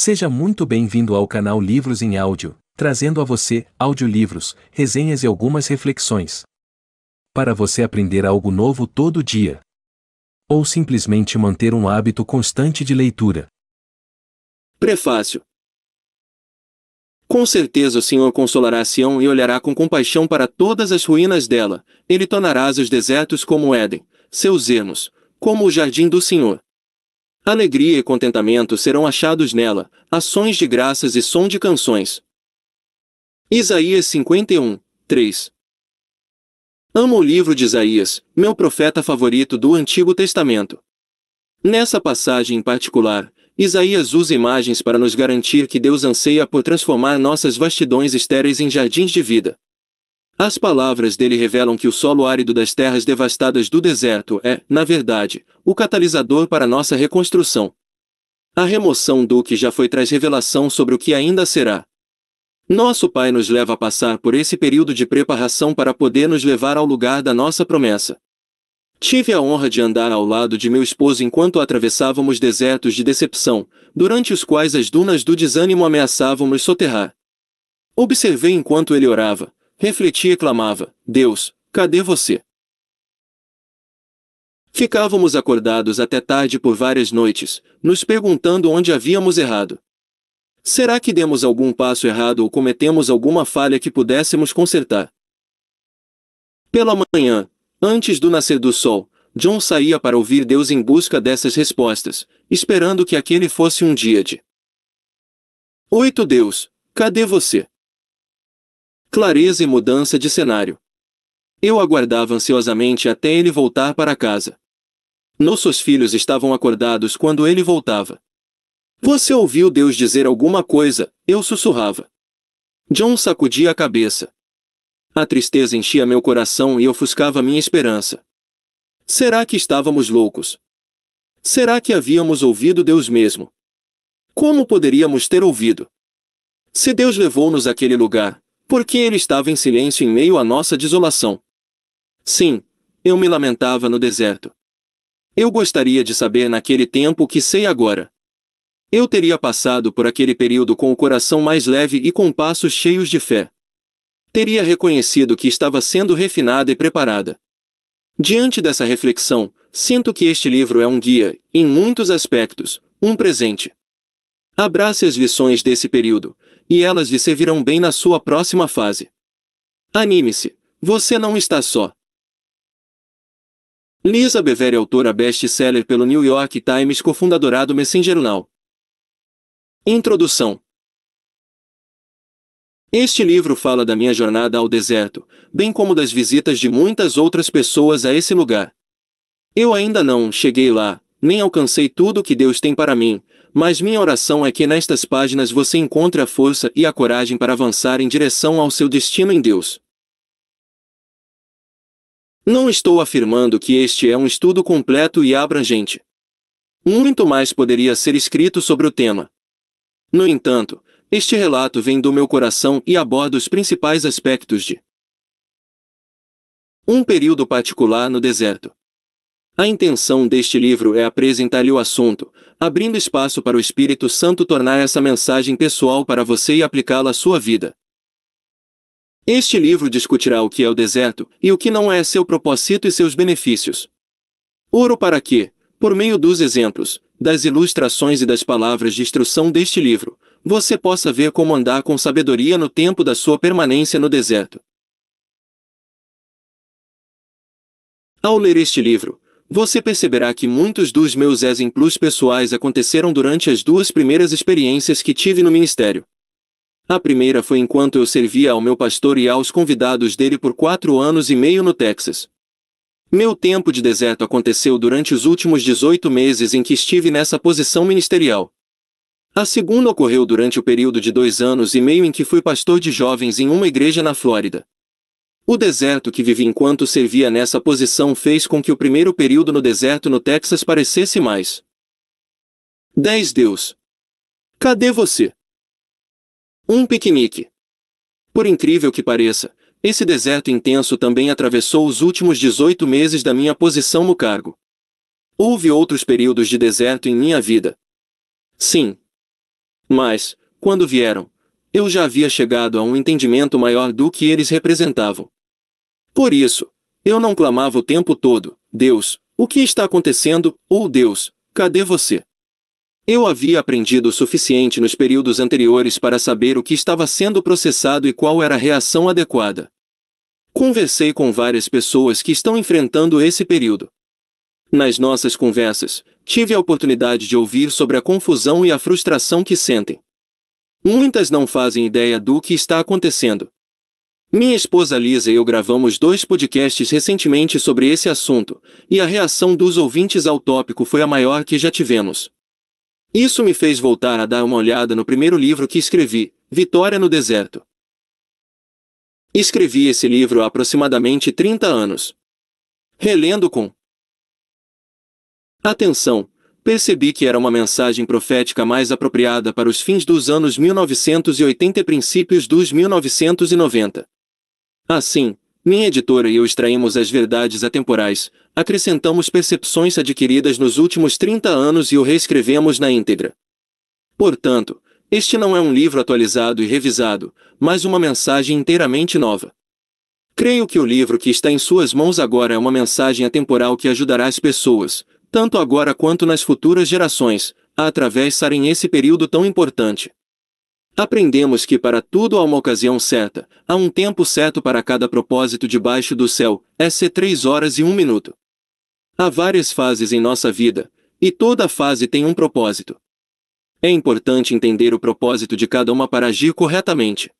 Seja muito bem-vindo ao canal Livros em Áudio, trazendo a você audiolivros, resenhas e algumas reflexões. Para você aprender algo novo todo dia. Ou simplesmente manter um hábito constante de leitura. Prefácio. Com certeza o Senhor consolará Sião e olhará com compaixão para todas as ruínas dela. Ele tornará os desertos como o Éden, seus ermos, como o jardim do Senhor alegria e contentamento serão achados nela, ações de graças e som de canções. Isaías 51, 3 Amo o livro de Isaías, meu profeta favorito do Antigo Testamento. Nessa passagem em particular, Isaías usa imagens para nos garantir que Deus anseia por transformar nossas vastidões estéreis em jardins de vida. As palavras dele revelam que o solo árido das terras devastadas do deserto é, na verdade, o catalisador para nossa reconstrução. A remoção do que já foi traz revelação sobre o que ainda será. Nosso Pai nos leva a passar por esse período de preparação para poder nos levar ao lugar da nossa promessa. Tive a honra de andar ao lado de meu esposo enquanto atravessávamos desertos de decepção, durante os quais as dunas do desânimo ameaçavam nos soterrar. Observei enquanto ele orava, refletia e clamava: Deus, cadê você? Ficávamos acordados até tarde por várias noites, nos perguntando onde havíamos errado. Será que demos algum passo errado ou cometemos alguma falha que pudéssemos consertar? Pela manhã, antes do nascer do sol, John saía para ouvir Deus em busca dessas respostas, esperando que aquele fosse um dia de. Oito Deus, cadê você? clareza e mudança de cenário. Eu aguardava ansiosamente até ele voltar para casa. Nossos filhos estavam acordados quando ele voltava. Você ouviu Deus dizer alguma coisa? Eu sussurrava. John sacudia a cabeça. A tristeza enchia meu coração e ofuscava minha esperança. Será que estávamos loucos? Será que havíamos ouvido Deus mesmo? Como poderíamos ter ouvido? Se Deus levou-nos àquele lugar, porque ele estava em silêncio em meio à nossa desolação. Sim, eu me lamentava no deserto. Eu gostaria de saber naquele tempo o que sei agora. Eu teria passado por aquele período com o coração mais leve e com passos cheios de fé. Teria reconhecido que estava sendo refinada e preparada. Diante dessa reflexão, sinto que este livro é um guia, em muitos aspectos, um presente. Abrace as lições desse período, e elas lhe servirão bem na sua próxima fase. Anime-se, você não está só. Lisa Bevere autora best-seller pelo New York Times cofundadora do Messenger Now. Introdução Este livro fala da minha jornada ao deserto, bem como das visitas de muitas outras pessoas a esse lugar. Eu ainda não cheguei lá, nem alcancei tudo que Deus tem para mim, mas minha oração é que nestas páginas você encontre a força e a coragem para avançar em direção ao seu destino em Deus. Não estou afirmando que este é um estudo completo e abrangente. Muito mais poderia ser escrito sobre o tema. No entanto, este relato vem do meu coração e aborda os principais aspectos de um período particular no deserto. A intenção deste livro é apresentar-lhe o assunto, abrindo espaço para o Espírito Santo tornar essa mensagem pessoal para você e aplicá-la à sua vida. Este livro discutirá o que é o deserto e o que não é seu propósito e seus benefícios. Ouro para que, por meio dos exemplos, das ilustrações e das palavras de instrução deste livro, você possa ver como andar com sabedoria no tempo da sua permanência no deserto. Ao ler este livro, você perceberá que muitos dos meus exemplos pessoais aconteceram durante as duas primeiras experiências que tive no ministério. A primeira foi enquanto eu servia ao meu pastor e aos convidados dele por quatro anos e meio no Texas. Meu tempo de deserto aconteceu durante os últimos 18 meses em que estive nessa posição ministerial. A segunda ocorreu durante o período de dois anos e meio em que fui pastor de jovens em uma igreja na Flórida. O deserto que vivi enquanto servia nessa posição fez com que o primeiro período no deserto no Texas parecesse mais. 10 Deus. Cadê você? Um piquenique. Por incrível que pareça, esse deserto intenso também atravessou os últimos 18 meses da minha posição no cargo. Houve outros períodos de deserto em minha vida. Sim. Mas, quando vieram, eu já havia chegado a um entendimento maior do que eles representavam. Por isso, eu não clamava o tempo todo, Deus, o que está acontecendo, ou Deus, cadê você? Eu havia aprendido o suficiente nos períodos anteriores para saber o que estava sendo processado e qual era a reação adequada. Conversei com várias pessoas que estão enfrentando esse período. Nas nossas conversas, tive a oportunidade de ouvir sobre a confusão e a frustração que sentem. Muitas não fazem ideia do que está acontecendo. Minha esposa Lisa e eu gravamos dois podcasts recentemente sobre esse assunto, e a reação dos ouvintes ao tópico foi a maior que já tivemos. Isso me fez voltar a dar uma olhada no primeiro livro que escrevi, Vitória no Deserto. Escrevi esse livro há aproximadamente 30 anos. Relendo com atenção, percebi que era uma mensagem profética mais apropriada para os fins dos anos 1980 e princípios dos 1990. Assim, minha editora e eu extraímos as verdades atemporais, acrescentamos percepções adquiridas nos últimos 30 anos e o reescrevemos na íntegra. Portanto, este não é um livro atualizado e revisado, mas uma mensagem inteiramente nova. Creio que o livro que está em suas mãos agora é uma mensagem atemporal que ajudará as pessoas, tanto agora quanto nas futuras gerações, a atravessarem esse período tão importante aprendemos que para tudo há uma ocasião certa, há um tempo certo para cada propósito debaixo do céu, é ser três horas e um minuto. Há várias fases em nossa vida, e toda fase tem um propósito. É importante entender o propósito de cada uma para agir corretamente.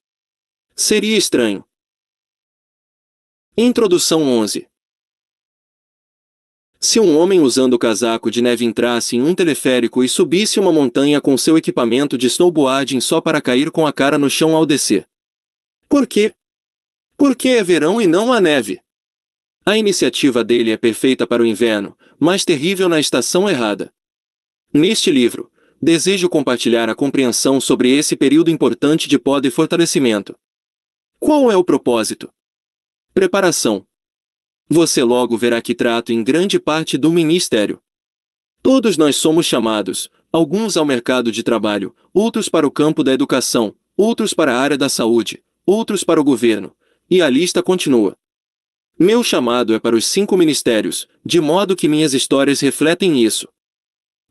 Seria estranho. Introdução 11 se um homem usando o casaco de neve entrasse em um teleférico e subisse uma montanha com seu equipamento de snowboarding só para cair com a cara no chão ao descer. Por quê? Porque é verão e não há neve. A iniciativa dele é perfeita para o inverno, mas terrível na estação errada. Neste livro, desejo compartilhar a compreensão sobre esse período importante de poda e fortalecimento. Qual é o propósito? Preparação, você logo verá que trato em grande parte do ministério. Todos nós somos chamados, alguns ao mercado de trabalho, outros para o campo da educação, outros para a área da saúde, outros para o governo, e a lista continua. Meu chamado é para os cinco ministérios, de modo que minhas histórias refletem isso.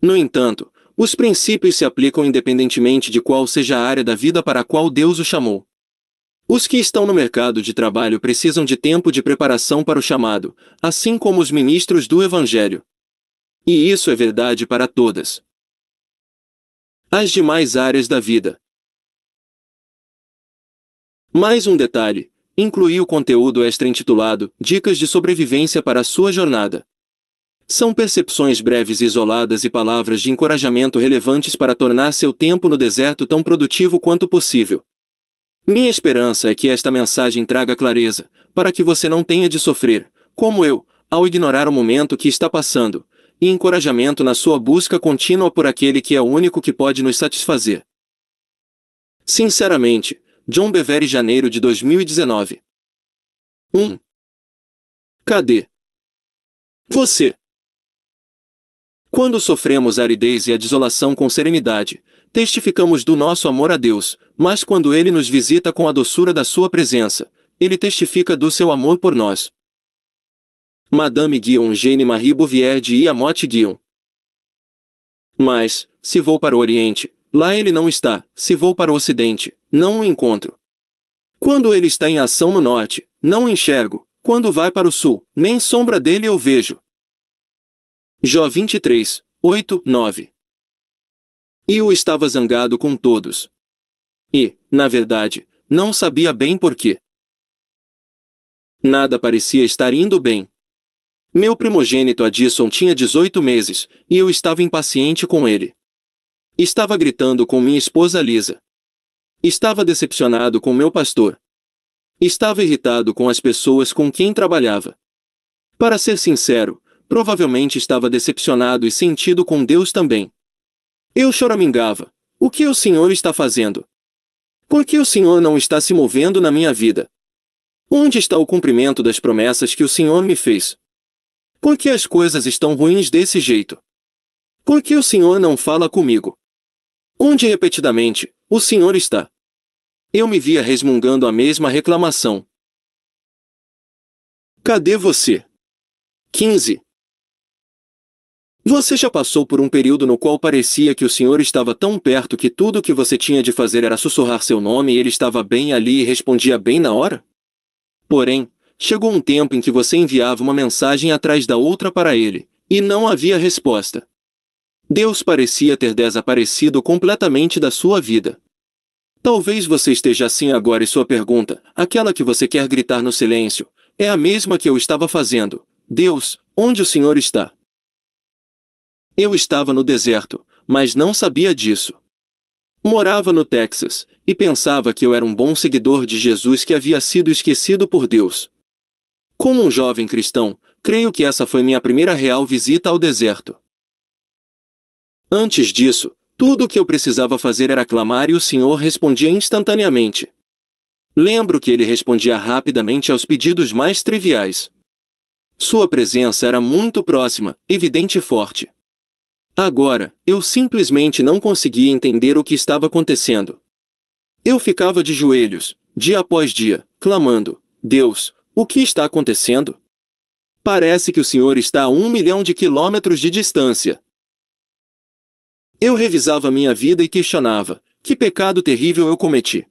No entanto, os princípios se aplicam independentemente de qual seja a área da vida para a qual Deus o chamou. Os que estão no mercado de trabalho precisam de tempo de preparação para o chamado, assim como os ministros do Evangelho. E isso é verdade para todas. As demais áreas da vida. Mais um detalhe: inclui o conteúdo extra intitulado Dicas de Sobrevivência para a Sua Jornada. São percepções breves e isoladas e palavras de encorajamento relevantes para tornar seu tempo no deserto tão produtivo quanto possível. Minha esperança é que esta mensagem traga clareza, para que você não tenha de sofrer, como eu, ao ignorar o momento que está passando, e encorajamento na sua busca contínua por aquele que é o único que pode nos satisfazer. Sinceramente, John Bevere Janeiro de 2019 1. Um. Cadê? Você. Quando sofremos a aridez e a desolação com serenidade, testificamos do nosso amor a Deus, mas quando Ele nos visita com a doçura da Sua presença, Ele testifica do seu amor por nós. Madame Guion Jane Marie Bouvier de Iamote Guion. Mas, se vou para o Oriente, lá ele não está, se vou para o Ocidente, não o encontro. Quando ele está em ação no Norte, não o enxergo, quando vai para o Sul, nem sombra dele eu vejo. Jó 23, 8, 9 eu estava zangado com todos. E, na verdade, não sabia bem porquê. Nada parecia estar indo bem. Meu primogênito Addison tinha 18 meses, e eu estava impaciente com ele. Estava gritando com minha esposa Lisa. Estava decepcionado com meu pastor. Estava irritado com as pessoas com quem trabalhava. Para ser sincero, provavelmente estava decepcionado e sentido com Deus também. Eu choramingava. O que o senhor está fazendo? Por que o senhor não está se movendo na minha vida? Onde está o cumprimento das promessas que o senhor me fez? Por que as coisas estão ruins desse jeito? Por que o senhor não fala comigo? Onde repetidamente o senhor está? Eu me via resmungando a mesma reclamação. Cadê você? 15. Você já passou por um período no qual parecia que o senhor estava tão perto que tudo o que você tinha de fazer era sussurrar seu nome e ele estava bem ali e respondia bem na hora? Porém, chegou um tempo em que você enviava uma mensagem atrás da outra para ele, e não havia resposta. Deus parecia ter desaparecido completamente da sua vida. Talvez você esteja assim agora e sua pergunta, aquela que você quer gritar no silêncio, é a mesma que eu estava fazendo. Deus, onde o Senhor está? Eu estava no deserto, mas não sabia disso. Morava no Texas, e pensava que eu era um bom seguidor de Jesus que havia sido esquecido por Deus. Como um jovem cristão, creio que essa foi minha primeira real visita ao deserto. Antes disso, tudo o que eu precisava fazer era clamar e o Senhor respondia instantaneamente. Lembro que ele respondia rapidamente aos pedidos mais triviais. Sua presença era muito próxima, evidente e forte. Agora, eu simplesmente não conseguia entender o que estava acontecendo. Eu ficava de joelhos, dia após dia, clamando: Deus, o que está acontecendo? Parece que o senhor está a um milhão de quilômetros de distância. Eu revisava minha vida e questionava: que pecado terrível eu cometi?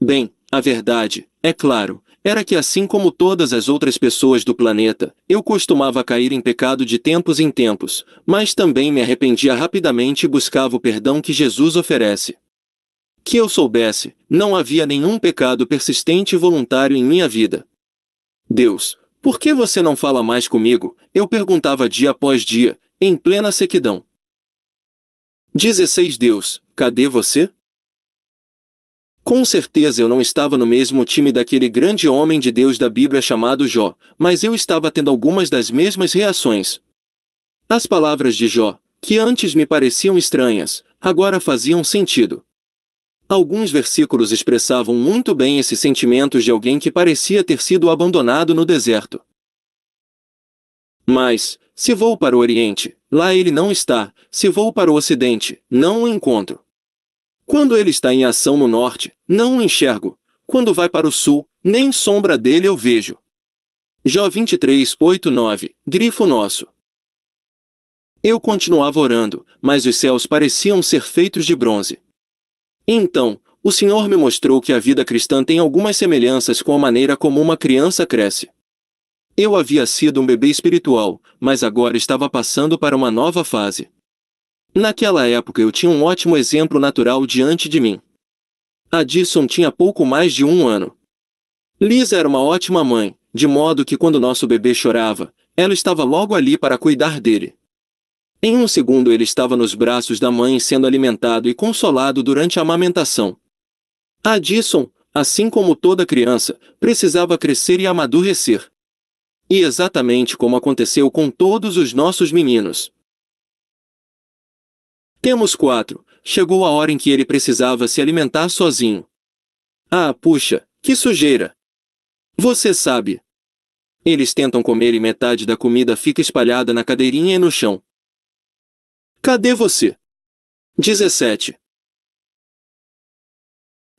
Bem, a verdade, é claro, era que assim como todas as outras pessoas do planeta, eu costumava cair em pecado de tempos em tempos, mas também me arrependia rapidamente e buscava o perdão que Jesus oferece. Que eu soubesse, não havia nenhum pecado persistente e voluntário em minha vida. Deus, por que você não fala mais comigo? Eu perguntava dia após dia, em plena sequidão. 16 Deus, cadê você? Com certeza eu não estava no mesmo time daquele grande homem de Deus da Bíblia chamado Jó, mas eu estava tendo algumas das mesmas reações. As palavras de Jó, que antes me pareciam estranhas, agora faziam sentido. Alguns versículos expressavam muito bem esses sentimentos de alguém que parecia ter sido abandonado no deserto. Mas, se vou para o Oriente, lá ele não está, se vou para o Ocidente, não o encontro. Quando ele está em ação no norte, não o enxergo. Quando vai para o sul, nem sombra dele eu vejo. Jó 23:8-9, Grifo Nosso. Eu continuava orando, mas os céus pareciam ser feitos de bronze. Então, o Senhor me mostrou que a vida cristã tem algumas semelhanças com a maneira como uma criança cresce. Eu havia sido um bebê espiritual, mas agora estava passando para uma nova fase. Naquela época eu tinha um ótimo exemplo natural diante de mim. Addison tinha pouco mais de um ano. Lisa era uma ótima mãe, de modo que quando nosso bebê chorava, ela estava logo ali para cuidar dele. Em um segundo ele estava nos braços da mãe sendo alimentado e consolado durante a amamentação. Addison, assim como toda criança, precisava crescer e amadurecer. E exatamente como aconteceu com todos os nossos meninos, temos quatro. Chegou a hora em que ele precisava se alimentar sozinho. Ah, puxa, que sujeira! Você sabe. Eles tentam comer e metade da comida fica espalhada na cadeirinha e no chão. Cadê você? 17.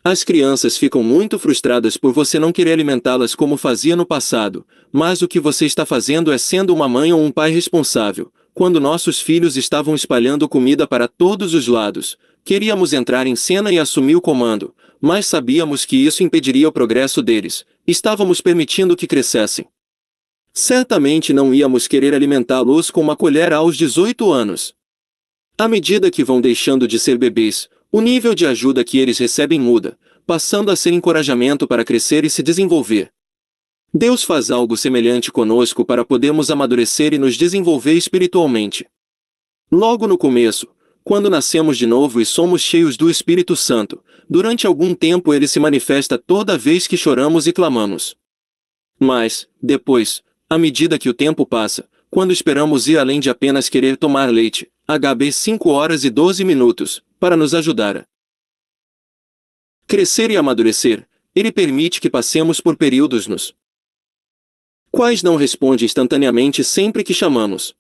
As crianças ficam muito frustradas por você não querer alimentá-las como fazia no passado, mas o que você está fazendo é sendo uma mãe ou um pai responsável, quando nossos filhos estavam espalhando comida para todos os lados, queríamos entrar em cena e assumir o comando, mas sabíamos que isso impediria o progresso deles, estávamos permitindo que crescessem. Certamente não íamos querer alimentá-los com uma colher aos 18 anos. À medida que vão deixando de ser bebês, o nível de ajuda que eles recebem muda, passando a ser encorajamento para crescer e se desenvolver. Deus faz algo semelhante conosco para podermos amadurecer e nos desenvolver espiritualmente. Logo no começo, quando nascemos de novo e somos cheios do Espírito Santo, durante algum tempo ele se manifesta toda vez que choramos e clamamos. Mas, depois, à medida que o tempo passa, quando esperamos ir além de apenas querer tomar leite, HB 5 horas e 12 minutos, para nos ajudar a crescer e amadurecer, ele permite que passemos por períodos nos quais não responde instantaneamente sempre que chamamos.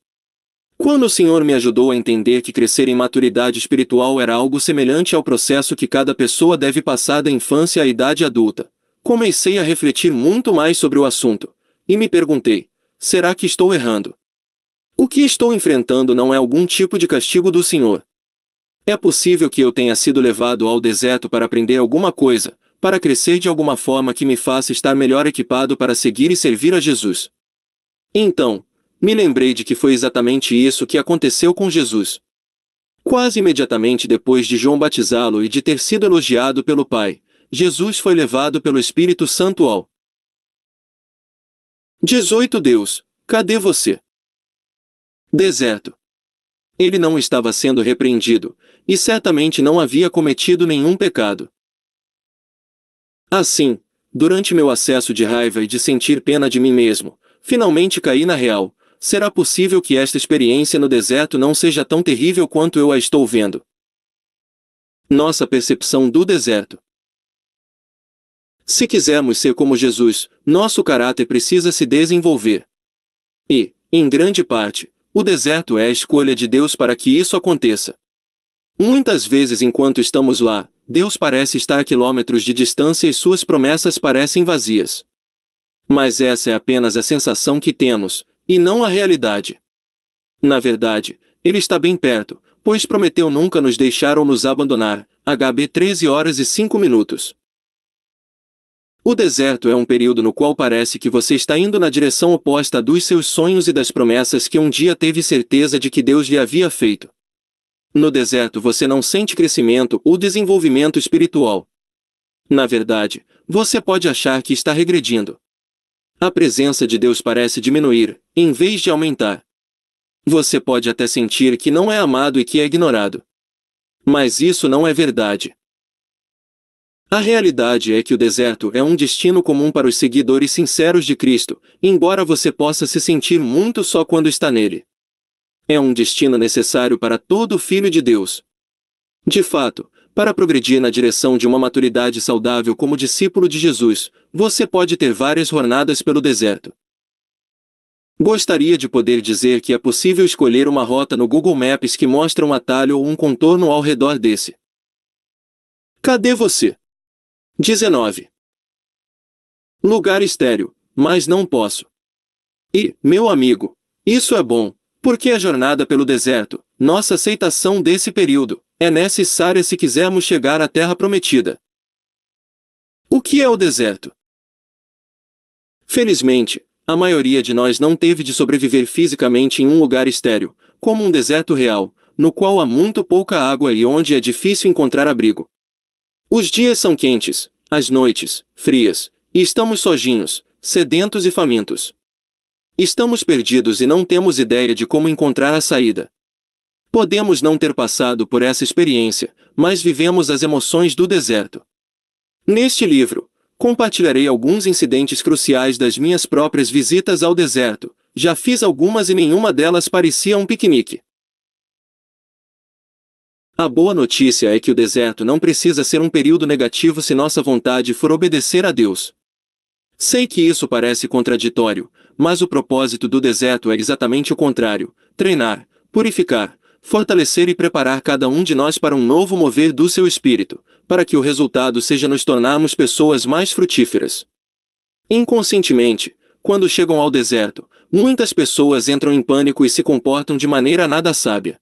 Quando o Senhor me ajudou a entender que crescer em maturidade espiritual era algo semelhante ao processo que cada pessoa deve passar da infância à idade adulta, comecei a refletir muito mais sobre o assunto, e me perguntei: será que estou errando? O que estou enfrentando não é algum tipo de castigo do Senhor. É possível que eu tenha sido levado ao deserto para aprender alguma coisa, para crescer de alguma forma que me faça estar melhor equipado para seguir e servir a Jesus. Então, me lembrei de que foi exatamente isso que aconteceu com Jesus. Quase imediatamente depois de João batizá-lo e de ter sido elogiado pelo Pai, Jesus foi levado pelo Espírito Santo ao 18 Deus, cadê você? Deserto. Ele não estava sendo repreendido, e certamente não havia cometido nenhum pecado. Assim, durante meu acesso de raiva e de sentir pena de mim mesmo, finalmente caí na real. Será possível que esta experiência no deserto não seja tão terrível quanto eu a estou vendo? Nossa percepção do deserto. Se quisermos ser como Jesus, nosso caráter precisa se desenvolver. E, em grande parte, o deserto é a escolha de Deus para que isso aconteça. Muitas vezes, enquanto estamos lá, Deus parece estar a quilômetros de distância e suas promessas parecem vazias. Mas essa é apenas a sensação que temos, e não a realidade. Na verdade, ele está bem perto, pois prometeu nunca nos deixar ou nos abandonar. HB 13 horas e 5 minutos. O deserto é um período no qual parece que você está indo na direção oposta dos seus sonhos e das promessas que um dia teve certeza de que Deus lhe havia feito. No deserto você não sente crescimento ou desenvolvimento espiritual. Na verdade, você pode achar que está regredindo. A presença de Deus parece diminuir, em vez de aumentar. Você pode até sentir que não é amado e que é ignorado. Mas isso não é verdade. A realidade é que o deserto é um destino comum para os seguidores sinceros de Cristo, embora você possa se sentir muito só quando está nele. É um destino necessário para todo filho de Deus. De fato, para progredir na direção de uma maturidade saudável como discípulo de Jesus, você pode ter várias jornadas pelo deserto. Gostaria de poder dizer que é possível escolher uma rota no Google Maps que mostra um atalho ou um contorno ao redor desse. Cadê você? 19. Lugar estéreo, mas não posso. E, meu amigo, isso é bom, porque a jornada pelo deserto, nossa aceitação desse período, é necessária se quisermos chegar à Terra Prometida. O que é o deserto? Felizmente, a maioria de nós não teve de sobreviver fisicamente em um lugar estéril, como um deserto real, no qual há muito pouca água e onde é difícil encontrar abrigo. Os dias são quentes, as noites, frias, e estamos sozinhos, sedentos e famintos. Estamos perdidos e não temos ideia de como encontrar a saída. Podemos não ter passado por essa experiência, mas vivemos as emoções do deserto. Neste livro, compartilharei alguns incidentes cruciais das minhas próprias visitas ao deserto. Já fiz algumas e nenhuma delas parecia um piquenique. A boa notícia é que o deserto não precisa ser um período negativo se nossa vontade for obedecer a Deus. Sei que isso parece contraditório, mas o propósito do deserto é exatamente o contrário: treinar, purificar, fortalecer e preparar cada um de nós para um novo mover do seu espírito, para que o resultado seja nos tornarmos pessoas mais frutíferas. Inconscientemente, quando chegam ao deserto, muitas pessoas entram em pânico e se comportam de maneira nada sábia.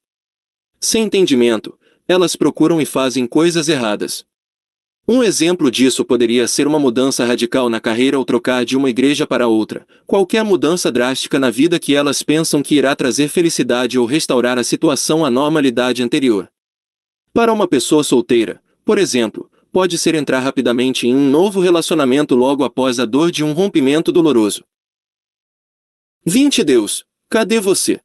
Sem entendimento, elas procuram e fazem coisas erradas. Um exemplo disso poderia ser uma mudança radical na carreira ou trocar de uma igreja para outra, qualquer mudança drástica na vida que elas pensam que irá trazer felicidade ou restaurar a situação à normalidade anterior. Para uma pessoa solteira, por exemplo, pode ser entrar rapidamente em um novo relacionamento logo após a dor de um rompimento doloroso. 20 Deus, cadê você?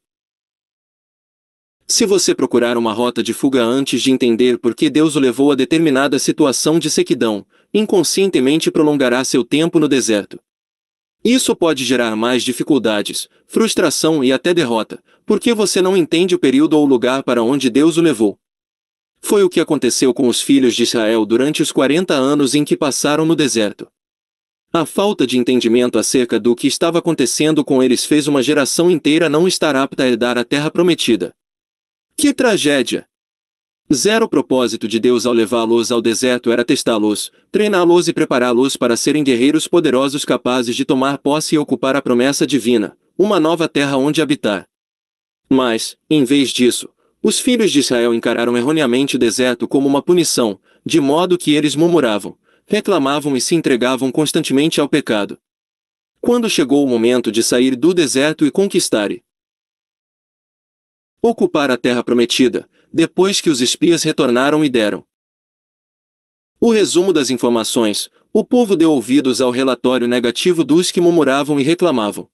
Se você procurar uma rota de fuga antes de entender por que Deus o levou a determinada situação de sequidão, inconscientemente prolongará seu tempo no deserto. Isso pode gerar mais dificuldades, frustração e até derrota, porque você não entende o período ou lugar para onde Deus o levou. Foi o que aconteceu com os filhos de Israel durante os 40 anos em que passaram no deserto. A falta de entendimento acerca do que estava acontecendo com eles fez uma geração inteira não estar apta a herdar a terra prometida. Que tragédia! Zero propósito de Deus ao levá-los ao deserto era testá-los, treiná-los e prepará-los para serem guerreiros poderosos capazes de tomar posse e ocupar a promessa divina, uma nova terra onde habitar. Mas, em vez disso, os filhos de Israel encararam erroneamente o deserto como uma punição, de modo que eles murmuravam, reclamavam e se entregavam constantemente ao pecado. Quando chegou o momento de sair do deserto e conquistar ocupar a terra prometida, depois que os espias retornaram e deram. O resumo das informações, o povo deu ouvidos ao relatório negativo dos que murmuravam e reclamavam.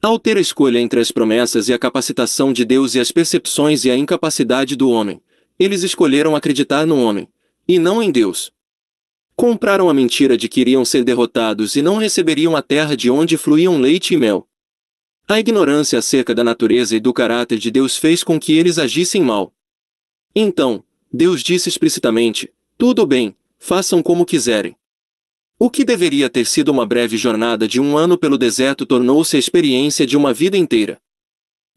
Ao ter a escolha entre as promessas e a capacitação de Deus e as percepções e a incapacidade do homem, eles escolheram acreditar no homem, e não em Deus. Compraram a mentira de que iriam ser derrotados e não receberiam a terra de onde fluíam leite e mel. A ignorância acerca da natureza e do caráter de Deus fez com que eles agissem mal. Então, Deus disse explicitamente: Tudo bem, façam como quiserem. O que deveria ter sido uma breve jornada de um ano pelo deserto tornou-se a experiência de uma vida inteira.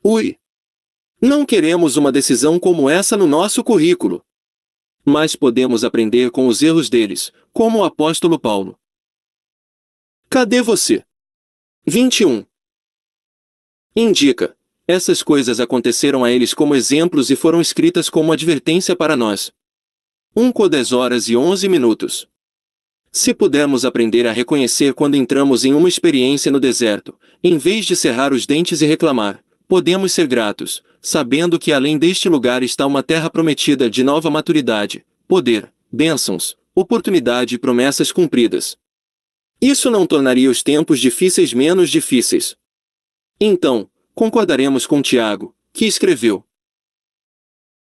Ui! Não queremos uma decisão como essa no nosso currículo. Mas podemos aprender com os erros deles, como o apóstolo Paulo. Cadê você? 21. Indica. Essas coisas aconteceram a eles como exemplos e foram escritas como advertência para nós. 1 co 10 horas e 11 minutos. Se pudermos aprender a reconhecer quando entramos em uma experiência no deserto, em vez de cerrar os dentes e reclamar, podemos ser gratos, sabendo que além deste lugar está uma terra prometida de nova maturidade, poder, bênçãos, oportunidade e promessas cumpridas. Isso não tornaria os tempos difíceis menos difíceis. Então, concordaremos com Tiago, que escreveu: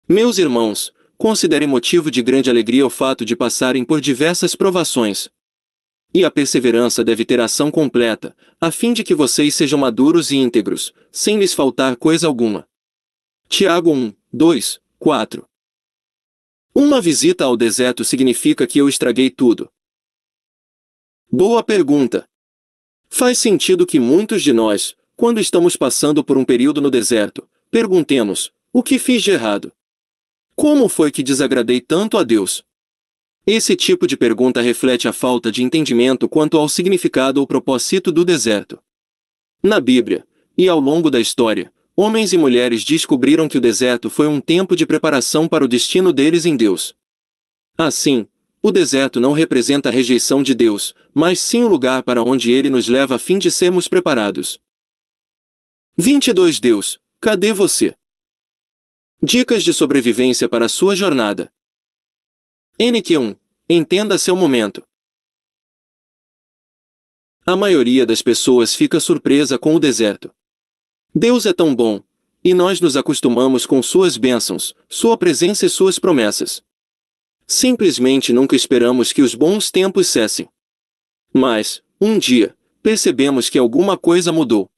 Meus irmãos, considerem motivo de grande alegria o fato de passarem por diversas provações. E a perseverança deve ter ação completa, a fim de que vocês sejam maduros e íntegros, sem lhes faltar coisa alguma. Tiago 1, 2, 4 Uma visita ao deserto significa que eu estraguei tudo. Boa pergunta. Faz sentido que muitos de nós, quando estamos passando por um período no deserto, perguntemos: o que fiz de errado? Como foi que desagradei tanto a Deus? Esse tipo de pergunta reflete a falta de entendimento quanto ao significado ou propósito do deserto. Na Bíblia, e ao longo da história, homens e mulheres descobriram que o deserto foi um tempo de preparação para o destino deles em Deus. Assim, o deserto não representa a rejeição de Deus, mas sim o lugar para onde ele nos leva a fim de sermos preparados. 22 Deus, cadê você? Dicas de sobrevivência para sua jornada. NQ1. Entenda seu momento. A maioria das pessoas fica surpresa com o deserto. Deus é tão bom, e nós nos acostumamos com suas bênçãos, sua presença e suas promessas. Simplesmente nunca esperamos que os bons tempos cessem. Mas, um dia, percebemos que alguma coisa mudou.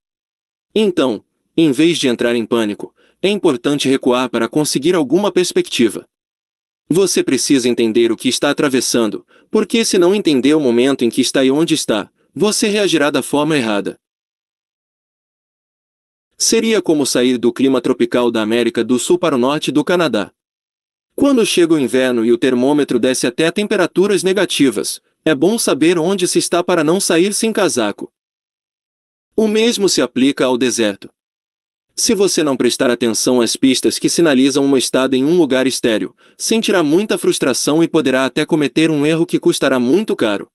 Então, em vez de entrar em pânico, é importante recuar para conseguir alguma perspectiva. Você precisa entender o que está atravessando, porque se não entender o momento em que está e onde está, você reagirá da forma errada. Seria como sair do clima tropical da América do Sul para o norte do Canadá. Quando chega o inverno e o termômetro desce até temperaturas negativas, é bom saber onde se está para não sair sem casaco. O mesmo se aplica ao deserto. Se você não prestar atenção às pistas que sinalizam uma estada em um lugar estéril, sentirá muita frustração e poderá até cometer um erro que custará muito caro.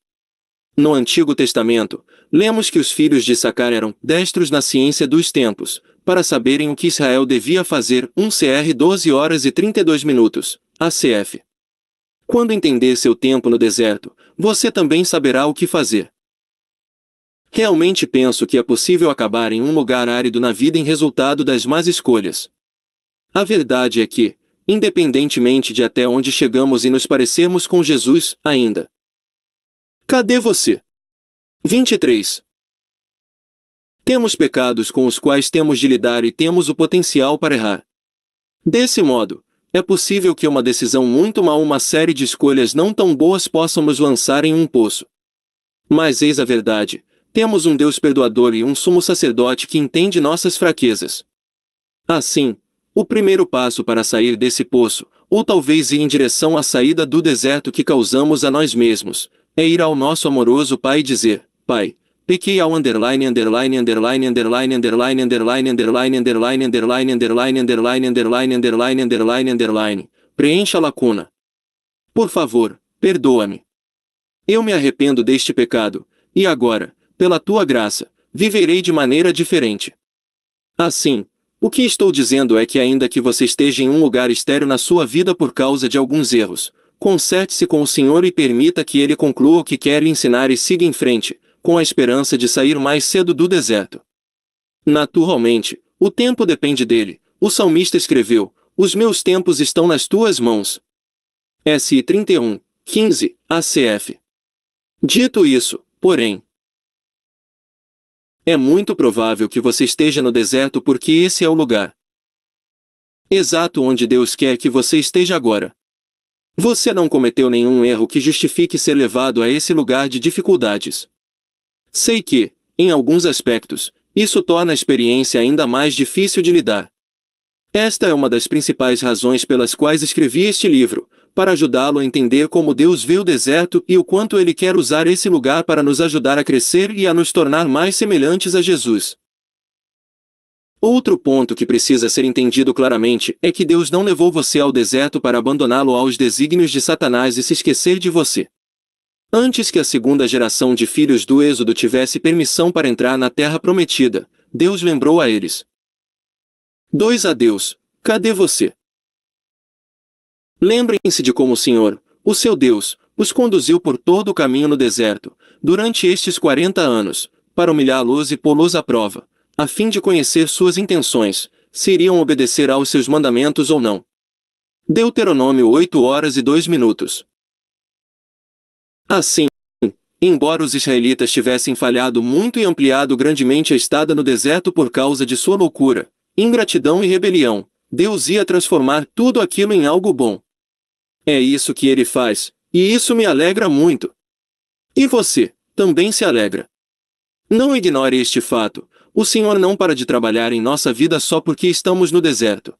No Antigo Testamento, lemos que os filhos de Sacar eram destros na ciência dos tempos, para saberem o que Israel devia fazer, 1 um CR 12 horas e 32 minutos, ACF. Quando entender seu tempo no deserto, você também saberá o que fazer. Realmente penso que é possível acabar em um lugar árido na vida em resultado das más escolhas. A verdade é que, independentemente de até onde chegamos e nos parecermos com Jesus, ainda. Cadê você? 23. Temos pecados com os quais temos de lidar e temos o potencial para errar. Desse modo, é possível que uma decisão muito mal uma série de escolhas não tão boas possam nos lançar em um poço. Mas eis a verdade, temos um Deus perdoador e um sumo sacerdote que entende nossas fraquezas. Assim, o primeiro passo para sair desse poço, ou talvez ir em direção à saída do deserto que causamos a nós mesmos, é ir ao nosso amoroso Pai e dizer: Pai, pequei ao underline underline underline underline underline underline underline underline underline underline underline underline underline underline underline preencha a lacuna. Por favor, perdoa-me. Eu me arrependo deste pecado, e agora, pela tua graça, viverei de maneira diferente. Assim, o que estou dizendo é que, ainda que você esteja em um lugar estéreo na sua vida por causa de alguns erros, conserte-se com o Senhor e permita que ele conclua o que quer ensinar e siga em frente, com a esperança de sair mais cedo do deserto. Naturalmente, o tempo depende dele. O salmista escreveu: Os meus tempos estão nas tuas mãos. S. 31, 15, ACF. Dito isso, porém, é muito provável que você esteja no deserto porque esse é o lugar. Exato onde Deus quer que você esteja agora. Você não cometeu nenhum erro que justifique ser levado a esse lugar de dificuldades. Sei que, em alguns aspectos, isso torna a experiência ainda mais difícil de lidar. Esta é uma das principais razões pelas quais escrevi este livro, para ajudá-lo a entender como Deus vê o deserto e o quanto Ele quer usar esse lugar para nos ajudar a crescer e a nos tornar mais semelhantes a Jesus. Outro ponto que precisa ser entendido claramente é que Deus não levou você ao deserto para abandoná-lo aos desígnios de Satanás e se esquecer de você. Antes que a segunda geração de filhos do Êxodo tivesse permissão para entrar na terra prometida, Deus lembrou a eles: Dois a Deus, cadê você? Lembrem-se de como o Senhor, o seu Deus, os conduziu por todo o caminho no deserto, durante estes quarenta anos, para humilhá-los e pô-los à prova, a fim de conhecer suas intenções, se iriam obedecer aos seus mandamentos ou não. Deuteronômio 8 horas e 2 minutos. Assim, embora os israelitas tivessem falhado muito e ampliado grandemente a estada no deserto por causa de sua loucura, ingratidão e rebelião, Deus ia transformar tudo aquilo em algo bom, é isso que ele faz, e isso me alegra muito. E você, também se alegra. Não ignore este fato. O Senhor não para de trabalhar em nossa vida só porque estamos no deserto.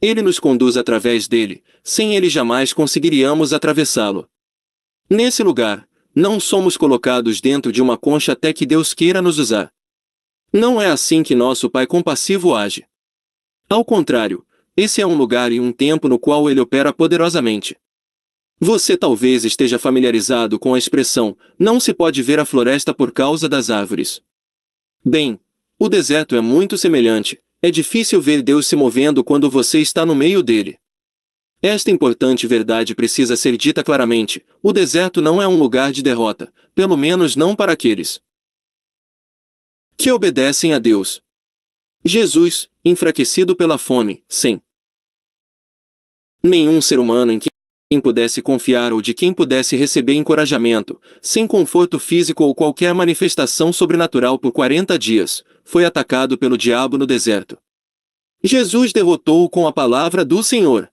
Ele nos conduz através dele, sem ele jamais conseguiríamos atravessá-lo. Nesse lugar, não somos colocados dentro de uma concha até que Deus queira nos usar. Não é assim que nosso Pai compassivo age. Ao contrário, esse é um lugar e um tempo no qual ele opera poderosamente. Você talvez esteja familiarizado com a expressão não se pode ver a floresta por causa das árvores. Bem, o deserto é muito semelhante, é difícil ver Deus se movendo quando você está no meio dele. Esta importante verdade precisa ser dita claramente: o deserto não é um lugar de derrota, pelo menos não para aqueles que obedecem a Deus. Jesus, enfraquecido pela fome, sem Nenhum ser humano em quem pudesse confiar ou de quem pudesse receber encorajamento, sem conforto físico ou qualquer manifestação sobrenatural por 40 dias, foi atacado pelo diabo no deserto. Jesus derrotou-o com a palavra do Senhor.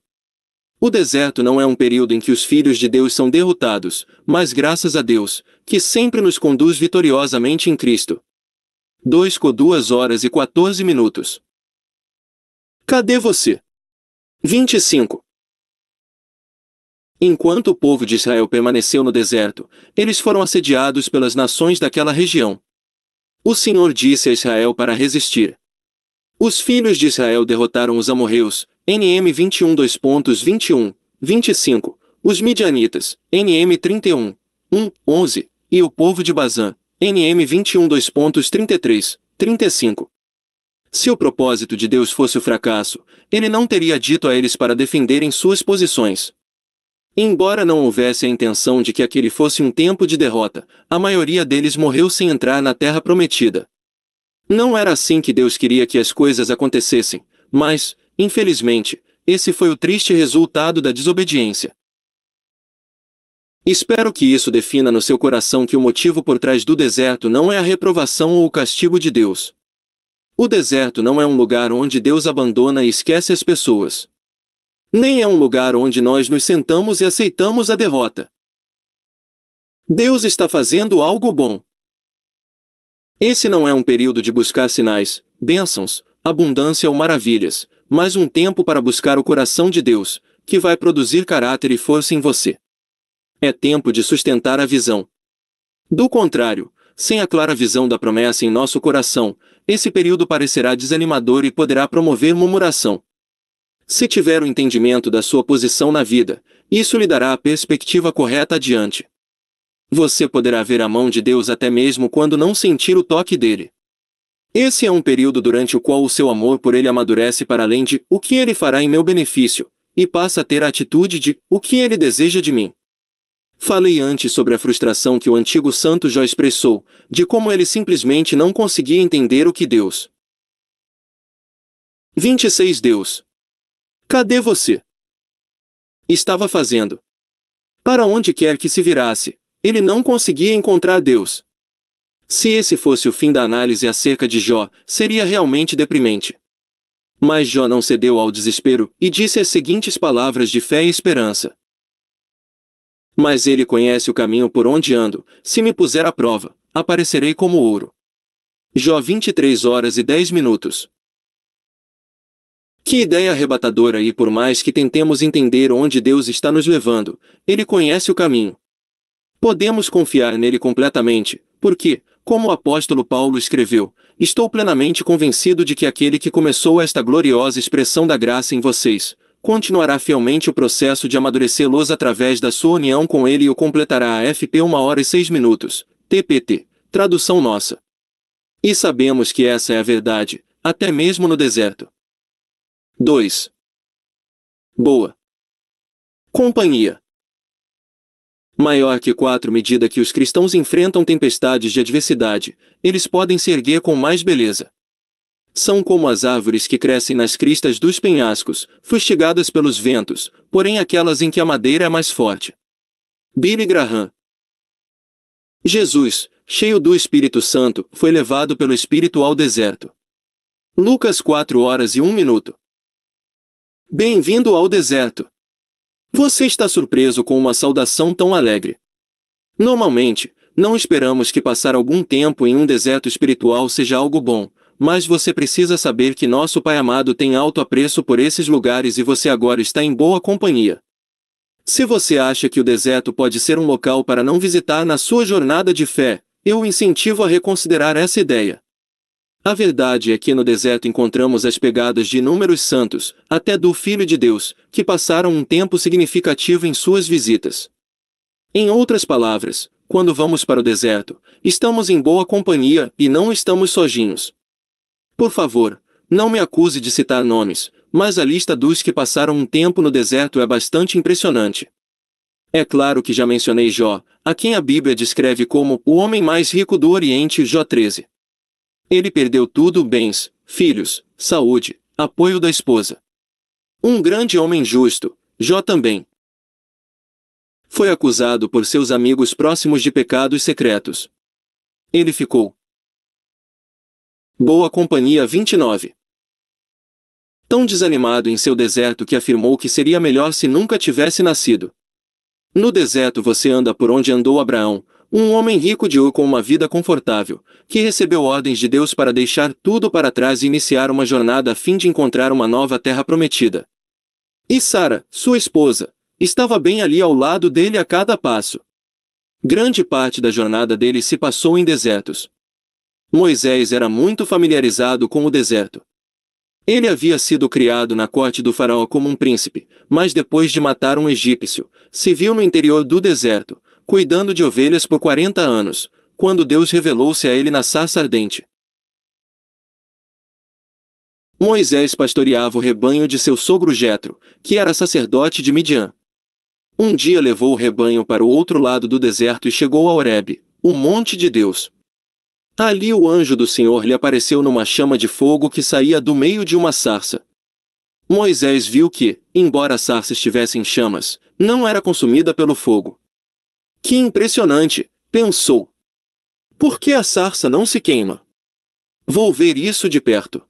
O deserto não é um período em que os filhos de Deus são derrotados, mas graças a Deus, que sempre nos conduz vitoriosamente em Cristo. 2 com 2 horas e 14 minutos. Cadê você? 25. Enquanto o povo de Israel permaneceu no deserto, eles foram assediados pelas nações daquela região. O Senhor disse a Israel para resistir. Os filhos de Israel derrotaram os amorreus, NM 21 2.21, 25, os midianitas, NM 31, 1, 11, e o povo de Bazã, NM 21 2.33, 35. Se o propósito de Deus fosse o fracasso, ele não teria dito a eles para defenderem suas posições. Embora não houvesse a intenção de que aquele fosse um tempo de derrota, a maioria deles morreu sem entrar na Terra Prometida. Não era assim que Deus queria que as coisas acontecessem, mas, infelizmente, esse foi o triste resultado da desobediência. Espero que isso defina no seu coração que o motivo por trás do deserto não é a reprovação ou o castigo de Deus. O deserto não é um lugar onde Deus abandona e esquece as pessoas nem é um lugar onde nós nos sentamos e aceitamos a derrota. Deus está fazendo algo bom. Esse não é um período de buscar sinais, bênçãos, abundância ou maravilhas, mas um tempo para buscar o coração de Deus, que vai produzir caráter e força em você. É tempo de sustentar a visão. Do contrário, sem a clara visão da promessa em nosso coração, esse período parecerá desanimador e poderá promover murmuração, se tiver o um entendimento da sua posição na vida, isso lhe dará a perspectiva correta adiante. Você poderá ver a mão de Deus até mesmo quando não sentir o toque dele. Esse é um período durante o qual o seu amor por ele amadurece para além de o que ele fará em meu benefício, e passa a ter a atitude de o que ele deseja de mim. Falei antes sobre a frustração que o antigo santo já expressou, de como ele simplesmente não conseguia entender o que Deus. 26 Deus, Cadê você? Estava fazendo. Para onde quer que se virasse, ele não conseguia encontrar Deus. Se esse fosse o fim da análise acerca de Jó, seria realmente deprimente. Mas Jó não cedeu ao desespero e disse as seguintes palavras de fé e esperança. Mas ele conhece o caminho por onde ando, se me puser à prova, aparecerei como ouro. Jó 23 horas e 10 minutos. Que ideia arrebatadora e por mais que tentemos entender onde Deus está nos levando, Ele conhece o caminho. Podemos confiar nele completamente, porque, como o apóstolo Paulo escreveu, estou plenamente convencido de que aquele que começou esta gloriosa expressão da graça em vocês, continuará fielmente o processo de amadurecê-los através da sua união com ele e o completará a FP 1 hora e 6 minutos, TPT, tradução nossa. E sabemos que essa é a verdade, até mesmo no deserto. 2. Boa. Companhia. Maior que quatro, medida que os cristãos enfrentam tempestades de adversidade, eles podem se erguer com mais beleza. São como as árvores que crescem nas cristas dos penhascos, fustigadas pelos ventos, porém aquelas em que a madeira é mais forte. Billy Graham. Jesus, cheio do Espírito Santo, foi levado pelo Espírito ao deserto. Lucas 4 horas e 1 minuto. Bem-vindo ao deserto. Você está surpreso com uma saudação tão alegre. Normalmente, não esperamos que passar algum tempo em um deserto espiritual seja algo bom, mas você precisa saber que nosso Pai amado tem alto apreço por esses lugares e você agora está em boa companhia. Se você acha que o deserto pode ser um local para não visitar na sua jornada de fé, eu o incentivo a reconsiderar essa ideia. A verdade é que no deserto encontramos as pegadas de inúmeros santos, até do Filho de Deus, que passaram um tempo significativo em suas visitas. Em outras palavras, quando vamos para o deserto, estamos em boa companhia e não estamos sozinhos. Por favor, não me acuse de citar nomes, mas a lista dos que passaram um tempo no deserto é bastante impressionante. É claro que já mencionei Jó, a quem a Bíblia descreve como o homem mais rico do Oriente, Jó 13. Ele perdeu tudo: bens, filhos, saúde, apoio da esposa. Um grande homem justo, Jó também. Foi acusado por seus amigos próximos de pecados secretos. Ele ficou. Boa Companhia 29. Tão desanimado em seu deserto que afirmou que seria melhor se nunca tivesse nascido. No deserto você anda por onde andou Abraão, um homem rico de U com uma vida confortável, que recebeu ordens de Deus para deixar tudo para trás e iniciar uma jornada a fim de encontrar uma nova terra prometida. E Sara, sua esposa, estava bem ali ao lado dele a cada passo. Grande parte da jornada dele se passou em desertos. Moisés era muito familiarizado com o deserto. Ele havia sido criado na corte do faraó como um príncipe, mas depois de matar um egípcio, se viu no interior do deserto, cuidando de ovelhas por 40 anos, quando Deus revelou-se a ele na sarça ardente. Moisés pastoreava o rebanho de seu sogro Jetro, que era sacerdote de Midian. Um dia levou o rebanho para o outro lado do deserto e chegou a Horebe, o monte de Deus. Ali o anjo do Senhor lhe apareceu numa chama de fogo que saía do meio de uma sarça. Moisés viu que, embora a sarça estivesse em chamas, não era consumida pelo fogo. Que impressionante! pensou. Por que a sarça não se queima? Vou ver isso de perto.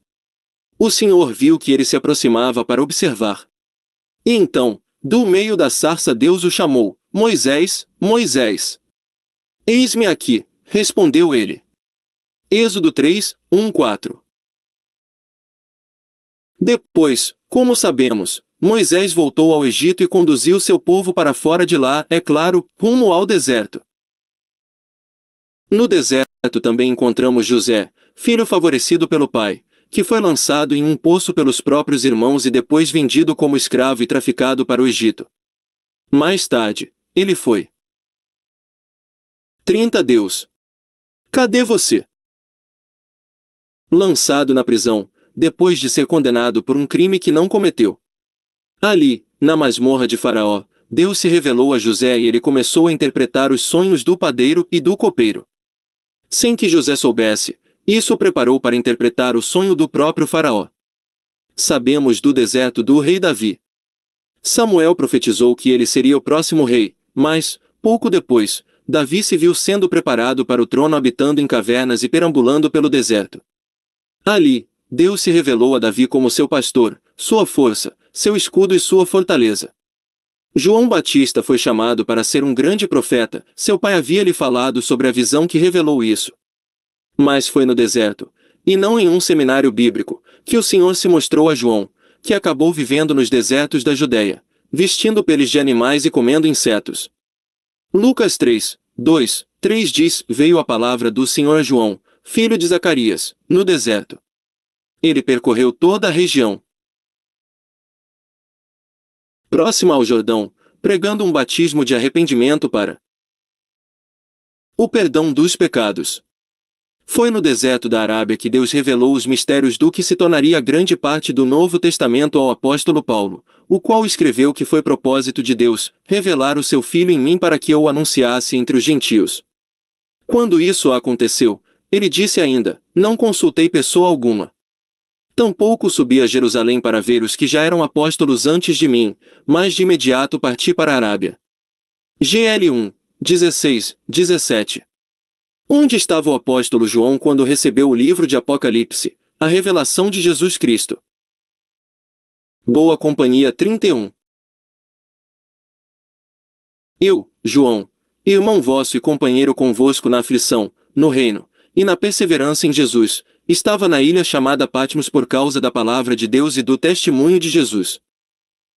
O senhor viu que ele se aproximava para observar. E então, do meio da sarça Deus o chamou, Moisés, Moisés. Eis-me aqui, respondeu ele. Êxodo 3, 1, 4 Depois, como sabemos, Moisés voltou ao Egito e conduziu seu povo para fora de lá, é claro, rumo ao deserto. No deserto também encontramos José, filho favorecido pelo pai, que foi lançado em um poço pelos próprios irmãos e depois vendido como escravo e traficado para o Egito. Mais tarde, ele foi. 30 Deus. Cadê você? Lançado na prisão, depois de ser condenado por um crime que não cometeu. Ali, na masmorra de Faraó, Deus se revelou a José e ele começou a interpretar os sonhos do padeiro e do copeiro. Sem que José soubesse, isso o preparou para interpretar o sonho do próprio Faraó. Sabemos do deserto do rei Davi. Samuel profetizou que ele seria o próximo rei, mas, pouco depois, Davi se viu sendo preparado para o trono habitando em cavernas e perambulando pelo deserto. Ali, Deus se revelou a Davi como seu pastor, sua força, seu escudo e sua fortaleza. João Batista foi chamado para ser um grande profeta, seu pai havia lhe falado sobre a visão que revelou isso. Mas foi no deserto, e não em um seminário bíblico, que o Senhor se mostrou a João, que acabou vivendo nos desertos da Judéia, vestindo peles de animais e comendo insetos. Lucas 3, 2, 3 diz: Veio a palavra do Senhor a João, filho de Zacarias, no deserto. Ele percorreu toda a região, próxima ao Jordão, pregando um batismo de arrependimento para o perdão dos pecados. Foi no deserto da Arábia que Deus revelou os mistérios do que se tornaria grande parte do Novo Testamento ao apóstolo Paulo, o qual escreveu que foi propósito de Deus revelar o seu filho em mim para que eu o anunciasse entre os gentios. Quando isso aconteceu, ele disse ainda: Não consultei pessoa alguma, Tampouco subi a Jerusalém para ver os que já eram apóstolos antes de mim, mas de imediato parti para a Arábia. GL 1, 16, 17 Onde estava o apóstolo João quando recebeu o livro de Apocalipse, a revelação de Jesus Cristo? Boa Companhia 31 Eu, João, irmão vosso e companheiro convosco na aflição, no reino, e na perseverança em Jesus, estava na ilha chamada Patmos por causa da palavra de Deus e do testemunho de Jesus.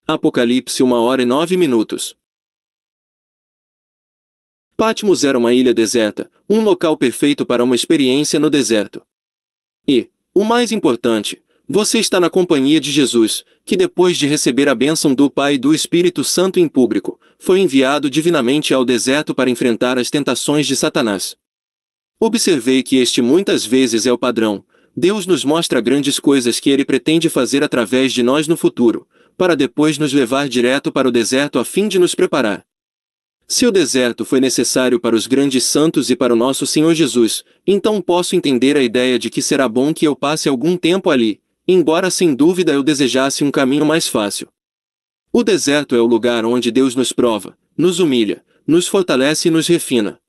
Apocalipse 1 hora e 9 minutos. Patmos era uma ilha deserta, um local perfeito para uma experiência no deserto. E, o mais importante, você está na companhia de Jesus, que depois de receber a bênção do Pai e do Espírito Santo em público, foi enviado divinamente ao deserto para enfrentar as tentações de Satanás. Observei que este muitas vezes é o padrão. Deus nos mostra grandes coisas que ele pretende fazer através de nós no futuro, para depois nos levar direto para o deserto a fim de nos preparar. Se o deserto foi necessário para os grandes santos e para o nosso Senhor Jesus, então posso entender a ideia de que será bom que eu passe algum tempo ali, embora sem dúvida eu desejasse um caminho mais fácil. O deserto é o lugar onde Deus nos prova, nos humilha, nos fortalece e nos refina.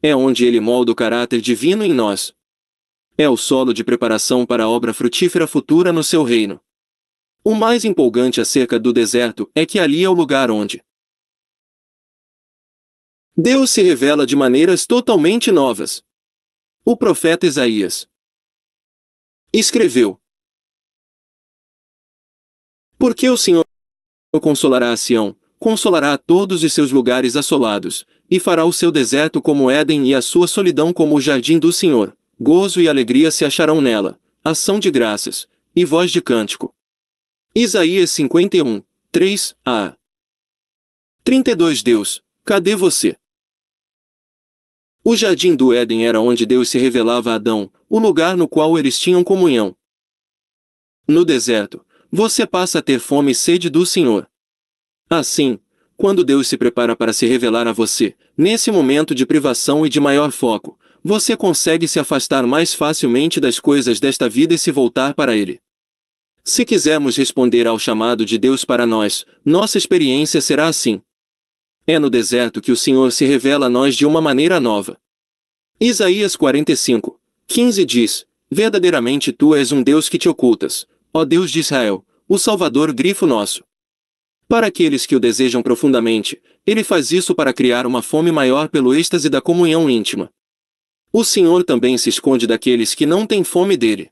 É onde ele molda o caráter divino em nós. É o solo de preparação para a obra frutífera futura no seu reino. O mais empolgante acerca do deserto é que ali é o lugar onde Deus se revela de maneiras totalmente novas. O profeta Isaías escreveu: Porque o Senhor consolará a Sião, consolará a todos os seus lugares assolados, e fará o seu deserto como Éden e a sua solidão como o jardim do Senhor. Gozo e alegria se acharão nela, ação de graças, e voz de cântico. Isaías 51, 3 a 32 Deus, cadê você? O jardim do Éden era onde Deus se revelava a Adão, o lugar no qual eles tinham comunhão. No deserto, você passa a ter fome e sede do Senhor. Assim, quando Deus se prepara para se revelar a você, nesse momento de privação e de maior foco, você consegue se afastar mais facilmente das coisas desta vida e se voltar para Ele. Se quisermos responder ao chamado de Deus para nós, nossa experiência será assim. É no deserto que o Senhor se revela a nós de uma maneira nova. Isaías 45, 15 diz: Verdadeiramente tu és um Deus que te ocultas, ó Deus de Israel, o Salvador grifo nosso. Para aqueles que o desejam profundamente, ele faz isso para criar uma fome maior pelo êxtase da comunhão íntima. O Senhor também se esconde daqueles que não têm fome dele.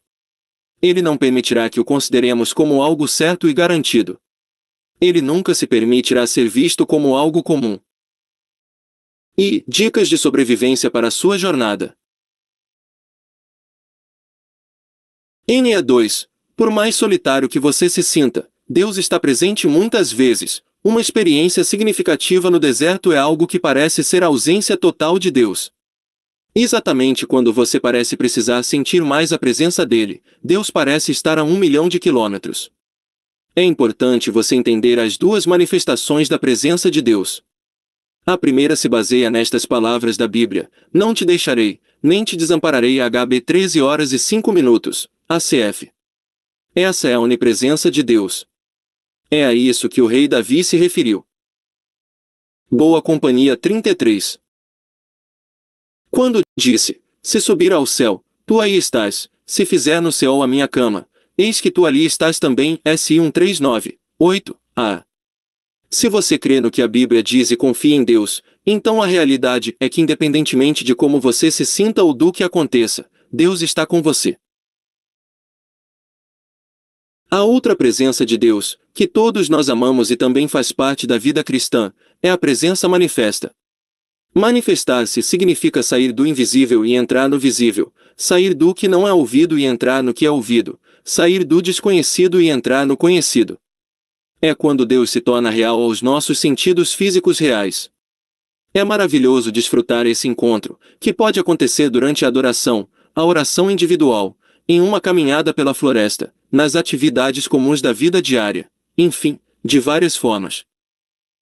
Ele não permitirá que o consideremos como algo certo e garantido. Ele nunca se permitirá ser visto como algo comum. E dicas de sobrevivência para sua jornada. NA2 Por mais solitário que você se sinta, Deus está presente muitas vezes. Uma experiência significativa no deserto é algo que parece ser a ausência total de Deus. Exatamente quando você parece precisar sentir mais a presença dele, Deus parece estar a um milhão de quilômetros. É importante você entender as duas manifestações da presença de Deus. A primeira se baseia nestas palavras da Bíblia: Não te deixarei, nem te desampararei. HB 13 horas e 5 minutos, ACF. Essa é a onipresença de Deus. É a isso que o rei Davi se referiu. Boa Companhia 33 Quando disse, se subir ao céu, tu aí estás, se fizer no céu a minha cama, eis que tu ali estás também, S139, 8, a. Se você crê no que a Bíblia diz e confia em Deus, então a realidade é que independentemente de como você se sinta ou do que aconteça, Deus está com você. A outra presença de Deus, que todos nós amamos e também faz parte da vida cristã, é a presença manifesta. Manifestar-se significa sair do invisível e entrar no visível, sair do que não é ouvido e entrar no que é ouvido, sair do desconhecido e entrar no conhecido. É quando Deus se torna real aos nossos sentidos físicos reais. É maravilhoso desfrutar esse encontro, que pode acontecer durante a adoração, a oração individual, em uma caminhada pela floresta, nas atividades comuns da vida diária, enfim, de várias formas.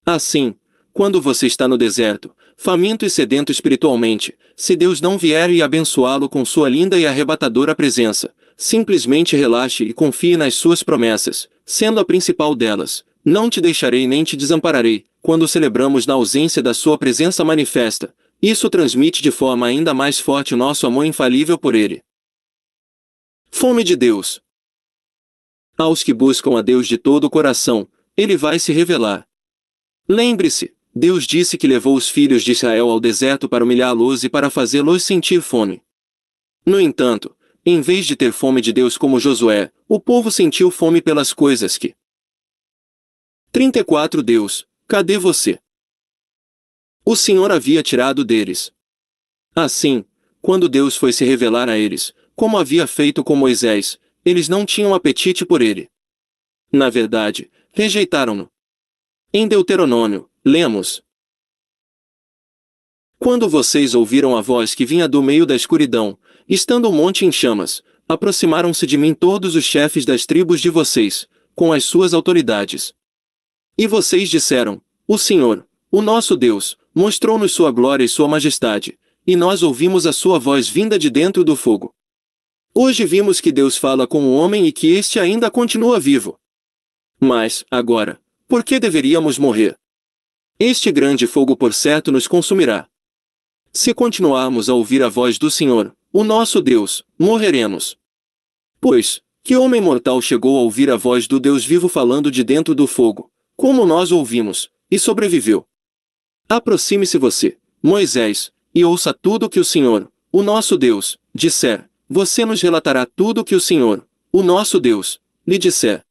Assim, quando você está no deserto, faminto e sedento espiritualmente, se Deus não vier e abençoá-lo com sua linda e arrebatadora presença, simplesmente relaxe e confie nas suas promessas, sendo a principal delas: Não te deixarei nem te desampararei. Quando celebramos na ausência da sua presença manifesta, isso transmite de forma ainda mais forte o nosso amor infalível por ele. Fome de Deus. Aos que buscam a Deus de todo o coração, ele vai se revelar. Lembre-se, Deus disse que levou os filhos de Israel ao deserto para humilhá-los e para fazê-los sentir fome. No entanto, em vez de ter fome de Deus como Josué, o povo sentiu fome pelas coisas que. 34 Deus, cadê você? O Senhor havia tirado deles. Assim, quando Deus foi se revelar a eles, como havia feito com Moisés, eles não tinham apetite por ele. Na verdade, rejeitaram-no. Em Deuteronômio, lemos: Quando vocês ouviram a voz que vinha do meio da escuridão, estando o monte em chamas, aproximaram-se de mim todos os chefes das tribos de vocês, com as suas autoridades. E vocês disseram: O Senhor, o nosso Deus, mostrou-nos sua glória e sua majestade, e nós ouvimos a sua voz vinda de dentro do fogo. Hoje vimos que Deus fala com o homem e que este ainda continua vivo. Mas, agora, por que deveríamos morrer? Este grande fogo por certo nos consumirá. Se continuarmos a ouvir a voz do Senhor, o nosso Deus, morreremos. Pois, que homem mortal chegou a ouvir a voz do Deus vivo falando de dentro do fogo, como nós ouvimos, e sobreviveu? Aproxime-se você, Moisés, e ouça tudo o que o Senhor, o nosso Deus, disser, você nos relatará tudo o que o Senhor, o nosso Deus, lhe disser.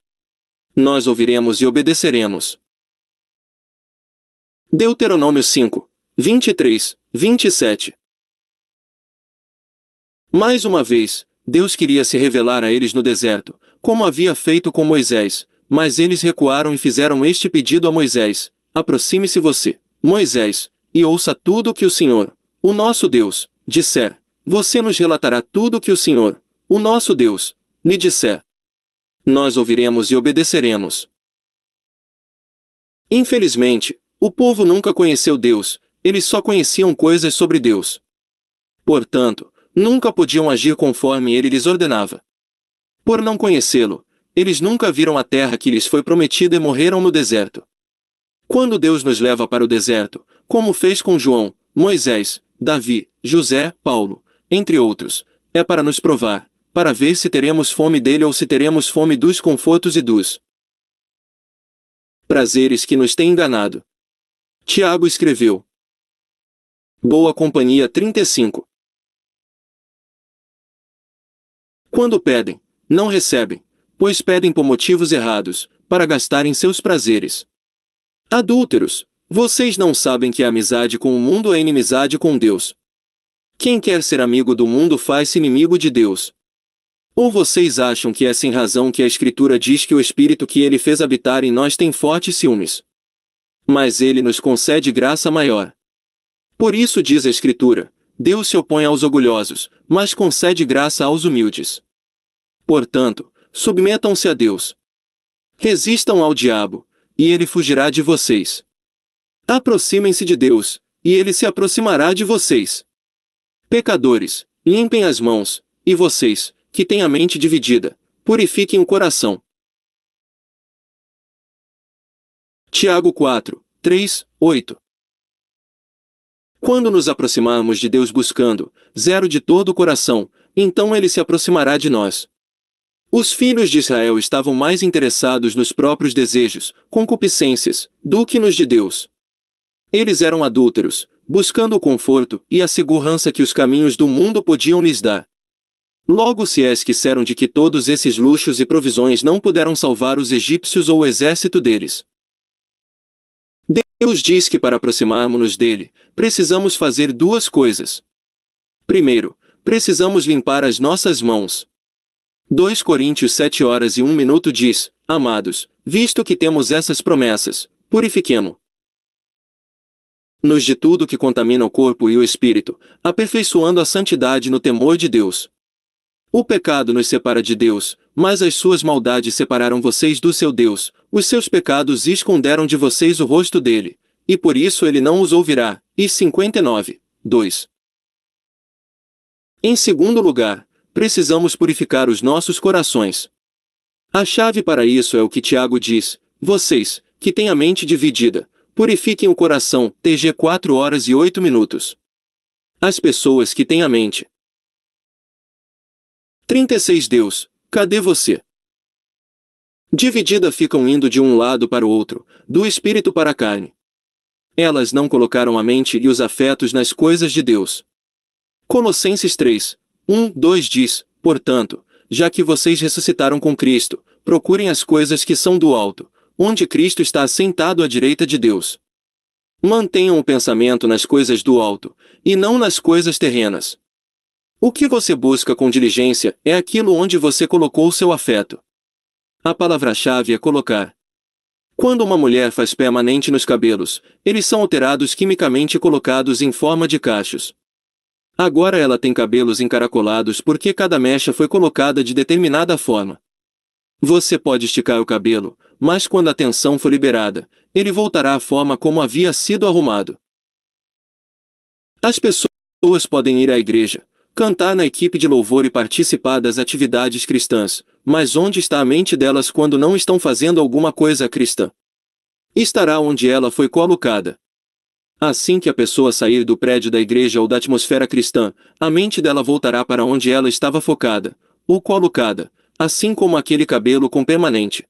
Nós ouviremos e obedeceremos. Deuteronômio 5, 23, 27 Mais uma vez, Deus queria se revelar a eles no deserto, como havia feito com Moisés, mas eles recuaram e fizeram este pedido a Moisés: Aproxime-se você, Moisés, e ouça tudo o que o Senhor, o nosso Deus, disser. Você nos relatará tudo o que o Senhor, o nosso Deus, lhe disser. Nós ouviremos e obedeceremos. Infelizmente, o povo nunca conheceu Deus, eles só conheciam coisas sobre Deus. Portanto, nunca podiam agir conforme ele lhes ordenava. Por não conhecê-lo, eles nunca viram a terra que lhes foi prometida e morreram no deserto. Quando Deus nos leva para o deserto, como fez com João, Moisés, Davi, José, Paulo, entre outros, é para nos provar, para ver se teremos fome dele ou se teremos fome dos confortos e dos prazeres que nos têm enganado. Tiago escreveu. Boa Companhia 35 Quando pedem, não recebem, pois pedem por motivos errados, para gastarem seus prazeres. Adúlteros, vocês não sabem que a amizade com o mundo é inimizade com Deus. Quem quer ser amigo do mundo faz-se inimigo de Deus. Ou vocês acham que é sem razão que a Escritura diz que o Espírito que ele fez habitar em nós tem fortes ciúmes? Mas ele nos concede graça maior. Por isso diz a Escritura: Deus se opõe aos orgulhosos, mas concede graça aos humildes. Portanto, submetam-se a Deus. Resistam ao diabo, e ele fugirá de vocês. Aproximem-se de Deus, e ele se aproximará de vocês. Pecadores, limpem as mãos, e vocês, que têm a mente dividida, purifiquem o coração. Tiago 4, 3, 8 Quando nos aproximarmos de Deus buscando, zero de todo o coração, então Ele se aproximará de nós. Os filhos de Israel estavam mais interessados nos próprios desejos, concupiscências, do que nos de Deus. Eles eram adúlteros, buscando o conforto e a segurança que os caminhos do mundo podiam lhes dar. Logo se esqueceram de que todos esses luxos e provisões não puderam salvar os egípcios ou o exército deles. Deus diz que para aproximarmos-nos dele, precisamos fazer duas coisas. Primeiro, precisamos limpar as nossas mãos. 2 Coríntios 7 horas e 1 minuto diz, Amados, visto que temos essas promessas, purifiquemo nos de tudo que contamina o corpo e o espírito, aperfeiçoando a santidade no temor de Deus. O pecado nos separa de Deus, mas as suas maldades separaram vocês do seu Deus, os seus pecados esconderam de vocês o rosto dele, e por isso ele não os ouvirá. E 59, 2. Em segundo lugar, precisamos purificar os nossos corações. A chave para isso é o que Tiago diz: vocês, que têm a mente dividida, Purifiquem o coração, TG 4 horas e 8 minutos. As pessoas que têm a mente. 36 Deus, cadê você? Dividida ficam indo de um lado para o outro, do espírito para a carne. Elas não colocaram a mente e os afetos nas coisas de Deus. Colossenses 3, 1, 2 diz, portanto, já que vocês ressuscitaram com Cristo, procurem as coisas que são do alto, onde Cristo está sentado à direita de Deus. Mantenham o pensamento nas coisas do alto, e não nas coisas terrenas. O que você busca com diligência é aquilo onde você colocou seu afeto. A palavra-chave é colocar. Quando uma mulher faz permanente nos cabelos, eles são alterados quimicamente e colocados em forma de cachos. Agora ela tem cabelos encaracolados porque cada mecha foi colocada de determinada forma. Você pode esticar o cabelo, mas quando a tensão for liberada, ele voltará à forma como havia sido arrumado. As pessoas podem ir à igreja, cantar na equipe de louvor e participar das atividades cristãs, mas onde está a mente delas quando não estão fazendo alguma coisa cristã? Estará onde ela foi colocada. Assim que a pessoa sair do prédio da igreja ou da atmosfera cristã, a mente dela voltará para onde ela estava focada, ou colocada, assim como aquele cabelo com permanente.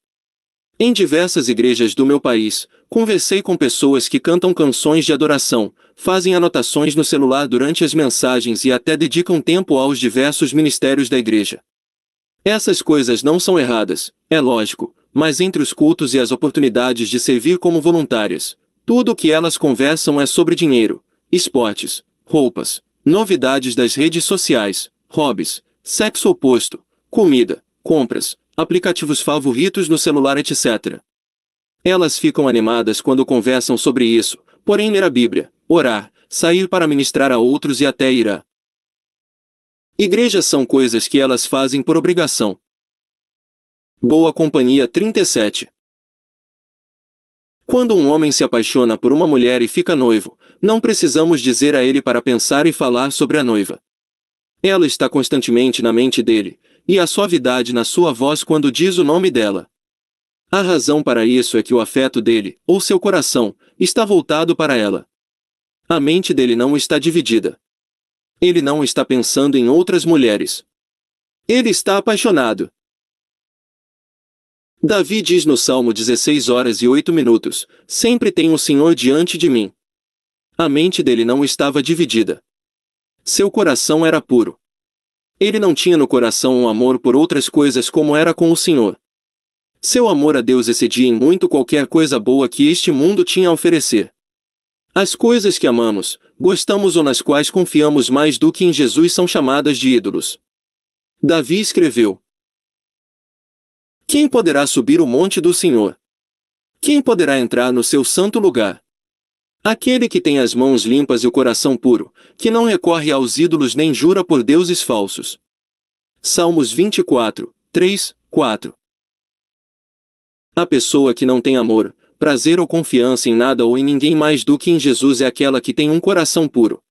Em diversas igrejas do meu país, conversei com pessoas que cantam canções de adoração, fazem anotações no celular durante as mensagens e até dedicam tempo aos diversos ministérios da igreja. Essas coisas não são erradas, é lógico, mas entre os cultos e as oportunidades de servir como voluntárias, tudo o que elas conversam é sobre dinheiro, esportes, roupas, novidades das redes sociais, hobbies, sexo oposto, comida, compras, aplicativos favoritos no celular, etc. Elas ficam animadas quando conversam sobre isso, porém ler a Bíblia, orar, sair para ministrar a outros e até ir à igreja são coisas que elas fazem por obrigação. Boa Companhia 37 Quando um homem se apaixona por uma mulher e fica noivo, não precisamos dizer a ele para pensar e falar sobre a noiva. Ela está constantemente na mente dele, e a suavidade na sua voz quando diz o nome dela. A razão para isso é que o afeto dele, ou seu coração, está voltado para ela. A mente dele não está dividida. Ele não está pensando em outras mulheres. Ele está apaixonado. Davi diz no Salmo 16 horas e 8 minutos: Sempre tem o Senhor diante de mim. A mente dele não estava dividida. Seu coração era puro. Ele não tinha no coração um amor por outras coisas como era com o Senhor. Seu amor a Deus excedia em muito qualquer coisa boa que este mundo tinha a oferecer. As coisas que amamos, gostamos ou nas quais confiamos mais do que em Jesus são chamadas de ídolos. Davi escreveu: Quem poderá subir o monte do Senhor? Quem poderá entrar no seu santo lugar? Aquele que tem as mãos limpas e o coração puro, que não recorre aos ídolos nem jura por deuses falsos. Salmos 24, 3, 4. A pessoa que não tem amor, prazer ou confiança em nada ou em ninguém mais do que em Jesus é aquela que tem um coração puro.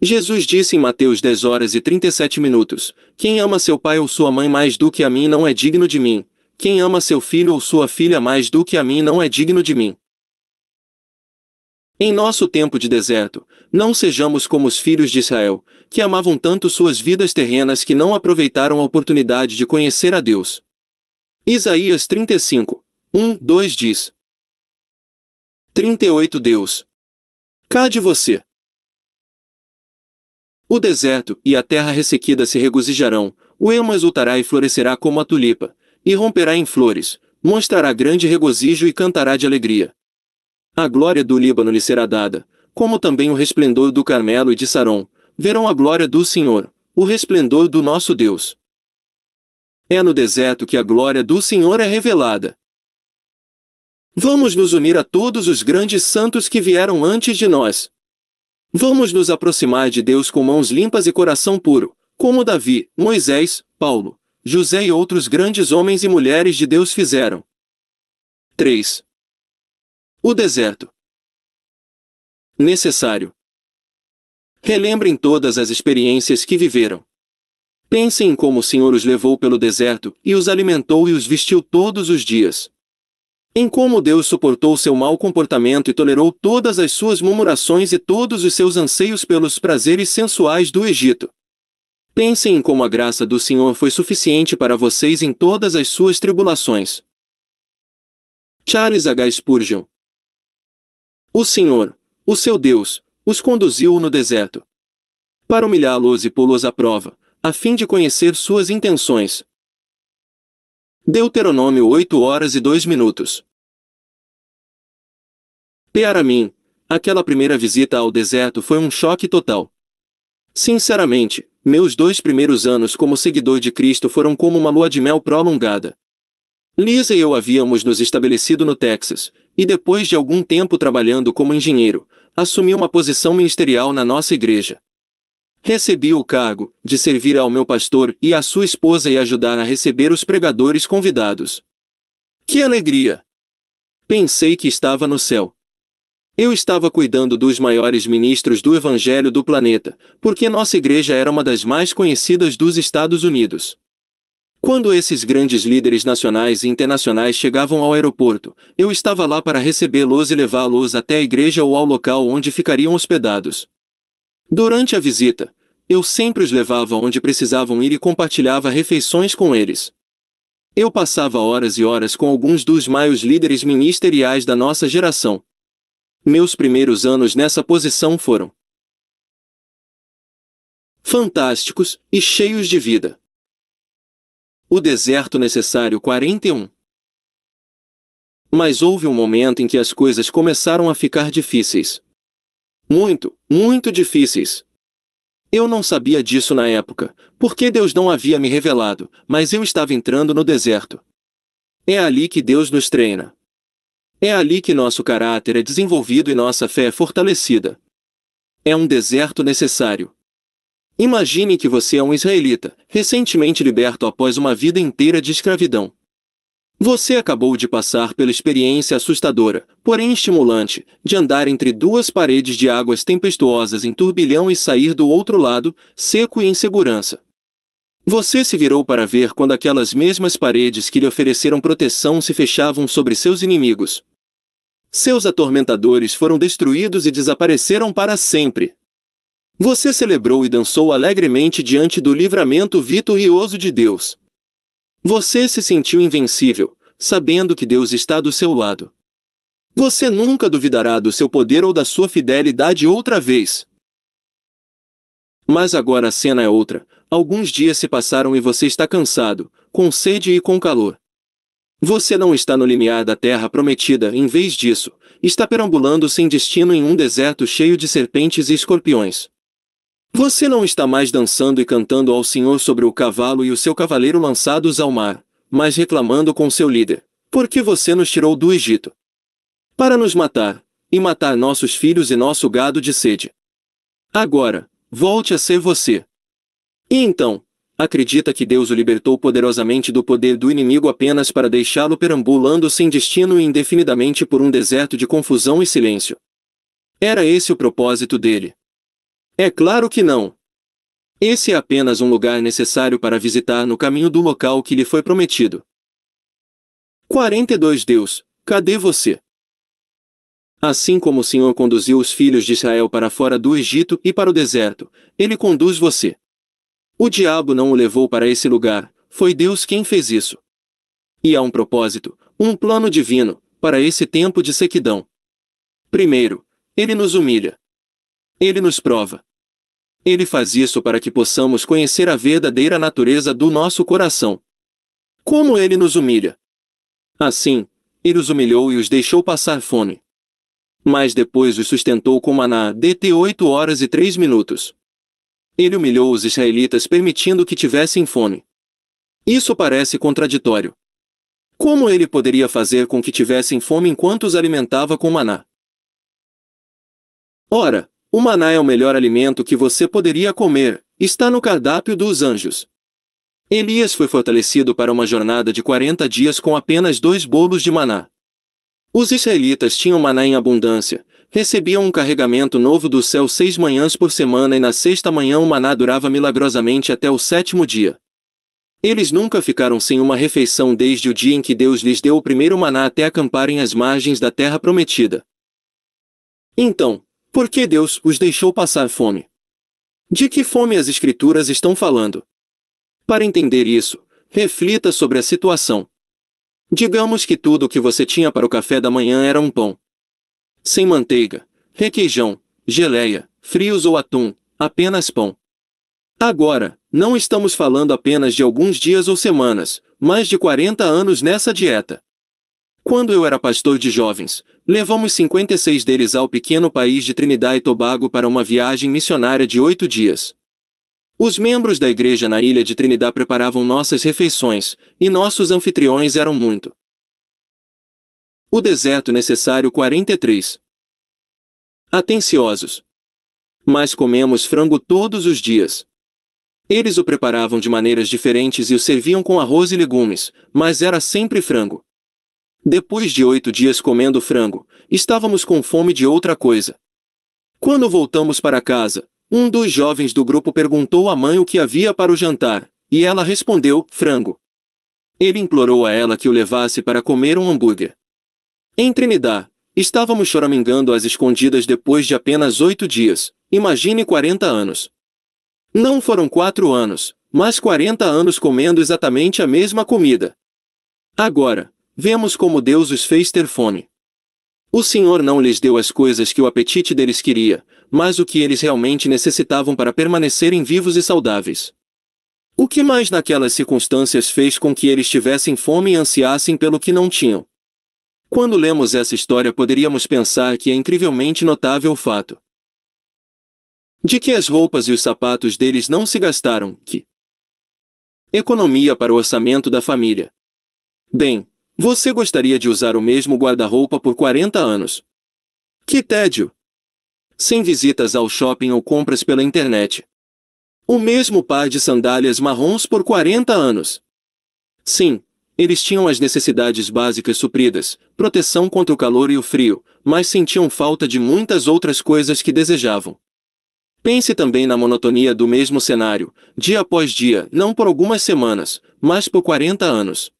Jesus disse em Mateus 10 horas e 37 minutos: Quem ama seu pai ou sua mãe mais do que a mim não é digno de mim. Quem ama seu filho ou sua filha mais do que a mim não é digno de mim. Em nosso tempo de deserto, não sejamos como os filhos de Israel, que amavam tanto suas vidas terrenas que não aproveitaram a oportunidade de conhecer a Deus. Isaías 35, 1, 2 diz. 38 Deus. Cade você. O deserto e a terra ressequida se regozijarão, o emo exultará e florescerá como a tulipa, e romperá em flores, mostrará grande regozijo e cantará de alegria. A glória do Líbano lhe será dada, como também o resplendor do Carmelo e de Saron. Verão a glória do Senhor, o resplendor do nosso Deus. É no deserto que a glória do Senhor é revelada. Vamos nos unir a todos os grandes santos que vieram antes de nós. Vamos nos aproximar de Deus com mãos limpas e coração puro, como Davi, Moisés, Paulo, José e outros grandes homens e mulheres de Deus fizeram. 3. O deserto. Necessário. Relembrem todas as experiências que viveram. Pensem em como o Senhor os levou pelo deserto e os alimentou e os vestiu todos os dias. Em como Deus suportou seu mau comportamento e tolerou todas as suas murmurações e todos os seus anseios pelos prazeres sensuais do Egito. Pensem em como a graça do Senhor foi suficiente para vocês em todas as suas tribulações. Charles H. Spurgeon o Senhor, o seu Deus, os conduziu no deserto para humilhá-los e pô-los à prova, a fim de conhecer suas intenções. Deuteronômio 8 horas e 2 minutos. Para mim, aquela primeira visita ao deserto foi um choque total. Sinceramente, meus dois primeiros anos como seguidor de Cristo foram como uma lua de mel prolongada. Lisa e eu havíamos nos estabelecido no Texas, e depois de algum tempo trabalhando como engenheiro, assumi uma posição ministerial na nossa igreja. Recebi o cargo de servir ao meu pastor e à sua esposa e ajudar a receber os pregadores convidados. Que alegria! Pensei que estava no céu. Eu estava cuidando dos maiores ministros do Evangelho do planeta, porque nossa igreja era uma das mais conhecidas dos Estados Unidos. Quando esses grandes líderes nacionais e internacionais chegavam ao aeroporto, eu estava lá para recebê-los e levá-los até a igreja ou ao local onde ficariam hospedados. Durante a visita, eu sempre os levava onde precisavam ir e compartilhava refeições com eles. Eu passava horas e horas com alguns dos maiores líderes ministeriais da nossa geração. Meus primeiros anos nessa posição foram fantásticos e cheios de vida o deserto necessário 41. Mas houve um momento em que as coisas começaram a ficar difíceis. Muito, muito difíceis. Eu não sabia disso na época, porque Deus não havia me revelado, mas eu estava entrando no deserto. É ali que Deus nos treina. É ali que nosso caráter é desenvolvido e nossa fé é fortalecida. É um deserto necessário. Imagine que você é um israelita, recentemente liberto após uma vida inteira de escravidão. Você acabou de passar pela experiência assustadora, porém estimulante, de andar entre duas paredes de águas tempestuosas em turbilhão e sair do outro lado, seco e em segurança. Você se virou para ver quando aquelas mesmas paredes que lhe ofereceram proteção se fechavam sobre seus inimigos. Seus atormentadores foram destruídos e desapareceram para sempre, você celebrou e dançou alegremente diante do livramento vitorioso de Deus. Você se sentiu invencível, sabendo que Deus está do seu lado. Você nunca duvidará do seu poder ou da sua fidelidade outra vez. Mas agora a cena é outra. Alguns dias se passaram e você está cansado, com sede e com calor. Você não está no limiar da terra prometida, em vez disso, está perambulando sem destino em um deserto cheio de serpentes e escorpiões. Você não está mais dançando e cantando ao Senhor sobre o cavalo e o seu cavaleiro lançados ao mar, mas reclamando com seu líder. Por que você nos tirou do Egito? Para nos matar, e matar nossos filhos e nosso gado de sede. Agora, volte a ser você. E então, acredita que Deus o libertou poderosamente do poder do inimigo apenas para deixá-lo perambulando sem destino e indefinidamente por um deserto de confusão e silêncio. Era esse o propósito dele. É claro que não. Esse é apenas um lugar necessário para visitar no caminho do local que lhe foi prometido. 42 Deus, cadê você? Assim como o Senhor conduziu os filhos de Israel para fora do Egito e para o deserto, ele conduz você. O diabo não o levou para esse lugar, foi Deus quem fez isso. E há um propósito, um plano divino, para esse tempo de sequidão. Primeiro, ele nos humilha. Ele nos prova. Ele faz isso para que possamos conhecer a verdadeira natureza do nosso coração. Como ele nos humilha! Assim, ele os humilhou e os deixou passar fome. Mas depois os sustentou com maná dt 8 horas e 3 minutos. Ele humilhou os israelitas permitindo que tivessem fome. Isso parece contraditório. Como ele poderia fazer com que tivessem fome enquanto os alimentava com maná? Ora, o maná é o melhor alimento que você poderia comer, está no cardápio dos anjos. Elias foi fortalecido para uma jornada de 40 dias com apenas dois bolos de maná. Os israelitas tinham maná em abundância, recebiam um carregamento novo do céu seis manhãs por semana e na sexta manhã o maná durava milagrosamente até o sétimo dia. Eles nunca ficaram sem uma refeição desde o dia em que Deus lhes deu o primeiro maná até acamparem às margens da terra prometida. Então, por que Deus os deixou passar fome? De que fome as Escrituras estão falando? Para entender isso, reflita sobre a situação. Digamos que tudo o que você tinha para o café da manhã era um pão. Sem manteiga, requeijão, geleia, frios ou atum, apenas pão. Agora, não estamos falando apenas de alguns dias ou semanas, mais de 40 anos nessa dieta. Quando eu era pastor de jovens, Levamos 56 deles ao pequeno país de Trinidad e Tobago para uma viagem missionária de oito dias. Os membros da igreja na ilha de Trinidad preparavam nossas refeições, e nossos anfitriões eram muito. O deserto necessário 43. Atenciosos. Mas comemos frango todos os dias. Eles o preparavam de maneiras diferentes e o serviam com arroz e legumes, mas era sempre frango. Depois de oito dias comendo frango, estávamos com fome de outra coisa. Quando voltamos para casa, um dos jovens do grupo perguntou à mãe o que havia para o jantar, e ela respondeu, frango. Ele implorou a ela que o levasse para comer um hambúrguer. Em Trinidad, estávamos choramingando às escondidas depois de apenas oito dias, imagine 40 anos. Não foram quatro anos, mas 40 anos comendo exatamente a mesma comida. Agora, Vemos como Deus os fez ter fome. O Senhor não lhes deu as coisas que o apetite deles queria, mas o que eles realmente necessitavam para permanecerem vivos e saudáveis. O que mais naquelas circunstâncias fez com que eles tivessem fome e ansiassem pelo que não tinham? Quando lemos essa história, poderíamos pensar que é incrivelmente notável o fato de que as roupas e os sapatos deles não se gastaram, que economia para o orçamento da família. Bem, você gostaria de usar o mesmo guarda-roupa por 40 anos. Que tédio! Sem visitas ao shopping ou compras pela internet. O mesmo par de sandálias marrons por 40 anos. Sim, eles tinham as necessidades básicas supridas, proteção contra o calor e o frio, mas sentiam falta de muitas outras coisas que desejavam. Pense também na monotonia do mesmo cenário, dia após dia, não por algumas semanas, mas por 40 anos.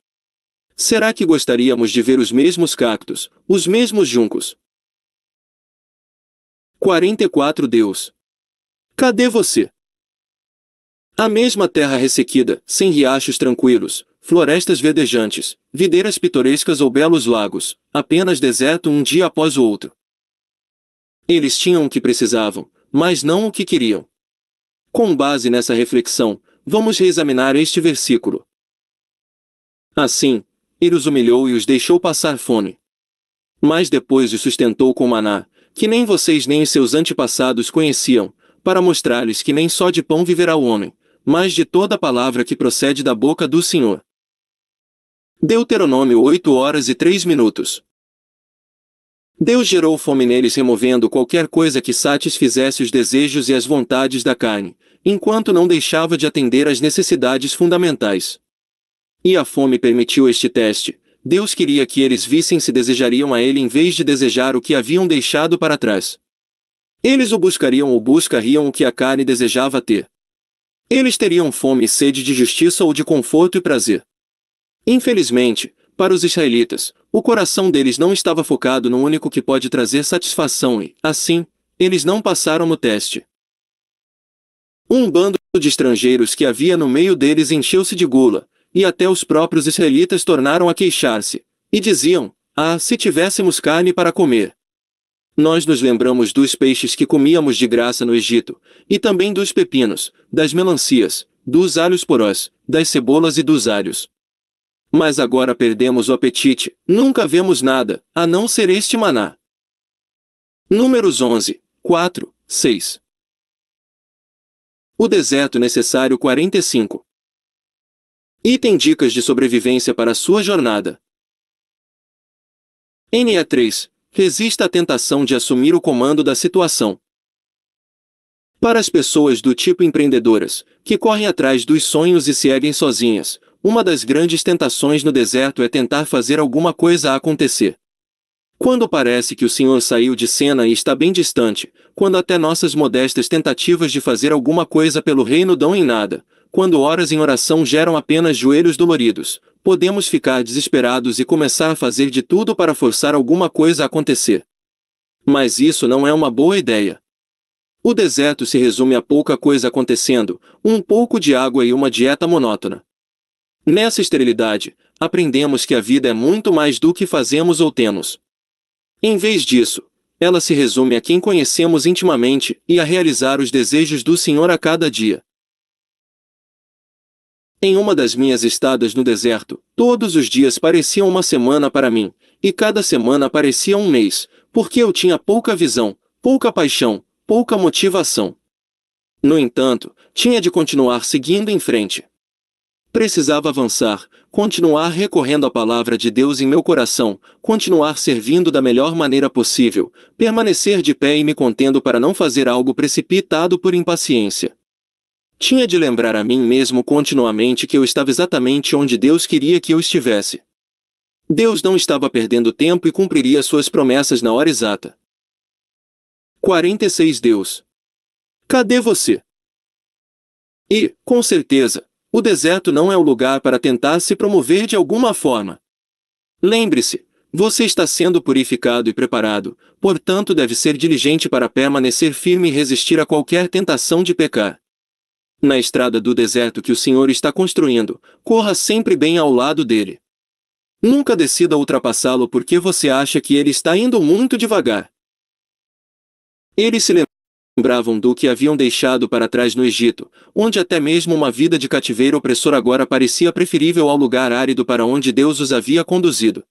Será que gostaríamos de ver os mesmos cactos, os mesmos juncos? 44 Deus. Cadê você? A mesma terra ressequida, sem riachos tranquilos, florestas verdejantes, videiras pitorescas ou belos lagos, apenas deserto um dia após o outro. Eles tinham o que precisavam, mas não o que queriam. Com base nessa reflexão, vamos reexaminar este versículo. Assim, ele os humilhou e os deixou passar fome. Mas depois os sustentou com maná, que nem vocês nem os seus antepassados conheciam, para mostrar-lhes que nem só de pão viverá o homem, mas de toda palavra que procede da boca do Senhor. Deuteronômio 8 horas e 3 minutos. Deus gerou fome neles removendo qualquer coisa que satisfizesse os desejos e as vontades da carne, enquanto não deixava de atender às necessidades fundamentais. E a fome permitiu este teste. Deus queria que eles vissem se desejariam a ele em vez de desejar o que haviam deixado para trás. Eles o buscariam ou buscariam o que a carne desejava ter. Eles teriam fome e sede de justiça ou de conforto e prazer. Infelizmente, para os israelitas, o coração deles não estava focado no único que pode trazer satisfação e, assim, eles não passaram no teste. Um bando de estrangeiros que havia no meio deles encheu-se de gula, e até os próprios israelitas tornaram a queixar-se, e diziam, ah, se tivéssemos carne para comer! Nós nos lembramos dos peixes que comíamos de graça no Egito, e também dos pepinos, das melancias, dos alhos porós, das cebolas e dos alhos. Mas agora perdemos o apetite, nunca vemos nada, a não ser este maná. Números 11, 4, 6 O deserto necessário 45 Item Dicas de sobrevivência para sua jornada. NA3. Resista à tentação de assumir o comando da situação. Para as pessoas do tipo empreendedoras, que correm atrás dos sonhos e se erguem sozinhas, uma das grandes tentações no deserto é tentar fazer alguma coisa acontecer. Quando parece que o senhor saiu de cena e está bem distante, quando até nossas modestas tentativas de fazer alguma coisa pelo reino dão em nada, quando horas em oração geram apenas joelhos doloridos, podemos ficar desesperados e começar a fazer de tudo para forçar alguma coisa a acontecer. Mas isso não é uma boa ideia. O deserto se resume a pouca coisa acontecendo, um pouco de água e uma dieta monótona. Nessa esterilidade, aprendemos que a vida é muito mais do que fazemos ou temos. Em vez disso, ela se resume a quem conhecemos intimamente e a realizar os desejos do Senhor a cada dia. Em uma das minhas estadas no deserto, todos os dias pareciam uma semana para mim, e cada semana parecia um mês, porque eu tinha pouca visão, pouca paixão, pouca motivação. No entanto, tinha de continuar seguindo em frente. Precisava avançar, continuar recorrendo à palavra de Deus em meu coração, continuar servindo da melhor maneira possível, permanecer de pé e me contendo para não fazer algo precipitado por impaciência. Tinha de lembrar a mim mesmo continuamente que eu estava exatamente onde Deus queria que eu estivesse. Deus não estava perdendo tempo e cumpriria suas promessas na hora exata. 46 Deus. Cadê você? E, com certeza, o deserto não é o lugar para tentar se promover de alguma forma. Lembre-se, você está sendo purificado e preparado, portanto deve ser diligente para permanecer firme e resistir a qualquer tentação de pecar na estrada do deserto que o senhor está construindo, corra sempre bem ao lado dele. Nunca decida ultrapassá-lo porque você acha que ele está indo muito devagar. Eles se lembravam do que haviam deixado para trás no Egito, onde até mesmo uma vida de cativeiro opressor agora parecia preferível ao lugar árido para onde Deus os havia conduzido.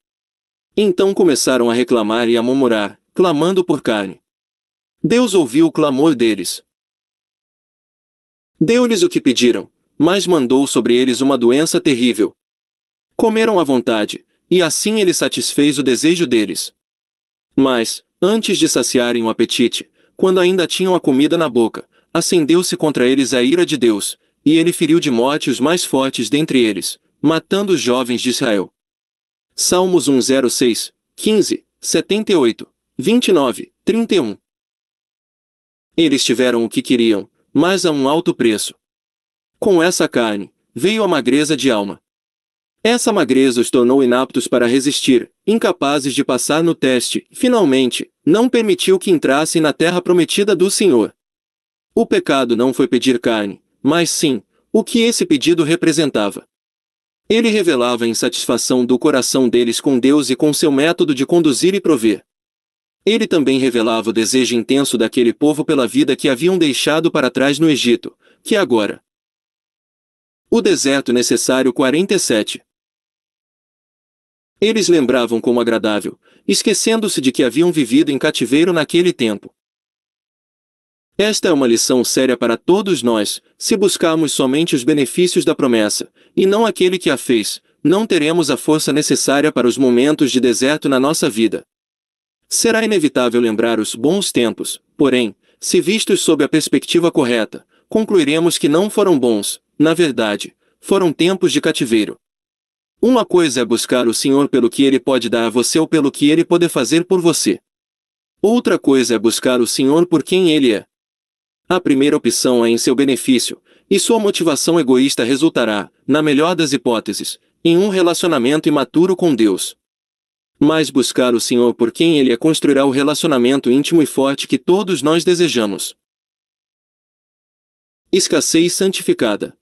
Então começaram a reclamar e a murmurar, clamando por carne. Deus ouviu o clamor deles, Deu-lhes o que pediram, mas mandou sobre eles uma doença terrível. Comeram à vontade, e assim ele satisfez o desejo deles. Mas, antes de saciarem o apetite, quando ainda tinham a comida na boca, acendeu-se contra eles a ira de Deus, e ele feriu de morte os mais fortes dentre eles, matando os jovens de Israel. Salmos 106, 15, 78, 29, 31 Eles tiveram o que queriam, mas a um alto preço. Com essa carne, veio a magreza de alma. Essa magreza os tornou inaptos para resistir, incapazes de passar no teste, finalmente, não permitiu que entrassem na terra prometida do Senhor. O pecado não foi pedir carne, mas sim, o que esse pedido representava. Ele revelava a insatisfação do coração deles com Deus e com seu método de conduzir e prover. Ele também revelava o desejo intenso daquele povo pela vida que haviam deixado para trás no Egito, que agora. O deserto necessário 47. Eles lembravam como agradável, esquecendo-se de que haviam vivido em cativeiro naquele tempo. Esta é uma lição séria para todos nós, se buscarmos somente os benefícios da promessa, e não aquele que a fez, não teremos a força necessária para os momentos de deserto na nossa vida. Será inevitável lembrar os bons tempos, porém, se vistos sob a perspectiva correta, concluiremos que não foram bons, na verdade, foram tempos de cativeiro. Uma coisa é buscar o Senhor pelo que Ele pode dar a você ou pelo que Ele pode fazer por você. Outra coisa é buscar o Senhor por quem Ele é. A primeira opção é em seu benefício, e sua motivação egoísta resultará, na melhor das hipóteses, em um relacionamento imaturo com Deus, mas buscar o Senhor por quem Ele é construirá o relacionamento íntimo e forte que todos nós desejamos. Escassez santificada.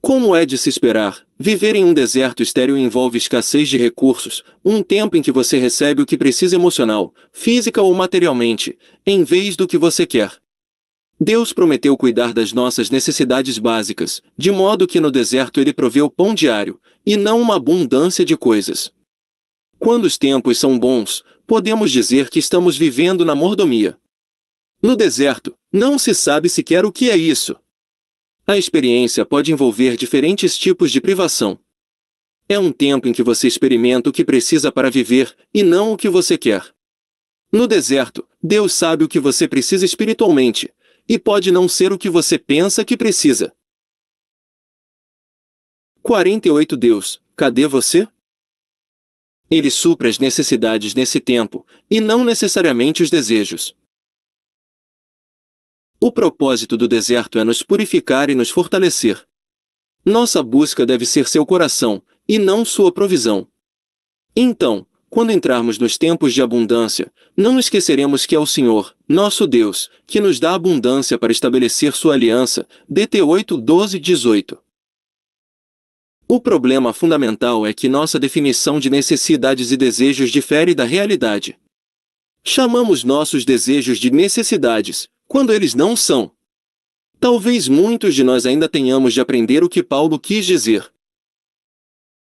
Como é de se esperar, viver em um deserto estéril envolve escassez de recursos, um tempo em que você recebe o que precisa emocional, física ou materialmente, em vez do que você quer. Deus prometeu cuidar das nossas necessidades básicas, de modo que no deserto ele proveu pão diário, e não uma abundância de coisas. Quando os tempos são bons, podemos dizer que estamos vivendo na mordomia. No deserto, não se sabe sequer o que é isso. A experiência pode envolver diferentes tipos de privação. É um tempo em que você experimenta o que precisa para viver e não o que você quer. No deserto, Deus sabe o que você precisa espiritualmente, e pode não ser o que você pensa que precisa. 48 Deus, cadê você? Ele supra as necessidades nesse tempo, e não necessariamente os desejos. O propósito do deserto é nos purificar e nos fortalecer. Nossa busca deve ser seu coração, e não sua provisão. Então, quando entrarmos nos tempos de abundância, não esqueceremos que é o Senhor, nosso Deus, que nos dá abundância para estabelecer sua aliança. DT 8, 12, 18. O problema fundamental é que nossa definição de necessidades e desejos difere da realidade. Chamamos nossos desejos de necessidades, quando eles não são. Talvez muitos de nós ainda tenhamos de aprender o que Paulo quis dizer.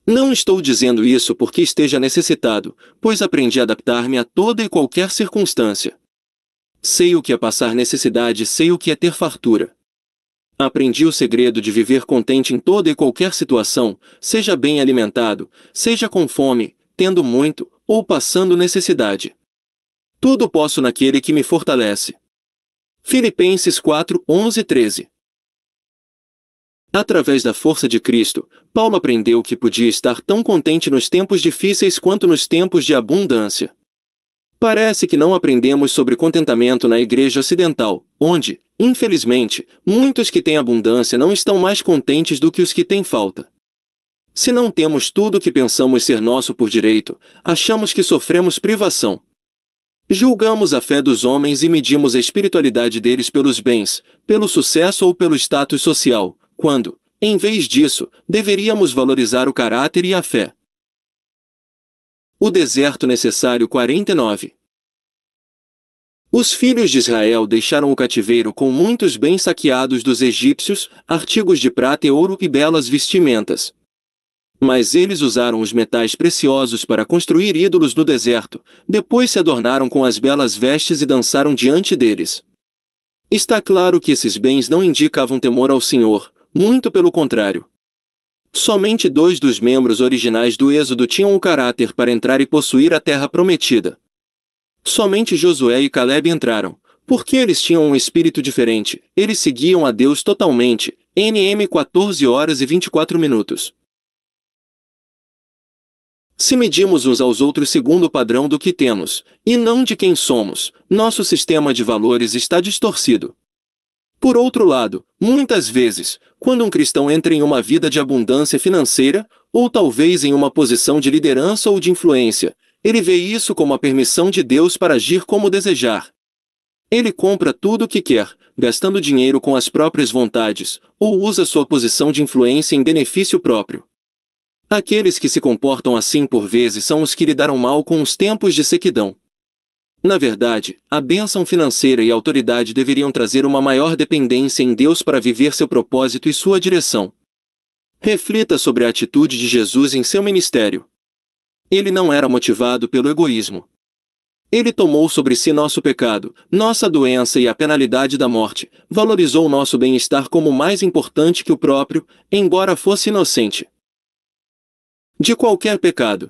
Não estou dizendo isso porque esteja necessitado, pois aprendi a adaptar-me a toda e qualquer circunstância. Sei o que é passar necessidade, sei o que é ter fartura aprendi o segredo de viver contente em toda e qualquer situação, seja bem alimentado, seja com fome, tendo muito ou passando necessidade. Tudo posso naquele que me fortalece. Filipenses 4, 11 13 Através da força de Cristo, Paulo aprendeu que podia estar tão contente nos tempos difíceis quanto nos tempos de abundância. Parece que não aprendemos sobre contentamento na igreja ocidental, onde, Infelizmente, muitos que têm abundância não estão mais contentes do que os que têm falta. Se não temos tudo o que pensamos ser nosso por direito, achamos que sofremos privação. Julgamos a fé dos homens e medimos a espiritualidade deles pelos bens, pelo sucesso ou pelo status social, quando, em vez disso, deveríamos valorizar o caráter e a fé. O deserto necessário 49 os filhos de Israel deixaram o cativeiro com muitos bens saqueados dos egípcios, artigos de prata e ouro e belas vestimentas. Mas eles usaram os metais preciosos para construir ídolos no deserto, depois se adornaram com as belas vestes e dançaram diante deles. Está claro que esses bens não indicavam temor ao Senhor, muito pelo contrário. Somente dois dos membros originais do Êxodo tinham o caráter para entrar e possuir a terra prometida. Somente Josué e Caleb entraram, porque eles tinham um espírito diferente, eles seguiam a Deus totalmente. NM 14 horas e 24 minutos. Se medimos uns aos outros segundo o padrão do que temos, e não de quem somos, nosso sistema de valores está distorcido. Por outro lado, muitas vezes, quando um cristão entra em uma vida de abundância financeira, ou talvez em uma posição de liderança ou de influência, ele vê isso como a permissão de Deus para agir como desejar. Ele compra tudo o que quer, gastando dinheiro com as próprias vontades, ou usa sua posição de influência em benefício próprio. Aqueles que se comportam assim por vezes são os que lidaram mal com os tempos de sequidão. Na verdade, a bênção financeira e a autoridade deveriam trazer uma maior dependência em Deus para viver seu propósito e sua direção. Reflita sobre a atitude de Jesus em seu ministério. Ele não era motivado pelo egoísmo. Ele tomou sobre si nosso pecado, nossa doença e a penalidade da morte, valorizou nosso bem-estar como mais importante que o próprio, embora fosse inocente. De qualquer pecado.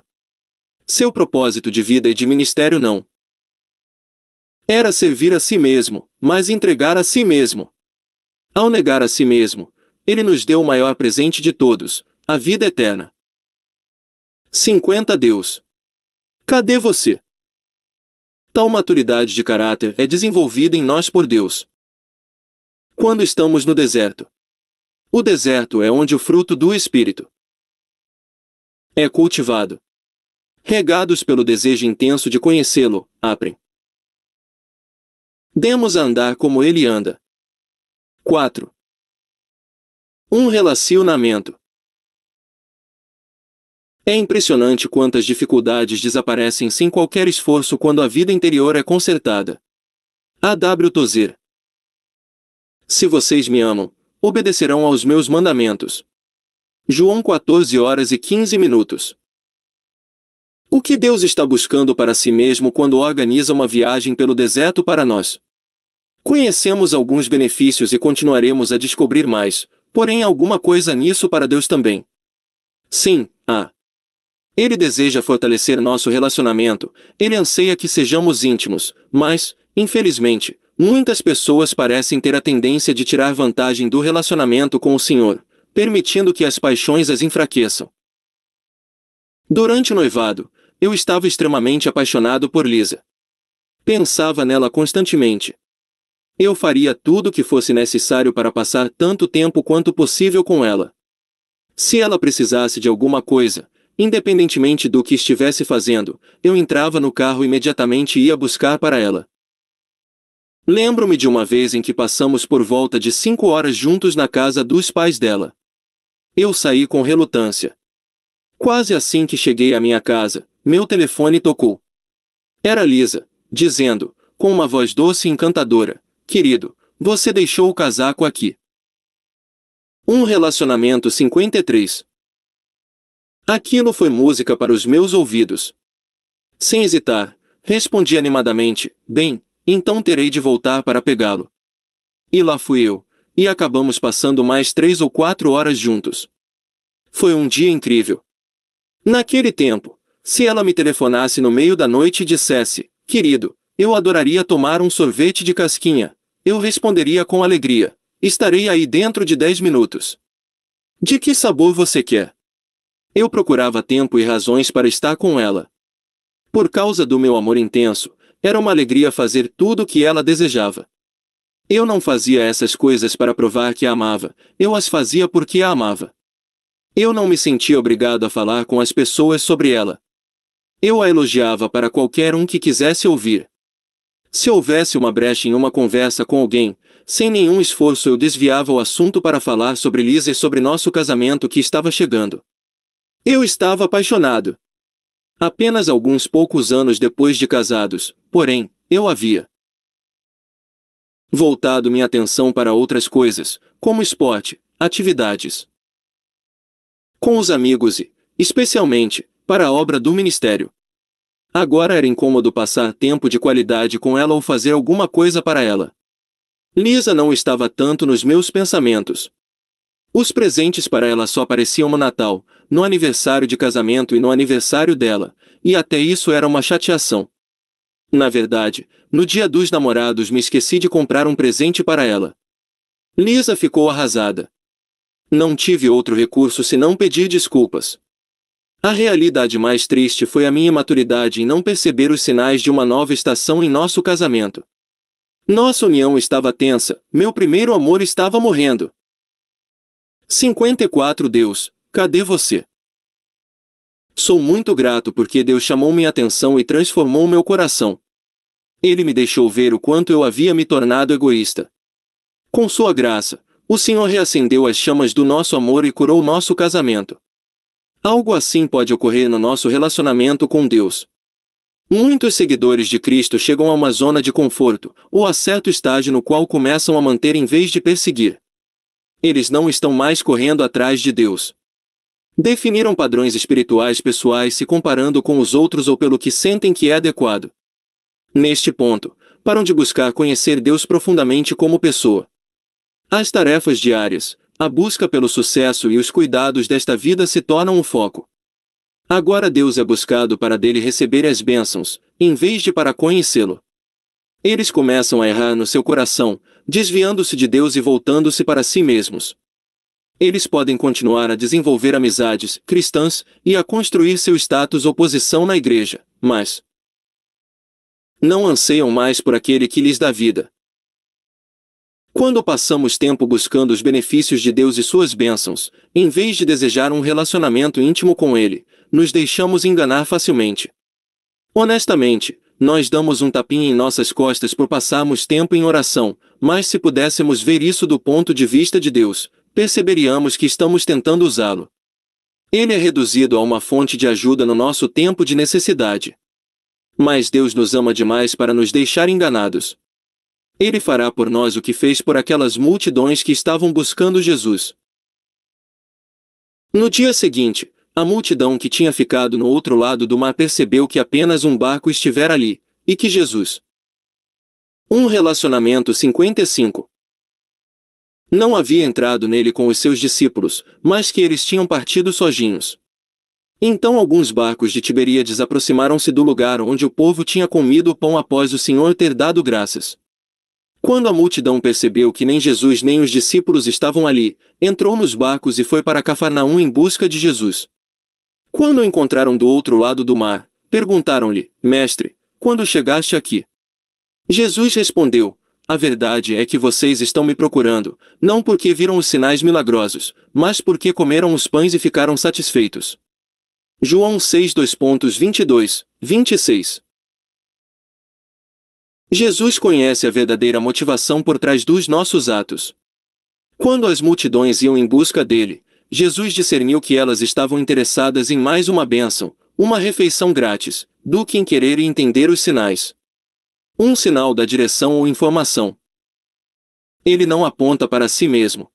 Seu propósito de vida e de ministério não. Era servir a si mesmo, mas entregar a si mesmo. Ao negar a si mesmo, ele nos deu o maior presente de todos, a vida eterna. 50 Deus. Cadê você? Tal maturidade de caráter é desenvolvida em nós por Deus. Quando estamos no deserto. O deserto é onde o fruto do Espírito é cultivado. Regados pelo desejo intenso de conhecê-lo, aprem. Demos a andar como ele anda. 4. Um relacionamento. É impressionante quantas dificuldades desaparecem sem qualquer esforço quando a vida interior é consertada. A.W. Tozer Se vocês me amam, obedecerão aos meus mandamentos. João 14 horas e 15 minutos. O que Deus está buscando para si mesmo quando organiza uma viagem pelo deserto para nós? Conhecemos alguns benefícios e continuaremos a descobrir mais, porém alguma coisa nisso para Deus também. Sim, há. Ele deseja fortalecer nosso relacionamento, ele anseia que sejamos íntimos, mas, infelizmente, muitas pessoas parecem ter a tendência de tirar vantagem do relacionamento com o Senhor, permitindo que as paixões as enfraqueçam. Durante o noivado, eu estava extremamente apaixonado por Lisa. Pensava nela constantemente. Eu faria tudo o que fosse necessário para passar tanto tempo quanto possível com ela. Se ela precisasse de alguma coisa, Independentemente do que estivesse fazendo, eu entrava no carro imediatamente e ia buscar para ela. Lembro-me de uma vez em que passamos por volta de cinco horas juntos na casa dos pais dela. Eu saí com relutância. Quase assim que cheguei à minha casa, meu telefone tocou. Era Lisa, dizendo, com uma voz doce e encantadora: Querido, você deixou o casaco aqui. Um relacionamento 53. Aquilo foi música para os meus ouvidos. Sem hesitar, respondi animadamente, bem, então terei de voltar para pegá-lo. E lá fui eu, e acabamos passando mais três ou quatro horas juntos. Foi um dia incrível. Naquele tempo, se ela me telefonasse no meio da noite e dissesse, querido, eu adoraria tomar um sorvete de casquinha, eu responderia com alegria, estarei aí dentro de dez minutos. De que sabor você quer? Eu procurava tempo e razões para estar com ela. Por causa do meu amor intenso, era uma alegria fazer tudo o que ela desejava. Eu não fazia essas coisas para provar que a amava, eu as fazia porque a amava. Eu não me sentia obrigado a falar com as pessoas sobre ela. Eu a elogiava para qualquer um que quisesse ouvir. Se houvesse uma brecha em uma conversa com alguém, sem nenhum esforço eu desviava o assunto para falar sobre Lisa e sobre nosso casamento que estava chegando. Eu estava apaixonado. Apenas alguns poucos anos depois de casados, porém, eu havia voltado minha atenção para outras coisas, como esporte, atividades com os amigos e, especialmente, para a obra do ministério. Agora era incômodo passar tempo de qualidade com ela ou fazer alguma coisa para ela. Lisa não estava tanto nos meus pensamentos. Os presentes para ela só pareciam no Natal, no aniversário de casamento e no aniversário dela, e até isso era uma chateação. Na verdade, no dia dos namorados me esqueci de comprar um presente para ela. Lisa ficou arrasada. Não tive outro recurso senão pedir desculpas. A realidade mais triste foi a minha imaturidade em não perceber os sinais de uma nova estação em nosso casamento. Nossa união estava tensa, meu primeiro amor estava morrendo. 54 Deus, Cadê você? Sou muito grato porque Deus chamou minha atenção e transformou meu coração. Ele me deixou ver o quanto eu havia me tornado egoísta. Com sua graça, o Senhor reacendeu as chamas do nosso amor e curou nosso casamento. Algo assim pode ocorrer no nosso relacionamento com Deus. Muitos seguidores de Cristo chegam a uma zona de conforto, ou a certo estágio no qual começam a manter em vez de perseguir. Eles não estão mais correndo atrás de Deus. Definiram padrões espirituais pessoais se comparando com os outros ou pelo que sentem que é adequado. Neste ponto, param de buscar conhecer Deus profundamente como pessoa. As tarefas diárias, a busca pelo sucesso e os cuidados desta vida se tornam o um foco. Agora Deus é buscado para dele receber as bênçãos, em vez de para conhecê-lo. Eles começam a errar no seu coração, desviando-se de Deus e voltando-se para si mesmos eles podem continuar a desenvolver amizades cristãs e a construir seu status ou posição na igreja, mas não anseiam mais por aquele que lhes dá vida. Quando passamos tempo buscando os benefícios de Deus e suas bênçãos, em vez de desejar um relacionamento íntimo com Ele, nos deixamos enganar facilmente. Honestamente, nós damos um tapinha em nossas costas por passarmos tempo em oração, mas se pudéssemos ver isso do ponto de vista de Deus, perceberíamos que estamos tentando usá-lo. Ele é reduzido a uma fonte de ajuda no nosso tempo de necessidade. Mas Deus nos ama demais para nos deixar enganados. Ele fará por nós o que fez por aquelas multidões que estavam buscando Jesus. No dia seguinte, a multidão que tinha ficado no outro lado do mar percebeu que apenas um barco estivera ali, e que Jesus. Um relacionamento 55 não havia entrado nele com os seus discípulos, mas que eles tinham partido sozinhos. Então alguns barcos de Tiberíades aproximaram-se do lugar onde o povo tinha comido o pão após o Senhor ter dado graças. Quando a multidão percebeu que nem Jesus nem os discípulos estavam ali, entrou nos barcos e foi para Cafarnaum em busca de Jesus. Quando o encontraram do outro lado do mar, perguntaram-lhe: Mestre, quando chegaste aqui? Jesus respondeu: a verdade é que vocês estão me procurando, não porque viram os sinais milagrosos, mas porque comeram os pães e ficaram satisfeitos. João 6 2.22, 26 Jesus conhece a verdadeira motivação por trás dos nossos atos. Quando as multidões iam em busca dele, Jesus discerniu que elas estavam interessadas em mais uma bênção, uma refeição grátis, do que em querer e entender os sinais um sinal da direção ou informação. Ele não aponta para si mesmo.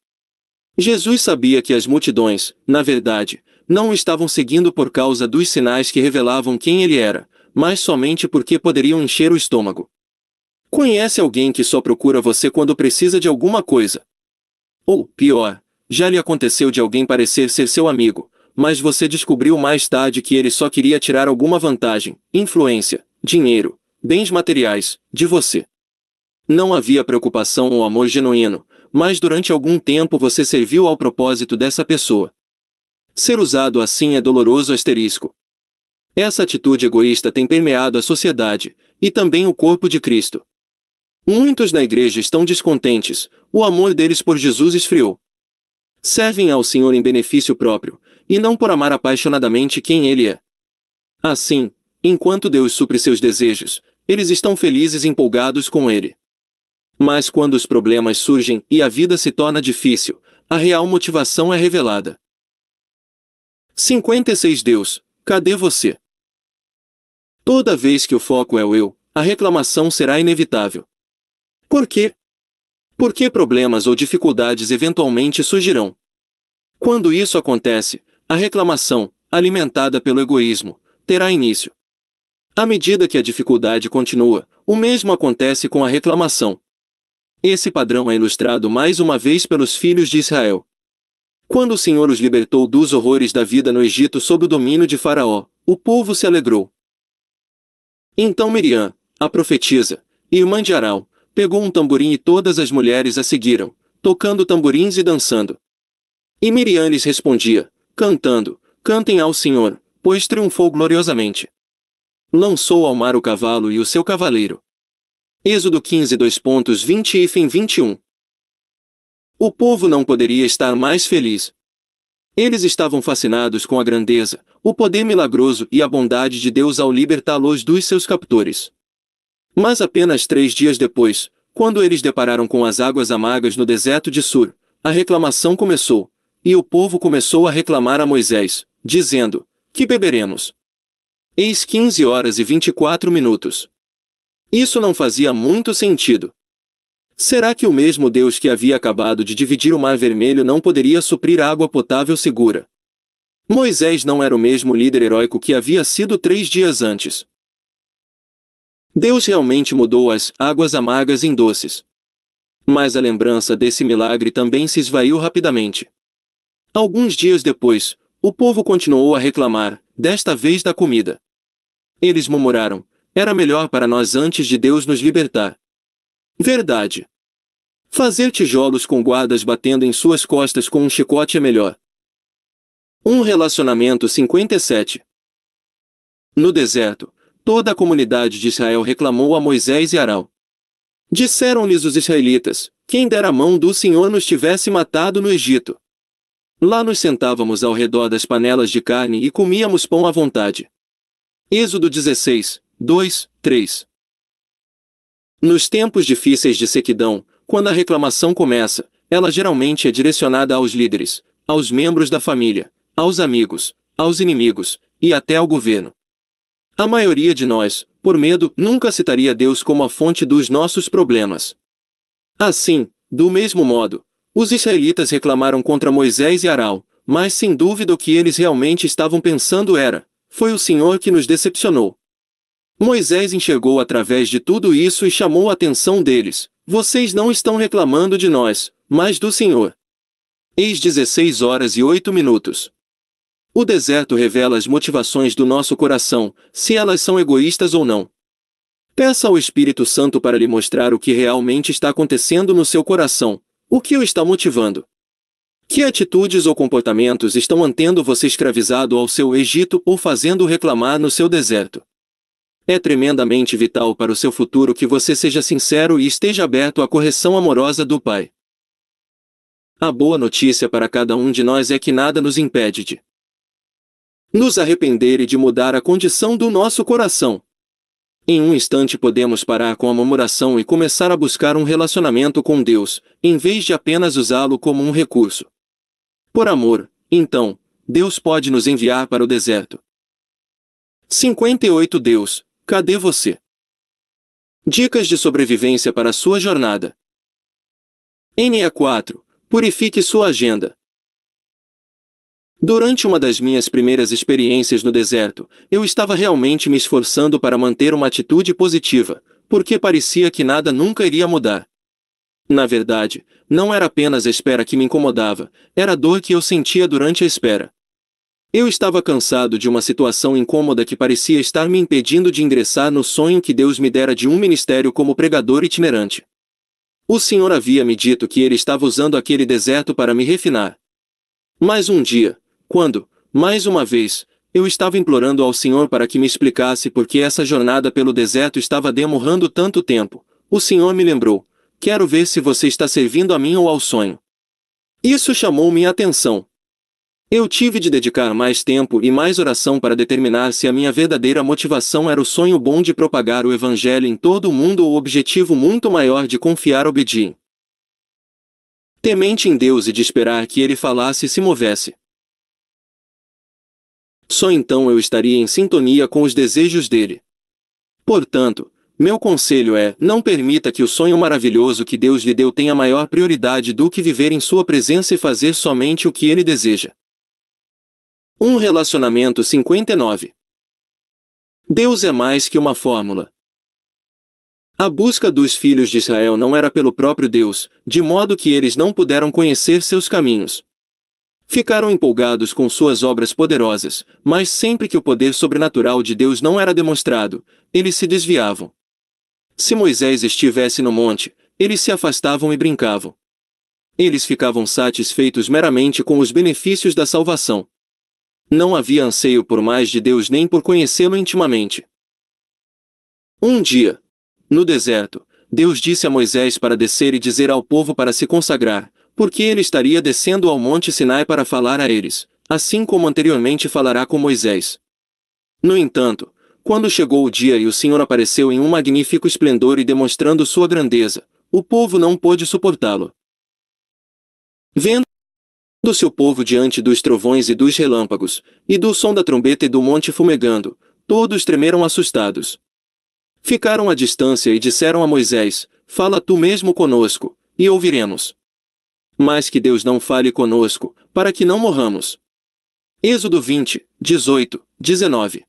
Jesus sabia que as multidões, na verdade, não o estavam seguindo por causa dos sinais que revelavam quem ele era, mas somente porque poderiam encher o estômago. Conhece alguém que só procura você quando precisa de alguma coisa? Ou, pior, já lhe aconteceu de alguém parecer ser seu amigo, mas você descobriu mais tarde que ele só queria tirar alguma vantagem, influência, dinheiro, bens materiais, de você. Não havia preocupação ou amor genuíno, mas durante algum tempo você serviu ao propósito dessa pessoa. Ser usado assim é doloroso asterisco. Essa atitude egoísta tem permeado a sociedade, e também o corpo de Cristo. Muitos na igreja estão descontentes, o amor deles por Jesus esfriou. Servem ao Senhor em benefício próprio, e não por amar apaixonadamente quem Ele é. Assim, enquanto Deus supre seus desejos, eles estão felizes e empolgados com ele. Mas quando os problemas surgem e a vida se torna difícil, a real motivação é revelada. 56 Deus, cadê você? Toda vez que o foco é o eu, a reclamação será inevitável. Por quê? Porque problemas ou dificuldades eventualmente surgirão. Quando isso acontece, a reclamação, alimentada pelo egoísmo, terá início. À medida que a dificuldade continua, o mesmo acontece com a reclamação. Esse padrão é ilustrado mais uma vez pelos filhos de Israel. Quando o Senhor os libertou dos horrores da vida no Egito sob o domínio de Faraó, o povo se alegrou. Então Miriam, a profetisa, irmã de Aral, pegou um tamborim e todas as mulheres a seguiram, tocando tamborins e dançando. E Miriam lhes respondia, cantando, Cantem ao Senhor, pois triunfou gloriosamente lançou ao mar o cavalo e o seu cavaleiro. Êxodo 15 2.20 e fim 21 O povo não poderia estar mais feliz. Eles estavam fascinados com a grandeza, o poder milagroso e a bondade de Deus ao libertá-los dos seus captores. Mas apenas três dias depois, quando eles depararam com as águas amargas no deserto de Sur, a reclamação começou, e o povo começou a reclamar a Moisés, dizendo: Que beberemos? eis 15 horas e 24 minutos. Isso não fazia muito sentido. Será que o mesmo Deus que havia acabado de dividir o Mar Vermelho não poderia suprir água potável segura? Moisés não era o mesmo líder heróico que havia sido três dias antes. Deus realmente mudou as águas amargas em doces. Mas a lembrança desse milagre também se esvaiu rapidamente. Alguns dias depois, o povo continuou a reclamar, desta vez da comida. Eles murmuraram: Era melhor para nós antes de Deus nos libertar. Verdade. Fazer tijolos com guardas batendo em suas costas com um chicote é melhor. Um relacionamento 57. No deserto, toda a comunidade de Israel reclamou a Moisés e Arão. Disseram-lhes os israelitas: Quem dera a mão do Senhor nos tivesse matado no Egito. Lá nos sentávamos ao redor das panelas de carne e comíamos pão à vontade. Êxodo 16, 2, 3 Nos tempos difíceis de sequidão, quando a reclamação começa, ela geralmente é direcionada aos líderes, aos membros da família, aos amigos, aos inimigos e até ao governo. A maioria de nós, por medo, nunca citaria Deus como a fonte dos nossos problemas. Assim, do mesmo modo, os israelitas reclamaram contra Moisés e Aral, mas sem dúvida o que eles realmente estavam pensando era: foi o Senhor que nos decepcionou. Moisés enxergou através de tudo isso e chamou a atenção deles. Vocês não estão reclamando de nós, mas do Senhor. Eis 16 horas e 8 minutos. O deserto revela as motivações do nosso coração, se elas são egoístas ou não. Peça ao Espírito Santo para lhe mostrar o que realmente está acontecendo no seu coração, o que o está motivando. Que atitudes ou comportamentos estão mantendo você escravizado ao seu Egito ou fazendo reclamar no seu deserto? É tremendamente vital para o seu futuro que você seja sincero e esteja aberto à correção amorosa do Pai. A boa notícia para cada um de nós é que nada nos impede de nos arrepender e de mudar a condição do nosso coração. Em um instante podemos parar com a murmuração e começar a buscar um relacionamento com Deus, em vez de apenas usá-lo como um recurso por amor, então, Deus pode nos enviar para o deserto. 58 Deus, cadê você? Dicas de sobrevivência para sua jornada. NE4 Purifique sua agenda. Durante uma das minhas primeiras experiências no deserto, eu estava realmente me esforçando para manter uma atitude positiva, porque parecia que nada nunca iria mudar. Na verdade, não era apenas a espera que me incomodava, era a dor que eu sentia durante a espera. Eu estava cansado de uma situação incômoda que parecia estar me impedindo de ingressar no sonho que Deus me dera de um ministério como pregador itinerante. O Senhor havia me dito que ele estava usando aquele deserto para me refinar. Mas um dia, quando, mais uma vez, eu estava implorando ao Senhor para que me explicasse por que essa jornada pelo deserto estava demorando tanto tempo, o Senhor me lembrou, Quero ver se você está servindo a mim ou ao sonho. Isso chamou minha atenção. Eu tive de dedicar mais tempo e mais oração para determinar se a minha verdadeira motivação era o sonho bom de propagar o Evangelho em todo o mundo ou o objetivo muito maior de confiar obedi. Temente em Deus e de esperar que ele falasse e se movesse. Só então eu estaria em sintonia com os desejos dele. Portanto, meu conselho é, não permita que o sonho maravilhoso que Deus lhe deu tenha maior prioridade do que viver em sua presença e fazer somente o que ele deseja. Um relacionamento 59 Deus é mais que uma fórmula. A busca dos filhos de Israel não era pelo próprio Deus, de modo que eles não puderam conhecer seus caminhos. Ficaram empolgados com suas obras poderosas, mas sempre que o poder sobrenatural de Deus não era demonstrado, eles se desviavam. Se Moisés estivesse no monte, eles se afastavam e brincavam. Eles ficavam satisfeitos meramente com os benefícios da salvação. Não havia anseio por mais de Deus nem por conhecê-lo intimamente. Um dia, no deserto, Deus disse a Moisés para descer e dizer ao povo para se consagrar, porque ele estaria descendo ao Monte Sinai para falar a eles, assim como anteriormente falará com Moisés. No entanto, quando chegou o dia e o Senhor apareceu em um magnífico esplendor e demonstrando sua grandeza, o povo não pôde suportá-lo. Vendo seu povo diante dos trovões e dos relâmpagos, e do som da trombeta e do monte fumegando, todos tremeram assustados. Ficaram à distância e disseram a Moisés: Fala tu mesmo conosco, e ouviremos. Mas que Deus não fale conosco, para que não morramos. Êxodo 20, 18, 19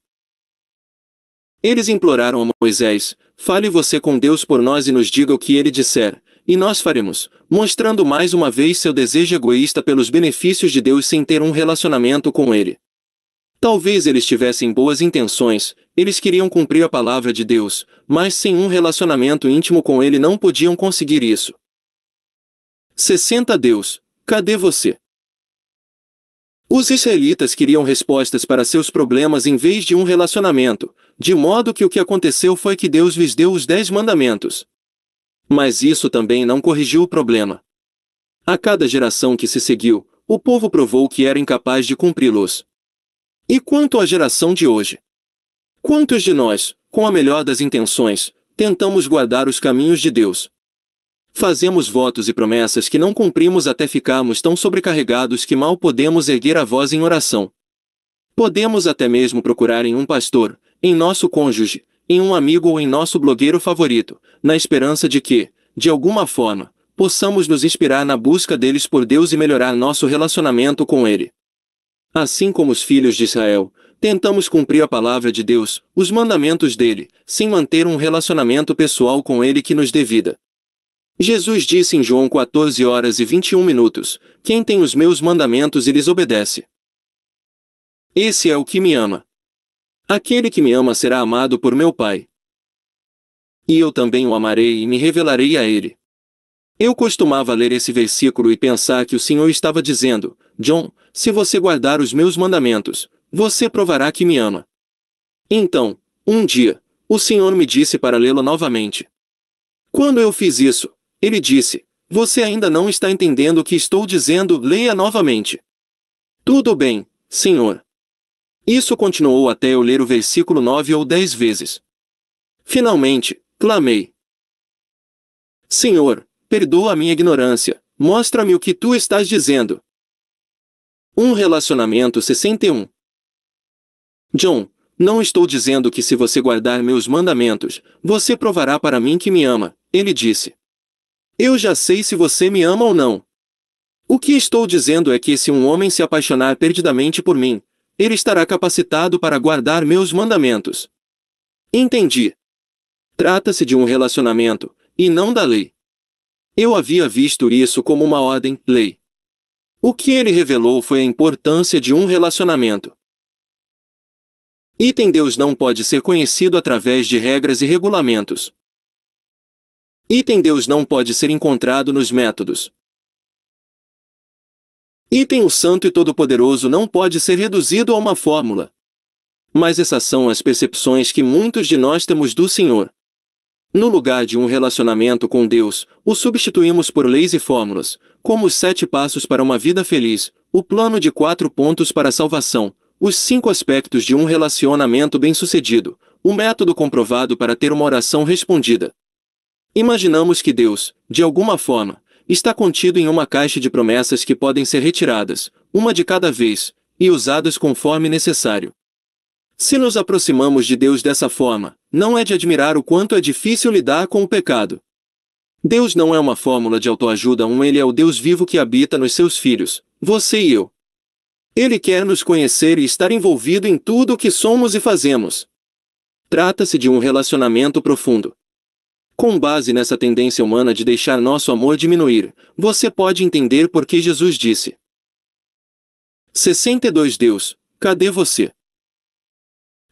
eles imploraram a Moisés, fale você com Deus por nós e nos diga o que ele disser, e nós faremos, mostrando mais uma vez seu desejo egoísta pelos benefícios de Deus sem ter um relacionamento com ele. Talvez eles tivessem boas intenções, eles queriam cumprir a palavra de Deus, mas sem um relacionamento íntimo com ele não podiam conseguir isso. 60 Deus, cadê você? Os israelitas queriam respostas para seus problemas em vez de um relacionamento, de modo que o que aconteceu foi que Deus lhes deu os dez mandamentos. Mas isso também não corrigiu o problema. A cada geração que se seguiu, o povo provou que era incapaz de cumpri-los. E quanto à geração de hoje? Quantos de nós, com a melhor das intenções, tentamos guardar os caminhos de Deus? Fazemos votos e promessas que não cumprimos até ficarmos tão sobrecarregados que mal podemos erguer a voz em oração. Podemos até mesmo procurar em um pastor, em nosso cônjuge, em um amigo ou em nosso blogueiro favorito, na esperança de que, de alguma forma, possamos nos inspirar na busca deles por Deus e melhorar nosso relacionamento com Ele. Assim como os filhos de Israel, tentamos cumprir a palavra de Deus, os mandamentos dele, sem manter um relacionamento pessoal com Ele que nos dê vida. Jesus disse em João 14 horas e 21 minutos: Quem tem os meus mandamentos e lhes obedece. Esse é o que me ama, Aquele que me ama será amado por meu Pai. E eu também o amarei e me revelarei a ele. Eu costumava ler esse versículo e pensar que o Senhor estava dizendo: John, se você guardar os meus mandamentos, você provará que me ama. Então, um dia, o Senhor me disse para lê-lo novamente. Quando eu fiz isso, ele disse: Você ainda não está entendendo o que estou dizendo, leia novamente. Tudo bem, Senhor. Isso continuou até eu ler o versículo nove ou dez vezes. Finalmente, clamei. Senhor, perdoa a minha ignorância, mostra-me o que tu estás dizendo. Um relacionamento 61 John, não estou dizendo que se você guardar meus mandamentos, você provará para mim que me ama, ele disse. Eu já sei se você me ama ou não. O que estou dizendo é que se um homem se apaixonar perdidamente por mim, ele estará capacitado para guardar meus mandamentos. Entendi. Trata-se de um relacionamento, e não da lei. Eu havia visto isso como uma ordem, lei. O que ele revelou foi a importância de um relacionamento. Item Deus não pode ser conhecido através de regras e regulamentos. Item Deus não pode ser encontrado nos métodos. Item o Santo e Todo-Poderoso não pode ser reduzido a uma fórmula. Mas essas são as percepções que muitos de nós temos do Senhor. No lugar de um relacionamento com Deus, o substituímos por leis e fórmulas, como os sete passos para uma vida feliz, o plano de quatro pontos para a salvação, os cinco aspectos de um relacionamento bem-sucedido, o método comprovado para ter uma oração respondida. Imaginamos que Deus, de alguma forma, está contido em uma caixa de promessas que podem ser retiradas, uma de cada vez, e usadas conforme necessário. Se nos aproximamos de Deus dessa forma, não é de admirar o quanto é difícil lidar com o pecado. Deus não é uma fórmula de autoajuda, um Ele é o Deus vivo que habita nos seus filhos, você e eu. Ele quer nos conhecer e estar envolvido em tudo o que somos e fazemos. Trata-se de um relacionamento profundo. Com base nessa tendência humana de deixar nosso amor diminuir, você pode entender por que Jesus disse: 62 Deus, cadê você?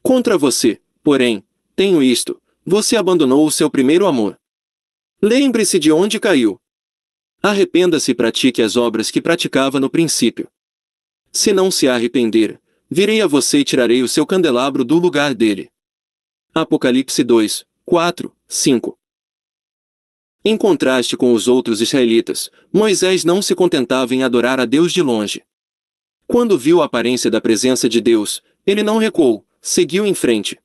Contra você, porém, tenho isto: você abandonou o seu primeiro amor. Lembre-se de onde caiu. Arrependa-se e pratique as obras que praticava no princípio. Se não se arrepender, virei a você e tirarei o seu candelabro do lugar dele. Apocalipse 2, 4, 5 em contraste com os outros israelitas, Moisés não se contentava em adorar a Deus de longe. Quando viu a aparência da presença de Deus, ele não recuou, seguiu em frente.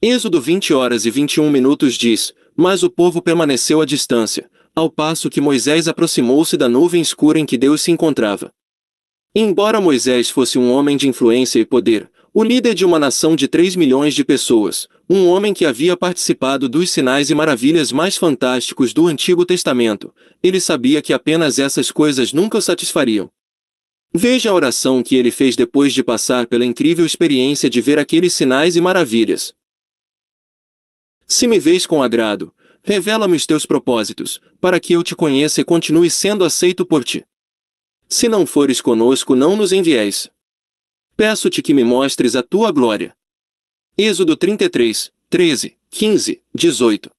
Êxodo 20 horas e 21 minutos diz: Mas o povo permaneceu à distância, ao passo que Moisés aproximou-se da nuvem escura em que Deus se encontrava. Embora Moisés fosse um homem de influência e poder, o líder de uma nação de 3 milhões de pessoas, um homem que havia participado dos sinais e maravilhas mais fantásticos do Antigo Testamento, ele sabia que apenas essas coisas nunca o satisfariam. Veja a oração que ele fez depois de passar pela incrível experiência de ver aqueles sinais e maravilhas. Se me vês com agrado, revela-me os teus propósitos, para que eu te conheça e continue sendo aceito por ti. Se não fores conosco, não nos envies. Peço-te que me mostres a tua glória. Êxodo 33, 13, 15, 18.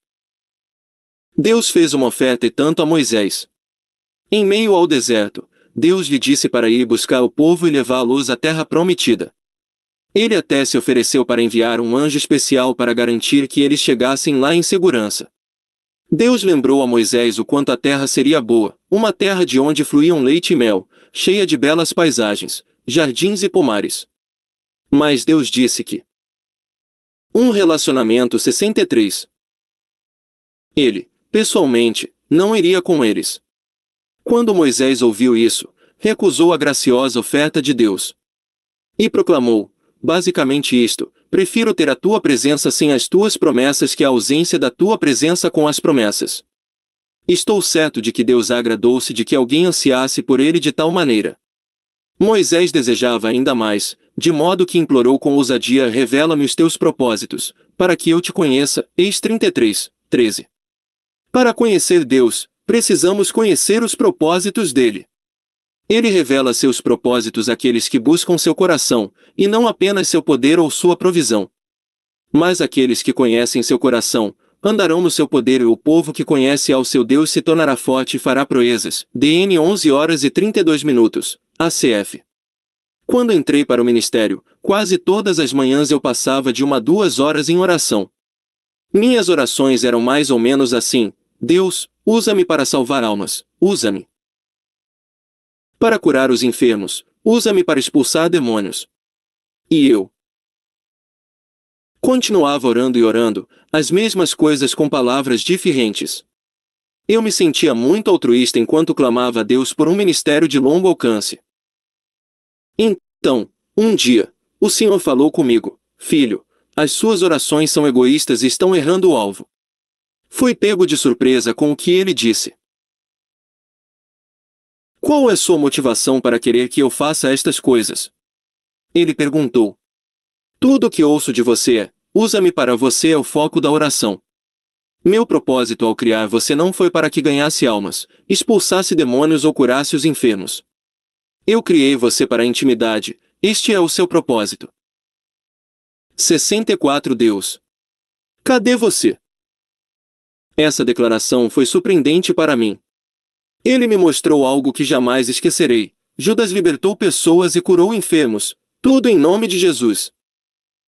Deus fez uma oferta e tanto a Moisés. Em meio ao deserto, Deus lhe disse para ir buscar o povo e levá-los à terra prometida. Ele até se ofereceu para enviar um anjo especial para garantir que eles chegassem lá em segurança. Deus lembrou a Moisés o quanto a terra seria boa, uma terra de onde fluíam leite e mel, cheia de belas paisagens, jardins e pomares. Mas Deus disse que, um relacionamento 63. Ele, pessoalmente, não iria com eles. Quando Moisés ouviu isso, recusou a graciosa oferta de Deus. E proclamou, basicamente isto, prefiro ter a tua presença sem as tuas promessas que a ausência da tua presença com as promessas. Estou certo de que Deus agradou-se de que alguém ansiasse por ele de tal maneira. Moisés desejava ainda mais, de modo que implorou com ousadia: Revela-me os teus propósitos, para que eu te conheça. Eis 33, 13. Para conhecer Deus, precisamos conhecer os propósitos dele. Ele revela seus propósitos àqueles que buscam seu coração, e não apenas seu poder ou sua provisão. Mas aqueles que conhecem seu coração, andarão no seu poder e o povo que conhece ao seu Deus se tornará forte e fará proezas. DN 11 horas e 32 minutos. ACF. Quando entrei para o ministério, quase todas as manhãs eu passava de uma a duas horas em oração. Minhas orações eram mais ou menos assim: Deus, usa-me para salvar almas, usa-me. Para curar os enfermos, usa-me para expulsar demônios. E eu? Continuava orando e orando, as mesmas coisas com palavras diferentes. Eu me sentia muito altruísta enquanto clamava a Deus por um ministério de longo alcance. Então, um dia, o Senhor falou comigo: Filho, as suas orações são egoístas e estão errando o alvo. Fui pego de surpresa com o que ele disse. Qual é sua motivação para querer que eu faça estas coisas? Ele perguntou. Tudo o que ouço de você é: usa-me para você é o foco da oração. Meu propósito ao criar você não foi para que ganhasse almas, expulsasse demônios ou curasse os enfermos. Eu criei você para a intimidade, este é o seu propósito. 64 Deus. Cadê você? Essa declaração foi surpreendente para mim. Ele me mostrou algo que jamais esquecerei. Judas libertou pessoas e curou enfermos, tudo em nome de Jesus.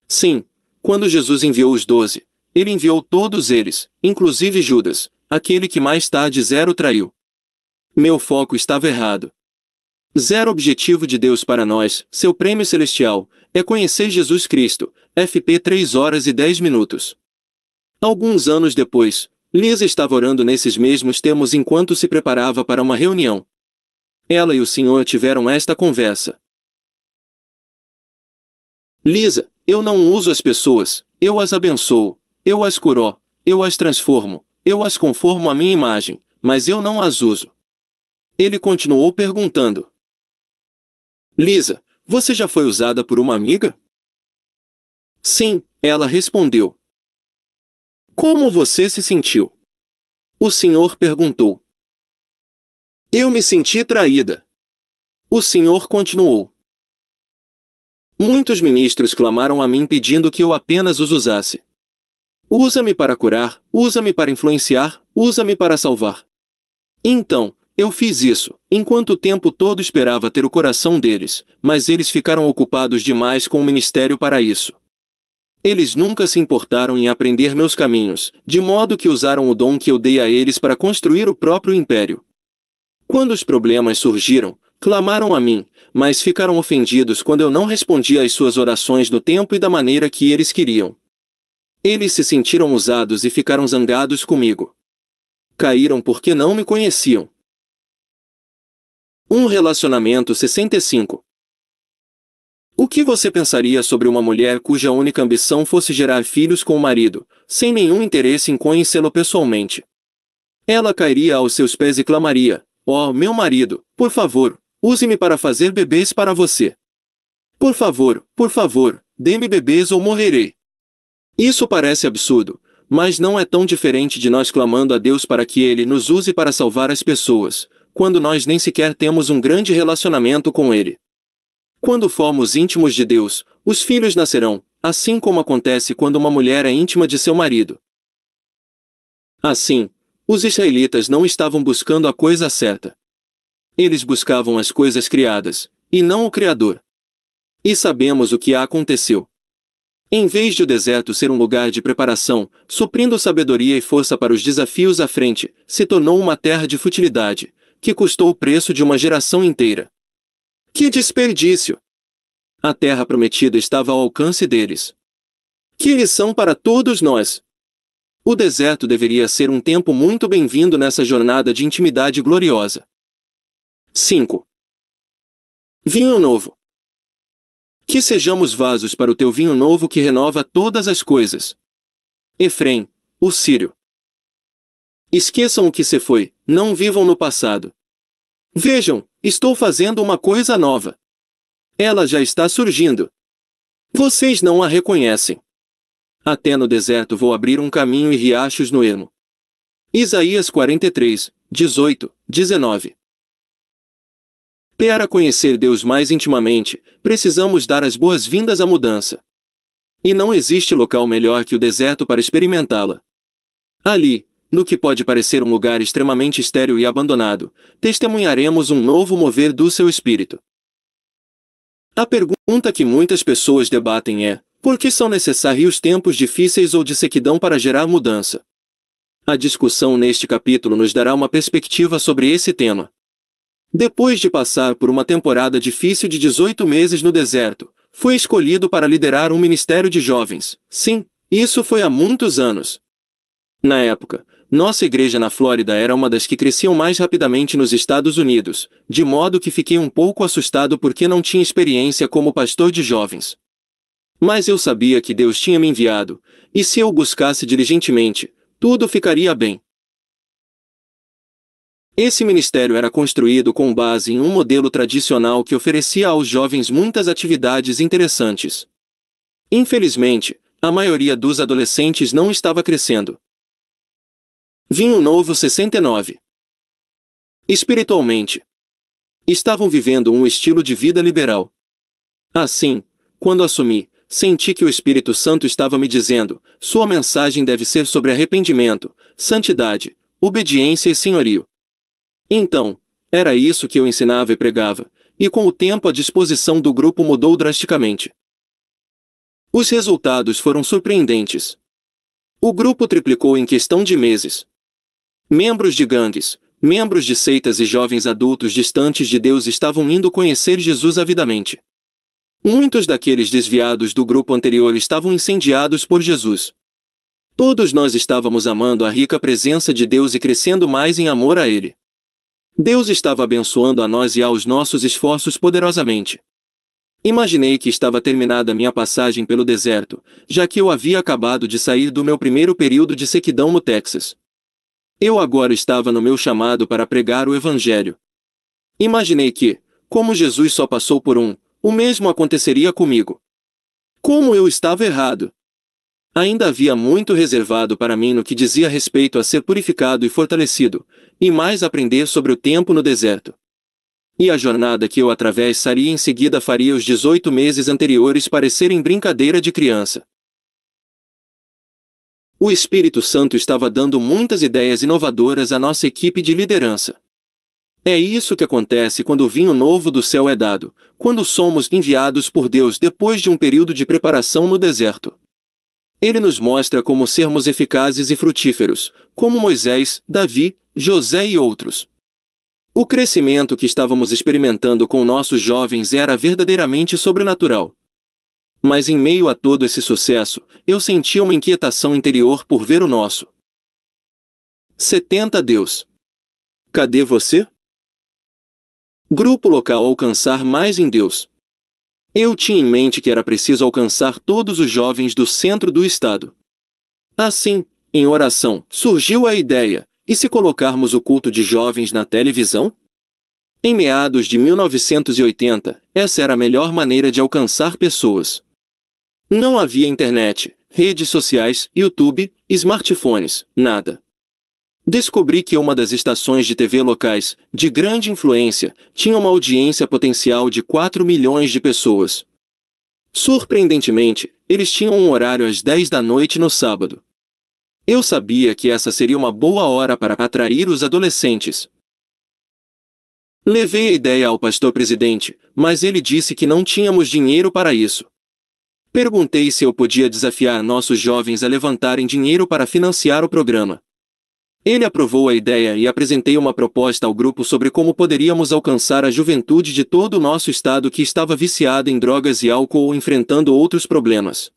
Sim, quando Jesus enviou os doze, ele enviou todos eles, inclusive Judas, aquele que mais tarde zero traiu. Meu foco estava errado. Zero objetivo de Deus para nós, seu prêmio celestial, é conhecer Jesus Cristo, FP 3 horas e 10 minutos. Alguns anos depois, Lisa estava orando nesses mesmos termos enquanto se preparava para uma reunião. Ela e o senhor tiveram esta conversa. Lisa, eu não uso as pessoas, eu as abençoo, eu as curo, eu as transformo, eu as conformo à minha imagem, mas eu não as uso. Ele continuou perguntando: Lisa, você já foi usada por uma amiga? Sim, ela respondeu. Como você se sentiu? O senhor perguntou. Eu me senti traída. O senhor continuou. Muitos ministros clamaram a mim pedindo que eu apenas os usasse. Usa-me para curar, usa-me para influenciar, usa-me para salvar. Então, eu fiz isso, enquanto o tempo todo esperava ter o coração deles, mas eles ficaram ocupados demais com o ministério para isso. Eles nunca se importaram em aprender meus caminhos, de modo que usaram o dom que eu dei a eles para construir o próprio império. Quando os problemas surgiram, clamaram a mim, mas ficaram ofendidos quando eu não respondi às suas orações no tempo e da maneira que eles queriam. Eles se sentiram usados e ficaram zangados comigo. Caíram porque não me conheciam. Um relacionamento 65. O que você pensaria sobre uma mulher cuja única ambição fosse gerar filhos com o marido, sem nenhum interesse em conhecê-lo pessoalmente? Ela cairia aos seus pés e clamaria: Oh, meu marido, por favor, use-me para fazer bebês para você. Por favor, por favor, dê-me bebês ou morrerei. Isso parece absurdo, mas não é tão diferente de nós clamando a Deus para que Ele nos use para salvar as pessoas, quando nós nem sequer temos um grande relacionamento com Ele. Quando formos íntimos de Deus, os filhos nascerão, assim como acontece quando uma mulher é íntima de seu marido. Assim, os israelitas não estavam buscando a coisa certa. Eles buscavam as coisas criadas, e não o Criador. E sabemos o que aconteceu. Em vez de o deserto ser um lugar de preparação, suprindo sabedoria e força para os desafios à frente, se tornou uma terra de futilidade, que custou o preço de uma geração inteira. Que desperdício! A terra prometida estava ao alcance deles. Que lição para todos nós! O deserto deveria ser um tempo muito bem-vindo nessa jornada de intimidade gloriosa. 5. Vinho novo. Que sejamos vasos para o teu vinho novo que renova todas as coisas. Efrem, o Sírio. Esqueçam o que se foi, não vivam no passado. Vejam, estou fazendo uma coisa nova. Ela já está surgindo. Vocês não a reconhecem. Até no deserto vou abrir um caminho e riachos no ermo. Isaías 43, 18, 19. Para conhecer Deus mais intimamente, precisamos dar as boas-vindas à mudança. E não existe local melhor que o deserto para experimentá-la. Ali, no que pode parecer um lugar extremamente estéril e abandonado, testemunharemos um novo mover do seu espírito. A pergunta que muitas pessoas debatem é: por que são necessários tempos difíceis ou de sequidão para gerar mudança? A discussão neste capítulo nos dará uma perspectiva sobre esse tema. Depois de passar por uma temporada difícil de 18 meses no deserto, foi escolhido para liderar um ministério de jovens. Sim, isso foi há muitos anos. Na época, nossa igreja na Flórida era uma das que cresciam mais rapidamente nos Estados Unidos, de modo que fiquei um pouco assustado porque não tinha experiência como pastor de jovens. Mas eu sabia que Deus tinha me enviado, e se eu buscasse diligentemente, tudo ficaria bem. Esse ministério era construído com base em um modelo tradicional que oferecia aos jovens muitas atividades interessantes. Infelizmente, a maioria dos adolescentes não estava crescendo. Vinho Novo 69 Espiritualmente, estavam vivendo um estilo de vida liberal. Assim, quando assumi, senti que o Espírito Santo estava me dizendo: sua mensagem deve ser sobre arrependimento, santidade, obediência e senhorio. Então, era isso que eu ensinava e pregava, e com o tempo a disposição do grupo mudou drasticamente. Os resultados foram surpreendentes. O grupo triplicou em questão de meses. Membros de gangues, membros de seitas e jovens adultos distantes de Deus estavam indo conhecer Jesus avidamente. Muitos daqueles desviados do grupo anterior estavam incendiados por Jesus. Todos nós estávamos amando a rica presença de Deus e crescendo mais em amor a Ele. Deus estava abençoando a nós e aos nossos esforços poderosamente. Imaginei que estava terminada minha passagem pelo deserto, já que eu havia acabado de sair do meu primeiro período de sequidão no Texas. Eu agora estava no meu chamado para pregar o Evangelho. Imaginei que, como Jesus só passou por um, o mesmo aconteceria comigo. Como eu estava errado! Ainda havia muito reservado para mim no que dizia respeito a ser purificado e fortalecido, e mais aprender sobre o tempo no deserto. E a jornada que eu atravessaria em seguida faria os 18 meses anteriores parecerem brincadeira de criança. O Espírito Santo estava dando muitas ideias inovadoras à nossa equipe de liderança. É isso que acontece quando o vinho novo do céu é dado, quando somos enviados por Deus depois de um período de preparação no deserto. Ele nos mostra como sermos eficazes e frutíferos, como Moisés, Davi, José e outros. O crescimento que estávamos experimentando com nossos jovens era verdadeiramente sobrenatural. Mas em meio a todo esse sucesso, eu sentia uma inquietação interior por ver o nosso. 70 Deus. Cadê você? Grupo local alcançar mais em Deus. Eu tinha em mente que era preciso alcançar todos os jovens do centro do estado. Assim, em oração, surgiu a ideia, e se colocarmos o culto de jovens na televisão? Em meados de 1980, essa era a melhor maneira de alcançar pessoas. Não havia internet, redes sociais, YouTube, smartphones, nada. Descobri que uma das estações de TV locais, de grande influência, tinha uma audiência potencial de 4 milhões de pessoas. Surpreendentemente, eles tinham um horário às 10 da noite no sábado. Eu sabia que essa seria uma boa hora para atrair os adolescentes. Levei a ideia ao pastor presidente, mas ele disse que não tínhamos dinheiro para isso. Perguntei se eu podia desafiar nossos jovens a levantarem dinheiro para financiar o programa. Ele aprovou a ideia e apresentei uma proposta ao grupo sobre como poderíamos alcançar a juventude de todo o nosso estado que estava viciada em drogas e álcool ou enfrentando outros problemas.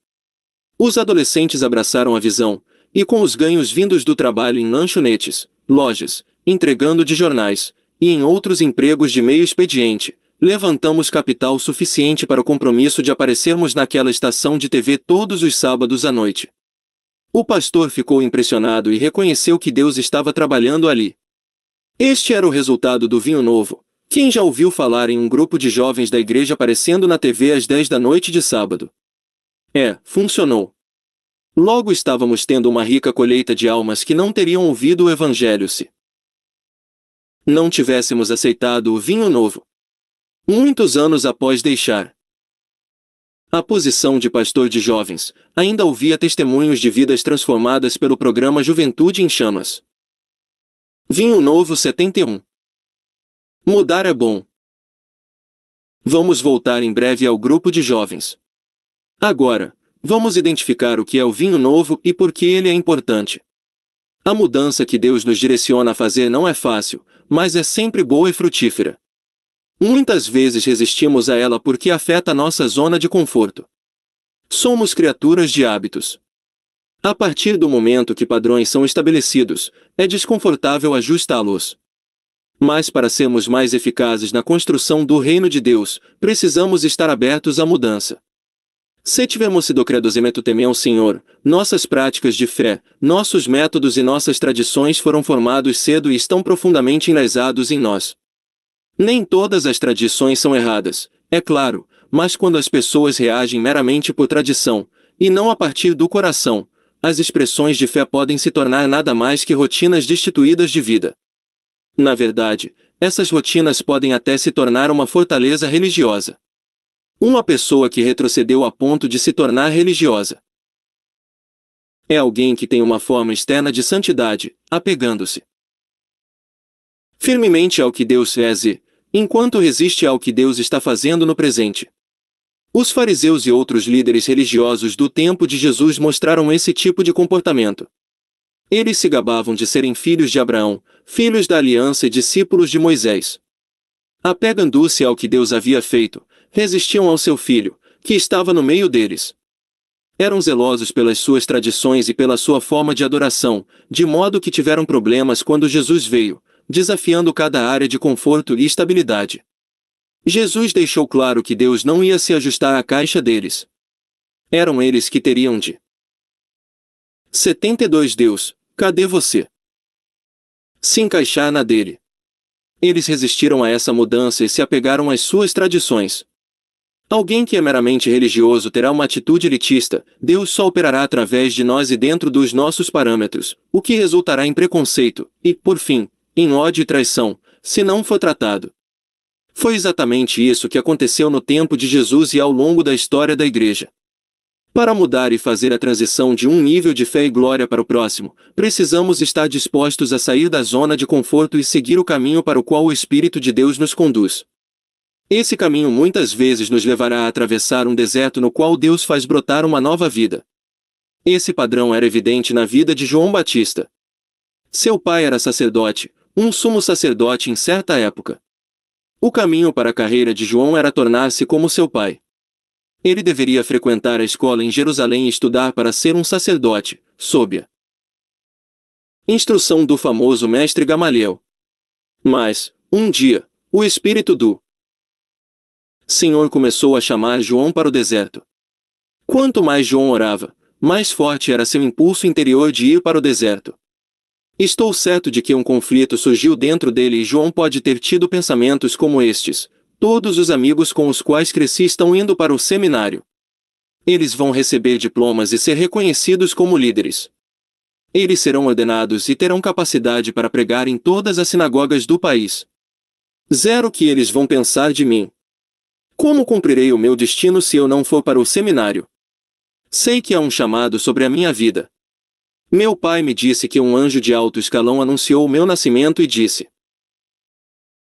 Os adolescentes abraçaram a visão, e com os ganhos vindos do trabalho em lanchonetes, lojas, entregando de jornais, e em outros empregos de meio expediente, levantamos capital suficiente para o compromisso de aparecermos naquela estação de TV todos os sábados à noite. O pastor ficou impressionado e reconheceu que Deus estava trabalhando ali. Este era o resultado do vinho novo. Quem já ouviu falar em um grupo de jovens da igreja aparecendo na TV às 10 da noite de sábado? É, funcionou. Logo estávamos tendo uma rica colheita de almas que não teriam ouvido o evangelho se não tivéssemos aceitado o vinho novo. Muitos anos após deixar a posição de pastor de jovens, ainda ouvia testemunhos de vidas transformadas pelo programa Juventude em Chamas. Vinho Novo 71 Mudar é bom. Vamos voltar em breve ao grupo de jovens. Agora, vamos identificar o que é o vinho novo e por que ele é importante. A mudança que Deus nos direciona a fazer não é fácil, mas é sempre boa e frutífera. Muitas vezes resistimos a ela porque afeta nossa zona de conforto. Somos criaturas de hábitos. A partir do momento que padrões são estabelecidos, é desconfortável ajustá-los. Mas para sermos mais eficazes na construção do reino de Deus, precisamos estar abertos à mudança. Se tivermos sido credozimento temer ao Senhor, nossas práticas de fé, nossos métodos e nossas tradições foram formados cedo e estão profundamente enraizados em nós. Nem todas as tradições são erradas, é claro, mas quando as pessoas reagem meramente por tradição, e não a partir do coração, as expressões de fé podem se tornar nada mais que rotinas destituídas de vida. Na verdade, essas rotinas podem até se tornar uma fortaleza religiosa. Uma pessoa que retrocedeu a ponto de se tornar religiosa. É alguém que tem uma forma externa de santidade, apegando-se firmemente ao que Deus fez e, enquanto resiste ao que Deus está fazendo no presente. Os fariseus e outros líderes religiosos do tempo de Jesus mostraram esse tipo de comportamento. Eles se gabavam de serem filhos de Abraão, filhos da aliança e discípulos de Moisés. Apegando-se ao que Deus havia feito, resistiam ao seu filho, que estava no meio deles. Eram zelosos pelas suas tradições e pela sua forma de adoração, de modo que tiveram problemas quando Jesus veio, desafiando cada área de conforto e estabilidade. Jesus deixou claro que Deus não ia se ajustar à caixa deles. Eram eles que teriam de. 72 Deus, cadê você? Se encaixar na dele. Eles resistiram a essa mudança e se apegaram às suas tradições. Alguém que é meramente religioso terá uma atitude elitista, Deus só operará através de nós e dentro dos nossos parâmetros, o que resultará em preconceito, e, por fim, em ódio e traição, se não for tratado. Foi exatamente isso que aconteceu no tempo de Jesus e ao longo da história da Igreja. Para mudar e fazer a transição de um nível de fé e glória para o próximo, precisamos estar dispostos a sair da zona de conforto e seguir o caminho para o qual o Espírito de Deus nos conduz. Esse caminho muitas vezes nos levará a atravessar um deserto no qual Deus faz brotar uma nova vida. Esse padrão era evidente na vida de João Batista. Seu pai era sacerdote, um sumo sacerdote em certa época. O caminho para a carreira de João era tornar-se como seu pai. Ele deveria frequentar a escola em Jerusalém e estudar para ser um sacerdote, sôbia. Instrução do famoso mestre Gamaliel. Mas, um dia, o espírito do Senhor começou a chamar João para o deserto. Quanto mais João orava, mais forte era seu impulso interior de ir para o deserto. Estou certo de que um conflito surgiu dentro dele e João pode ter tido pensamentos como estes. Todos os amigos com os quais cresci estão indo para o seminário. Eles vão receber diplomas e ser reconhecidos como líderes. Eles serão ordenados e terão capacidade para pregar em todas as sinagogas do país. Zero que eles vão pensar de mim. Como cumprirei o meu destino se eu não for para o seminário? Sei que há um chamado sobre a minha vida. Meu pai me disse que um anjo de alto escalão anunciou o meu nascimento e disse: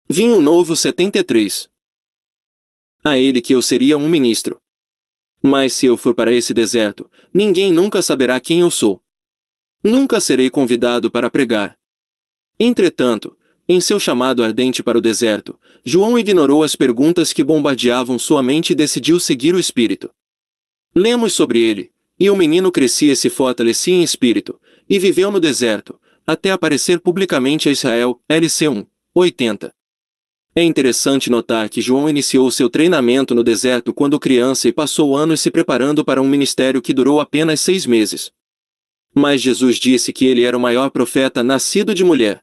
Vinho Novo 73. A ele que eu seria um ministro. Mas se eu for para esse deserto, ninguém nunca saberá quem eu sou. Nunca serei convidado para pregar. Entretanto, em seu chamado ardente para o deserto, João ignorou as perguntas que bombardeavam sua mente e decidiu seguir o Espírito. Lemos sobre ele, e o menino crescia e se fortalecia em espírito, e viveu no deserto, até aparecer publicamente a Israel, LC 1, 80. É interessante notar que João iniciou seu treinamento no deserto quando criança e passou anos se preparando para um ministério que durou apenas seis meses. Mas Jesus disse que ele era o maior profeta nascido de mulher.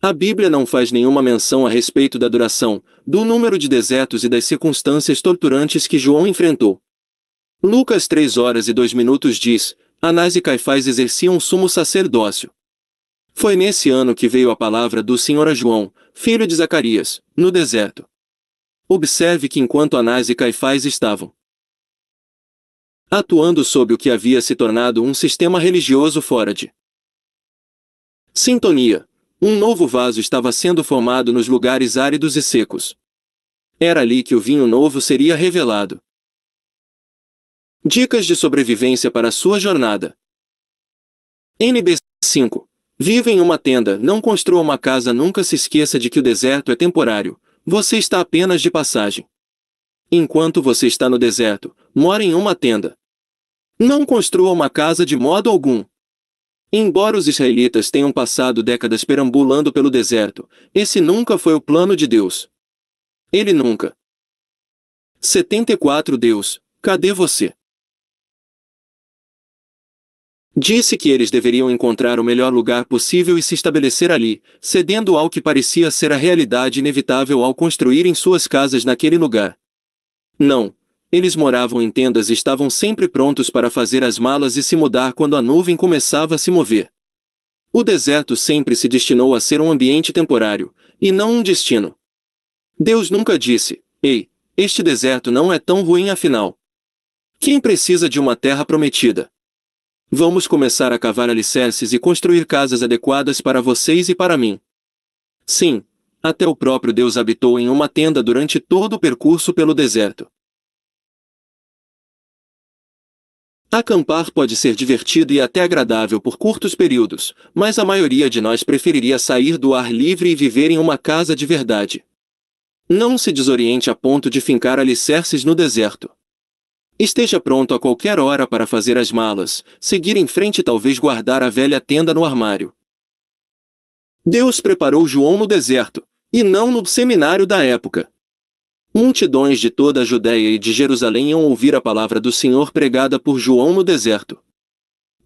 A Bíblia não faz nenhuma menção a respeito da duração, do número de desertos e das circunstâncias torturantes que João enfrentou. Lucas 3 horas e 2 minutos diz, Anás e Caifás exerciam sumo sacerdócio. Foi nesse ano que veio a palavra do Senhor a João, filho de Zacarias, no deserto. Observe que enquanto Anás e Caifás estavam atuando sob o que havia se tornado um sistema religioso fora de sintonia, um novo vaso estava sendo formado nos lugares áridos e secos. Era ali que o vinho novo seria revelado. Dicas de sobrevivência para sua jornada. NB5. Viva em uma tenda, não construa uma casa, nunca se esqueça de que o deserto é temporário. Você está apenas de passagem. Enquanto você está no deserto, mora em uma tenda. Não construa uma casa de modo algum. Embora os israelitas tenham passado décadas perambulando pelo deserto, esse nunca foi o plano de Deus. Ele nunca. 74 Deus, cadê você? Disse que eles deveriam encontrar o melhor lugar possível e se estabelecer ali, cedendo ao que parecia ser a realidade inevitável ao construírem suas casas naquele lugar. Não. Eles moravam em tendas e estavam sempre prontos para fazer as malas e se mudar quando a nuvem começava a se mover. O deserto sempre se destinou a ser um ambiente temporário, e não um destino. Deus nunca disse, ei, este deserto não é tão ruim afinal. Quem precisa de uma terra prometida? Vamos começar a cavar alicerces e construir casas adequadas para vocês e para mim. Sim, até o próprio Deus habitou em uma tenda durante todo o percurso pelo deserto. Acampar pode ser divertido e até agradável por curtos períodos, mas a maioria de nós preferiria sair do ar livre e viver em uma casa de verdade. Não se desoriente a ponto de fincar alicerces no deserto. Esteja pronto a qualquer hora para fazer as malas, seguir em frente e talvez guardar a velha tenda no armário. Deus preparou João no deserto, e não no seminário da época. Multidões de toda a Judéia e de Jerusalém iam ouvir a palavra do Senhor pregada por João no deserto.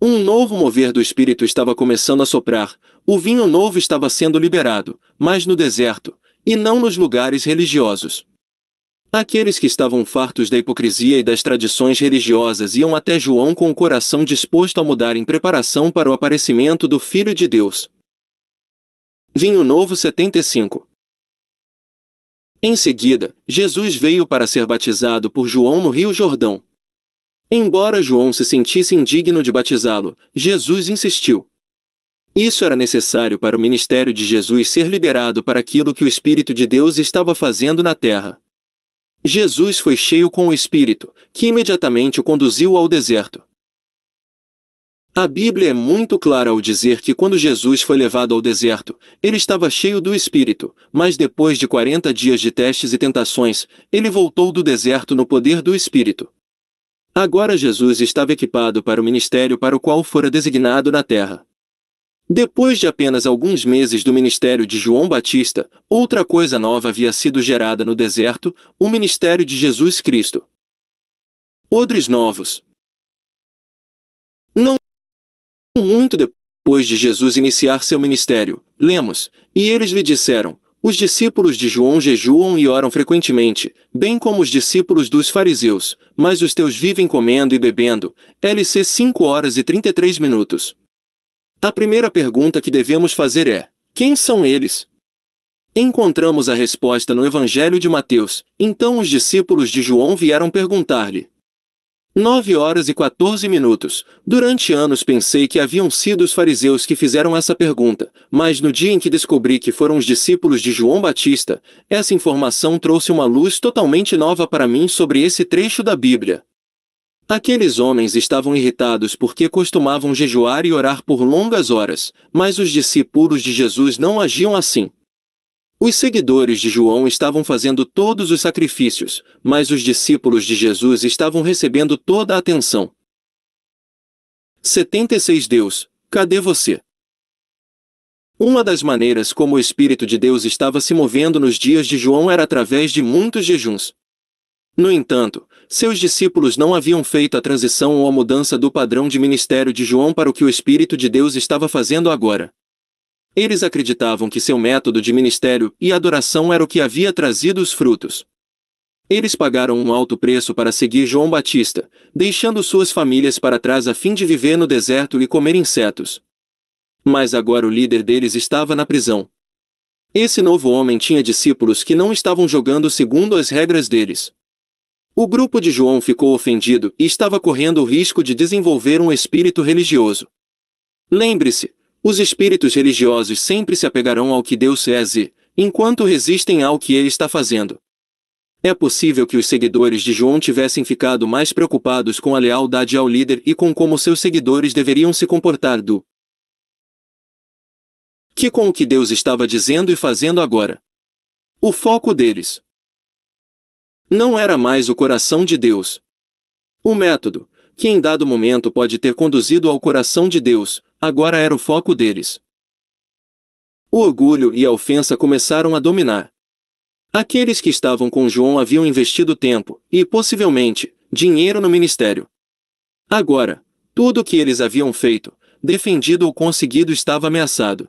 Um novo mover do Espírito estava começando a soprar, o vinho novo estava sendo liberado, mas no deserto, e não nos lugares religiosos. Aqueles que estavam fartos da hipocrisia e das tradições religiosas iam até João com o coração disposto a mudar em preparação para o aparecimento do Filho de Deus. Vinho Novo 75 Em seguida, Jesus veio para ser batizado por João no Rio Jordão. Embora João se sentisse indigno de batizá-lo, Jesus insistiu. Isso era necessário para o ministério de Jesus ser liberado para aquilo que o Espírito de Deus estava fazendo na terra. Jesus foi cheio com o Espírito, que imediatamente o conduziu ao deserto. A Bíblia é muito clara ao dizer que quando Jesus foi levado ao deserto, ele estava cheio do Espírito, mas depois de 40 dias de testes e tentações, ele voltou do deserto no poder do Espírito. Agora Jesus estava equipado para o ministério para o qual fora designado na terra. Depois de apenas alguns meses do ministério de João Batista, outra coisa nova havia sido gerada no deserto, o ministério de Jesus Cristo. Odres novos. Não muito depois de Jesus iniciar seu ministério, lemos, e eles lhe disseram, os discípulos de João jejuam e oram frequentemente, bem como os discípulos dos fariseus, mas os teus vivem comendo e bebendo, LC 5 horas e 33 minutos. A primeira pergunta que devemos fazer é: quem são eles? Encontramos a resposta no Evangelho de Mateus. Então os discípulos de João vieram perguntar-lhe. 9 horas e 14 minutos. Durante anos pensei que haviam sido os fariseus que fizeram essa pergunta, mas no dia em que descobri que foram os discípulos de João Batista, essa informação trouxe uma luz totalmente nova para mim sobre esse trecho da Bíblia. Aqueles homens estavam irritados porque costumavam jejuar e orar por longas horas, mas os discípulos de Jesus não agiam assim. Os seguidores de João estavam fazendo todos os sacrifícios, mas os discípulos de Jesus estavam recebendo toda a atenção. 76 Deus, cadê você? Uma das maneiras como o Espírito de Deus estava se movendo nos dias de João era através de muitos jejuns. No entanto, seus discípulos não haviam feito a transição ou a mudança do padrão de ministério de João para o que o Espírito de Deus estava fazendo agora. Eles acreditavam que seu método de ministério e adoração era o que havia trazido os frutos. Eles pagaram um alto preço para seguir João Batista, deixando suas famílias para trás a fim de viver no deserto e comer insetos. Mas agora o líder deles estava na prisão. Esse novo homem tinha discípulos que não estavam jogando segundo as regras deles. O grupo de João ficou ofendido e estava correndo o risco de desenvolver um espírito religioso. Lembre-se, os espíritos religiosos sempre se apegarão ao que Deus é e, enquanto resistem ao que ele está fazendo. É possível que os seguidores de João tivessem ficado mais preocupados com a lealdade ao líder e com como seus seguidores deveriam se comportar do que com o que Deus estava dizendo e fazendo agora. O foco deles, não era mais o coração de Deus. O método, que em dado momento pode ter conduzido ao coração de Deus, agora era o foco deles. O orgulho e a ofensa começaram a dominar. Aqueles que estavam com João haviam investido tempo, e possivelmente, dinheiro no ministério. Agora, tudo o que eles haviam feito, defendido ou conseguido estava ameaçado.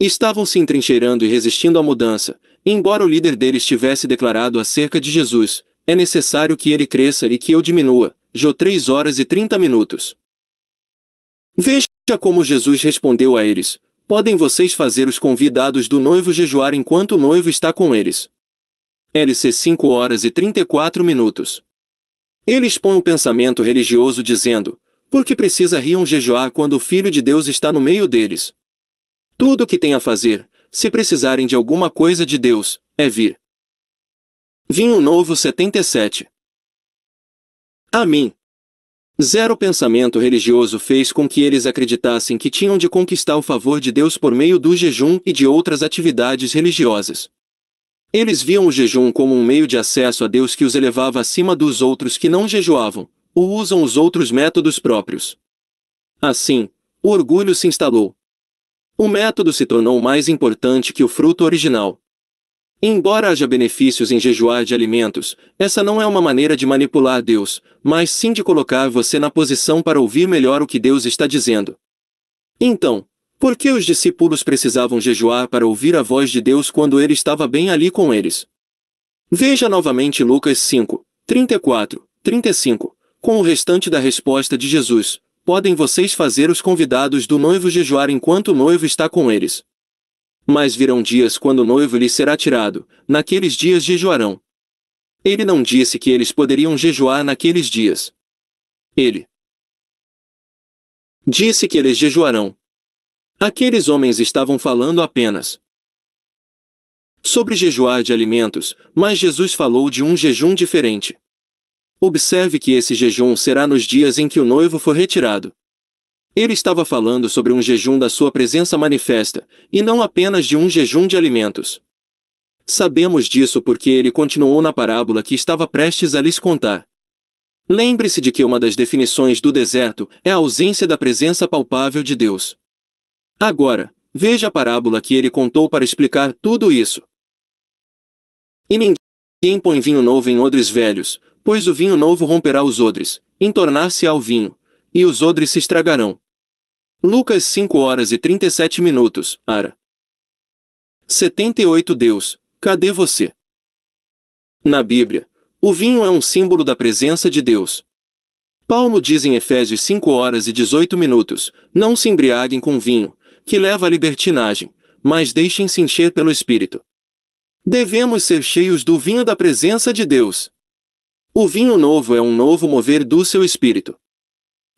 Estavam se entrincheirando e resistindo à mudança, embora o líder deles tivesse declarado acerca de Jesus, é necessário que ele cresça e que eu diminua. Jô 3 horas e 30 minutos. Veja como Jesus respondeu a eles. Podem vocês fazer os convidados do noivo jejuar enquanto o noivo está com eles. LC 5 horas e 34 minutos. Ele expõe o pensamento religioso dizendo, Por que precisa riam jejuar quando o Filho de Deus está no meio deles. Tudo o que tem a fazer, se precisarem de alguma coisa de Deus, é vir. Vinho Novo 77 Amém. Zero pensamento religioso fez com que eles acreditassem que tinham de conquistar o favor de Deus por meio do jejum e de outras atividades religiosas. Eles viam o jejum como um meio de acesso a Deus que os elevava acima dos outros que não jejuavam, ou usam os outros métodos próprios. Assim, o orgulho se instalou, o método se tornou mais importante que o fruto original. Embora haja benefícios em jejuar de alimentos, essa não é uma maneira de manipular Deus, mas sim de colocar você na posição para ouvir melhor o que Deus está dizendo. Então, por que os discípulos precisavam jejuar para ouvir a voz de Deus quando ele estava bem ali com eles? Veja novamente Lucas 5, 34, 35, com o restante da resposta de Jesus, podem vocês fazer os convidados do noivo jejuar enquanto o noivo está com eles. Mas virão dias quando o noivo lhe será tirado, naqueles dias jejuarão. Ele não disse que eles poderiam jejuar naqueles dias. Ele disse que eles jejuarão. Aqueles homens estavam falando apenas sobre jejuar de alimentos, mas Jesus falou de um jejum diferente. Observe que esse jejum será nos dias em que o noivo for retirado. Ele estava falando sobre um jejum da sua presença manifesta, e não apenas de um jejum de alimentos. Sabemos disso porque ele continuou na parábola que estava prestes a lhes contar. Lembre-se de que uma das definições do deserto é a ausência da presença palpável de Deus. Agora, veja a parábola que ele contou para explicar tudo isso. E ninguém põe vinho novo em odres velhos, Pois o vinho novo romperá os odres, entornar-se ao vinho, e os odres se estragarão. Lucas 5 horas e 37 minutos, Ara. 78 Deus, cadê você? Na Bíblia, o vinho é um símbolo da presença de Deus. Paulo diz em Efésios 5 horas e 18 minutos: Não se embriaguem com vinho, que leva à libertinagem, mas deixem-se encher pelo Espírito. Devemos ser cheios do vinho da presença de Deus. O vinho novo é um novo mover do seu espírito.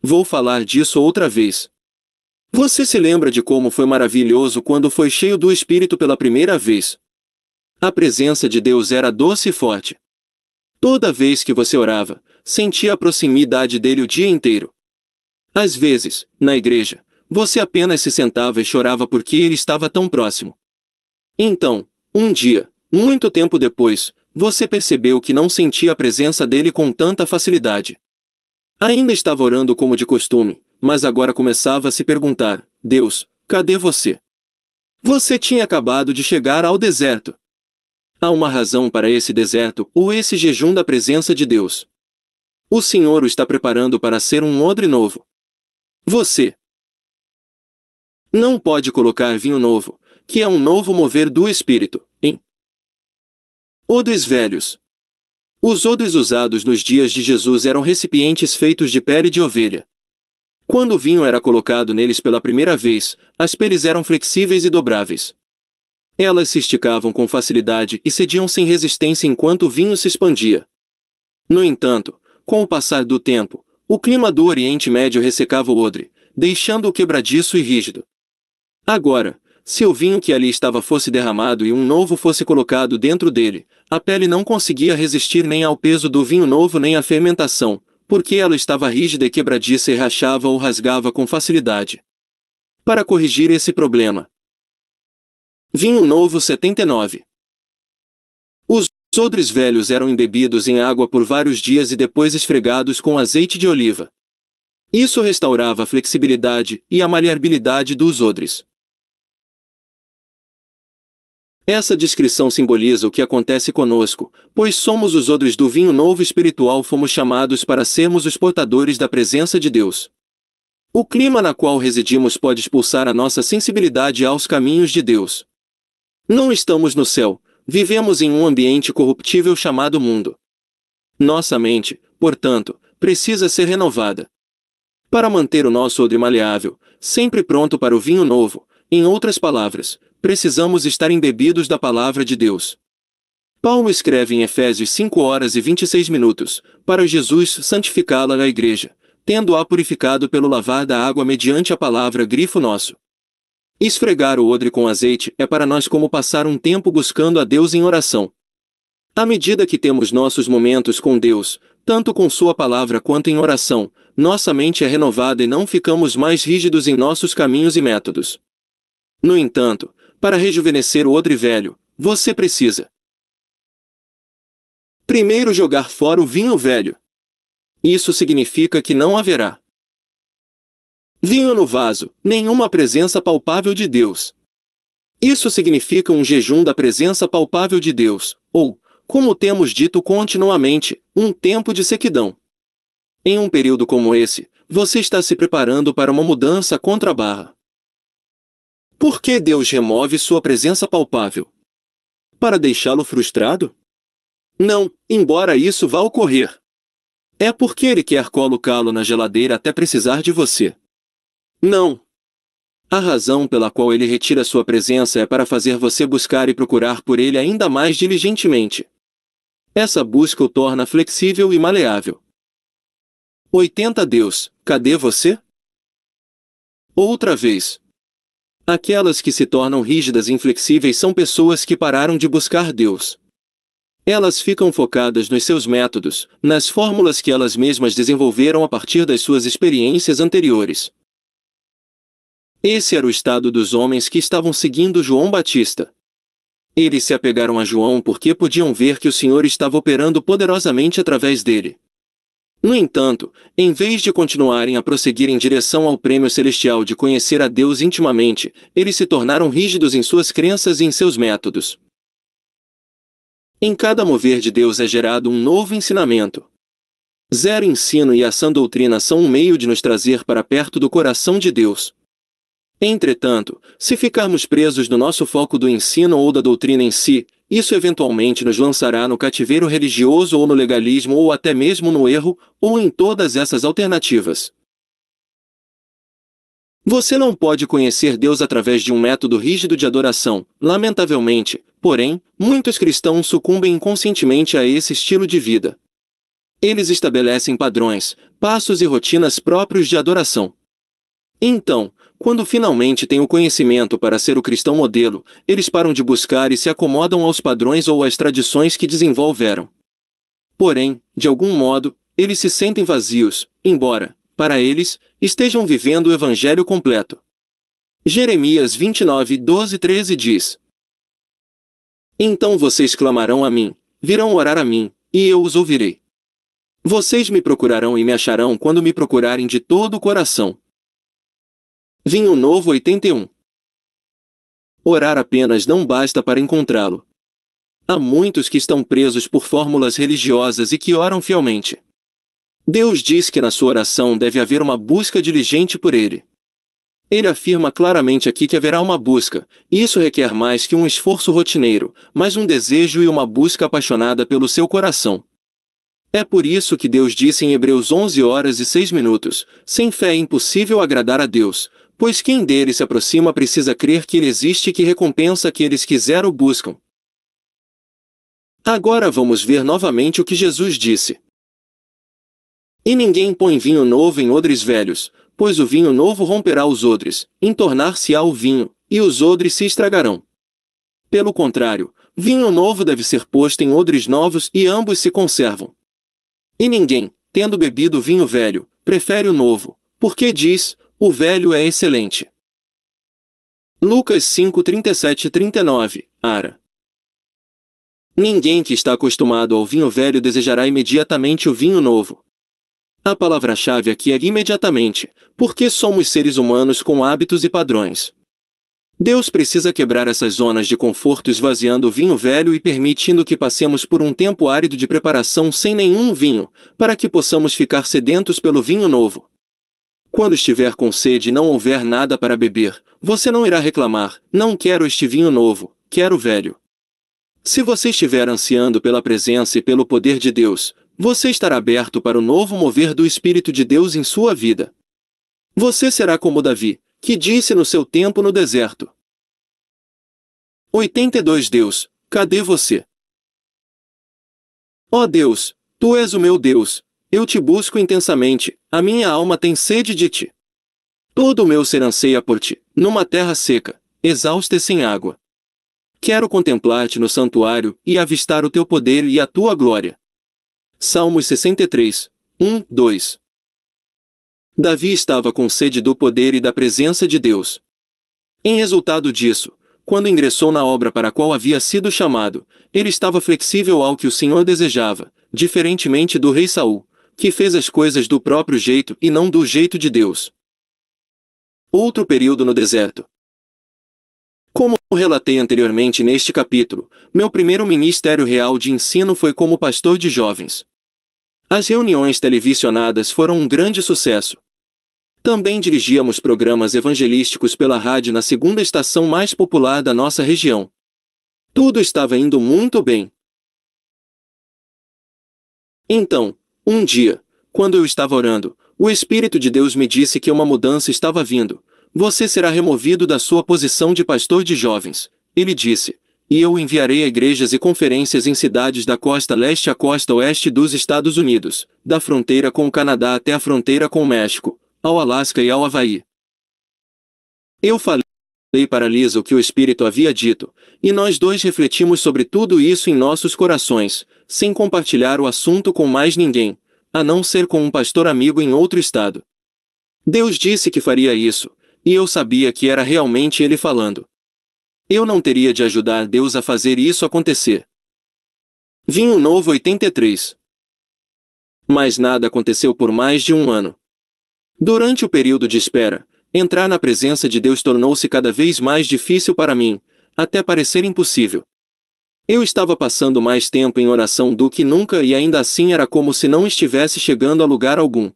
Vou falar disso outra vez. Você se lembra de como foi maravilhoso quando foi cheio do espírito pela primeira vez? A presença de Deus era doce e forte. Toda vez que você orava, sentia a proximidade dele o dia inteiro. Às vezes, na igreja, você apenas se sentava e chorava porque ele estava tão próximo. Então, um dia, muito tempo depois, você percebeu que não sentia a presença dele com tanta facilidade. Ainda estava orando como de costume, mas agora começava a se perguntar: Deus, cadê você? Você tinha acabado de chegar ao deserto. Há uma razão para esse deserto ou esse jejum da presença de Deus. O Senhor o está preparando para ser um odre novo. Você não pode colocar vinho novo, que é um novo mover do Espírito, em Odres velhos. Os odres usados nos dias de Jesus eram recipientes feitos de pele de ovelha. Quando o vinho era colocado neles pela primeira vez, as peles eram flexíveis e dobráveis. Elas se esticavam com facilidade e cediam sem resistência enquanto o vinho se expandia. No entanto, com o passar do tempo, o clima do Oriente Médio ressecava o odre, deixando-o quebradiço e rígido. Agora, se o vinho que ali estava fosse derramado e um novo fosse colocado dentro dele, a pele não conseguia resistir nem ao peso do vinho novo nem à fermentação, porque ela estava rígida e quebradiça e rachava ou rasgava com facilidade. Para corrigir esse problema. Vinho Novo 79 Os odres velhos eram embebidos em água por vários dias e depois esfregados com azeite de oliva. Isso restaurava a flexibilidade e a maleabilidade dos odres. Essa descrição simboliza o que acontece conosco, pois somos os odres do vinho novo espiritual fomos chamados para sermos os portadores da presença de Deus. O clima na qual residimos pode expulsar a nossa sensibilidade aos caminhos de Deus. Não estamos no céu, vivemos em um ambiente corruptível chamado mundo. Nossa mente, portanto, precisa ser renovada. Para manter o nosso odre maleável, sempre pronto para o vinho novo, em outras palavras, precisamos estar embebidos da palavra de Deus. Paulo escreve em Efésios 5 horas e 26 minutos, para Jesus santificá-la na igreja, tendo-a purificado pelo lavar da água mediante a palavra grifo nosso. Esfregar o odre com azeite é para nós como passar um tempo buscando a Deus em oração. À medida que temos nossos momentos com Deus, tanto com Sua palavra quanto em oração, nossa mente é renovada e não ficamos mais rígidos em nossos caminhos e métodos. No entanto, para rejuvenescer o odre velho, você precisa Primeiro jogar fora o vinho velho. Isso significa que não haverá vinho no vaso, nenhuma presença palpável de Deus. Isso significa um jejum da presença palpável de Deus, ou, como temos dito continuamente, um tempo de sequidão. Em um período como esse, você está se preparando para uma mudança contra a barra. Por que Deus remove sua presença palpável? Para deixá-lo frustrado? Não, embora isso vá ocorrer. É porque ele quer colocá-lo na geladeira até precisar de você. Não. A razão pela qual ele retira sua presença é para fazer você buscar e procurar por ele ainda mais diligentemente. Essa busca o torna flexível e maleável. 80 Deus, cadê você? Outra vez, Aquelas que se tornam rígidas e inflexíveis são pessoas que pararam de buscar Deus. Elas ficam focadas nos seus métodos, nas fórmulas que elas mesmas desenvolveram a partir das suas experiências anteriores. Esse era o estado dos homens que estavam seguindo João Batista. Eles se apegaram a João porque podiam ver que o Senhor estava operando poderosamente através dele. No entanto, em vez de continuarem a prosseguir em direção ao prêmio celestial de conhecer a Deus intimamente, eles se tornaram rígidos em suas crenças e em seus métodos. Em cada mover de Deus é gerado um novo ensinamento. Zero ensino e a sã doutrina são um meio de nos trazer para perto do coração de Deus. Entretanto, se ficarmos presos no nosso foco do ensino ou da doutrina em si, isso eventualmente nos lançará no cativeiro religioso ou no legalismo ou até mesmo no erro, ou em todas essas alternativas. Você não pode conhecer Deus através de um método rígido de adoração, lamentavelmente, porém, muitos cristãos sucumbem inconscientemente a esse estilo de vida. Eles estabelecem padrões, passos e rotinas próprios de adoração. Então, quando finalmente têm o conhecimento para ser o cristão modelo, eles param de buscar e se acomodam aos padrões ou às tradições que desenvolveram. Porém, de algum modo, eles se sentem vazios, embora, para eles, estejam vivendo o evangelho completo. Jeremias 29, 12 13 diz: Então vocês clamarão a mim, virão orar a mim, e eu os ouvirei. Vocês me procurarão e me acharão quando me procurarem de todo o coração, Vinho Novo 81. Orar apenas não basta para encontrá-lo. Há muitos que estão presos por fórmulas religiosas e que oram fielmente. Deus diz que na sua oração deve haver uma busca diligente por Ele. Ele afirma claramente aqui que haverá uma busca, isso requer mais que um esforço rotineiro, mas um desejo e uma busca apaixonada pelo seu coração. É por isso que Deus disse em Hebreus 11 horas e 6 minutos: Sem fé é impossível agradar a Deus, Pois quem dele se aproxima precisa crer que ele existe e que recompensa aqueles que zero buscam. Agora vamos ver novamente o que Jesus disse. E ninguém põe vinho novo em odres velhos, pois o vinho novo romperá os odres, entornar-se-á o vinho, e os odres se estragarão. Pelo contrário, vinho novo deve ser posto em odres novos e ambos se conservam. E ninguém, tendo bebido vinho velho, prefere o novo, porque diz, o velho é excelente. Lucas 5, 37 39, Ara. Ninguém que está acostumado ao vinho velho desejará imediatamente o vinho novo. A palavra-chave aqui é imediatamente, porque somos seres humanos com hábitos e padrões. Deus precisa quebrar essas zonas de conforto esvaziando o vinho velho e permitindo que passemos por um tempo árido de preparação sem nenhum vinho, para que possamos ficar sedentos pelo vinho novo. Quando estiver com sede e não houver nada para beber, você não irá reclamar, não quero este vinho novo, quero velho. Se você estiver ansiando pela presença e pelo poder de Deus, você estará aberto para o novo mover do Espírito de Deus em sua vida. Você será como Davi, que disse no seu tempo no deserto. 82 Deus, cadê você? Ó oh Deus, tu és o meu Deus, eu te busco intensamente, a minha alma tem sede de ti. Todo o meu ser anseia por ti, numa terra seca, exausta e sem água. Quero contemplar-te no santuário e avistar o teu poder e a tua glória. Salmos 63, 1, 2 Davi estava com sede do poder e da presença de Deus. Em resultado disso, quando ingressou na obra para a qual havia sido chamado, ele estava flexível ao que o Senhor desejava, diferentemente do rei Saul, que fez as coisas do próprio jeito e não do jeito de Deus. Outro período no deserto. Como relatei anteriormente neste capítulo, meu primeiro ministério real de ensino foi como pastor de jovens. As reuniões televisionadas foram um grande sucesso. Também dirigíamos programas evangelísticos pela rádio na segunda estação mais popular da nossa região. Tudo estava indo muito bem. Então, um dia, quando eu estava orando, o Espírito de Deus me disse que uma mudança estava vindo. Você será removido da sua posição de pastor de jovens. Ele disse, e eu enviarei a igrejas e conferências em cidades da costa leste à costa oeste dos Estados Unidos, da fronteira com o Canadá até a fronteira com o México, ao Alasca e ao Havaí. Eu falei para Lisa o que o Espírito havia dito, e nós dois refletimos sobre tudo isso em nossos corações, sem compartilhar o assunto com mais ninguém, a não ser com um pastor amigo em outro estado. Deus disse que faria isso, e eu sabia que era realmente Ele falando. Eu não teria de ajudar Deus a fazer isso acontecer. Vinho Novo 83 Mas nada aconteceu por mais de um ano. Durante o período de espera, entrar na presença de Deus tornou-se cada vez mais difícil para mim, até parecer impossível. Eu estava passando mais tempo em oração do que nunca e ainda assim era como se não estivesse chegando a lugar algum.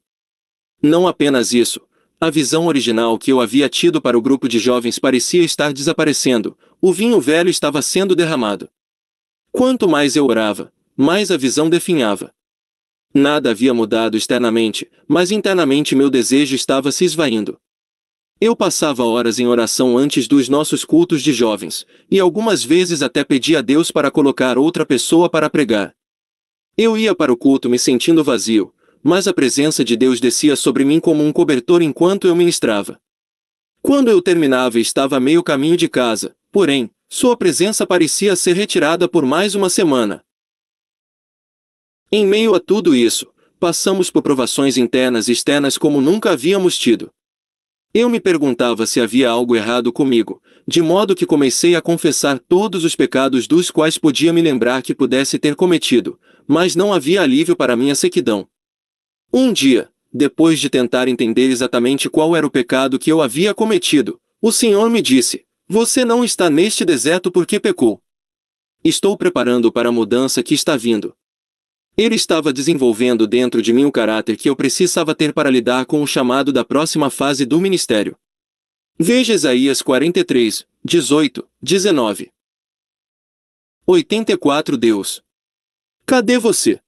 Não apenas isso, a visão original que eu havia tido para o grupo de jovens parecia estar desaparecendo, o vinho velho estava sendo derramado. Quanto mais eu orava, mais a visão definhava. Nada havia mudado externamente, mas internamente meu desejo estava se esvaindo. Eu passava horas em oração antes dos nossos cultos de jovens, e algumas vezes até pedia a Deus para colocar outra pessoa para pregar. Eu ia para o culto me sentindo vazio, mas a presença de Deus descia sobre mim como um cobertor enquanto eu ministrava. Quando eu terminava e estava a meio caminho de casa, porém, sua presença parecia ser retirada por mais uma semana. Em meio a tudo isso, passamos por provações internas e externas como nunca havíamos tido. Eu me perguntava se havia algo errado comigo, de modo que comecei a confessar todos os pecados dos quais podia me lembrar que pudesse ter cometido, mas não havia alívio para minha sequidão. Um dia, depois de tentar entender exatamente qual era o pecado que eu havia cometido, o Senhor me disse: Você não está neste deserto porque pecou. Estou preparando para a mudança que está vindo, ele estava desenvolvendo dentro de mim o caráter que eu precisava ter para lidar com o chamado da próxima fase do ministério. Veja Isaías 43, 18, 19. 84 Deus. Cadê você?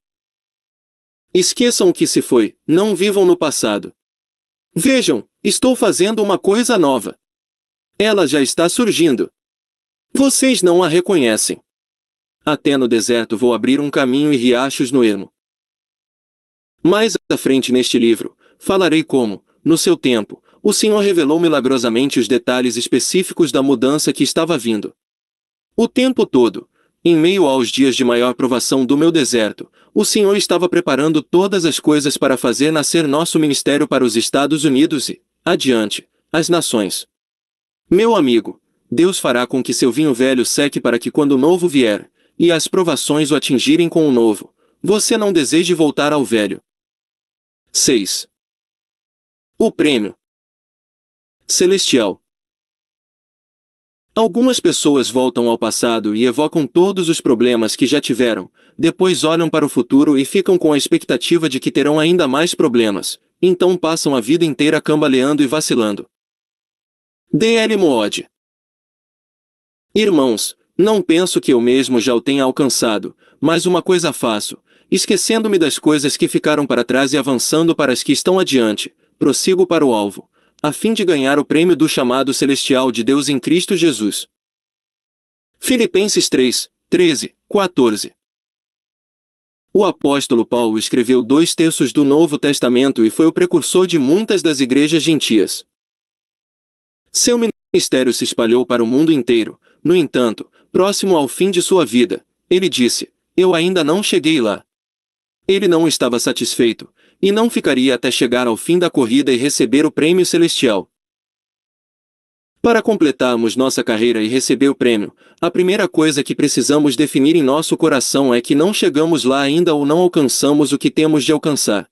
Esqueçam o que se foi, não vivam no passado. Vejam, estou fazendo uma coisa nova. Ela já está surgindo. Vocês não a reconhecem. Até no deserto vou abrir um caminho e riachos no ermo. Mais à frente neste livro, falarei como, no seu tempo, o Senhor revelou milagrosamente os detalhes específicos da mudança que estava vindo. O tempo todo, em meio aos dias de maior provação do meu deserto, o Senhor estava preparando todas as coisas para fazer nascer nosso ministério para os Estados Unidos e, adiante, as nações. Meu amigo, Deus fará com que seu vinho velho seque para que quando o novo vier, e as provações o atingirem com o novo, você não deseja voltar ao velho. 6. O prêmio celestial. Algumas pessoas voltam ao passado e evocam todos os problemas que já tiveram, depois olham para o futuro e ficam com a expectativa de que terão ainda mais problemas, então passam a vida inteira cambaleando e vacilando. D.L. Mood Irmãos, não penso que eu mesmo já o tenha alcançado, mas uma coisa faço, esquecendo-me das coisas que ficaram para trás e avançando para as que estão adiante, prossigo para o alvo, a fim de ganhar o prêmio do chamado celestial de Deus em Cristo Jesus. Filipenses 3, 13, 14 o apóstolo Paulo escreveu dois terços do Novo Testamento e foi o precursor de muitas das igrejas gentias. Seu ministério se espalhou para o mundo inteiro, no entanto, próximo ao fim de sua vida. Ele disse, eu ainda não cheguei lá. Ele não estava satisfeito, e não ficaria até chegar ao fim da corrida e receber o prêmio celestial. Para completarmos nossa carreira e receber o prêmio, a primeira coisa que precisamos definir em nosso coração é que não chegamos lá ainda ou não alcançamos o que temos de alcançar.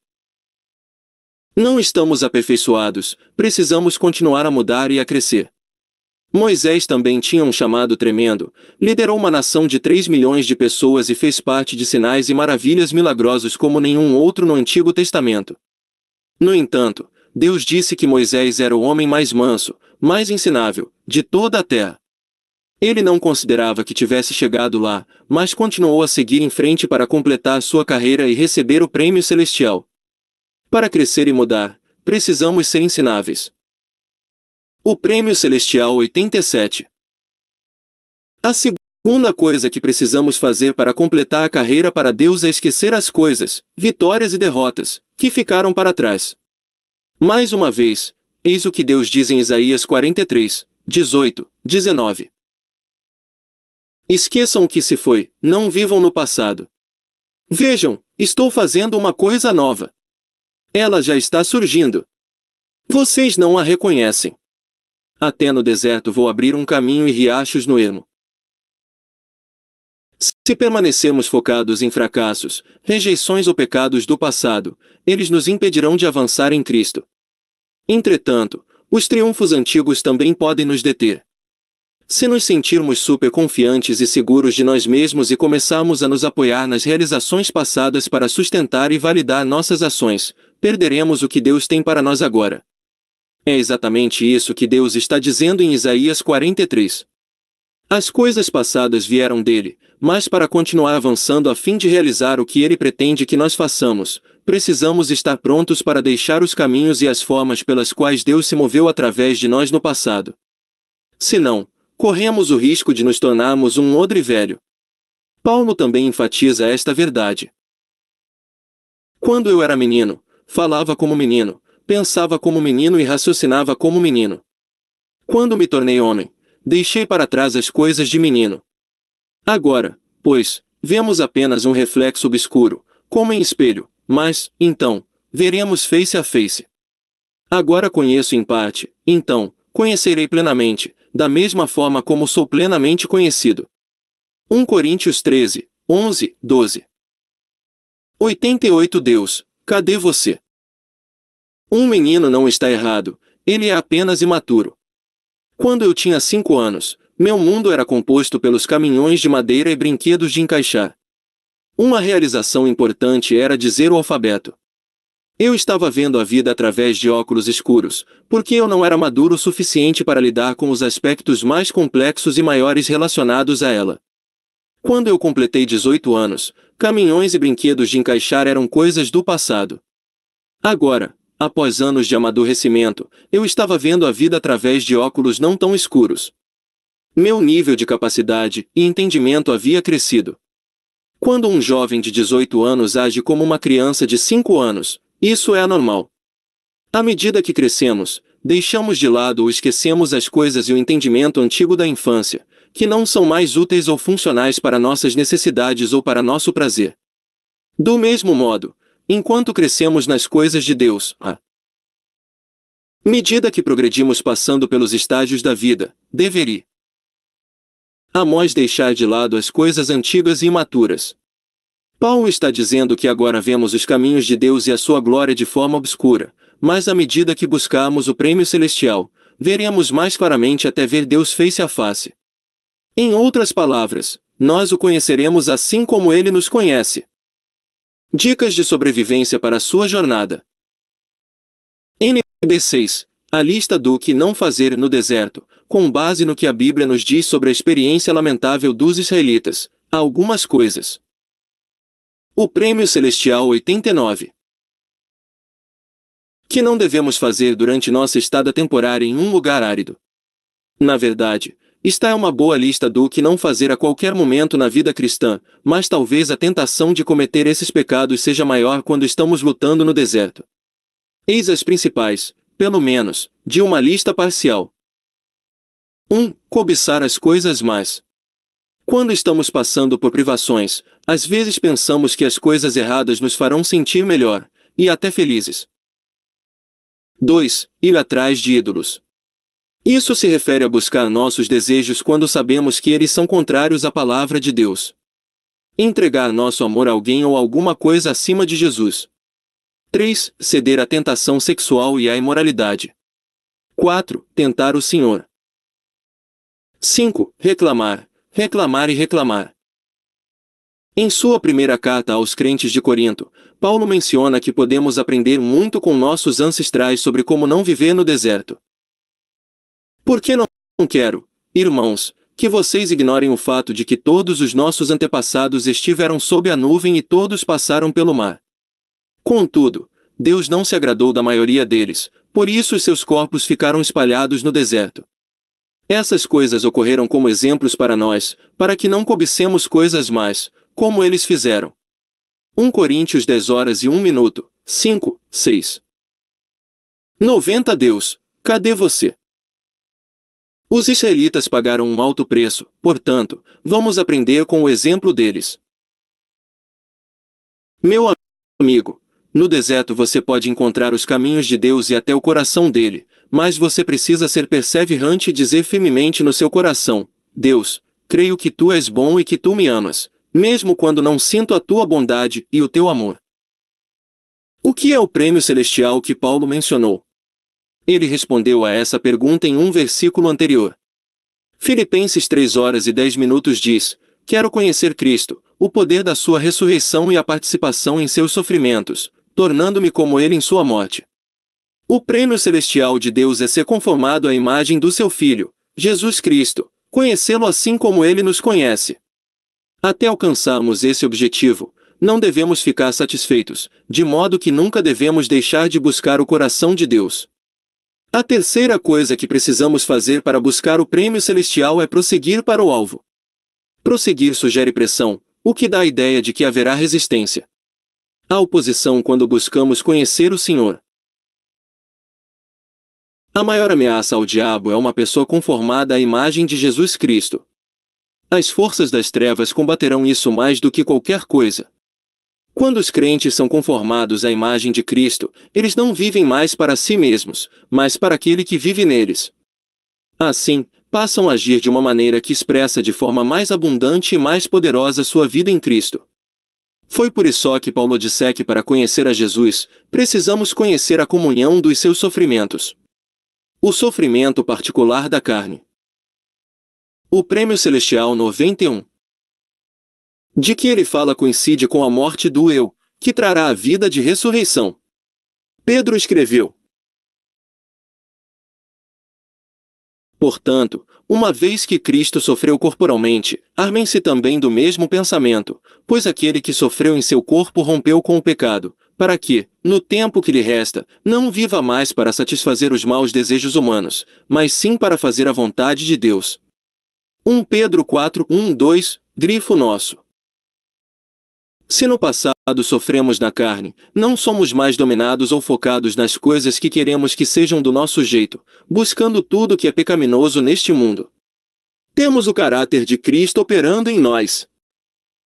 Não estamos aperfeiçoados, precisamos continuar a mudar e a crescer. Moisés também tinha um chamado tremendo, liderou uma nação de 3 milhões de pessoas e fez parte de sinais e maravilhas milagrosos como nenhum outro no Antigo Testamento. No entanto, Deus disse que Moisés era o homem mais manso, mais ensinável, de toda a terra. Ele não considerava que tivesse chegado lá, mas continuou a seguir em frente para completar sua carreira e receber o prêmio celestial. Para crescer e mudar, precisamos ser ensináveis. O Prêmio Celestial 87. A segunda coisa que precisamos fazer para completar a carreira para Deus é esquecer as coisas, vitórias e derrotas, que ficaram para trás. Mais uma vez, eis o que Deus diz em Isaías 43, 18, 19. Esqueçam o que se foi, não vivam no passado. Vejam, estou fazendo uma coisa nova. Ela já está surgindo. Vocês não a reconhecem. Até no deserto vou abrir um caminho e riachos no ermo. Se permanecermos focados em fracassos, rejeições ou pecados do passado, eles nos impedirão de avançar em Cristo. Entretanto, os triunfos antigos também podem nos deter. Se nos sentirmos super confiantes e seguros de nós mesmos e começarmos a nos apoiar nas realizações passadas para sustentar e validar nossas ações, perderemos o que Deus tem para nós agora. É exatamente isso que Deus está dizendo em Isaías 43. As coisas passadas vieram dele, mas para continuar avançando a fim de realizar o que ele pretende que nós façamos, precisamos estar prontos para deixar os caminhos e as formas pelas quais Deus se moveu através de nós no passado. Se não, corremos o risco de nos tornarmos um odre velho. Paulo também enfatiza esta verdade. Quando eu era menino, falava como menino, pensava como menino e raciocinava como menino. Quando me tornei homem, deixei para trás as coisas de menino. Agora, pois, vemos apenas um reflexo obscuro, como em espelho, mas, então, veremos face a face. Agora conheço em parte, então, conhecerei plenamente, da mesma forma como sou plenamente conhecido. 1 Coríntios 13, 11, 12 88 Deus, cadê você? Um menino não está errado, ele é apenas imaturo. Quando eu tinha cinco anos, meu mundo era composto pelos caminhões de madeira e brinquedos de encaixar. Uma realização importante era dizer o alfabeto. Eu estava vendo a vida através de óculos escuros, porque eu não era maduro o suficiente para lidar com os aspectos mais complexos e maiores relacionados a ela. Quando eu completei 18 anos, caminhões e brinquedos de encaixar eram coisas do passado. Agora, Após anos de amadurecimento, eu estava vendo a vida através de óculos não tão escuros. Meu nível de capacidade e entendimento havia crescido. Quando um jovem de 18 anos age como uma criança de 5 anos, isso é anormal. À medida que crescemos, deixamos de lado ou esquecemos as coisas e o entendimento antigo da infância, que não são mais úteis ou funcionais para nossas necessidades ou para nosso prazer. Do mesmo modo, enquanto crescemos nas coisas de Deus. À medida que progredimos passando pelos estágios da vida, deveria Amós deixar de lado as coisas antigas e imaturas. Paulo está dizendo que agora vemos os caminhos de Deus e a sua glória de forma obscura, mas à medida que buscarmos o prêmio celestial, veremos mais claramente até ver Deus face a face. Em outras palavras, nós o conheceremos assim como ele nos conhece. Dicas de sobrevivência para sua jornada. NB6. A lista do que não fazer no deserto, com base no que a Bíblia nos diz sobre a experiência lamentável dos israelitas. Há algumas coisas. O Prêmio Celestial 89. Que não devemos fazer durante nossa estada temporária em um lugar árido. Na verdade, esta é uma boa lista do que não fazer a qualquer momento na vida cristã, mas talvez a tentação de cometer esses pecados seja maior quando estamos lutando no deserto. Eis as principais, pelo menos, de uma lista parcial. 1. Cobiçar as coisas mais. Quando estamos passando por privações, às vezes pensamos que as coisas erradas nos farão sentir melhor, e até felizes. 2. Ir atrás de ídolos. Isso se refere a buscar nossos desejos quando sabemos que eles são contrários à palavra de Deus. Entregar nosso amor a alguém ou alguma coisa acima de Jesus. 3. Ceder à tentação sexual e à imoralidade. 4. Tentar o Senhor. 5. Reclamar, reclamar e reclamar. Em sua primeira carta aos crentes de Corinto, Paulo menciona que podemos aprender muito com nossos ancestrais sobre como não viver no deserto. Porque não quero, irmãos, que vocês ignorem o fato de que todos os nossos antepassados estiveram sob a nuvem e todos passaram pelo mar. Contudo, Deus não se agradou da maioria deles, por isso seus corpos ficaram espalhados no deserto. Essas coisas ocorreram como exemplos para nós, para que não cobicemos coisas mais, como eles fizeram. 1 Coríntios 10 horas e 1 minuto, 5, 6. 90 Deus, cadê você? Os israelitas pagaram um alto preço, portanto, vamos aprender com o exemplo deles. Meu amigo, no deserto você pode encontrar os caminhos de Deus e até o coração dele, mas você precisa ser perseverante e dizer firmemente no seu coração: Deus, creio que tu és bom e que tu me amas, mesmo quando não sinto a tua bondade e o teu amor. O que é o prêmio celestial que Paulo mencionou? Ele respondeu a essa pergunta em um versículo anterior. Filipenses 3 horas e 10 minutos diz: Quero conhecer Cristo, o poder da sua ressurreição e a participação em seus sofrimentos, tornando-me como ele em sua morte. O prêmio celestial de Deus é ser conformado à imagem do seu Filho, Jesus Cristo, conhecê-lo assim como ele nos conhece. Até alcançarmos esse objetivo, não devemos ficar satisfeitos, de modo que nunca devemos deixar de buscar o coração de Deus. A terceira coisa que precisamos fazer para buscar o prêmio celestial é prosseguir para o alvo. Prosseguir sugere pressão, o que dá a ideia de que haverá resistência. Há oposição quando buscamos conhecer o Senhor. A maior ameaça ao diabo é uma pessoa conformada à imagem de Jesus Cristo. As forças das trevas combaterão isso mais do que qualquer coisa. Quando os crentes são conformados à imagem de Cristo, eles não vivem mais para si mesmos, mas para aquele que vive neles. Assim, passam a agir de uma maneira que expressa de forma mais abundante e mais poderosa sua vida em Cristo. Foi por isso que Paulo disse que para conhecer a Jesus, precisamos conhecer a comunhão dos seus sofrimentos. O sofrimento particular da carne. O Prêmio Celestial 91 de que ele fala coincide com a morte do eu, que trará a vida de ressurreição. Pedro escreveu: Portanto, uma vez que Cristo sofreu corporalmente, armem-se também do mesmo pensamento, pois aquele que sofreu em seu corpo rompeu com o pecado, para que, no tempo que lhe resta, não viva mais para satisfazer os maus desejos humanos, mas sim para fazer a vontade de Deus. 1 Pedro 4, 1, 2, grifo nosso. Se no passado sofremos na carne, não somos mais dominados ou focados nas coisas que queremos que sejam do nosso jeito, buscando tudo que é pecaminoso neste mundo. Temos o caráter de Cristo operando em nós.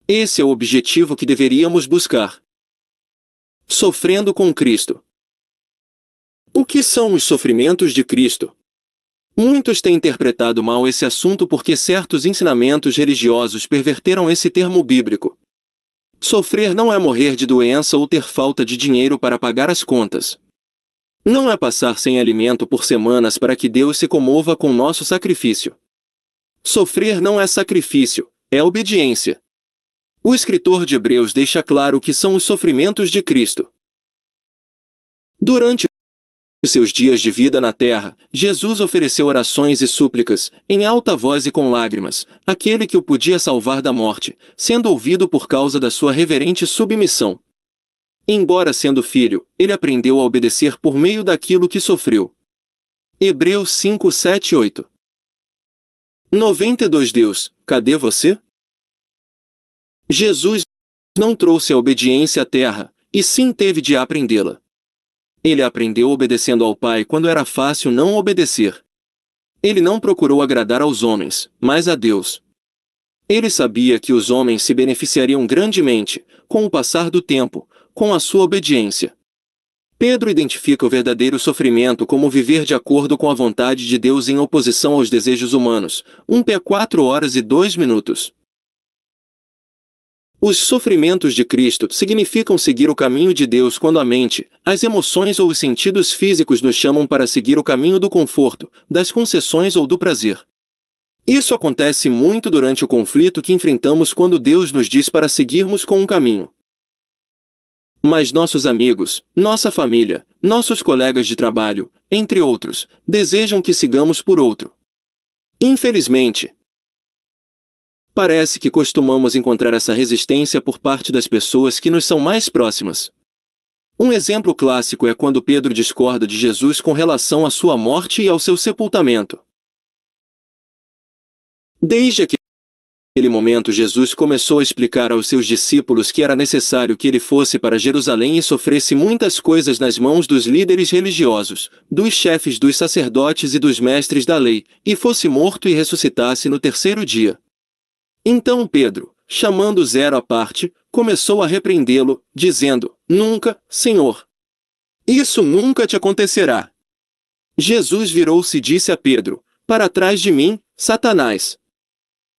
Esse é o objetivo que deveríamos buscar. Sofrendo com Cristo. O que são os sofrimentos de Cristo? Muitos têm interpretado mal esse assunto porque certos ensinamentos religiosos perverteram esse termo bíblico. Sofrer não é morrer de doença ou ter falta de dinheiro para pagar as contas. Não é passar sem alimento por semanas para que Deus se comova com nosso sacrifício. Sofrer não é sacrifício, é obediência. O escritor de Hebreus deixa claro que são os sofrimentos de Cristo. Durante seus dias de vida na terra, Jesus ofereceu orações e súplicas, em alta voz e com lágrimas, aquele que o podia salvar da morte, sendo ouvido por causa da sua reverente submissão. Embora sendo filho, ele aprendeu a obedecer por meio daquilo que sofreu. Hebreus 5, 7, 8 92 Deus, cadê você? Jesus não trouxe a obediência à terra, e sim teve de aprendê-la. Ele aprendeu obedecendo ao Pai quando era fácil não obedecer. Ele não procurou agradar aos homens, mas a Deus. Ele sabia que os homens se beneficiariam grandemente, com o passar do tempo, com a sua obediência. Pedro identifica o verdadeiro sofrimento como viver de acordo com a vontade de Deus em oposição aos desejos humanos. 1 P 4 horas e 2 minutos. Os sofrimentos de Cristo significam seguir o caminho de Deus quando a mente, as emoções ou os sentidos físicos nos chamam para seguir o caminho do conforto, das concessões ou do prazer. Isso acontece muito durante o conflito que enfrentamos quando Deus nos diz para seguirmos com um caminho. Mas nossos amigos, nossa família, nossos colegas de trabalho, entre outros, desejam que sigamos por outro. Infelizmente, Parece que costumamos encontrar essa resistência por parte das pessoas que nos são mais próximas. Um exemplo clássico é quando Pedro discorda de Jesus com relação à sua morte e ao seu sepultamento. Desde aquele momento, Jesus começou a explicar aos seus discípulos que era necessário que ele fosse para Jerusalém e sofresse muitas coisas nas mãos dos líderes religiosos, dos chefes dos sacerdotes e dos mestres da lei, e fosse morto e ressuscitasse no terceiro dia. Então Pedro, chamando Zero à parte, começou a repreendê-lo, dizendo, Nunca, Senhor. Isso nunca te acontecerá. Jesus virou-se e disse a Pedro, Para trás de mim, Satanás.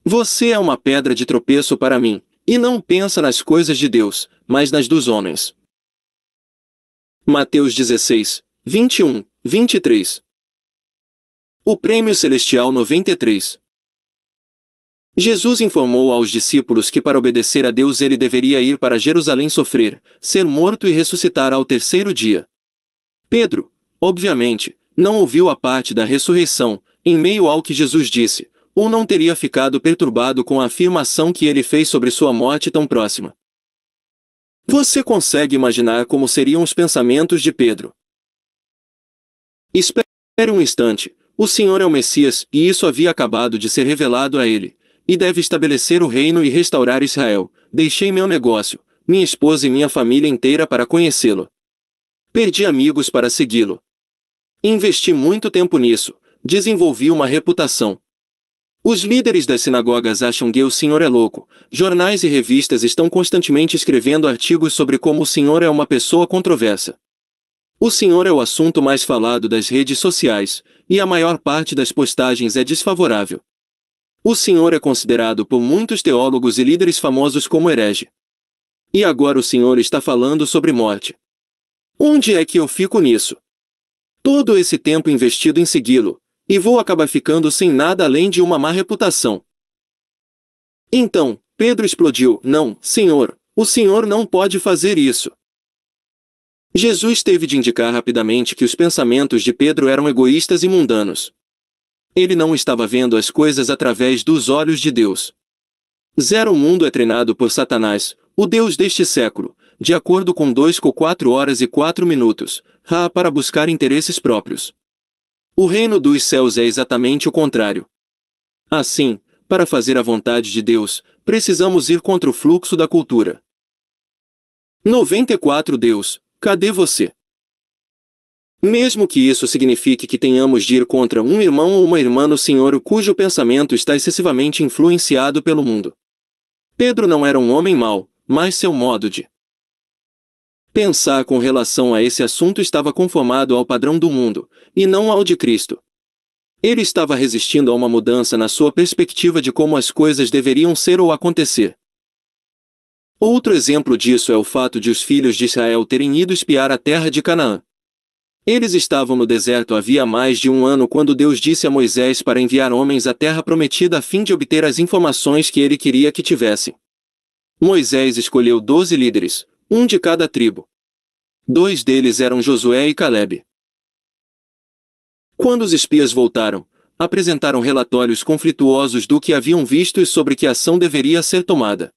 Você é uma pedra de tropeço para mim, e não pensa nas coisas de Deus, mas nas dos homens. Mateus 16, 21, 23 O Prêmio Celestial 93 Jesus informou aos discípulos que para obedecer a Deus ele deveria ir para Jerusalém sofrer, ser morto e ressuscitar ao terceiro dia. Pedro, obviamente, não ouviu a parte da ressurreição, em meio ao que Jesus disse, ou não teria ficado perturbado com a afirmação que ele fez sobre sua morte tão próxima. Você consegue imaginar como seriam os pensamentos de Pedro? Espere um instante, o Senhor é o Messias e isso havia acabado de ser revelado a ele e deve estabelecer o reino e restaurar Israel. Deixei meu negócio, minha esposa e minha família inteira para conhecê-lo. Perdi amigos para segui-lo. Investi muito tempo nisso, desenvolvi uma reputação. Os líderes das sinagogas acham que o senhor é louco. Jornais e revistas estão constantemente escrevendo artigos sobre como o senhor é uma pessoa controversa. O senhor é o assunto mais falado das redes sociais, e a maior parte das postagens é desfavorável. O senhor é considerado por muitos teólogos e líderes famosos como herege. E agora o senhor está falando sobre morte. Onde é que eu fico nisso? Todo esse tempo investido em segui-lo, e vou acabar ficando sem nada além de uma má reputação. Então, Pedro explodiu: Não, senhor, o senhor não pode fazer isso. Jesus teve de indicar rapidamente que os pensamentos de Pedro eram egoístas e mundanos ele não estava vendo as coisas através dos olhos de Deus. Zero mundo é treinado por Satanás, o Deus deste século, de acordo com 2 com 4 horas e 4 minutos, Ra para buscar interesses próprios. O reino dos céus é exatamente o contrário. Assim, para fazer a vontade de Deus, precisamos ir contra o fluxo da cultura. 94 Deus, cadê você? Mesmo que isso signifique que tenhamos de ir contra um irmão ou uma irmã no Senhor cujo pensamento está excessivamente influenciado pelo mundo. Pedro não era um homem mau, mas seu modo de pensar com relação a esse assunto estava conformado ao padrão do mundo, e não ao de Cristo. Ele estava resistindo a uma mudança na sua perspectiva de como as coisas deveriam ser ou acontecer. Outro exemplo disso é o fato de os filhos de Israel terem ido espiar a terra de Canaã. Eles estavam no deserto havia mais de um ano quando Deus disse a Moisés para enviar homens à terra prometida a fim de obter as informações que ele queria que tivessem. Moisés escolheu doze líderes, um de cada tribo. Dois deles eram Josué e Caleb. Quando os espias voltaram, apresentaram relatórios conflituosos do que haviam visto e sobre que ação deveria ser tomada.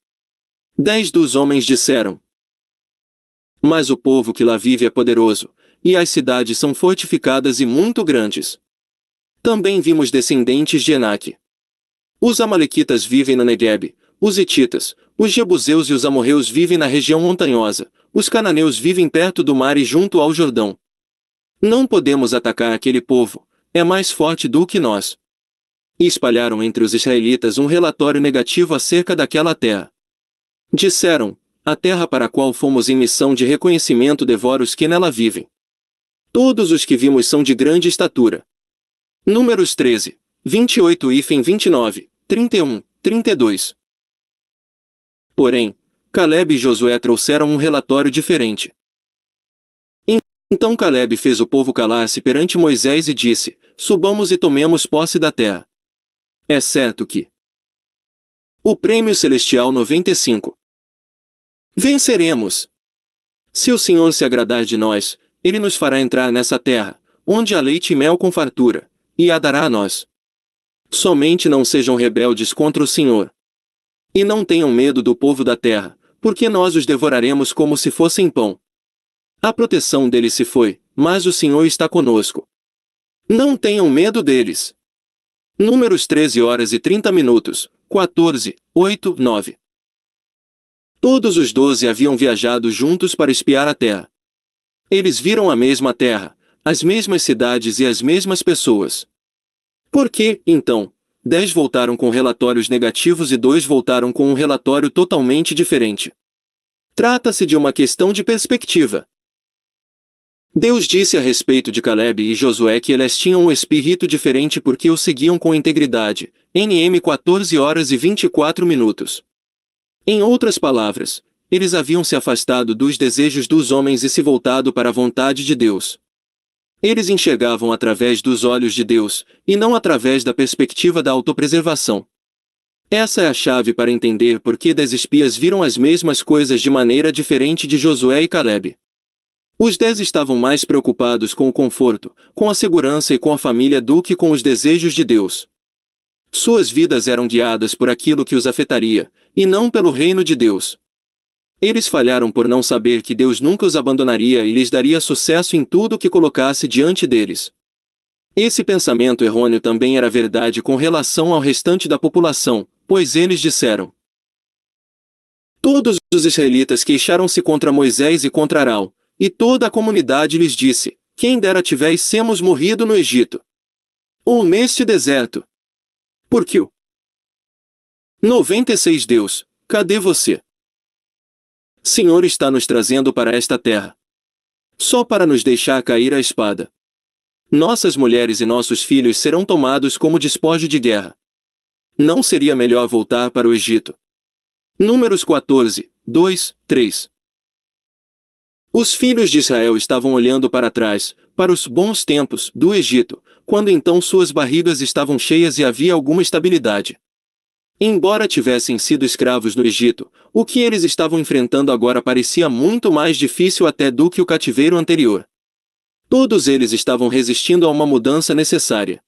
Dez dos homens disseram: Mas o povo que lá vive é poderoso, e as cidades são fortificadas e muito grandes. Também vimos descendentes de Enac. Os Amalequitas vivem na Negueb, os Ititas, os Jebuseus e os Amorreus vivem na região montanhosa, os Cananeus vivem perto do mar e junto ao Jordão. Não podemos atacar aquele povo, é mais forte do que nós. E espalharam entre os israelitas um relatório negativo acerca daquela terra. Disseram, a terra para a qual fomos em missão de reconhecimento devora os que nela vivem. Todos os que vimos são de grande estatura. Números 13, 28 e 29, 31, 32. Porém, Caleb e Josué trouxeram um relatório diferente. Então Caleb fez o povo calar-se perante Moisés e disse: Subamos e tomemos posse da terra. É certo que. O Prêmio Celestial 95. Venceremos. Se o Senhor se agradar de nós, ele nos fará entrar nessa terra, onde há leite e mel com fartura, e a dará a nós. Somente não sejam rebeldes contra o Senhor. E não tenham medo do povo da terra, porque nós os devoraremos como se fossem pão. A proteção deles se foi, mas o Senhor está conosco. Não tenham medo deles. Números 13 horas e 30 minutos, 14, 8, 9. Todos os doze haviam viajado juntos para espiar a terra. Eles viram a mesma terra, as mesmas cidades e as mesmas pessoas. Por que, então, dez voltaram com relatórios negativos e dois voltaram com um relatório totalmente diferente? Trata-se de uma questão de perspectiva. Deus disse a respeito de Caleb e Josué que eles tinham um espírito diferente porque o seguiam com integridade. NM 14 horas e 24 minutos. Em outras palavras, eles haviam se afastado dos desejos dos homens e se voltado para a vontade de Deus. Eles enxergavam através dos olhos de Deus, e não através da perspectiva da autopreservação. Essa é a chave para entender por que dez espias viram as mesmas coisas de maneira diferente de Josué e Caleb. Os dez estavam mais preocupados com o conforto, com a segurança e com a família do que com os desejos de Deus. Suas vidas eram guiadas por aquilo que os afetaria, e não pelo reino de Deus. Eles falharam por não saber que Deus nunca os abandonaria e lhes daria sucesso em tudo que colocasse diante deles. Esse pensamento errôneo também era verdade com relação ao restante da população, pois eles disseram: Todos os israelitas queixaram-se contra Moisés e contra Arão, e toda a comunidade lhes disse: Quem dera tivéssemos morrido no Egito. Ou neste deserto. Por que o 96 Deus, cadê você? Senhor está nos trazendo para esta terra. Só para nos deixar cair a espada. Nossas mulheres e nossos filhos serão tomados como despojo de guerra. Não seria melhor voltar para o Egito? Números 14, 2, 3. Os filhos de Israel estavam olhando para trás, para os bons tempos do Egito, quando então suas barrigas estavam cheias e havia alguma estabilidade. Embora tivessem sido escravos no Egito, o que eles estavam enfrentando agora parecia muito mais difícil até do que o cativeiro anterior. Todos eles estavam resistindo a uma mudança necessária.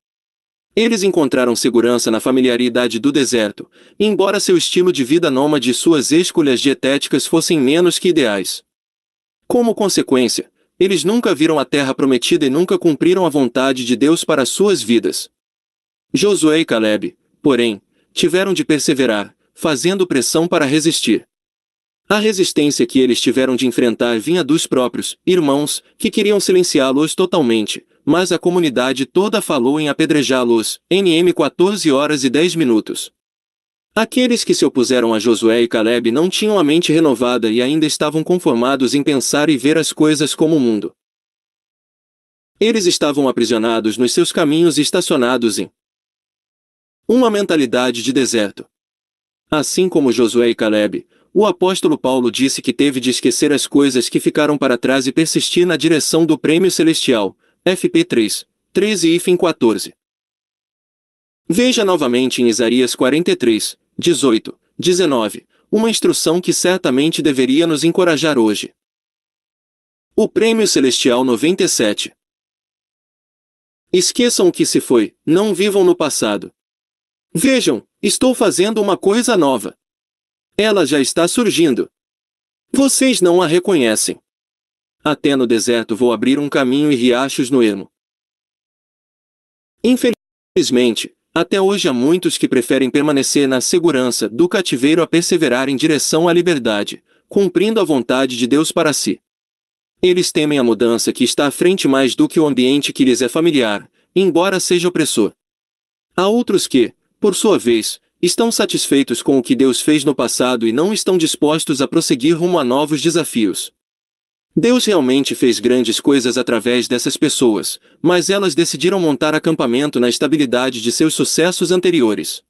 Eles encontraram segurança na familiaridade do deserto, embora seu estilo de vida nômade e suas escolhas dietéticas fossem menos que ideais. Como consequência, eles nunca viram a terra prometida e nunca cumpriram a vontade de Deus para suas vidas. Josué e Caleb, porém, tiveram de perseverar, fazendo pressão para resistir. A resistência que eles tiveram de enfrentar vinha dos próprios irmãos, que queriam silenciá-los totalmente, mas a comunidade toda falou em apedrejá-los. NM 14 horas e 10 minutos. Aqueles que se opuseram a Josué e Caleb não tinham a mente renovada e ainda estavam conformados em pensar e ver as coisas como o mundo. Eles estavam aprisionados nos seus caminhos e estacionados em uma mentalidade de deserto. Assim como Josué e Caleb, o apóstolo Paulo disse que teve de esquecer as coisas que ficaram para trás e persistir na direção do prêmio celestial, FP3, 13 e fim 14. Veja novamente em Isaías 43, 18, 19, uma instrução que certamente deveria nos encorajar hoje. O Prêmio Celestial 97 Esqueçam o que se foi, não vivam no passado, Vejam, estou fazendo uma coisa nova. Ela já está surgindo. Vocês não a reconhecem. Até no deserto vou abrir um caminho e riachos no ermo. Infelizmente, até hoje há muitos que preferem permanecer na segurança do cativeiro a perseverar em direção à liberdade, cumprindo a vontade de Deus para si. Eles temem a mudança que está à frente mais do que o ambiente que lhes é familiar, embora seja opressor. Há outros que, por sua vez, estão satisfeitos com o que Deus fez no passado e não estão dispostos a prosseguir rumo a novos desafios. Deus realmente fez grandes coisas através dessas pessoas, mas elas decidiram montar acampamento na estabilidade de seus sucessos anteriores.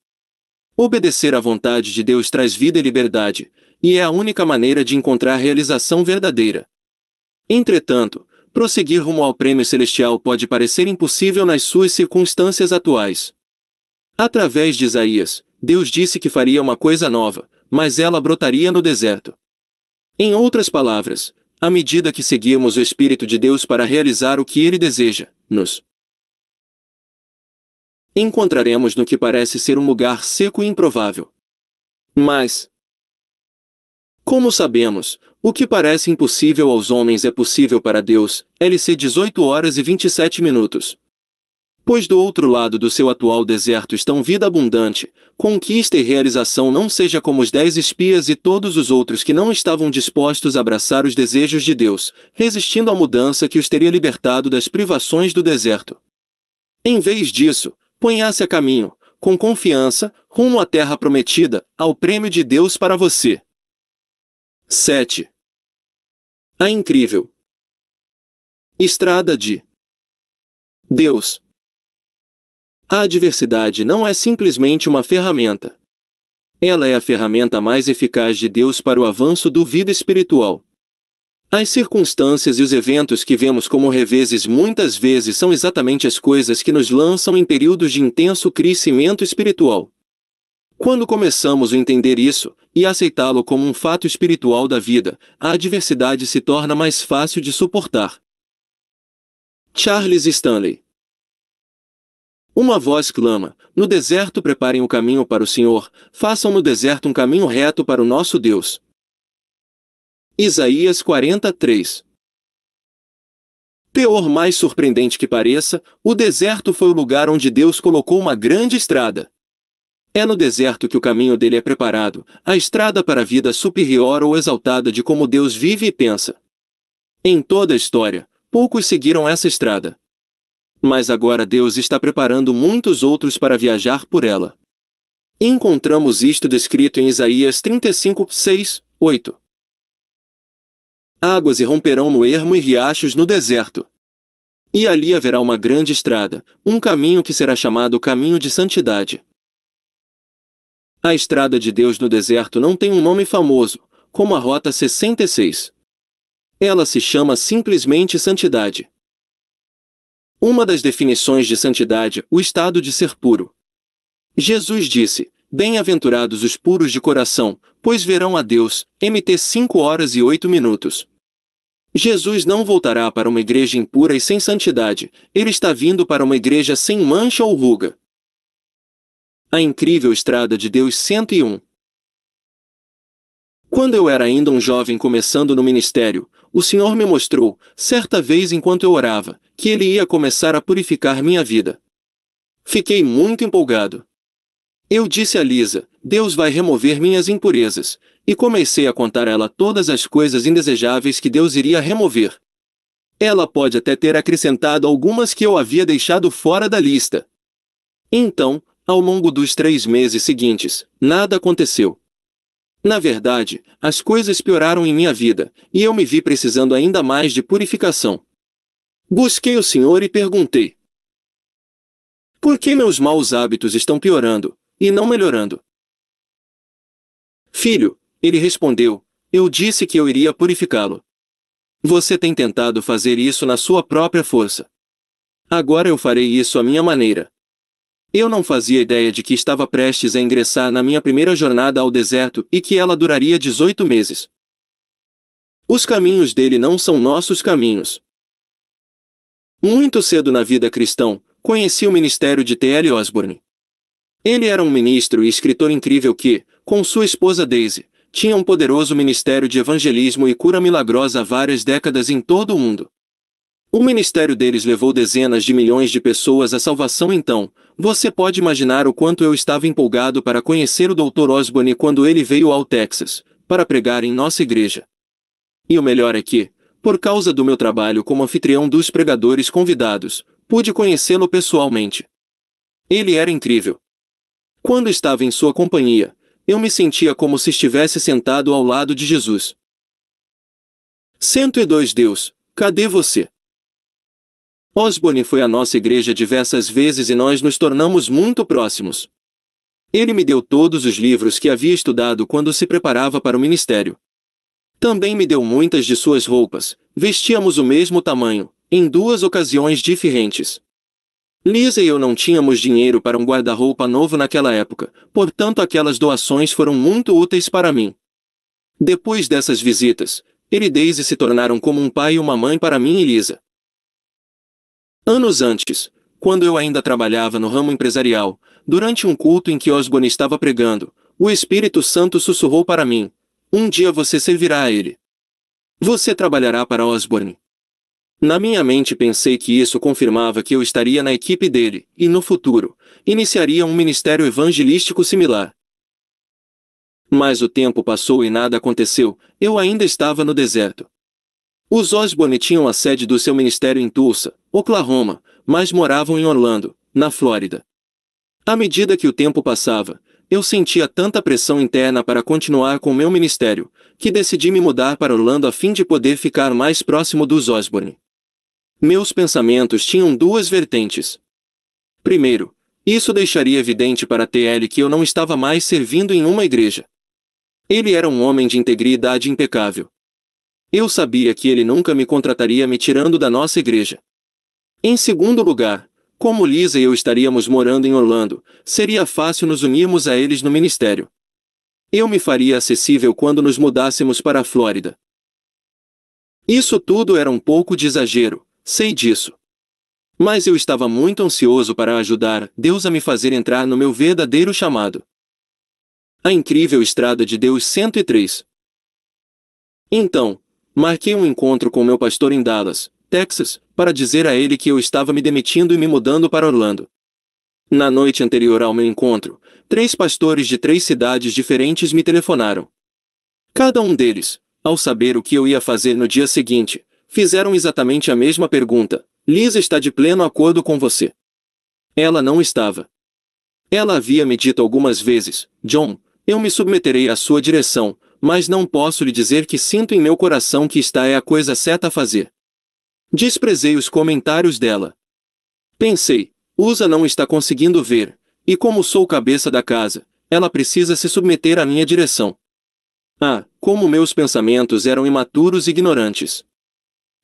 Obedecer à vontade de Deus traz vida e liberdade, e é a única maneira de encontrar realização verdadeira. Entretanto, prosseguir rumo ao prêmio celestial pode parecer impossível nas suas circunstâncias atuais. Através de Isaías, Deus disse que faria uma coisa nova, mas ela brotaria no deserto. Em outras palavras, à medida que seguimos o Espírito de Deus para realizar o que ele deseja, nos encontraremos no que parece ser um lugar seco e improvável. Mas, como sabemos, o que parece impossível aos homens é possível para Deus, LC 18 horas e 27 minutos. Pois do outro lado do seu atual deserto estão vida abundante, conquista e realização não seja como os dez espias e todos os outros que não estavam dispostos a abraçar os desejos de Deus, resistindo à mudança que os teria libertado das privações do deserto. Em vez disso, ponha-se a caminho, com confiança, rumo à terra prometida, ao prêmio de Deus para você. 7. A incrível estrada de Deus. A adversidade não é simplesmente uma ferramenta. Ela é a ferramenta mais eficaz de Deus para o avanço do vida espiritual. As circunstâncias e os eventos que vemos como reveses muitas vezes são exatamente as coisas que nos lançam em períodos de intenso crescimento espiritual. Quando começamos a entender isso e aceitá-lo como um fato espiritual da vida, a adversidade se torna mais fácil de suportar. Charles Stanley uma voz clama: No deserto preparem o um caminho para o Senhor, façam no deserto um caminho reto para o nosso Deus. Isaías 43 Teor mais surpreendente que pareça, o deserto foi o lugar onde Deus colocou uma grande estrada. É no deserto que o caminho dele é preparado, a estrada para a vida superior ou exaltada de como Deus vive e pensa. Em toda a história, poucos seguiram essa estrada mas agora Deus está preparando muitos outros para viajar por ela. Encontramos isto descrito em Isaías 35, 6, 8. Águas irromperão no ermo e riachos no deserto. E ali haverá uma grande estrada, um caminho que será chamado caminho de santidade. A estrada de Deus no deserto não tem um nome famoso, como a Rota 66. Ela se chama simplesmente Santidade. Uma das definições de santidade, o estado de ser puro. Jesus disse: Bem-aventurados os puros de coração, pois verão a Deus. MT 5 horas e 8 minutos. Jesus não voltará para uma igreja impura e sem santidade, ele está vindo para uma igreja sem mancha ou ruga. A incrível estrada de Deus 101. Quando eu era ainda um jovem começando no ministério, o Senhor me mostrou, certa vez enquanto eu orava, que ele ia começar a purificar minha vida. Fiquei muito empolgado. Eu disse a Lisa, Deus vai remover minhas impurezas, e comecei a contar a ela todas as coisas indesejáveis que Deus iria remover. Ela pode até ter acrescentado algumas que eu havia deixado fora da lista. Então, ao longo dos três meses seguintes, nada aconteceu. Na verdade, as coisas pioraram em minha vida, e eu me vi precisando ainda mais de purificação. Busquei o Senhor e perguntei: Por que meus maus hábitos estão piorando, e não melhorando? Filho, ele respondeu: Eu disse que eu iria purificá-lo. Você tem tentado fazer isso na sua própria força. Agora eu farei isso à minha maneira, eu não fazia ideia de que estava prestes a ingressar na minha primeira jornada ao deserto e que ela duraria 18 meses. Os caminhos dele não são nossos caminhos. Muito cedo na vida cristã, conheci o ministério de T.L. Osborne. Ele era um ministro e escritor incrível que, com sua esposa Daisy, tinha um poderoso ministério de evangelismo e cura milagrosa há várias décadas em todo o mundo. O ministério deles levou dezenas de milhões de pessoas à salvação então. Você pode imaginar o quanto eu estava empolgado para conhecer o Dr. Osborne quando ele veio ao Texas, para pregar em nossa igreja. E o melhor é que, por causa do meu trabalho como anfitrião dos pregadores convidados, pude conhecê-lo pessoalmente. Ele era incrível. Quando estava em sua companhia, eu me sentia como se estivesse sentado ao lado de Jesus. 102 Deus, cadê você? Osborne foi à nossa igreja diversas vezes e nós nos tornamos muito próximos. Ele me deu todos os livros que havia estudado quando se preparava para o ministério. Também me deu muitas de suas roupas, vestíamos o mesmo tamanho, em duas ocasiões diferentes. Lisa e eu não tínhamos dinheiro para um guarda-roupa novo naquela época, portanto aquelas doações foram muito úteis para mim. Depois dessas visitas, ele e Daisy se tornaram como um pai e uma mãe para mim e Lisa. Anos antes, quando eu ainda trabalhava no ramo empresarial, durante um culto em que Osborne estava pregando, o Espírito Santo sussurrou para mim: Um dia você servirá a ele. Você trabalhará para Osborne. Na minha mente pensei que isso confirmava que eu estaria na equipe dele, e no futuro, iniciaria um ministério evangelístico similar. Mas o tempo passou e nada aconteceu, eu ainda estava no deserto. Os Osborne tinham a sede do seu ministério em Tulsa, Oklahoma, mas moravam em Orlando, na Flórida. À medida que o tempo passava, eu sentia tanta pressão interna para continuar com meu ministério, que decidi me mudar para Orlando a fim de poder ficar mais próximo dos Osborne. Meus pensamentos tinham duas vertentes. Primeiro, isso deixaria evidente para TL que eu não estava mais servindo em uma igreja. Ele era um homem de integridade impecável. Eu sabia que ele nunca me contrataria me tirando da nossa igreja. Em segundo lugar, como Lisa e eu estaríamos morando em Orlando, seria fácil nos unirmos a eles no ministério. Eu me faria acessível quando nos mudássemos para a Flórida. Isso tudo era um pouco de exagero, sei disso. Mas eu estava muito ansioso para ajudar Deus a me fazer entrar no meu verdadeiro chamado. A incrível estrada de Deus 103. Então, marquei um encontro com meu pastor em Dallas, Texas, para dizer a ele que eu estava me demitindo e me mudando para Orlando. Na noite anterior ao meu encontro, três pastores de três cidades diferentes me telefonaram. Cada um deles, ao saber o que eu ia fazer no dia seguinte, fizeram exatamente a mesma pergunta: Liz está de pleno acordo com você. Ela não estava. Ela havia me dito algumas vezes: John, eu me submeterei à sua direção, mas não posso lhe dizer que sinto em meu coração que está é a coisa certa a fazer. Desprezei os comentários dela. Pensei, Usa não está conseguindo ver, e como sou cabeça da casa, ela precisa se submeter à minha direção. Ah, como meus pensamentos eram imaturos e ignorantes.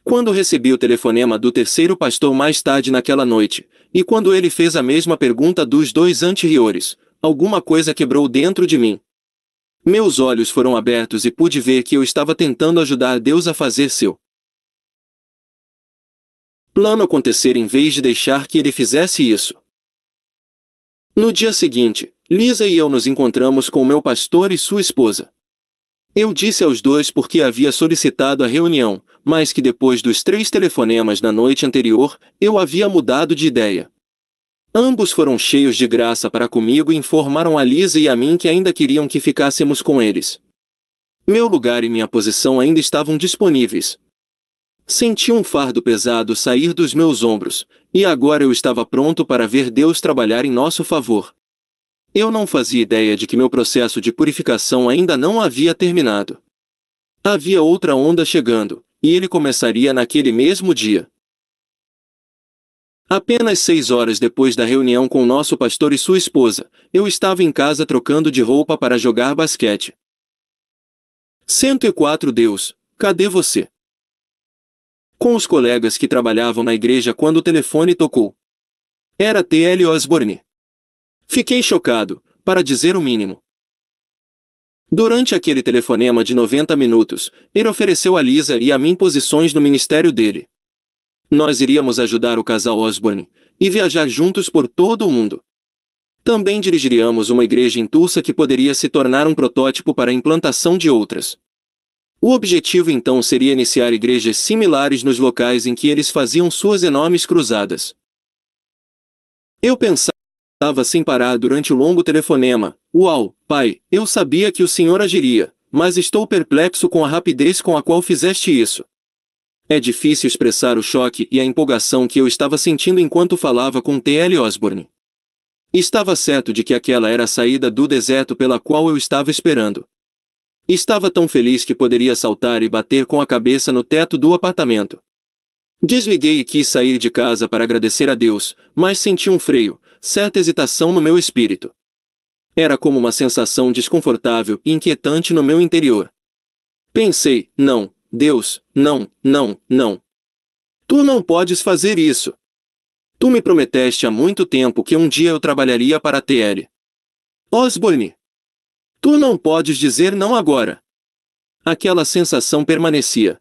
Quando recebi o telefonema do terceiro pastor mais tarde naquela noite, e quando ele fez a mesma pergunta dos dois anteriores, alguma coisa quebrou dentro de mim. Meus olhos foram abertos e pude ver que eu estava tentando ajudar Deus a fazer seu plano acontecer em vez de deixar que ele fizesse isso. No dia seguinte, Lisa e eu nos encontramos com meu pastor e sua esposa. Eu disse aos dois porque havia solicitado a reunião, mas que depois dos três telefonemas na noite anterior, eu havia mudado de ideia. Ambos foram cheios de graça para comigo e informaram a Lisa e a mim que ainda queriam que ficássemos com eles. Meu lugar e minha posição ainda estavam disponíveis, Senti um fardo pesado sair dos meus ombros, e agora eu estava pronto para ver Deus trabalhar em nosso favor. Eu não fazia ideia de que meu processo de purificação ainda não havia terminado. Havia outra onda chegando, e ele começaria naquele mesmo dia. Apenas seis horas depois da reunião com nosso pastor e sua esposa, eu estava em casa trocando de roupa para jogar basquete. 104 Deus, cadê você? com os colegas que trabalhavam na igreja quando o telefone tocou. Era T.L. Osborne. Fiquei chocado, para dizer o mínimo. Durante aquele telefonema de 90 minutos, ele ofereceu a Lisa e a mim posições no ministério dele. Nós iríamos ajudar o casal Osborne e viajar juntos por todo o mundo. Também dirigiríamos uma igreja em Tulsa que poderia se tornar um protótipo para a implantação de outras. O objetivo então seria iniciar igrejas similares nos locais em que eles faziam suas enormes cruzadas. Eu pensava sem parar durante o longo telefonema. Uau, pai, eu sabia que o senhor agiria, mas estou perplexo com a rapidez com a qual fizeste isso. É difícil expressar o choque e a empolgação que eu estava sentindo enquanto falava com T.L. Osborne. Estava certo de que aquela era a saída do deserto pela qual eu estava esperando. Estava tão feliz que poderia saltar e bater com a cabeça no teto do apartamento. Desliguei e quis sair de casa para agradecer a Deus, mas senti um freio, certa hesitação no meu espírito. Era como uma sensação desconfortável e inquietante no meu interior. Pensei, não, Deus, não, não, não. Tu não podes fazer isso. Tu me prometeste há muito tempo que um dia eu trabalharia para a TL. Osborne, Tu não podes dizer não agora. Aquela sensação permanecia.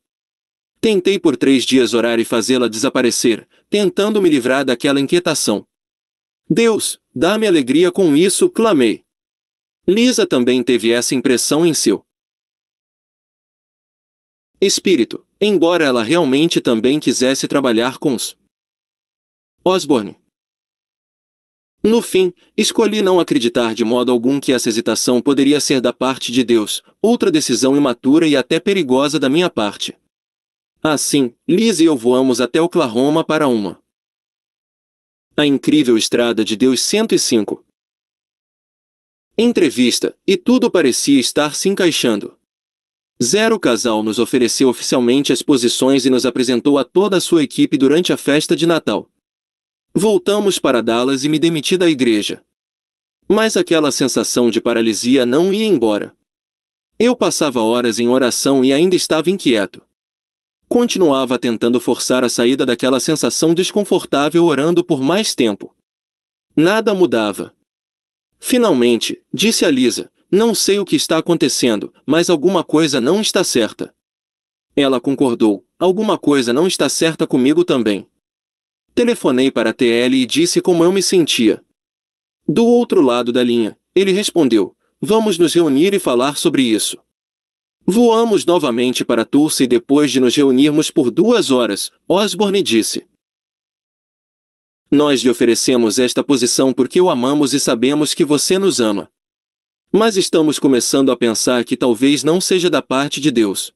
Tentei por três dias orar e fazê-la desaparecer, tentando me livrar daquela inquietação. Deus, dá-me alegria com isso, clamei. Lisa também teve essa impressão em seu espírito, embora ela realmente também quisesse trabalhar com os Osborne, no fim, escolhi não acreditar de modo algum que essa hesitação poderia ser da parte de Deus, outra decisão imatura e até perigosa da minha parte. Assim, Liz e eu voamos até Oklahoma para uma. A incrível estrada de Deus 105. Entrevista, e tudo parecia estar se encaixando. Zero Casal nos ofereceu oficialmente as posições e nos apresentou a toda a sua equipe durante a festa de Natal. Voltamos para Dallas e me demiti da igreja. Mas aquela sensação de paralisia não ia embora. Eu passava horas em oração e ainda estava inquieto. Continuava tentando forçar a saída daquela sensação desconfortável orando por mais tempo. Nada mudava. Finalmente, disse a Lisa, não sei o que está acontecendo, mas alguma coisa não está certa. Ela concordou, alguma coisa não está certa comigo também. Telefonei para a TL e disse como eu me sentia. Do outro lado da linha, ele respondeu: Vamos nos reunir e falar sobre isso. Voamos novamente para Tulsa e depois de nos reunirmos por duas horas, Osborne disse. Nós lhe oferecemos esta posição porque o amamos e sabemos que você nos ama. Mas estamos começando a pensar que talvez não seja da parte de Deus.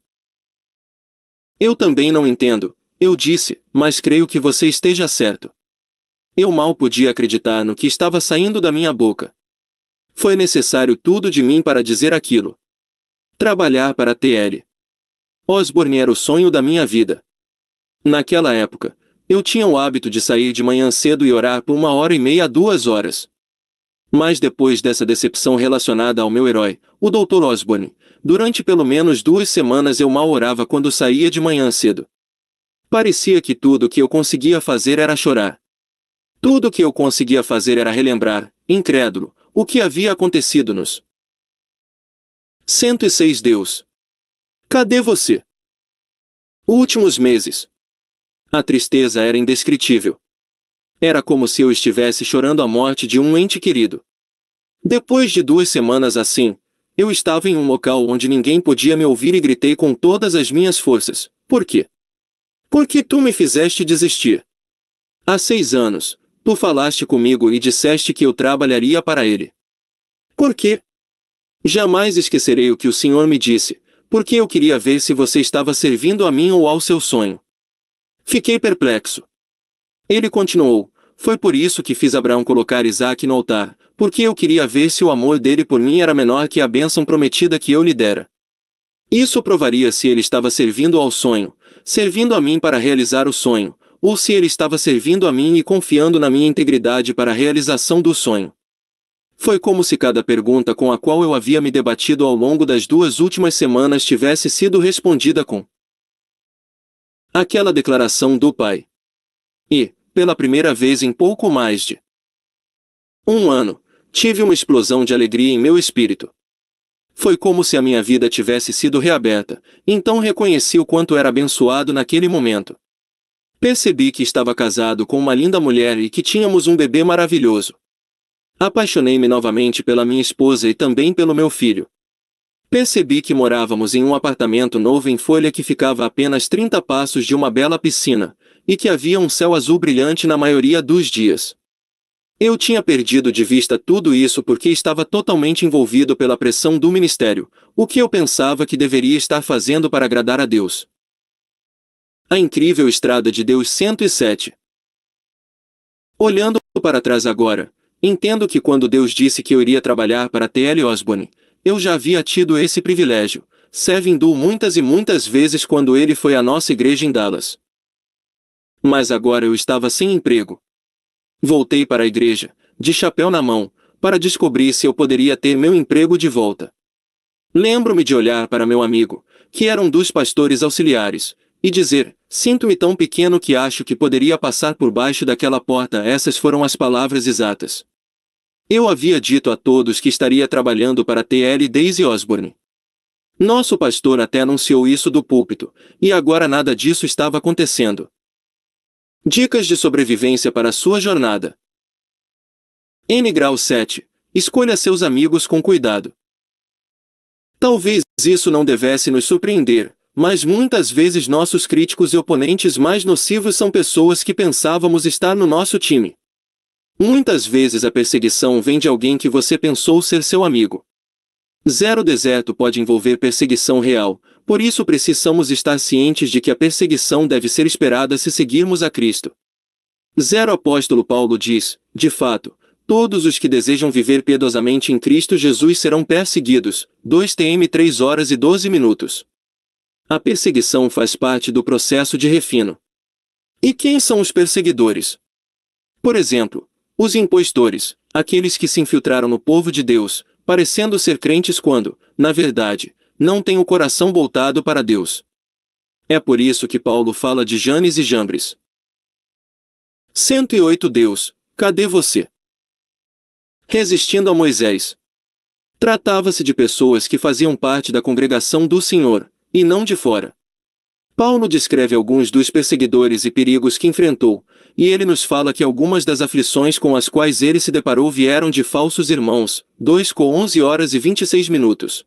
Eu também não entendo, eu disse, mas creio que você esteja certo. Eu mal podia acreditar no que estava saindo da minha boca. Foi necessário tudo de mim para dizer aquilo. Trabalhar para a TL. Osborne era o sonho da minha vida. Naquela época, eu tinha o hábito de sair de manhã cedo e orar por uma hora e meia a duas horas. Mas depois dessa decepção relacionada ao meu herói, o Dr. Osborne, durante pelo menos duas semanas eu mal orava quando saía de manhã cedo. Parecia que tudo o que eu conseguia fazer era chorar. Tudo o que eu conseguia fazer era relembrar, incrédulo, o que havia acontecido-nos. 106 Deus. Cadê você? Últimos meses. A tristeza era indescritível. Era como se eu estivesse chorando a morte de um ente querido. Depois de duas semanas assim, eu estava em um local onde ninguém podia me ouvir e gritei com todas as minhas forças. Por quê? Por que tu me fizeste desistir? Há seis anos, tu falaste comigo e disseste que eu trabalharia para ele. Por quê? Jamais esquecerei o que o senhor me disse, porque eu queria ver se você estava servindo a mim ou ao seu sonho. Fiquei perplexo. Ele continuou, foi por isso que fiz Abraão colocar Isaac no altar, porque eu queria ver se o amor dele por mim era menor que a bênção prometida que eu lhe dera. Isso provaria se ele estava servindo ao sonho, servindo a mim para realizar o sonho, ou se ele estava servindo a mim e confiando na minha integridade para a realização do sonho. Foi como se cada pergunta com a qual eu havia me debatido ao longo das duas últimas semanas tivesse sido respondida com aquela declaração do pai. E, pela primeira vez em pouco mais de um ano, tive uma explosão de alegria em meu espírito. Foi como se a minha vida tivesse sido reaberta, então reconheci o quanto era abençoado naquele momento. Percebi que estava casado com uma linda mulher e que tínhamos um bebê maravilhoso. Apaixonei-me novamente pela minha esposa e também pelo meu filho. Percebi que morávamos em um apartamento novo em folha que ficava a apenas 30 passos de uma bela piscina, e que havia um céu azul brilhante na maioria dos dias. Eu tinha perdido de vista tudo isso porque estava totalmente envolvido pela pressão do ministério, o que eu pensava que deveria estar fazendo para agradar a Deus. A incrível estrada de Deus 107. Olhando para trás agora, entendo que quando Deus disse que eu iria trabalhar para T.L. Osborne, eu já havia tido esse privilégio, servindo muitas e muitas vezes quando ele foi à nossa igreja em Dallas. Mas agora eu estava sem emprego, Voltei para a igreja, de chapéu na mão, para descobrir se eu poderia ter meu emprego de volta. Lembro-me de olhar para meu amigo, que era um dos pastores auxiliares, e dizer: Sinto-me tão pequeno que acho que poderia passar por baixo daquela porta. Essas foram as palavras exatas. Eu havia dito a todos que estaria trabalhando para TL Daisy Osborne. Nosso pastor até anunciou isso do púlpito, e agora nada disso estava acontecendo. Dicas de sobrevivência para sua jornada. N grau 7. Escolha seus amigos com cuidado. Talvez isso não devesse nos surpreender, mas muitas vezes nossos críticos e oponentes mais nocivos são pessoas que pensávamos estar no nosso time. Muitas vezes a perseguição vem de alguém que você pensou ser seu amigo. Zero Deserto pode envolver perseguição real, por isso precisamos estar cientes de que a perseguição deve ser esperada se seguirmos a Cristo. Zero apóstolo Paulo diz, de fato, todos os que desejam viver piedosamente em Cristo Jesus serão perseguidos. 2 TM 3 horas e 12 minutos. A perseguição faz parte do processo de refino. E quem são os perseguidores? Por exemplo, os impostores, aqueles que se infiltraram no povo de Deus, parecendo ser crentes quando, na verdade, não tem o coração voltado para Deus. É por isso que Paulo fala de Janes e Jambres. 108 Deus, cadê você? Resistindo a Moisés. Tratava-se de pessoas que faziam parte da congregação do Senhor, e não de fora. Paulo descreve alguns dos perseguidores e perigos que enfrentou, e ele nos fala que algumas das aflições com as quais ele se deparou vieram de falsos irmãos, 2 com 11 horas e 26 minutos.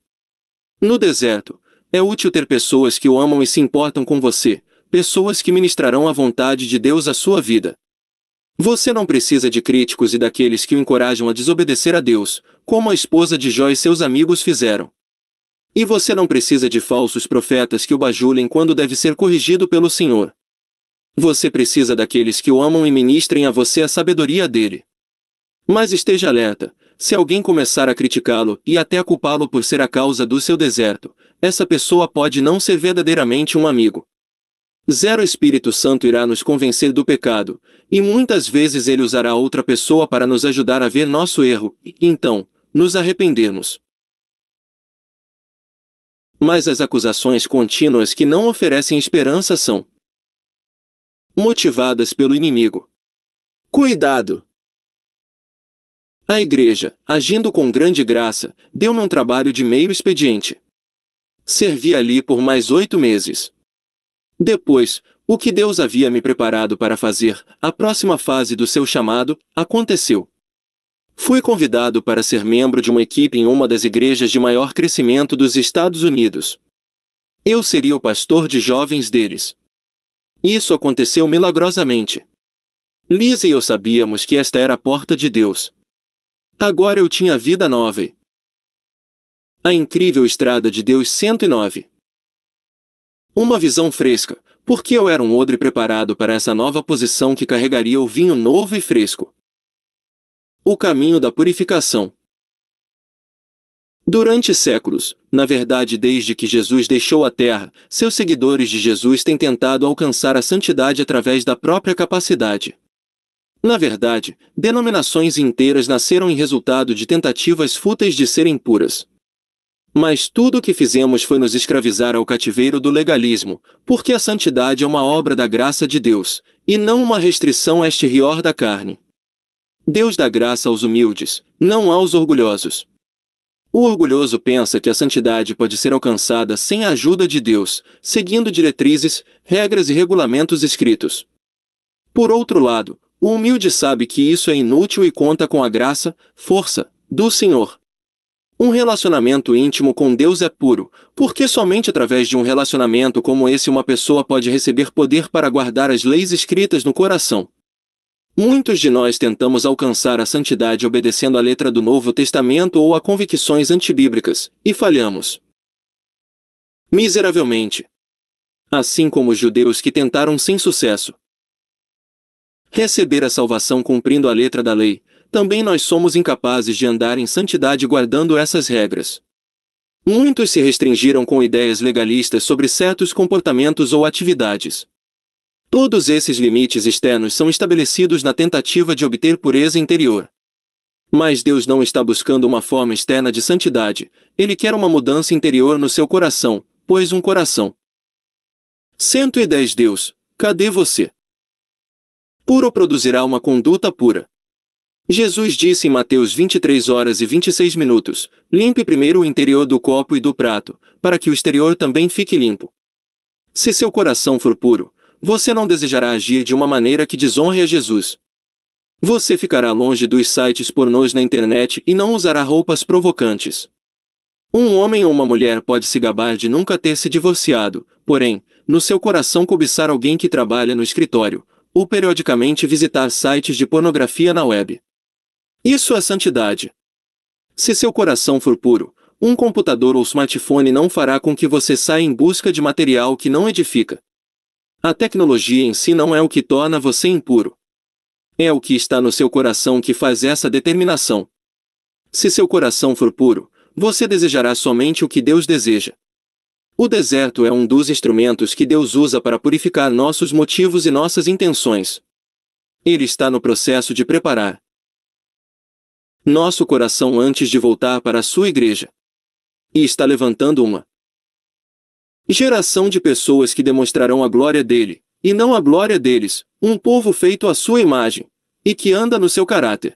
No deserto, é útil ter pessoas que o amam e se importam com você, pessoas que ministrarão a vontade de Deus à sua vida. Você não precisa de críticos e daqueles que o encorajam a desobedecer a Deus, como a esposa de Jó e seus amigos fizeram. E você não precisa de falsos profetas que o bajulem quando deve ser corrigido pelo Senhor. Você precisa daqueles que o amam e ministrem a você a sabedoria dele. Mas esteja alerta, se alguém começar a criticá-lo e até a culpá-lo por ser a causa do seu deserto, essa pessoa pode não ser verdadeiramente um amigo. Zero Espírito Santo irá nos convencer do pecado, e muitas vezes ele usará outra pessoa para nos ajudar a ver nosso erro, e então, nos arrependermos. Mas as acusações contínuas que não oferecem esperança são motivadas pelo inimigo. Cuidado! A igreja, agindo com grande graça, deu-me um trabalho de meio expediente. Servi ali por mais oito meses. Depois, o que Deus havia me preparado para fazer, a próxima fase do seu chamado, aconteceu. Fui convidado para ser membro de uma equipe em uma das igrejas de maior crescimento dos Estados Unidos. Eu seria o pastor de jovens deles. Isso aconteceu milagrosamente. Lisa e eu sabíamos que esta era a porta de Deus. Agora eu tinha vida nova. A incrível estrada de Deus 109. Uma visão fresca, porque eu era um odre preparado para essa nova posição que carregaria o vinho novo e fresco. O caminho da purificação. Durante séculos, na verdade desde que Jesus deixou a terra, seus seguidores de Jesus têm tentado alcançar a santidade através da própria capacidade. Na verdade, denominações inteiras nasceram em resultado de tentativas fúteis de serem puras. Mas tudo o que fizemos foi nos escravizar ao cativeiro do legalismo, porque a santidade é uma obra da graça de Deus, e não uma restrição a este rior da carne. Deus dá graça aos humildes, não aos orgulhosos. O orgulhoso pensa que a santidade pode ser alcançada sem a ajuda de Deus, seguindo diretrizes, regras e regulamentos escritos. Por outro lado, o humilde sabe que isso é inútil e conta com a graça, força, do Senhor. Um relacionamento íntimo com Deus é puro, porque somente através de um relacionamento como esse uma pessoa pode receber poder para guardar as leis escritas no coração. Muitos de nós tentamos alcançar a santidade obedecendo à letra do Novo Testamento ou a convicções antibíblicas, e falhamos. Miseravelmente. Assim como os judeus que tentaram sem sucesso, receber a salvação cumprindo a letra da lei, também nós somos incapazes de andar em santidade guardando essas regras. Muitos se restringiram com ideias legalistas sobre certos comportamentos ou atividades. Todos esses limites externos são estabelecidos na tentativa de obter pureza interior. Mas Deus não está buscando uma forma externa de santidade, ele quer uma mudança interior no seu coração, pois um coração. 110 Deus, cadê você? puro produzirá uma conduta pura. Jesus disse em Mateus 23 horas e 26 minutos, limpe primeiro o interior do copo e do prato, para que o exterior também fique limpo. Se seu coração for puro, você não desejará agir de uma maneira que desonre a Jesus. Você ficará longe dos sites pornôs na internet e não usará roupas provocantes. Um homem ou uma mulher pode se gabar de nunca ter se divorciado, porém, no seu coração cobiçar alguém que trabalha no escritório, ou periodicamente visitar sites de pornografia na web. Isso é santidade. Se seu coração for puro, um computador ou smartphone não fará com que você saia em busca de material que não edifica. A tecnologia em si não é o que torna você impuro. É o que está no seu coração que faz essa determinação. Se seu coração for puro, você desejará somente o que Deus deseja. O deserto é um dos instrumentos que Deus usa para purificar nossos motivos e nossas intenções. Ele está no processo de preparar nosso coração antes de voltar para a sua igreja. E está levantando uma geração de pessoas que demonstrarão a glória dele, e não a glória deles, um povo feito à sua imagem, e que anda no seu caráter.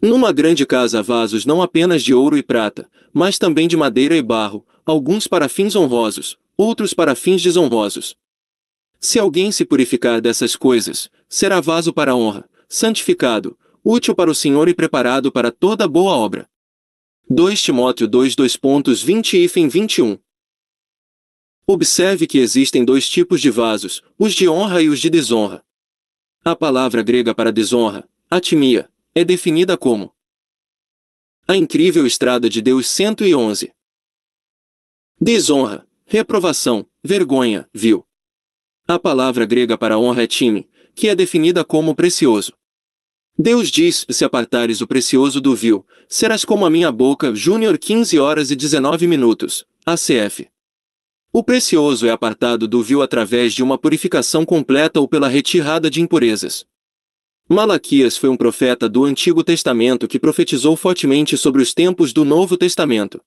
Numa grande casa vasos não apenas de ouro e prata, mas também de madeira e barro, alguns para fins honrosos, outros para fins desonrosos. Se alguém se purificar dessas coisas, será vaso para honra, santificado, útil para o Senhor e preparado para toda boa obra. 2 Timóteo 2 2.20 21 Observe que existem dois tipos de vasos, os de honra e os de desonra. A palavra grega para desonra, atimia, é definida como a incrível estrada de Deus 111 desonra, reprovação, vergonha, vil. A palavra grega para honra é time, que é definida como precioso. Deus diz: se apartares o precioso do vil, serás como a minha boca. Júnior 15 horas e 19 minutos. ACF. O precioso é apartado do vil através de uma purificação completa ou pela retirada de impurezas. Malaquias foi um profeta do Antigo Testamento que profetizou fortemente sobre os tempos do Novo Testamento.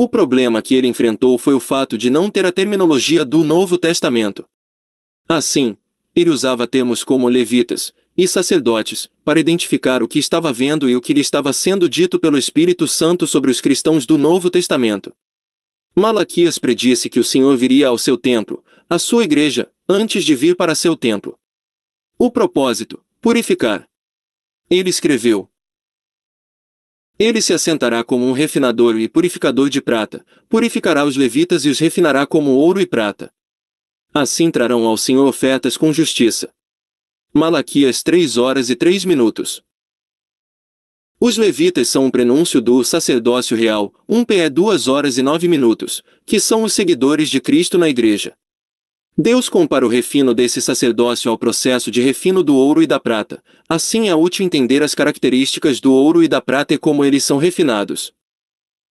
O problema que ele enfrentou foi o fato de não ter a terminologia do Novo Testamento. Assim, ele usava termos como levitas e sacerdotes para identificar o que estava vendo e o que lhe estava sendo dito pelo Espírito Santo sobre os cristãos do Novo Testamento. Malaquias predisse que o Senhor viria ao seu templo, à sua igreja, antes de vir para seu templo. O propósito: purificar. Ele escreveu: ele se assentará como um refinador e purificador de prata, purificará os levitas e os refinará como ouro e prata. Assim trarão ao Senhor ofertas com justiça. Malaquias 3 horas e 3 minutos. Os levitas são um prenúncio do sacerdócio real, 1 pé 2 horas e 9 minutos, que são os seguidores de Cristo na igreja. Deus compara o refino desse sacerdócio ao processo de refino do ouro e da prata. Assim é útil entender as características do ouro e da prata e como eles são refinados.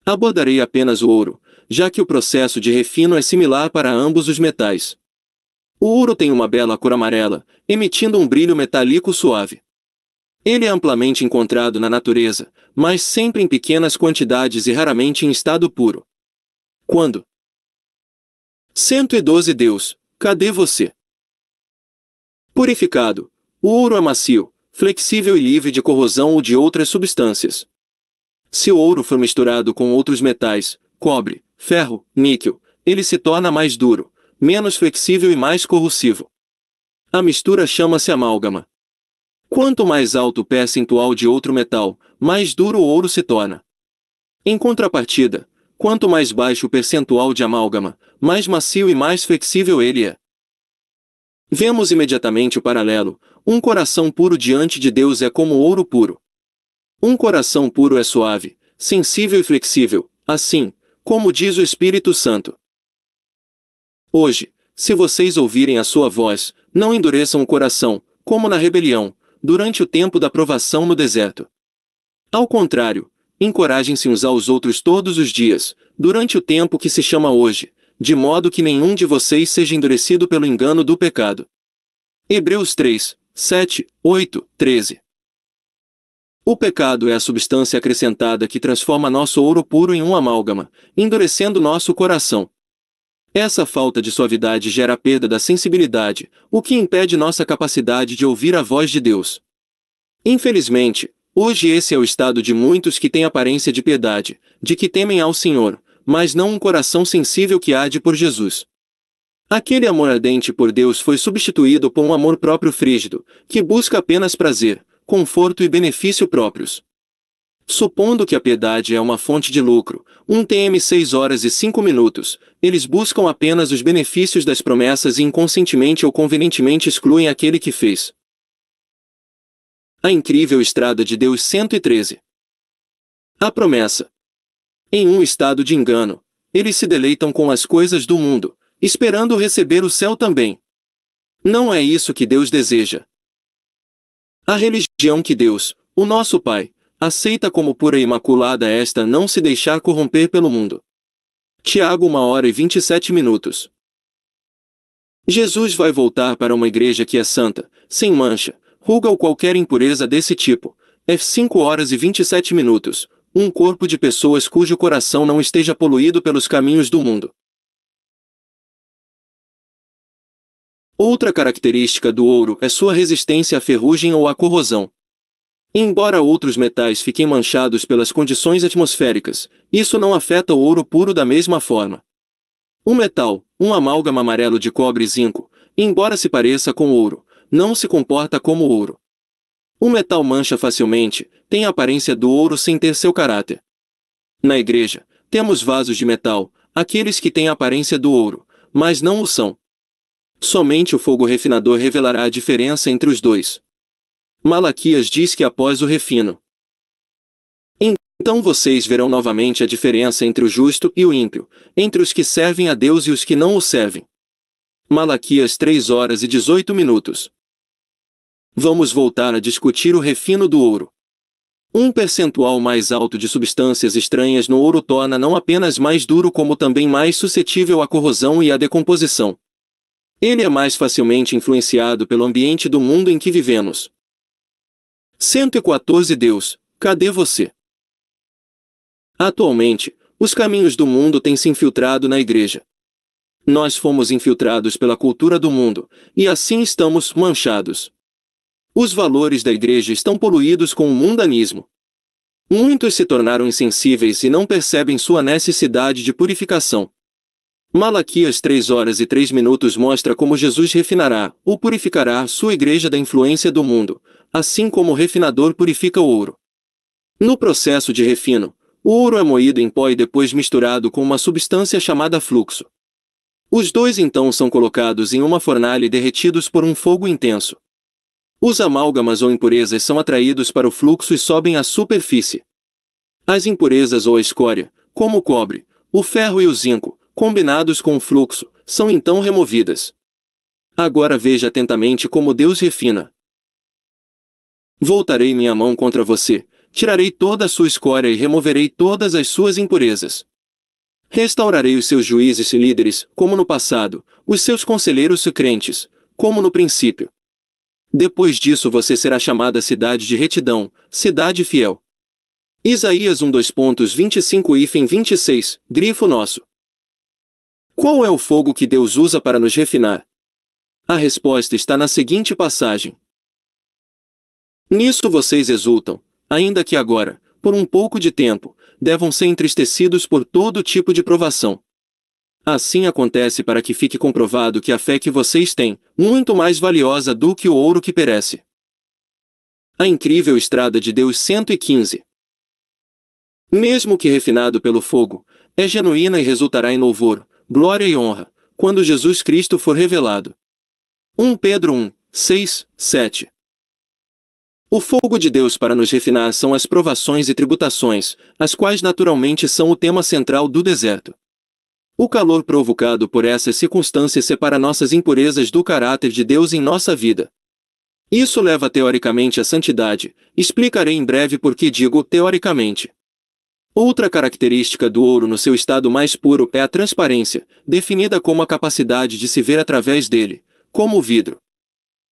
Abordarei apenas o ouro, já que o processo de refino é similar para ambos os metais. O ouro tem uma bela cor amarela, emitindo um brilho metálico suave. Ele é amplamente encontrado na natureza, mas sempre em pequenas quantidades e raramente em estado puro. Quando 112 Deus, Cadê você? Purificado. O ouro é macio, flexível e livre de corrosão ou de outras substâncias. Se o ouro for misturado com outros metais, cobre, ferro, níquel, ele se torna mais duro, menos flexível e mais corrosivo. A mistura chama-se amálgama. Quanto mais alto o percentual de outro metal, mais duro o ouro se torna. Em contrapartida, quanto mais baixo o percentual de amálgama, mais macio e mais flexível ele é. Vemos imediatamente o paralelo. Um coração puro diante de Deus é como ouro puro. Um coração puro é suave, sensível e flexível, assim, como diz o Espírito Santo. Hoje, se vocês ouvirem a sua voz, não endureçam o coração, como na rebelião, durante o tempo da provação no deserto. Ao contrário, encorajem-se uns aos outros todos os dias, durante o tempo que se chama hoje, de modo que nenhum de vocês seja endurecido pelo engano do pecado. Hebreus 3, 7, 8, 13. O pecado é a substância acrescentada que transforma nosso ouro puro em um amálgama, endurecendo nosso coração. Essa falta de suavidade gera a perda da sensibilidade, o que impede nossa capacidade de ouvir a voz de Deus. Infelizmente, hoje esse é o estado de muitos que têm aparência de piedade, de que temem ao Senhor, mas não um coração sensível que arde por Jesus. Aquele amor ardente por Deus foi substituído por um amor próprio frígido, que busca apenas prazer, conforto e benefício próprios. Supondo que a piedade é uma fonte de lucro, um TM 6 horas e 5 minutos, eles buscam apenas os benefícios das promessas e inconscientemente ou convenientemente excluem aquele que fez. A incrível estrada de Deus 113. A promessa, em um estado de engano, eles se deleitam com as coisas do mundo, esperando receber o céu também. Não é isso que Deus deseja. A religião que Deus, o nosso Pai, aceita como pura e imaculada esta não se deixar corromper pelo mundo. Tiago 1 hora e 27 minutos. Jesus vai voltar para uma igreja que é santa, sem mancha, ruga ou qualquer impureza desse tipo. F5 é horas e 27 minutos, um corpo de pessoas cujo coração não esteja poluído pelos caminhos do mundo. Outra característica do ouro é sua resistência à ferrugem ou à corrosão. Embora outros metais fiquem manchados pelas condições atmosféricas, isso não afeta o ouro puro da mesma forma. O metal, um amálgama amarelo de cobre e zinco, embora se pareça com ouro, não se comporta como ouro. O metal mancha facilmente, tem a aparência do ouro sem ter seu caráter. Na igreja, temos vasos de metal, aqueles que têm a aparência do ouro, mas não o são. Somente o fogo refinador revelará a diferença entre os dois. Malaquias diz que após o refino. Então vocês verão novamente a diferença entre o justo e o ímpio, entre os que servem a Deus e os que não o servem. Malaquias 3 horas e 18 minutos vamos voltar a discutir o refino do ouro. Um percentual mais alto de substâncias estranhas no ouro torna não apenas mais duro como também mais suscetível à corrosão e à decomposição. Ele é mais facilmente influenciado pelo ambiente do mundo em que vivemos. 114 Deus, cadê você? Atualmente, os caminhos do mundo têm se infiltrado na igreja. Nós fomos infiltrados pela cultura do mundo, e assim estamos manchados. Os valores da igreja estão poluídos com o mundanismo. Muitos se tornaram insensíveis e não percebem sua necessidade de purificação. Malaquias 3 horas e 3 minutos mostra como Jesus refinará, ou purificará, sua igreja da influência do mundo, assim como o refinador purifica o ouro. No processo de refino, o ouro é moído em pó e depois misturado com uma substância chamada fluxo. Os dois então são colocados em uma fornalha e derretidos por um fogo intenso. Os amálgamas ou impurezas são atraídos para o fluxo e sobem à superfície. As impurezas ou a escória, como o cobre, o ferro e o zinco, combinados com o fluxo, são então removidas. Agora veja atentamente como Deus refina. Voltarei minha mão contra você, tirarei toda a sua escória e removerei todas as suas impurezas. Restaurarei os seus juízes e líderes, como no passado, os seus conselheiros e crentes, como no princípio. Depois disso você será chamada cidade de retidão, cidade fiel. Isaías 1 2.25-26, grifo nosso. Qual é o fogo que Deus usa para nos refinar? A resposta está na seguinte passagem. Nisto vocês exultam, ainda que agora, por um pouco de tempo, devam ser entristecidos por todo tipo de provação. Assim acontece para que fique comprovado que a fé que vocês têm, muito mais valiosa do que o ouro que perece. A incrível estrada de Deus 115. Mesmo que refinado pelo fogo, é genuína e resultará em louvor, glória e honra, quando Jesus Cristo for revelado. 1 Pedro 1, 6, 7. O fogo de Deus para nos refinar são as provações e tributações, as quais naturalmente são o tema central do deserto. O calor provocado por essas circunstâncias separa nossas impurezas do caráter de Deus em nossa vida. Isso leva teoricamente à santidade, explicarei em breve por que digo teoricamente. Outra característica do ouro no seu estado mais puro é a transparência, definida como a capacidade de se ver através dele, como o vidro.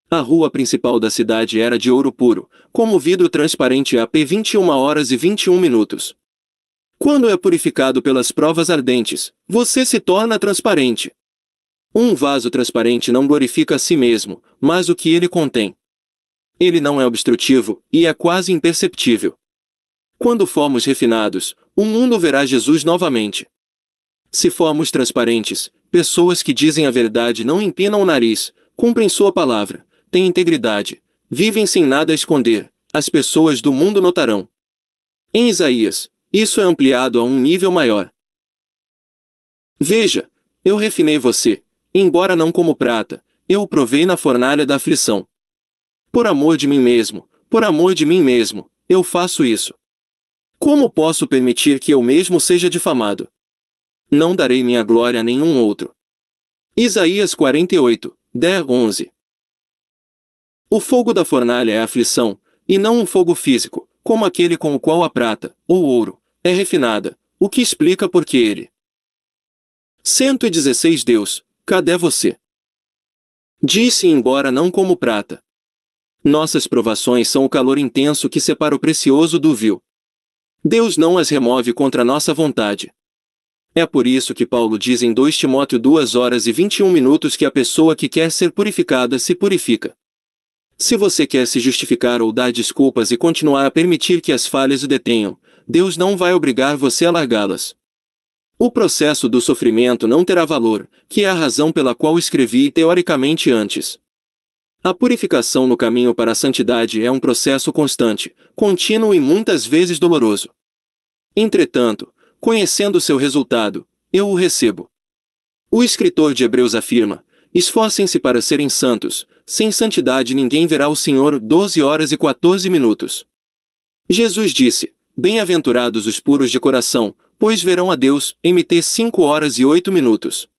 A rua principal da cidade era de ouro puro, como vidro transparente a p 21 horas e 21 minutos. Quando é purificado pelas provas ardentes, você se torna transparente. Um vaso transparente não glorifica a si mesmo, mas o que ele contém. Ele não é obstrutivo e é quase imperceptível. Quando formos refinados, o mundo verá Jesus novamente. Se formos transparentes, pessoas que dizem a verdade não empinam o nariz, cumprem sua palavra, têm integridade, vivem sem nada a esconder, as pessoas do mundo notarão. Em Isaías, isso é ampliado a um nível maior. Veja, eu refinei você, embora não como prata, eu o provei na fornalha da aflição. Por amor de mim mesmo, por amor de mim mesmo, eu faço isso. Como posso permitir que eu mesmo seja difamado? Não darei minha glória a nenhum outro. Isaías 48, 10, 11 O fogo da fornalha é a aflição, e não um fogo físico, como aquele com o qual a prata, ou ouro, é refinada, o que explica por que ele. 116 Deus, cadê você? Disse embora não como prata. Nossas provações são o calor intenso que separa o precioso do vil. Deus não as remove contra nossa vontade. É por isso que Paulo diz em 2 Timóteo 2 horas e 21 minutos que a pessoa que quer ser purificada se purifica. Se você quer se justificar ou dar desculpas e continuar a permitir que as falhas o detenham, Deus não vai obrigar você a largá-las. O processo do sofrimento não terá valor, que é a razão pela qual escrevi teoricamente antes. A purificação no caminho para a santidade é um processo constante, contínuo e muitas vezes doloroso. Entretanto, conhecendo seu resultado, eu o recebo. O escritor de Hebreus afirma: Esforcem-se para serem santos, sem santidade ninguém verá o Senhor 12 horas e 14 minutos. Jesus disse: Bem-aventurados os puros de coração, pois verão a Deus, MT 5 horas e 8 minutos.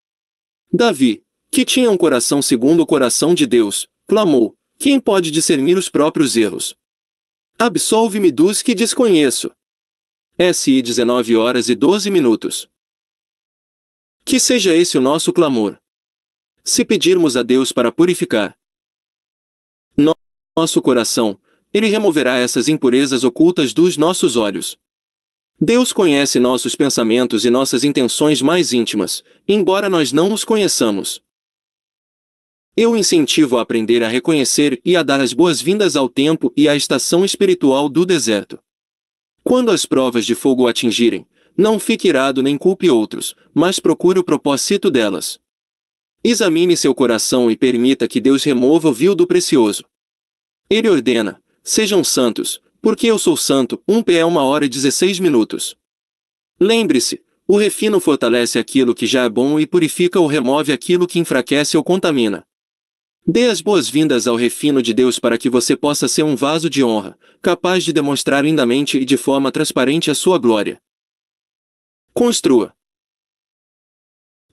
Davi, que tinha um coração segundo o coração de Deus, clamou, quem pode discernir os próprios erros? Absolve-me dos que desconheço. SI 19 horas e 12 minutos. Que seja esse o nosso clamor. Se pedirmos a Deus para purificar nosso coração, ele removerá essas impurezas ocultas dos nossos olhos. Deus conhece nossos pensamentos e nossas intenções mais íntimas, embora nós não os conheçamos. Eu incentivo a aprender a reconhecer e a dar as boas-vindas ao tempo e à estação espiritual do deserto. Quando as provas de fogo o atingirem, não fique irado nem culpe outros, mas procure o propósito delas. Examine seu coração e permita que Deus remova o vil do precioso. Ele ordena: Sejam santos, porque eu sou santo. 1 é 1 hora e 16 minutos. Lembre-se, o refino fortalece aquilo que já é bom e purifica ou remove aquilo que enfraquece ou contamina. Dê as boas-vindas ao refino de Deus para que você possa ser um vaso de honra, capaz de demonstrar lindamente e de forma transparente a sua glória. Construa.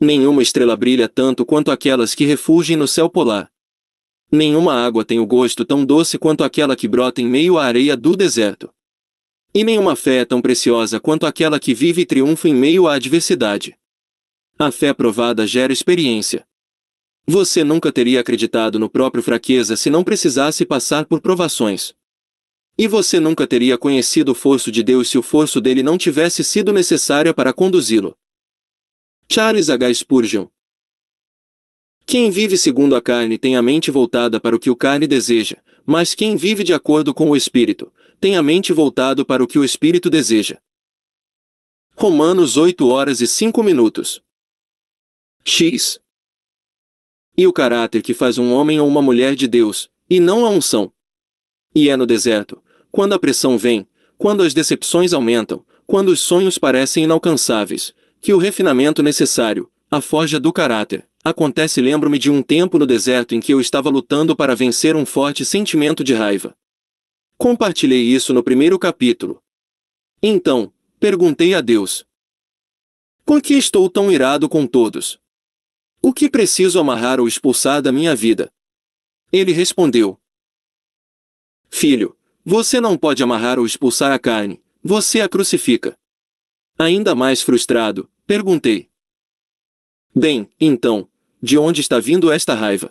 Nenhuma estrela brilha tanto quanto aquelas que refugem no céu polar. Nenhuma água tem o gosto tão doce quanto aquela que brota em meio à areia do deserto. E nenhuma fé é tão preciosa quanto aquela que vive e triunfa em meio à adversidade. A fé provada gera experiência. Você nunca teria acreditado no próprio fraqueza se não precisasse passar por provações. E você nunca teria conhecido o forço de Deus se o forço dele não tivesse sido necessária para conduzi-lo. Charles H. Spurgeon quem vive segundo a carne tem a mente voltada para o que o carne deseja, mas quem vive de acordo com o Espírito, tem a mente voltada para o que o Espírito deseja. Romanos 8 horas e 5 minutos. X. E o caráter que faz um homem ou uma mulher de Deus, e não a unção. E é no deserto, quando a pressão vem, quando as decepções aumentam, quando os sonhos parecem inalcançáveis, que o refinamento necessário, a forja do caráter, Acontece lembro-me de um tempo no deserto em que eu estava lutando para vencer um forte sentimento de raiva. Compartilhei isso no primeiro capítulo. Então, perguntei a Deus. Por que estou tão irado com todos? O que preciso amarrar ou expulsar da minha vida? Ele respondeu. Filho, você não pode amarrar ou expulsar a carne, você a crucifica. Ainda mais frustrado, perguntei. Bem, então, de onde está vindo esta raiva.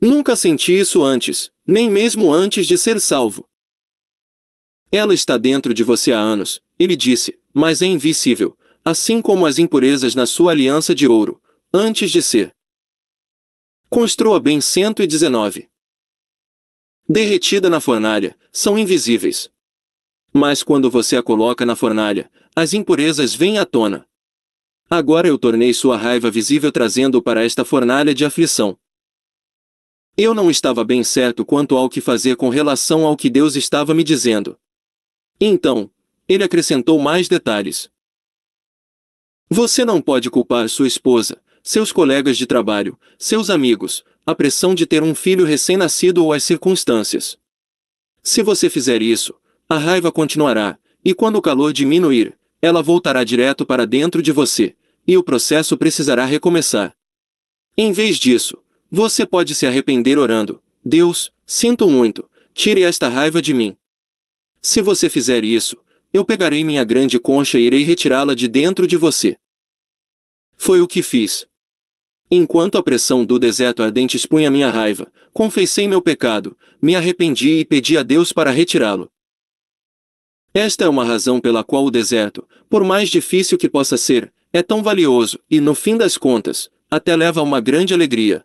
Nunca senti isso antes, nem mesmo antes de ser salvo. Ela está dentro de você há anos, ele disse, mas é invisível, assim como as impurezas na sua aliança de ouro, antes de ser. Construa bem 119. Derretida na fornalha, são invisíveis. Mas quando você a coloca na fornalha, as impurezas vêm à tona, Agora eu tornei sua raiva visível trazendo-o para esta fornalha de aflição. Eu não estava bem certo quanto ao que fazer com relação ao que Deus estava me dizendo. Então, ele acrescentou mais detalhes. Você não pode culpar sua esposa, seus colegas de trabalho, seus amigos, a pressão de ter um filho recém-nascido ou as circunstâncias. Se você fizer isso, a raiva continuará, e quando o calor diminuir, ela voltará direto para dentro de você e o processo precisará recomeçar. Em vez disso, você pode se arrepender orando: Deus, sinto muito, tire esta raiva de mim. Se você fizer isso, eu pegarei minha grande concha e irei retirá-la de dentro de você. Foi o que fiz. Enquanto a pressão do deserto ardente expunha minha raiva, confessei meu pecado, me arrependi e pedi a Deus para retirá-lo. Esta é uma razão pela qual o deserto, por mais difícil que possa ser, é tão valioso e, no fim das contas, até leva a uma grande alegria.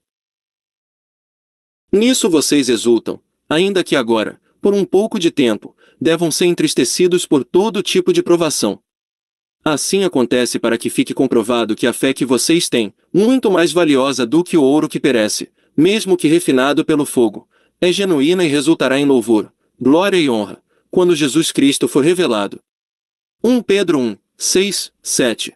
Nisso vocês exultam, ainda que agora, por um pouco de tempo, devam ser entristecidos por todo tipo de provação. Assim acontece para que fique comprovado que a fé que vocês têm, muito mais valiosa do que o ouro que perece, mesmo que refinado pelo fogo, é genuína e resultará em louvor, glória e honra, quando Jesus Cristo for revelado. 1 Pedro 1, 6, 7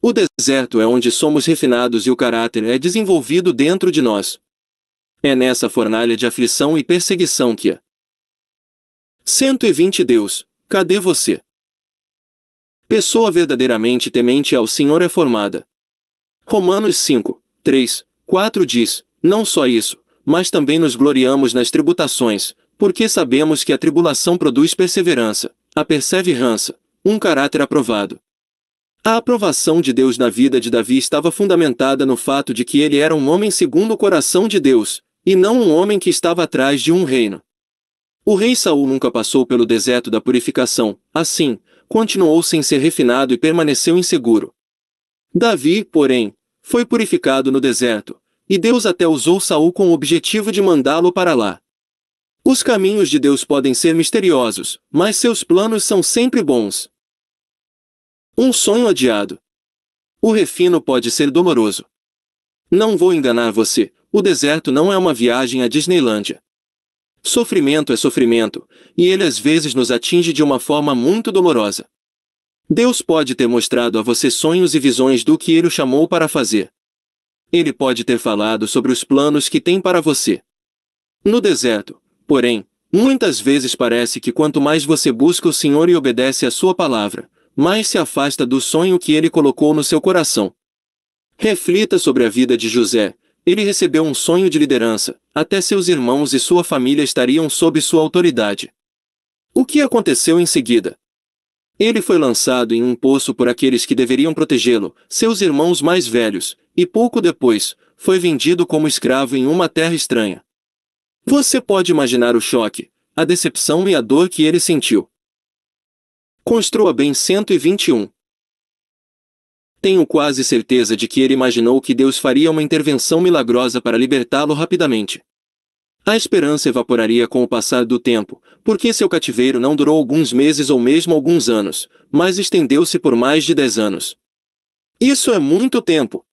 o deserto é onde somos refinados e o caráter é desenvolvido dentro de nós. É nessa fornalha de aflição e perseguição que a é. 120 Deus, cadê você? Pessoa verdadeiramente temente ao Senhor é formada. Romanos 5, 3, 4 diz: Não só isso, mas também nos gloriamos nas tributações, porque sabemos que a tribulação produz perseverança, a perseverança, um caráter aprovado. A aprovação de Deus na vida de Davi estava fundamentada no fato de que ele era um homem segundo o coração de Deus, e não um homem que estava atrás de um reino. O rei Saul nunca passou pelo deserto da purificação, assim, continuou sem ser refinado e permaneceu inseguro. Davi, porém, foi purificado no deserto, e Deus até usou Saul com o objetivo de mandá-lo para lá. Os caminhos de Deus podem ser misteriosos, mas seus planos são sempre bons. Um sonho adiado. O refino pode ser doloroso. Não vou enganar você, o deserto não é uma viagem à Disneylândia. Sofrimento é sofrimento, e ele às vezes nos atinge de uma forma muito dolorosa. Deus pode ter mostrado a você sonhos e visões do que ele o chamou para fazer. Ele pode ter falado sobre os planos que tem para você. No deserto, porém, muitas vezes parece que quanto mais você busca o Senhor e obedece à sua palavra, mais se afasta do sonho que ele colocou no seu coração. Reflita sobre a vida de José. Ele recebeu um sonho de liderança, até seus irmãos e sua família estariam sob sua autoridade. O que aconteceu em seguida? Ele foi lançado em um poço por aqueles que deveriam protegê-lo, seus irmãos mais velhos, e pouco depois, foi vendido como escravo em uma terra estranha. Você pode imaginar o choque, a decepção e a dor que ele sentiu. Construa bem 121. Tenho quase certeza de que ele imaginou que Deus faria uma intervenção milagrosa para libertá-lo rapidamente. A esperança evaporaria com o passar do tempo, porque seu cativeiro não durou alguns meses ou mesmo alguns anos, mas estendeu-se por mais de dez anos. Isso é muito tempo!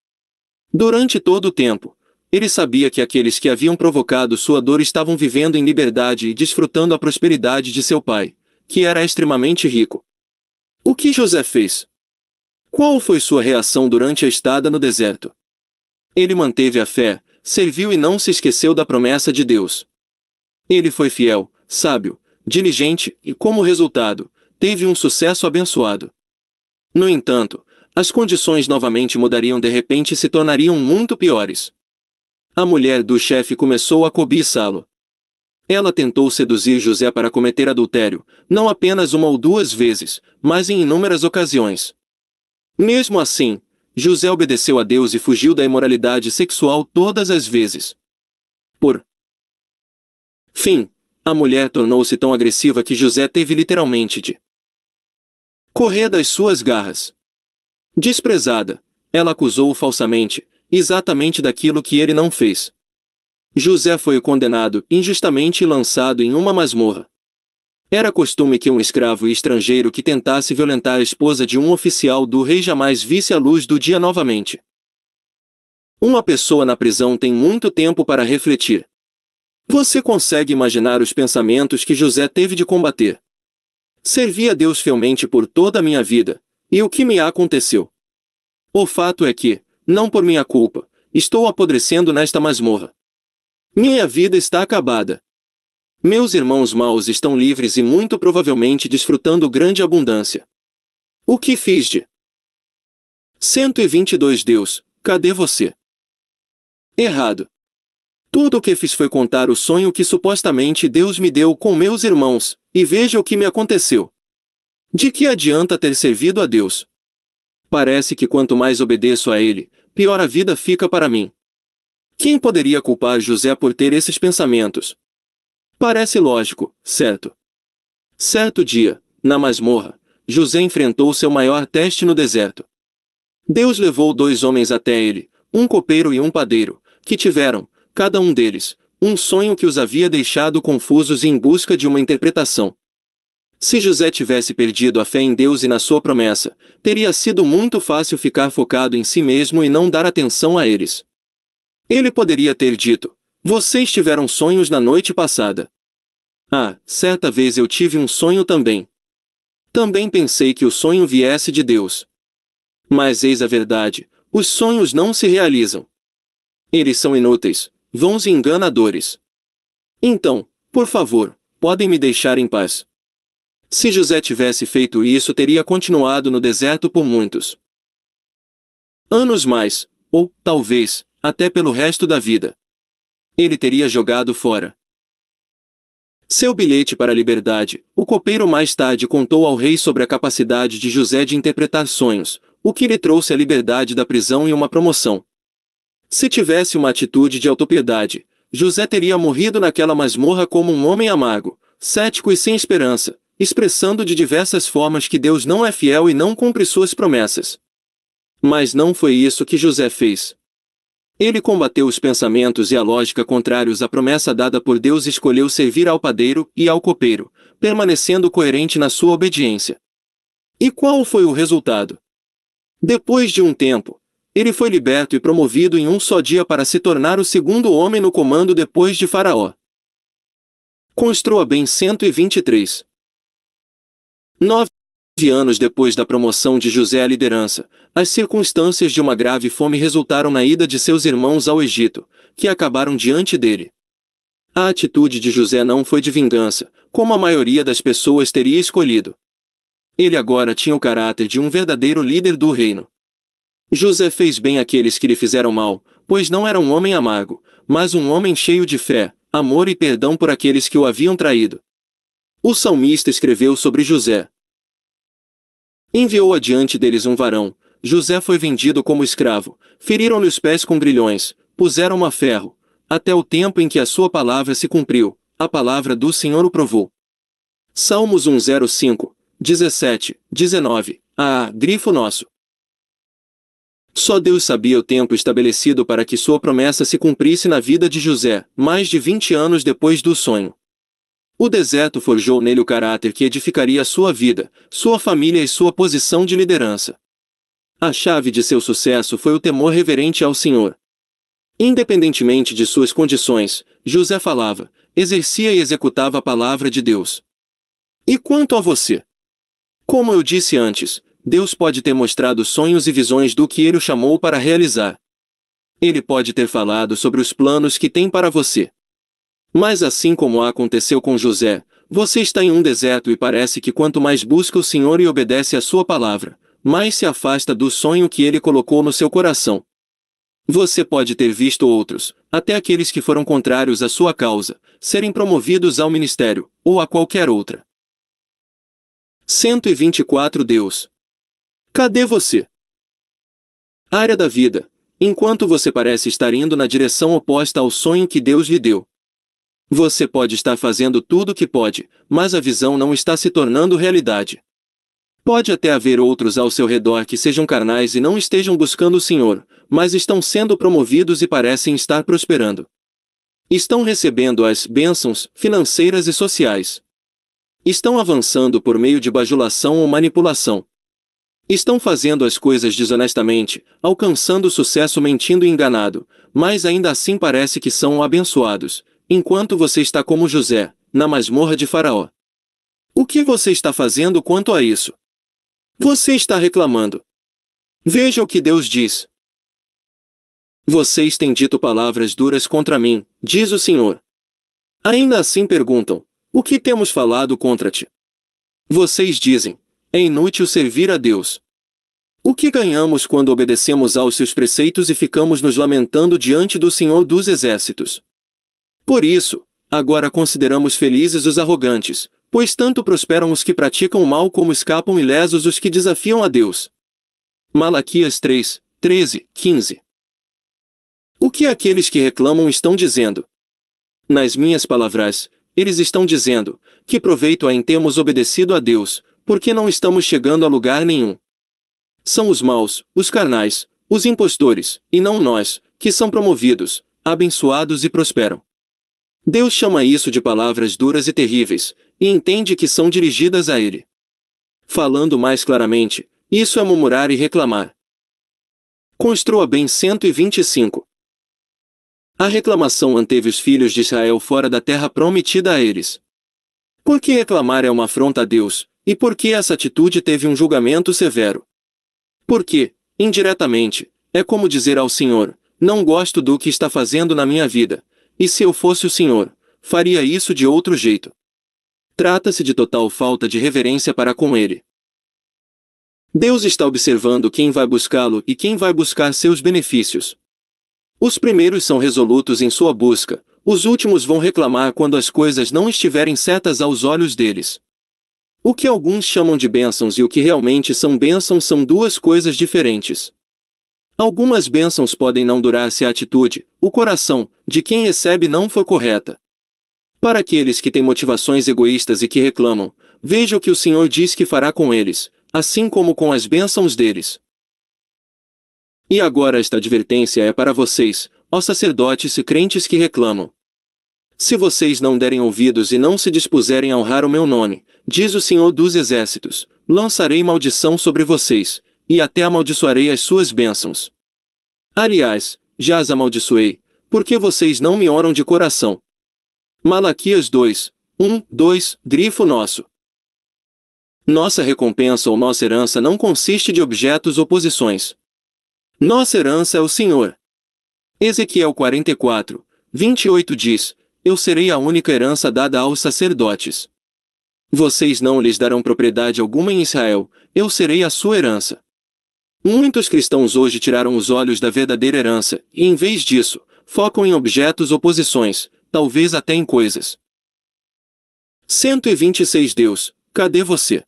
Durante todo o tempo, ele sabia que aqueles que haviam provocado sua dor estavam vivendo em liberdade e desfrutando a prosperidade de seu pai, que era extremamente rico. O que José fez? Qual foi sua reação durante a estada no deserto? Ele manteve a fé, serviu e não se esqueceu da promessa de Deus. Ele foi fiel, sábio, diligente e, como resultado, teve um sucesso abençoado. No entanto, as condições novamente mudariam de repente e se tornariam muito piores. A mulher do chefe começou a cobiçá-lo. Ela tentou seduzir José para cometer adultério, não apenas uma ou duas vezes, mas em inúmeras ocasiões. Mesmo assim, José obedeceu a Deus e fugiu da imoralidade sexual todas as vezes. Por fim, a mulher tornou-se tão agressiva que José teve literalmente de correr das suas garras. Desprezada, ela acusou-o falsamente, exatamente daquilo que ele não fez. José foi condenado injustamente e lançado em uma masmorra. Era costume que um escravo estrangeiro que tentasse violentar a esposa de um oficial do rei jamais visse a luz do dia novamente. Uma pessoa na prisão tem muito tempo para refletir. Você consegue imaginar os pensamentos que José teve de combater. Servi a Deus fielmente por toda a minha vida, e o que me aconteceu? O fato é que, não por minha culpa, estou apodrecendo nesta masmorra. Minha vida está acabada. Meus irmãos maus estão livres e muito provavelmente desfrutando grande abundância. O que fiz de? 122 Deus, cadê você? Errado. Tudo o que fiz foi contar o sonho que supostamente Deus me deu com meus irmãos, e veja o que me aconteceu. De que adianta ter servido a Deus? Parece que quanto mais obedeço a Ele, pior a vida fica para mim. Quem poderia culpar José por ter esses pensamentos? Parece lógico, certo? Certo dia, na masmorra, José enfrentou seu maior teste no deserto. Deus levou dois homens até ele, um copeiro e um padeiro, que tiveram, cada um deles, um sonho que os havia deixado confusos e em busca de uma interpretação. Se José tivesse perdido a fé em Deus e na sua promessa, teria sido muito fácil ficar focado em si mesmo e não dar atenção a eles. Ele poderia ter dito: Vocês tiveram sonhos na noite passada. Ah, certa vez eu tive um sonho também. Também pensei que o sonho viesse de Deus. Mas eis a verdade: os sonhos não se realizam. Eles são inúteis, vãos e enganadores. Então, por favor, podem me deixar em paz. Se José tivesse feito isso, teria continuado no deserto por muitos anos mais, ou, talvez, até pelo resto da vida. Ele teria jogado fora. Seu bilhete para a liberdade, o copeiro mais tarde contou ao rei sobre a capacidade de José de interpretar sonhos, o que lhe trouxe a liberdade da prisão e uma promoção. Se tivesse uma atitude de autopiedade, José teria morrido naquela masmorra como um homem amargo, cético e sem esperança, expressando de diversas formas que Deus não é fiel e não cumpre suas promessas. Mas não foi isso que José fez. Ele combateu os pensamentos e a lógica contrários à promessa dada por Deus e escolheu servir ao padeiro e ao copeiro, permanecendo coerente na sua obediência. E qual foi o resultado? Depois de um tempo, ele foi liberto e promovido em um só dia para se tornar o segundo homem no comando depois de Faraó. Construa bem 123. Nove anos depois da promoção de José à liderança, as circunstâncias de uma grave fome resultaram na ida de seus irmãos ao Egito, que acabaram diante dele. A atitude de José não foi de vingança, como a maioria das pessoas teria escolhido. Ele agora tinha o caráter de um verdadeiro líder do reino. José fez bem àqueles que lhe fizeram mal, pois não era um homem amargo, mas um homem cheio de fé, amor e perdão por aqueles que o haviam traído. O salmista escreveu sobre José. Enviou adiante deles um varão, José foi vendido como escravo, feriram-lhe os pés com grilhões, puseram-o a ferro, até o tempo em que a sua palavra se cumpriu, a palavra do Senhor o provou. Salmos 105, 17, 19, ah, grifo nosso. Só Deus sabia o tempo estabelecido para que sua promessa se cumprisse na vida de José, mais de 20 anos depois do sonho. O deserto forjou nele o caráter que edificaria sua vida, sua família e sua posição de liderança. A chave de seu sucesso foi o temor reverente ao Senhor. Independentemente de suas condições, José falava, exercia e executava a palavra de Deus. E quanto a você? Como eu disse antes, Deus pode ter mostrado sonhos e visões do que ele o chamou para realizar. Ele pode ter falado sobre os planos que tem para você. Mas assim como aconteceu com José, você está em um deserto e parece que quanto mais busca o Senhor e obedece a sua palavra, mais se afasta do sonho que ele colocou no seu coração. Você pode ter visto outros, até aqueles que foram contrários à sua causa, serem promovidos ao ministério, ou a qualquer outra. 124 Deus. Cadê você? Área da vida. Enquanto você parece estar indo na direção oposta ao sonho que Deus lhe deu. Você pode estar fazendo tudo o que pode, mas a visão não está se tornando realidade. Pode até haver outros ao seu redor que sejam carnais e não estejam buscando o Senhor, mas estão sendo promovidos e parecem estar prosperando. Estão recebendo as bênçãos financeiras e sociais. Estão avançando por meio de bajulação ou manipulação. Estão fazendo as coisas desonestamente, alcançando sucesso mentindo e enganado, mas ainda assim parece que são abençoados, enquanto você está como José, na masmorra de Faraó. O que você está fazendo quanto a isso? Você está reclamando. Veja o que Deus diz. Vocês têm dito palavras duras contra mim, diz o Senhor. Ainda assim perguntam: O que temos falado contra ti? Vocês dizem: É inútil servir a Deus. O que ganhamos quando obedecemos aos seus preceitos e ficamos nos lamentando diante do Senhor dos Exércitos? Por isso, agora consideramos felizes os arrogantes, Pois tanto prosperam os que praticam o mal como escapam ilesos os que desafiam a Deus. Malaquias 3, 13, 15 O que aqueles que reclamam estão dizendo? Nas minhas palavras, eles estão dizendo, que proveito há em termos obedecido a Deus, porque não estamos chegando a lugar nenhum. São os maus, os carnais, os impostores, e não nós, que são promovidos, abençoados e prosperam. Deus chama isso de palavras duras e terríveis, e entende que são dirigidas a ele. Falando mais claramente, isso é murmurar e reclamar. Construa bem 125. A reclamação anteve os filhos de Israel fora da terra prometida a eles. Por que reclamar é uma afronta a Deus, e por que essa atitude teve um julgamento severo. Porque, indiretamente, é como dizer ao Senhor: Não gosto do que está fazendo na minha vida, e se eu fosse o Senhor, faria isso de outro jeito. Trata-se de total falta de reverência para com ele. Deus está observando quem vai buscá-lo e quem vai buscar seus benefícios. Os primeiros são resolutos em sua busca, os últimos vão reclamar quando as coisas não estiverem certas aos olhos deles. O que alguns chamam de bênçãos e o que realmente são bênçãos são duas coisas diferentes. Algumas bênçãos podem não durar se a atitude, o coração, de quem recebe não for correta. Para aqueles que têm motivações egoístas e que reclamam, veja o que o Senhor diz que fará com eles, assim como com as bênçãos deles. E agora esta advertência é para vocês, ó sacerdotes e crentes que reclamam. Se vocês não derem ouvidos e não se dispuserem a honrar o meu nome, diz o Senhor dos Exércitos, lançarei maldição sobre vocês, e até amaldiçoarei as suas bênçãos. Aliás, já as amaldiçoei, porque vocês não me oram de coração, Malaquias 2, 1, 2, grifo nosso. Nossa recompensa ou nossa herança não consiste de objetos ou posições. Nossa herança é o Senhor. Ezequiel 44, 28 diz: Eu serei a única herança dada aos sacerdotes. Vocês não lhes darão propriedade alguma em Israel, eu serei a sua herança. Muitos cristãos hoje tiraram os olhos da verdadeira herança, e em vez disso, focam em objetos ou posições, talvez até em coisas. 126 Deus, cadê você?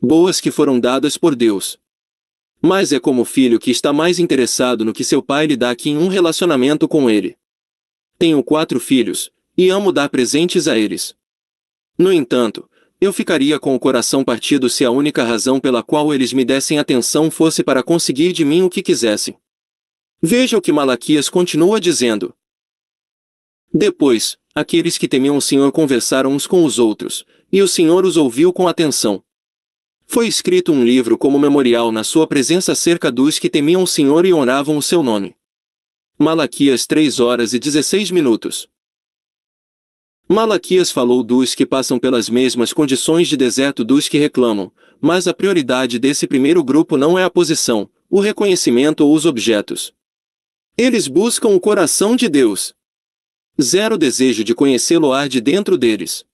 Boas que foram dadas por Deus. Mas é como o filho que está mais interessado no que seu pai lhe dá que em um relacionamento com ele. Tenho quatro filhos, e amo dar presentes a eles. No entanto, eu ficaria com o coração partido se a única razão pela qual eles me dessem atenção fosse para conseguir de mim o que quisessem. Veja o que Malaquias continua dizendo. Depois, aqueles que temiam o Senhor conversaram uns com os outros, e o Senhor os ouviu com atenção. Foi escrito um livro como memorial na sua presença acerca dos que temiam o Senhor e oravam o seu nome. Malaquias 3 horas e 16 minutos. Malaquias falou dos que passam pelas mesmas condições de deserto dos que reclamam, mas a prioridade desse primeiro grupo não é a posição, o reconhecimento ou os objetos. Eles buscam o coração de Deus zero desejo de conhecê-lo arde dentro deles.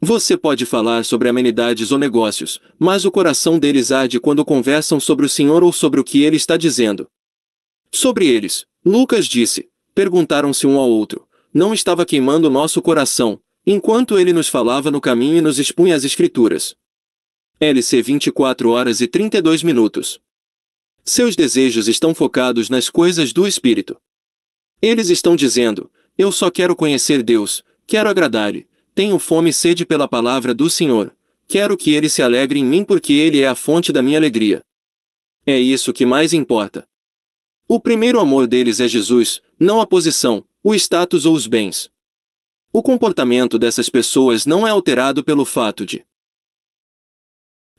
Você pode falar sobre amenidades ou negócios, mas o coração deles arde quando conversam sobre o Senhor ou sobre o que ele está dizendo. Sobre eles, Lucas disse: perguntaram-se um ao outro: Não estava queimando nosso coração, enquanto ele nos falava no caminho e nos expunha as Escrituras. LC 24 horas e 32 minutos. Seus desejos estão focados nas coisas do Espírito. Eles estão dizendo: eu só quero conhecer Deus, quero agradar-lhe, tenho fome e sede pela palavra do Senhor, quero que ele se alegre em mim porque ele é a fonte da minha alegria. É isso que mais importa. O primeiro amor deles é Jesus, não a posição, o status ou os bens. O comportamento dessas pessoas não é alterado pelo fato de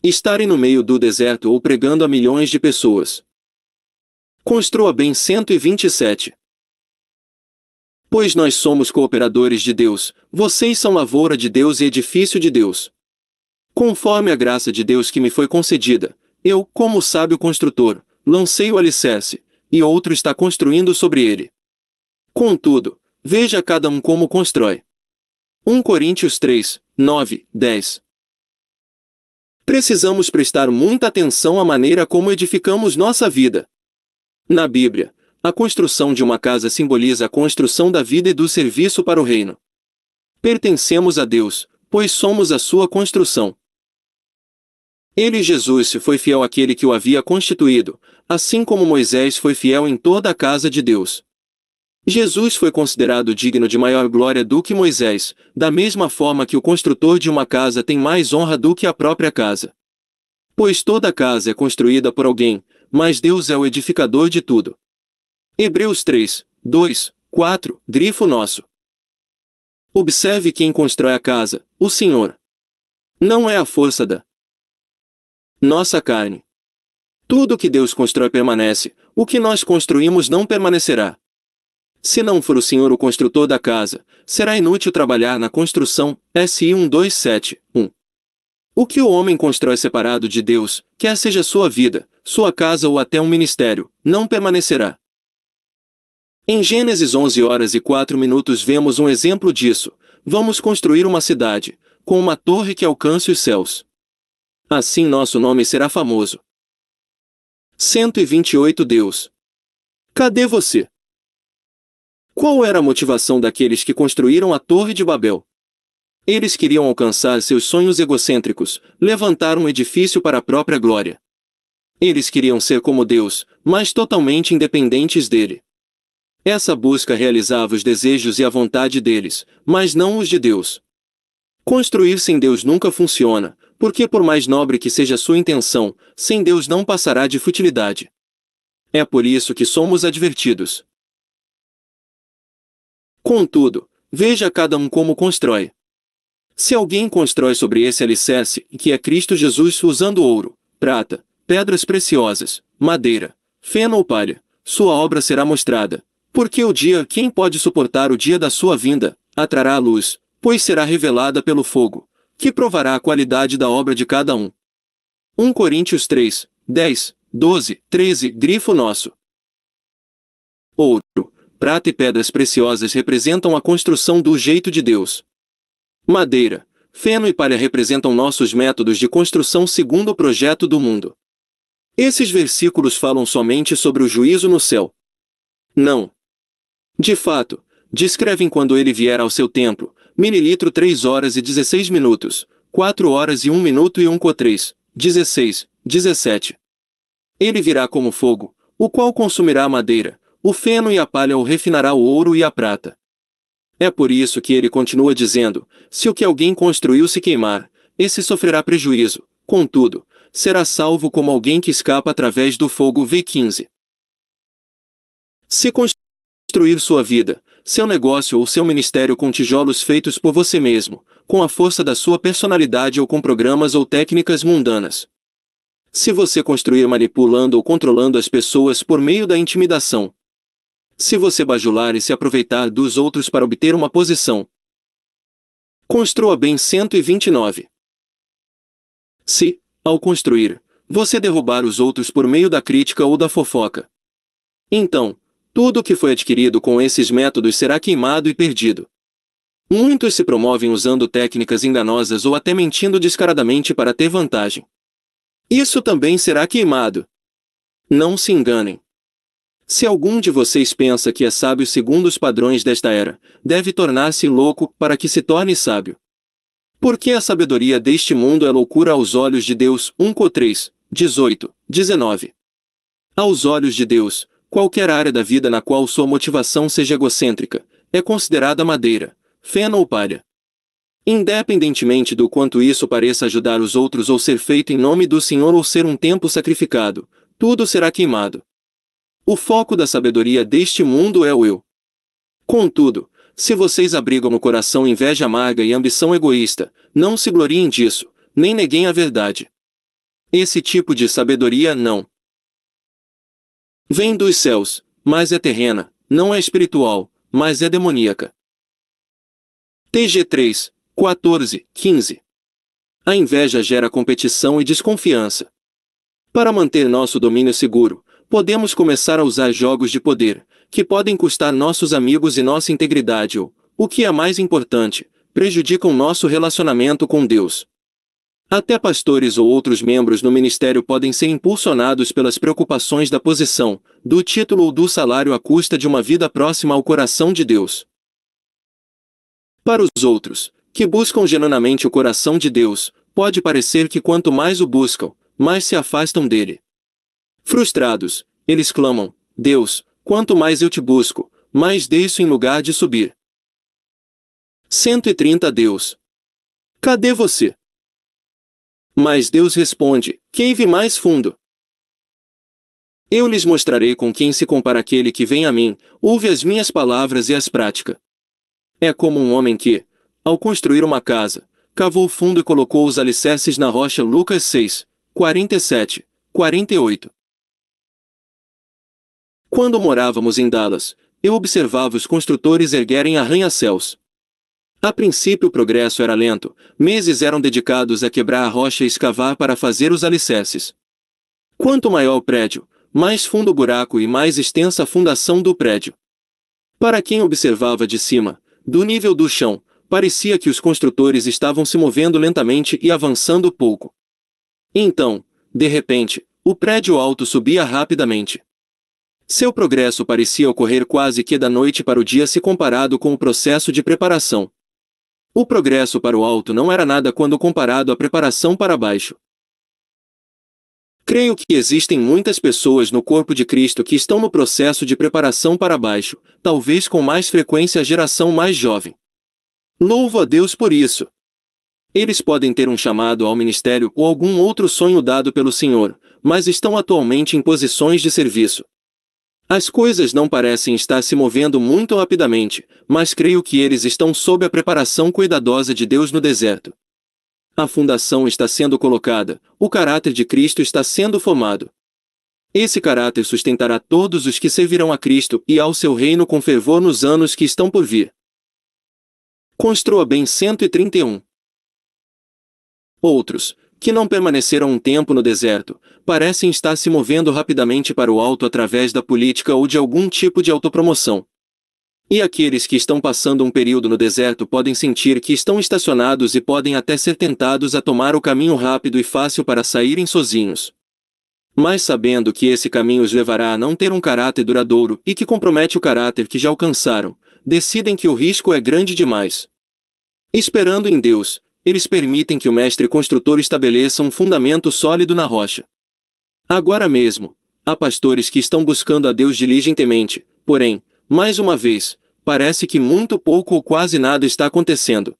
estarem no meio do deserto ou pregando a milhões de pessoas. Construa bem 127. Pois nós somos cooperadores de Deus, vocês são lavoura de Deus e edifício de Deus. Conforme a graça de Deus que me foi concedida, eu, como sábio construtor, lancei o alicerce, e outro está construindo sobre ele. Contudo, veja cada um como constrói. 1 Coríntios 3, 9, 10 Precisamos prestar muita atenção à maneira como edificamos nossa vida. Na Bíblia, a construção de uma casa simboliza a construção da vida e do serviço para o reino. Pertencemos a Deus, pois somos a sua construção. Ele, Jesus, se foi fiel àquele que o havia constituído, assim como Moisés foi fiel em toda a casa de Deus. Jesus foi considerado digno de maior glória do que Moisés, da mesma forma que o construtor de uma casa tem mais honra do que a própria casa. Pois toda casa é construída por alguém, mas Deus é o edificador de tudo. Hebreus 3, 2, 4, grifo nosso. Observe quem constrói a casa, o Senhor. Não é a força da nossa carne. Tudo que Deus constrói permanece, o que nós construímos não permanecerá. Se não for o Senhor o construtor da casa, será inútil trabalhar na construção. SI 1271. 1. O que o homem constrói separado de Deus, quer seja sua vida, sua casa ou até um ministério, não permanecerá. Em Gênesis 11 horas e 4 minutos vemos um exemplo disso. Vamos construir uma cidade, com uma torre que alcance os céus. Assim nosso nome será famoso. 128 Deus. Cadê você? Qual era a motivação daqueles que construíram a Torre de Babel? Eles queriam alcançar seus sonhos egocêntricos, levantar um edifício para a própria glória. Eles queriam ser como Deus, mas totalmente independentes dele. Essa busca realizava os desejos e a vontade deles, mas não os de Deus. Construir sem Deus nunca funciona, porque por mais nobre que seja sua intenção, sem Deus não passará de futilidade. É por isso que somos advertidos. Contudo, veja cada um como constrói. Se alguém constrói sobre esse alicerce, que é Cristo Jesus usando ouro, prata, pedras preciosas, madeira, feno ou palha, sua obra será mostrada, porque o dia, quem pode suportar o dia da sua vinda, atrará a luz, pois será revelada pelo fogo, que provará a qualidade da obra de cada um. 1 Coríntios 3, 10, 12, 13, grifo nosso. Outro, prata e pedras preciosas representam a construção do jeito de Deus. Madeira, feno e palha representam nossos métodos de construção segundo o projeto do mundo. Esses versículos falam somente sobre o juízo no céu. Não, de fato, descrevem quando ele vier ao seu templo, mililitro 3 horas e 16 minutos, 4 horas e 1 minuto e 1 co 3, 16, 17. Ele virá como fogo, o qual consumirá a madeira, o feno e a palha ou refinará o ouro e a prata. É por isso que ele continua dizendo, se o que alguém construiu se queimar, esse sofrerá prejuízo, contudo, será salvo como alguém que escapa através do fogo V15. Se construir sua vida, seu negócio ou seu ministério com tijolos feitos por você mesmo, com a força da sua personalidade ou com programas ou técnicas mundanas. Se você construir manipulando ou controlando as pessoas por meio da intimidação. Se você bajular e se aproveitar dos outros para obter uma posição. Construa bem 129. Se, ao construir, você derrubar os outros por meio da crítica ou da fofoca. Então, tudo o que foi adquirido com esses métodos será queimado e perdido. Muitos se promovem usando técnicas enganosas ou até mentindo descaradamente para ter vantagem. Isso também será queimado. Não se enganem. Se algum de vocês pensa que é sábio segundo os padrões desta era, deve tornar-se louco para que se torne sábio. Porque a sabedoria deste mundo é loucura aos olhos de Deus 1 Co 3, 18, 19. Aos olhos de Deus, Qualquer área da vida na qual sua motivação seja egocêntrica, é considerada madeira, feno ou palha. Independentemente do quanto isso pareça ajudar os outros ou ser feito em nome do Senhor ou ser um tempo sacrificado, tudo será queimado. O foco da sabedoria deste mundo é o eu. Contudo, se vocês abrigam no coração inveja amarga e ambição egoísta, não se gloriem disso, nem neguem a verdade. Esse tipo de sabedoria não Vem dos céus, mas é terrena, não é espiritual, mas é demoníaca. TG 3, 14, 15 A inveja gera competição e desconfiança. Para manter nosso domínio seguro, podemos começar a usar jogos de poder, que podem custar nossos amigos e nossa integridade ou, o que é mais importante, prejudicam nosso relacionamento com Deus. Até pastores ou outros membros no ministério podem ser impulsionados pelas preocupações da posição, do título ou do salário à custa de uma vida próxima ao coração de Deus. Para os outros, que buscam genuinamente o coração de Deus, pode parecer que quanto mais o buscam, mais se afastam dele. Frustrados, eles clamam: Deus, quanto mais eu te busco, mais desço em lugar de subir. 130 Deus. Cadê você? Mas Deus responde: vi mais fundo. Eu lhes mostrarei com quem se compara aquele que vem a mim, ouve as minhas palavras e as pratica. É como um homem que, ao construir uma casa, cavou fundo e colocou os alicerces na rocha Lucas 6, 47, 48. Quando morávamos em Dallas, eu observava os construtores erguerem arranha-céus, a princípio o progresso era lento, meses eram dedicados a quebrar a rocha e escavar para fazer os alicerces. Quanto maior o prédio, mais fundo o buraco e mais extensa a fundação do prédio. Para quem observava de cima, do nível do chão, parecia que os construtores estavam se movendo lentamente e avançando pouco. Então, de repente, o prédio alto subia rapidamente. Seu progresso parecia ocorrer quase que da noite para o dia se comparado com o processo de preparação. O progresso para o alto não era nada quando comparado à preparação para baixo. Creio que existem muitas pessoas no corpo de Cristo que estão no processo de preparação para baixo, talvez com mais frequência a geração mais jovem. Louvo a Deus por isso. Eles podem ter um chamado ao ministério ou algum outro sonho dado pelo Senhor, mas estão atualmente em posições de serviço. As coisas não parecem estar se movendo muito rapidamente, mas creio que eles estão sob a preparação cuidadosa de Deus no deserto. A fundação está sendo colocada, o caráter de Cristo está sendo formado. Esse caráter sustentará todos os que servirão a Cristo e ao seu reino com fervor nos anos que estão por vir. Construa bem 131. Outros, que não permaneceram um tempo no deserto, parecem estar se movendo rapidamente para o alto através da política ou de algum tipo de autopromoção. E aqueles que estão passando um período no deserto podem sentir que estão estacionados e podem até ser tentados a tomar o caminho rápido e fácil para saírem sozinhos. Mas sabendo que esse caminho os levará a não ter um caráter duradouro e que compromete o caráter que já alcançaram, decidem que o risco é grande demais. Esperando em Deus, eles permitem que o mestre construtor estabeleça um fundamento sólido na rocha. Agora mesmo, há pastores que estão buscando a Deus diligentemente, porém, mais uma vez, parece que muito pouco ou quase nada está acontecendo.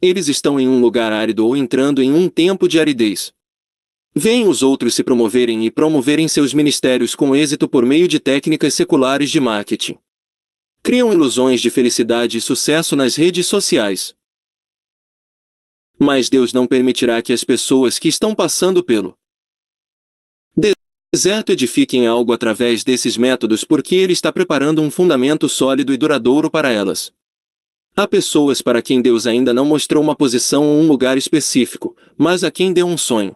Eles estão em um lugar árido ou entrando em um tempo de aridez. Vêem os outros se promoverem e promoverem seus ministérios com êxito por meio de técnicas seculares de marketing. Criam ilusões de felicidade e sucesso nas redes sociais. Mas Deus não permitirá que as pessoas que estão passando pelo Certo edifiquem algo através desses métodos porque ele está preparando um fundamento sólido e duradouro para elas. Há pessoas para quem Deus ainda não mostrou uma posição ou um lugar específico, mas a quem deu um sonho.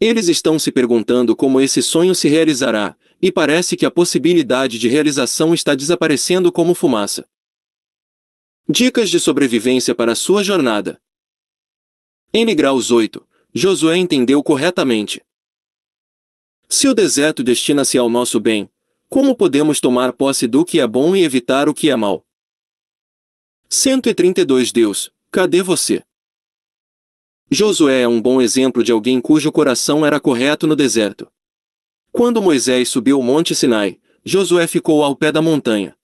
Eles estão se perguntando como esse sonho se realizará, e parece que a possibilidade de realização está desaparecendo como fumaça. Dicas de sobrevivência para sua jornada. Em Graus 8, Josué entendeu corretamente. Se o deserto destina-se ao nosso bem, como podemos tomar posse do que é bom e evitar o que é mal? 132 Deus, cadê você? Josué é um bom exemplo de alguém cujo coração era correto no deserto. Quando Moisés subiu o Monte Sinai, Josué ficou ao pé da montanha.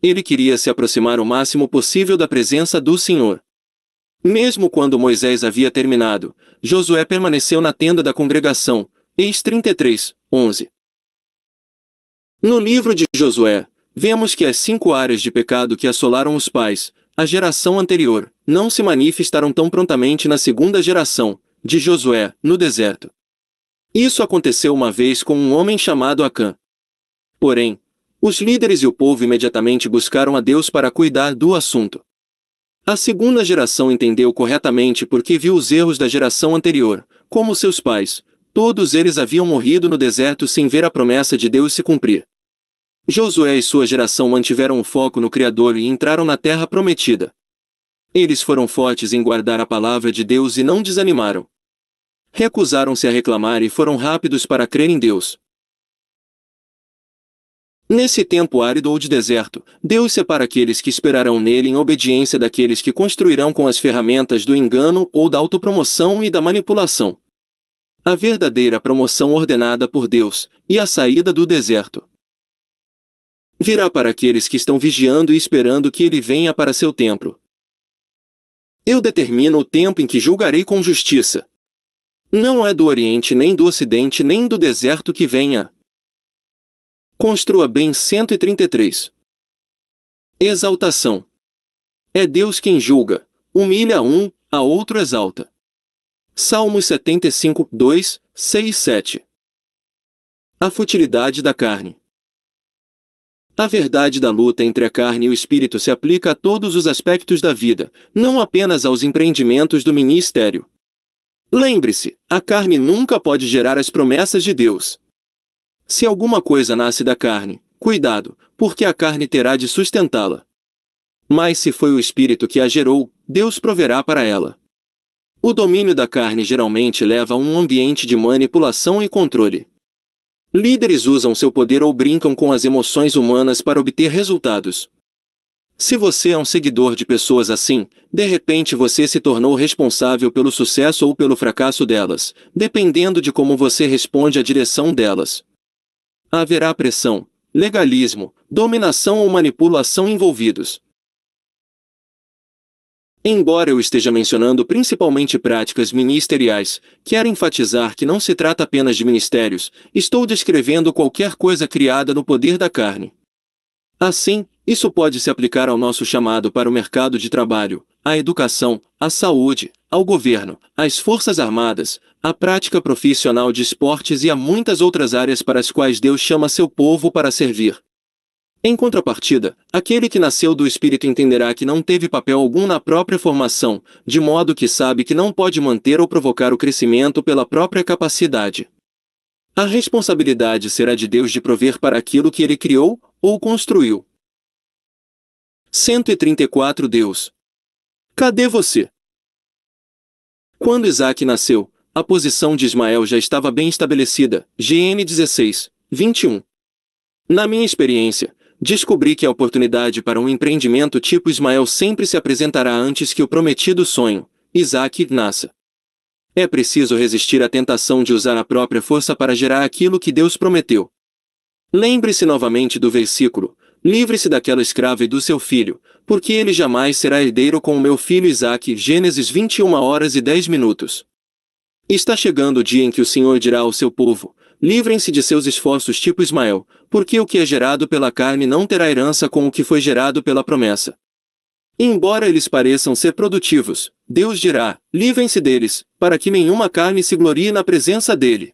Ele queria se aproximar o máximo possível da presença do Senhor. Mesmo quando Moisés havia terminado, Josué permaneceu na tenda da congregação, Eis 33, 11. No livro de Josué, vemos que as cinco áreas de pecado que assolaram os pais, a geração anterior, não se manifestaram tão prontamente na segunda geração, de Josué, no deserto. Isso aconteceu uma vez com um homem chamado Acã. Porém, os líderes e o povo imediatamente buscaram a Deus para cuidar do assunto. A segunda geração entendeu corretamente porque viu os erros da geração anterior, como seus pais, Todos eles haviam morrido no deserto sem ver a promessa de Deus se cumprir. Josué e sua geração mantiveram o foco no Criador e entraram na terra prometida. Eles foram fortes em guardar a palavra de Deus e não desanimaram. Recusaram-se a reclamar e foram rápidos para crer em Deus. Nesse tempo árido ou de deserto, Deus separa aqueles que esperarão nele em obediência daqueles que construirão com as ferramentas do engano ou da autopromoção e da manipulação a verdadeira promoção ordenada por Deus, e a saída do deserto. Virá para aqueles que estão vigiando e esperando que ele venha para seu templo. Eu determino o tempo em que julgarei com justiça. Não é do Oriente, nem do Ocidente, nem do deserto que venha. Construa bem 133. Exaltação. É Deus quem julga, humilha um, a outro exalta. Salmos 75, 2, 6 7. A futilidade da carne. A verdade da luta entre a carne e o espírito se aplica a todos os aspectos da vida, não apenas aos empreendimentos do ministério. Lembre-se, a carne nunca pode gerar as promessas de Deus. Se alguma coisa nasce da carne, cuidado, porque a carne terá de sustentá-la. Mas se foi o espírito que a gerou, Deus proverá para ela. O domínio da carne geralmente leva a um ambiente de manipulação e controle. Líderes usam seu poder ou brincam com as emoções humanas para obter resultados. Se você é um seguidor de pessoas assim, de repente você se tornou responsável pelo sucesso ou pelo fracasso delas, dependendo de como você responde à direção delas. Haverá pressão, legalismo, dominação ou manipulação envolvidos. Embora eu esteja mencionando principalmente práticas ministeriais, quero enfatizar que não se trata apenas de ministérios, estou descrevendo qualquer coisa criada no poder da carne. Assim, isso pode se aplicar ao nosso chamado para o mercado de trabalho, à educação, à saúde, ao governo, às forças armadas, à prática profissional de esportes e a muitas outras áreas para as quais Deus chama seu povo para servir. Em contrapartida, aquele que nasceu do espírito entenderá que não teve papel algum na própria formação, de modo que sabe que não pode manter ou provocar o crescimento pela própria capacidade. A responsabilidade será de Deus de prover para aquilo que ele criou ou construiu. 134 Deus. Cadê você? Quando Isaac nasceu, a posição de Ismael já estava bem estabelecida, GN 16, 21. Na minha experiência, Descobri que a oportunidade para um empreendimento tipo Ismael sempre se apresentará antes que o prometido sonho, Isaac, nasça. É preciso resistir à tentação de usar a própria força para gerar aquilo que Deus prometeu. Lembre-se novamente do versículo: Livre-se daquela escrava e do seu filho, porque ele jamais será herdeiro com o meu filho Isaac. Gênesis 21 horas e 10 minutos. Está chegando o dia em que o Senhor dirá ao seu povo: livrem-se de seus esforços tipo Ismael, porque o que é gerado pela carne não terá herança com o que foi gerado pela promessa. embora eles pareçam ser produtivos, Deus dirá: livrem-se deles, para que nenhuma carne se glorie na presença dele.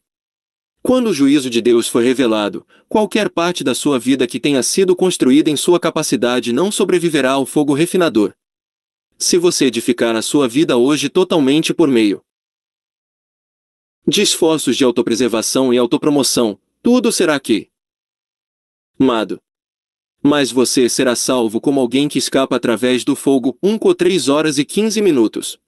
Quando o juízo de Deus for revelado, qualquer parte da sua vida que tenha sido construída em sua capacidade não sobreviverá ao fogo refinador. Se você edificar a sua vida hoje totalmente por meio de esforços de autopreservação e autopromoção, tudo será que. Mado. Mas você será salvo como alguém que escapa através do fogo 1 com 3 horas e 15 minutos.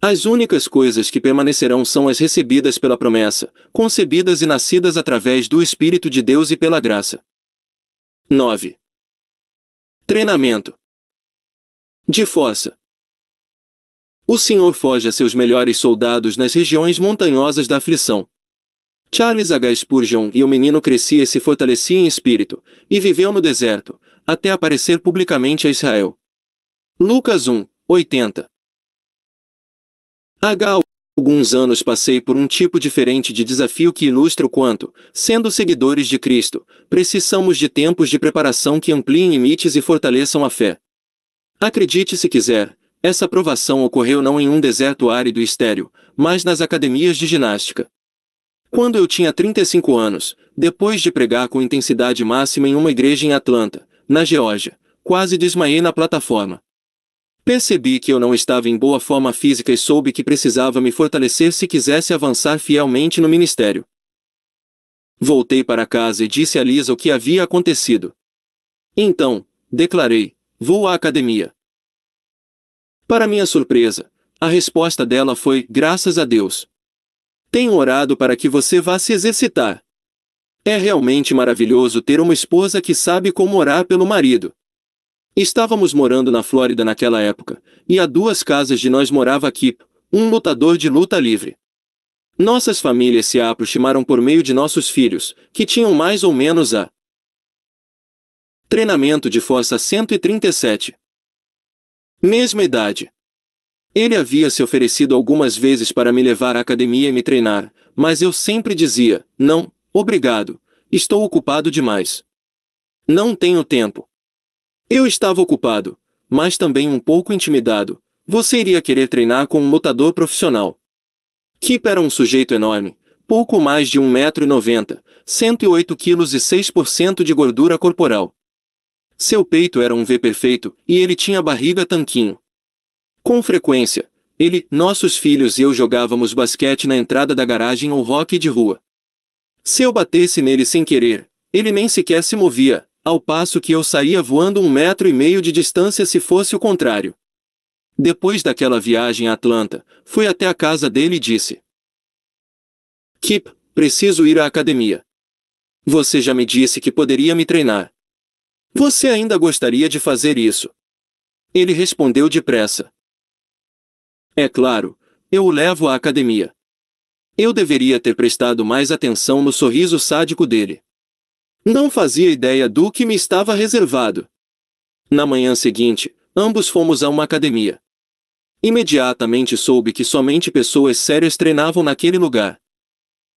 As únicas coisas que permanecerão são as recebidas pela promessa, concebidas e nascidas através do Espírito de Deus e pela graça. 9. Treinamento. De força. O Senhor foge a seus melhores soldados nas regiões montanhosas da aflição. Charles H. Spurgeon e o menino crescia e se fortalecia em espírito, e viveu no deserto, até aparecer publicamente a Israel. Lucas 1, 80 H. Alguns anos passei por um tipo diferente de desafio que ilustra o quanto, sendo seguidores de Cristo, precisamos de tempos de preparação que ampliem limites e fortaleçam a fé. Acredite se quiser, essa provação ocorreu não em um deserto árido e estéril, mas nas academias de ginástica. Quando eu tinha 35 anos, depois de pregar com intensidade máxima em uma igreja em Atlanta, na Geórgia, quase desmaiei na plataforma. Percebi que eu não estava em boa forma física e soube que precisava me fortalecer se quisesse avançar fielmente no ministério. Voltei para casa e disse a Lisa o que havia acontecido. Então, declarei, vou à academia. Para minha surpresa, a resposta dela foi: graças a Deus. Tenho orado para que você vá se exercitar. É realmente maravilhoso ter uma esposa que sabe como orar pelo marido. Estávamos morando na Flórida naquela época, e a duas casas de nós morava aqui, um lutador de luta livre. Nossas famílias se aproximaram por meio de nossos filhos, que tinham mais ou menos a treinamento de força 137. Mesma idade. Ele havia se oferecido algumas vezes para me levar à academia e me treinar, mas eu sempre dizia, não, obrigado, estou ocupado demais. Não tenho tempo. Eu estava ocupado, mas também um pouco intimidado. Você iria querer treinar com um lutador profissional. Kip era um sujeito enorme, pouco mais de 1,90m, 108 quilos e 6% de gordura corporal. Seu peito era um V perfeito, e ele tinha barriga tanquinho. Com frequência, ele, nossos filhos e eu jogávamos basquete na entrada da garagem ou rock de rua. Se eu batesse nele sem querer, ele nem sequer se movia, ao passo que eu saía voando um metro e meio de distância se fosse o contrário. Depois daquela viagem a Atlanta, fui até a casa dele e disse: Kip, preciso ir à academia. Você já me disse que poderia me treinar. Você ainda gostaria de fazer isso? Ele respondeu depressa. É claro, eu o levo à academia. Eu deveria ter prestado mais atenção no sorriso sádico dele. Não fazia ideia do que me estava reservado. Na manhã seguinte, ambos fomos a uma academia. Imediatamente soube que somente pessoas sérias treinavam naquele lugar.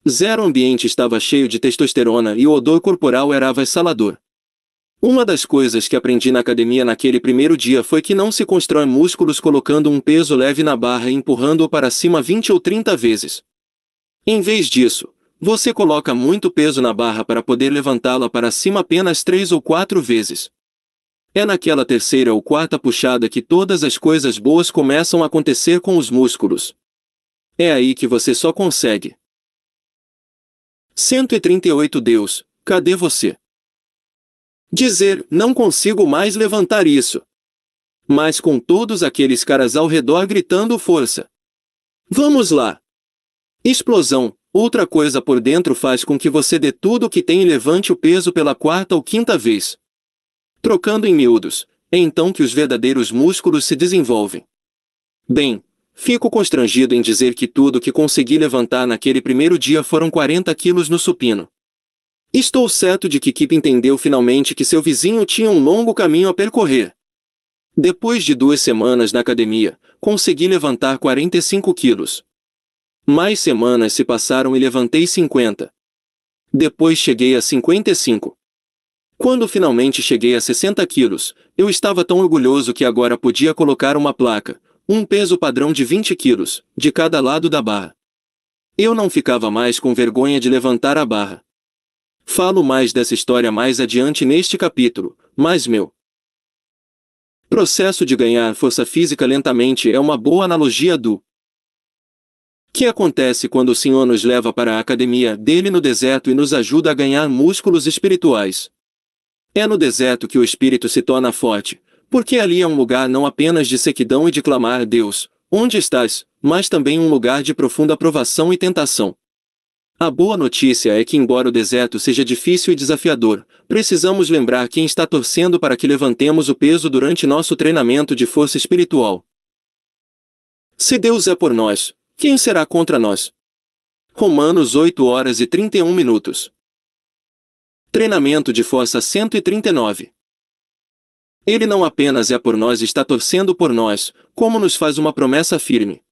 Zero ambiente estava cheio de testosterona e o odor corporal era avassalador. Uma das coisas que aprendi na academia naquele primeiro dia foi que não se constrói músculos colocando um peso leve na barra e empurrando-o para cima 20 ou 30 vezes. Em vez disso, você coloca muito peso na barra para poder levantá-la para cima apenas 3 ou 4 vezes. É naquela terceira ou quarta puxada que todas as coisas boas começam a acontecer com os músculos. É aí que você só consegue. 138 Deus, cadê você? Dizer, não consigo mais levantar isso. Mas com todos aqueles caras ao redor gritando força. Vamos lá! Explosão, outra coisa por dentro faz com que você dê tudo o que tem e levante o peso pela quarta ou quinta vez. Trocando em miúdos, é então que os verdadeiros músculos se desenvolvem. Bem, fico constrangido em dizer que tudo que consegui levantar naquele primeiro dia foram 40 quilos no supino. Estou certo de que Kip entendeu finalmente que seu vizinho tinha um longo caminho a percorrer. Depois de duas semanas na academia, consegui levantar 45 quilos. Mais semanas se passaram e levantei 50. Depois cheguei a 55. Quando finalmente cheguei a 60 quilos, eu estava tão orgulhoso que agora podia colocar uma placa, um peso padrão de 20 quilos, de cada lado da barra. Eu não ficava mais com vergonha de levantar a barra. Falo mais dessa história mais adiante neste capítulo, mas meu processo de ganhar força física lentamente é uma boa analogia do que acontece quando o Senhor nos leva para a academia dele no deserto e nos ajuda a ganhar músculos espirituais. É no deserto que o espírito se torna forte, porque ali é um lugar não apenas de sequidão e de clamar a Deus, onde estás, mas também um lugar de profunda provação e tentação. A boa notícia é que, embora o deserto seja difícil e desafiador, precisamos lembrar quem está torcendo para que levantemos o peso durante nosso treinamento de força espiritual. Se Deus é por nós, quem será contra nós? Romanos 8 horas e 31 minutos. Treinamento de Força 139. Ele não apenas é por nós e está torcendo por nós, como nos faz uma promessa firme.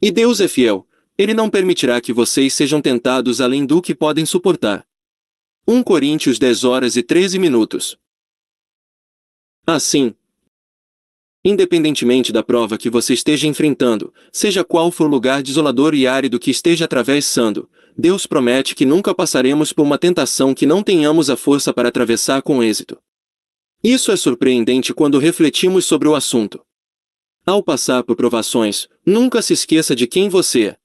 E Deus é fiel, ele não permitirá que vocês sejam tentados além do que podem suportar. 1 Coríntios 10 horas e 13 minutos. Assim, independentemente da prova que você esteja enfrentando, seja qual for o lugar desolador e árido que esteja atravessando, Deus promete que nunca passaremos por uma tentação que não tenhamos a força para atravessar com êxito. Isso é surpreendente quando refletimos sobre o assunto. Ao passar por provações, nunca se esqueça de quem você é.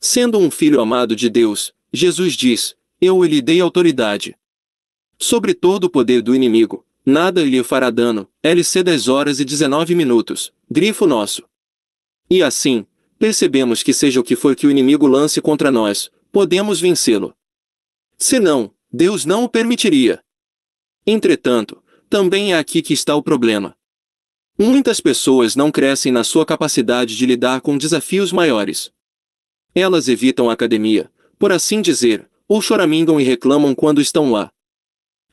Sendo um filho amado de Deus, Jesus diz: Eu lhe dei autoridade. Sobre todo o poder do inimigo, nada lhe fará dano. LC 10 horas e 19 minutos. Grifo nosso. E assim, percebemos que seja o que for que o inimigo lance contra nós, podemos vencê-lo. Se não, Deus não o permitiria. Entretanto, também é aqui que está o problema. Muitas pessoas não crescem na sua capacidade de lidar com desafios maiores. Elas evitam a academia, por assim dizer, ou choramingam e reclamam quando estão lá.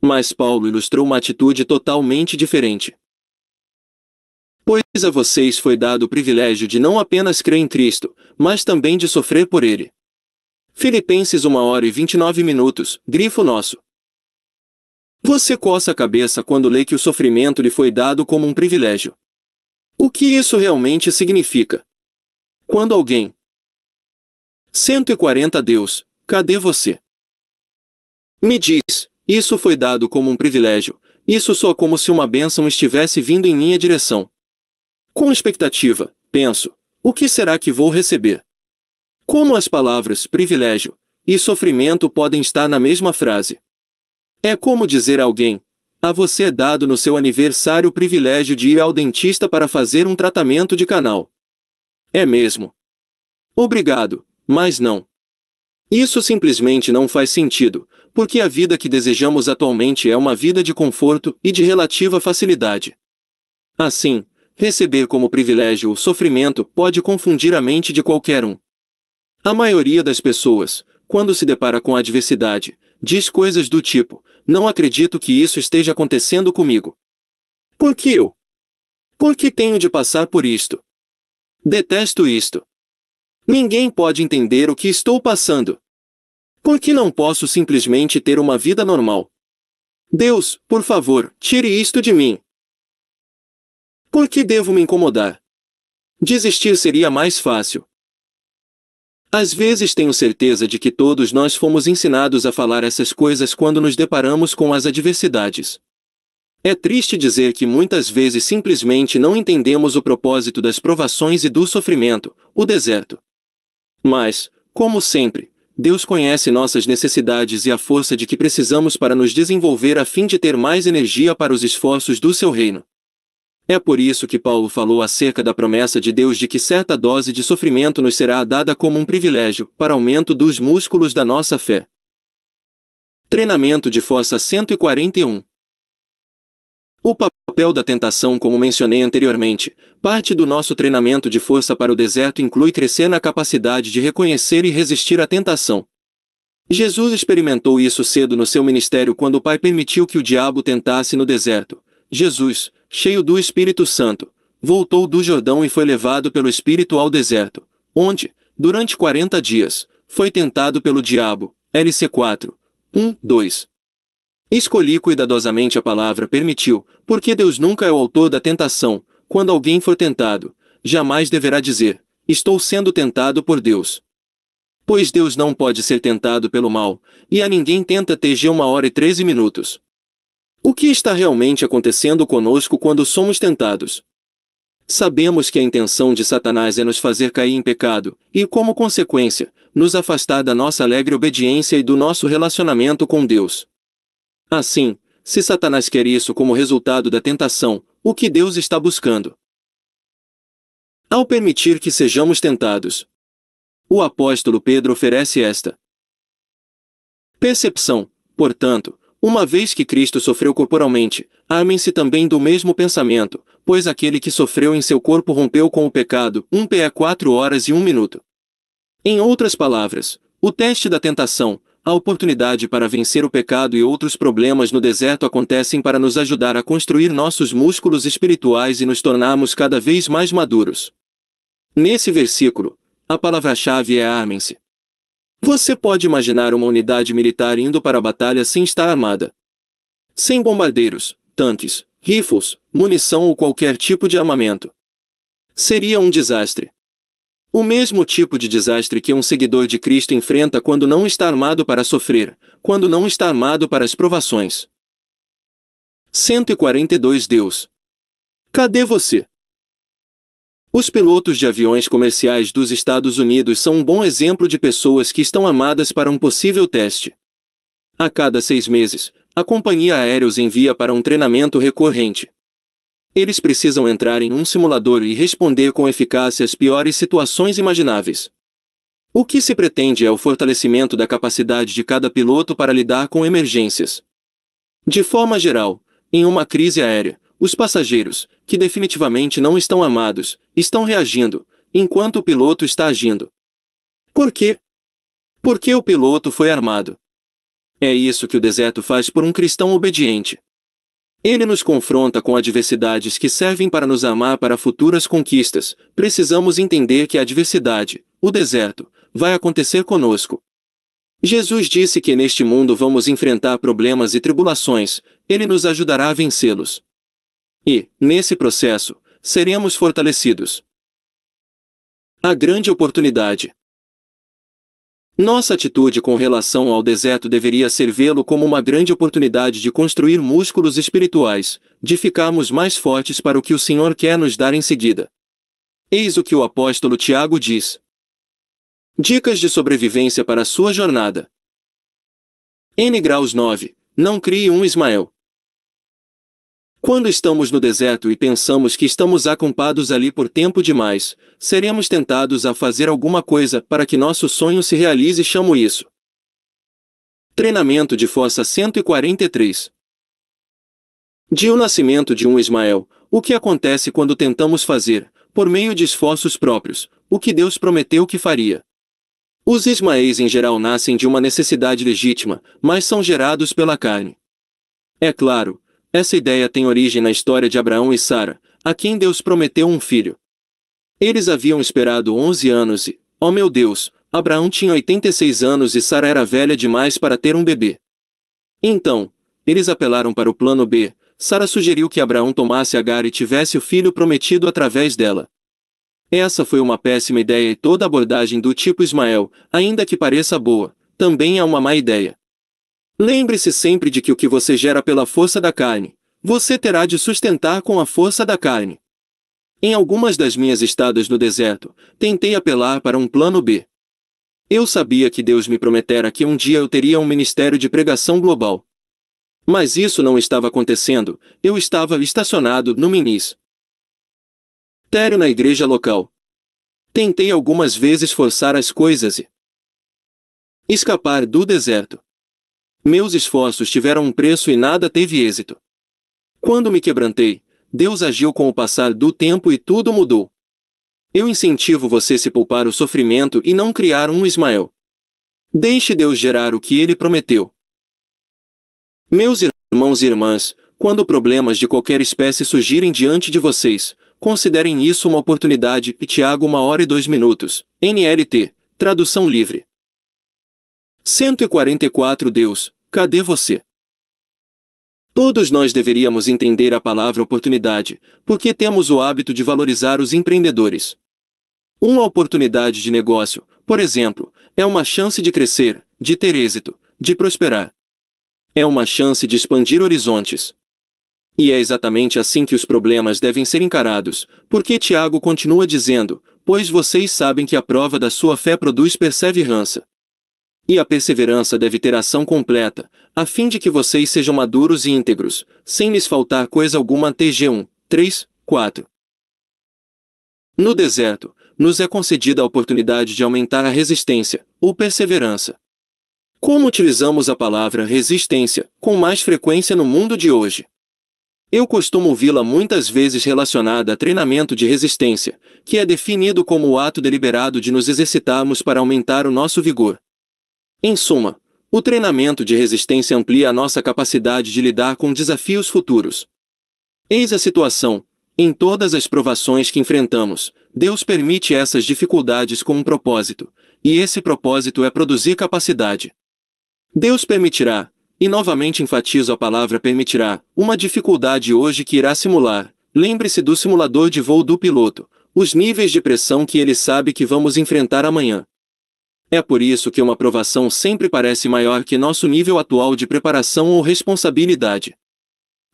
Mas Paulo ilustrou uma atitude totalmente diferente. Pois a vocês foi dado o privilégio de não apenas crer em Cristo, mas também de sofrer por ele. Filipenses 1 hora e 29 minutos, grifo nosso. Você coça a cabeça quando lê que o sofrimento lhe foi dado como um privilégio. O que isso realmente significa? Quando alguém, 140 Deus, cadê você? Me diz, isso foi dado como um privilégio, isso só como se uma bênção estivesse vindo em minha direção. Com expectativa, penso, o que será que vou receber? Como as palavras privilégio e sofrimento podem estar na mesma frase? É como dizer a alguém, a você é dado no seu aniversário o privilégio de ir ao dentista para fazer um tratamento de canal. É mesmo. Obrigado, mas não. Isso simplesmente não faz sentido, porque a vida que desejamos atualmente é uma vida de conforto e de relativa facilidade. Assim, receber como privilégio o sofrimento pode confundir a mente de qualquer um. A maioria das pessoas, quando se depara com adversidade, diz coisas do tipo: Não acredito que isso esteja acontecendo comigo. Por que eu? Por que tenho de passar por isto? Detesto isto. Ninguém pode entender o que estou passando. Por que não posso simplesmente ter uma vida normal? Deus, por favor, tire isto de mim. Por que devo me incomodar? Desistir seria mais fácil. Às vezes tenho certeza de que todos nós fomos ensinados a falar essas coisas quando nos deparamos com as adversidades. É triste dizer que muitas vezes simplesmente não entendemos o propósito das provações e do sofrimento, o deserto. Mas, como sempre, Deus conhece nossas necessidades e a força de que precisamos para nos desenvolver a fim de ter mais energia para os esforços do seu reino. É por isso que Paulo falou acerca da promessa de Deus de que certa dose de sofrimento nos será dada como um privilégio para aumento dos músculos da nossa fé. Treinamento de Força 141 o papel da tentação, como mencionei anteriormente, parte do nosso treinamento de força para o deserto inclui crescer na capacidade de reconhecer e resistir à tentação. Jesus experimentou isso cedo no seu ministério quando o Pai permitiu que o diabo tentasse no deserto. Jesus, cheio do Espírito Santo, voltou do Jordão e foi levado pelo Espírito ao deserto, onde, durante 40 dias, foi tentado pelo diabo. LC 4. 1, 2. Escolhi cuidadosamente a palavra permitiu, porque Deus nunca é o autor da tentação. Quando alguém for tentado, jamais deverá dizer, estou sendo tentado por Deus. Pois Deus não pode ser tentado pelo mal, e a ninguém tenta TG uma hora e treze minutos. O que está realmente acontecendo conosco quando somos tentados? Sabemos que a intenção de Satanás é nos fazer cair em pecado, e, como consequência, nos afastar da nossa alegre obediência e do nosso relacionamento com Deus. Assim, se Satanás quer isso como resultado da tentação, o que Deus está buscando? Ao permitir que sejamos tentados, o apóstolo Pedro oferece esta percepção, portanto, uma vez que Cristo sofreu corporalmente, armem-se também do mesmo pensamento, pois aquele que sofreu em seu corpo rompeu com o pecado, 1 pé, 4 horas e 1 minuto. Em outras palavras, o teste da tentação, a oportunidade para vencer o pecado e outros problemas no deserto acontecem para nos ajudar a construir nossos músculos espirituais e nos tornarmos cada vez mais maduros. Nesse versículo, a palavra-chave é armem-se. Você pode imaginar uma unidade militar indo para a batalha sem estar armada. Sem bombardeiros, tanques, rifles, munição ou qualquer tipo de armamento. Seria um desastre. O mesmo tipo de desastre que um seguidor de Cristo enfrenta quando não está armado para sofrer, quando não está armado para as provações. 142 Deus. Cadê você? Os pilotos de aviões comerciais dos Estados Unidos são um bom exemplo de pessoas que estão armadas para um possível teste. A cada seis meses, a companhia aérea os envia para um treinamento recorrente. Eles precisam entrar em um simulador e responder com eficácia às piores situações imagináveis. O que se pretende é o fortalecimento da capacidade de cada piloto para lidar com emergências. De forma geral, em uma crise aérea, os passageiros, que definitivamente não estão amados, estão reagindo, enquanto o piloto está agindo. Por quê? Porque o piloto foi armado. É isso que o deserto faz por um cristão obediente. Ele nos confronta com adversidades que servem para nos amar para futuras conquistas. Precisamos entender que a adversidade, o deserto, vai acontecer conosco. Jesus disse que neste mundo vamos enfrentar problemas e tribulações, ele nos ajudará a vencê-los. E, nesse processo, seremos fortalecidos. A grande oportunidade. Nossa atitude com relação ao deserto deveria ser vê-lo como uma grande oportunidade de construir músculos espirituais, de ficarmos mais fortes para o que o Senhor quer nos dar em seguida. Eis o que o apóstolo Tiago diz. Dicas de sobrevivência para sua jornada. N graus 9. Não crie um Ismael. Quando estamos no deserto e pensamos que estamos acampados ali por tempo demais, seremos tentados a fazer alguma coisa para que nosso sonho se realize chamo isso. Treinamento de Fossa 143 De o nascimento de um Ismael, o que acontece quando tentamos fazer, por meio de esforços próprios, o que Deus prometeu que faria? Os Ismaéis em geral nascem de uma necessidade legítima, mas são gerados pela carne. É claro, essa ideia tem origem na história de Abraão e Sara, a quem Deus prometeu um filho. Eles haviam esperado 11 anos e, ó oh meu Deus, Abraão tinha 86 anos e Sara era velha demais para ter um bebê. Então, eles apelaram para o plano B. Sara sugeriu que Abraão tomasse Agar e tivesse o filho prometido através dela. Essa foi uma péssima ideia e toda abordagem do tipo Ismael, ainda que pareça boa, também é uma má ideia. Lembre-se sempre de que o que você gera pela força da carne, você terá de sustentar com a força da carne. Em algumas das minhas estadas no deserto, tentei apelar para um plano B. Eu sabia que Deus me prometera que um dia eu teria um ministério de pregação global. Mas isso não estava acontecendo, eu estava estacionado no ministério na igreja local. Tentei algumas vezes forçar as coisas e escapar do deserto. Meus esforços tiveram um preço e nada teve êxito. Quando me quebrantei, Deus agiu com o passar do tempo e tudo mudou. Eu incentivo você a se poupar o sofrimento e não criar um Ismael. Deixe Deus gerar o que ele prometeu. Meus irmãos e irmãs, quando problemas de qualquer espécie surgirem diante de vocês, considerem isso uma oportunidade. Tiago, uma hora e dois minutos. NLT, tradução livre. 144 Deus, cadê você? Todos nós deveríamos entender a palavra oportunidade, porque temos o hábito de valorizar os empreendedores. Uma oportunidade de negócio, por exemplo, é uma chance de crescer, de ter êxito, de prosperar. É uma chance de expandir horizontes. E é exatamente assim que os problemas devem ser encarados, porque Tiago continua dizendo: Pois vocês sabem que a prova da sua fé produz perseverança. E a perseverança deve ter ação completa, a fim de que vocês sejam maduros e íntegros, sem lhes faltar coisa alguma. TG1, 3, 4. No deserto, nos é concedida a oportunidade de aumentar a resistência, ou perseverança. Como utilizamos a palavra resistência com mais frequência no mundo de hoje? Eu costumo ouvi-la muitas vezes relacionada a treinamento de resistência, que é definido como o ato deliberado de nos exercitarmos para aumentar o nosso vigor, em suma, o treinamento de resistência amplia a nossa capacidade de lidar com desafios futuros. Eis a situação. Em todas as provações que enfrentamos, Deus permite essas dificuldades com um propósito, e esse propósito é produzir capacidade. Deus permitirá, e novamente enfatizo a palavra permitirá, uma dificuldade hoje que irá simular. Lembre-se do simulador de voo do piloto, os níveis de pressão que ele sabe que vamos enfrentar amanhã. É por isso que uma aprovação sempre parece maior que nosso nível atual de preparação ou responsabilidade.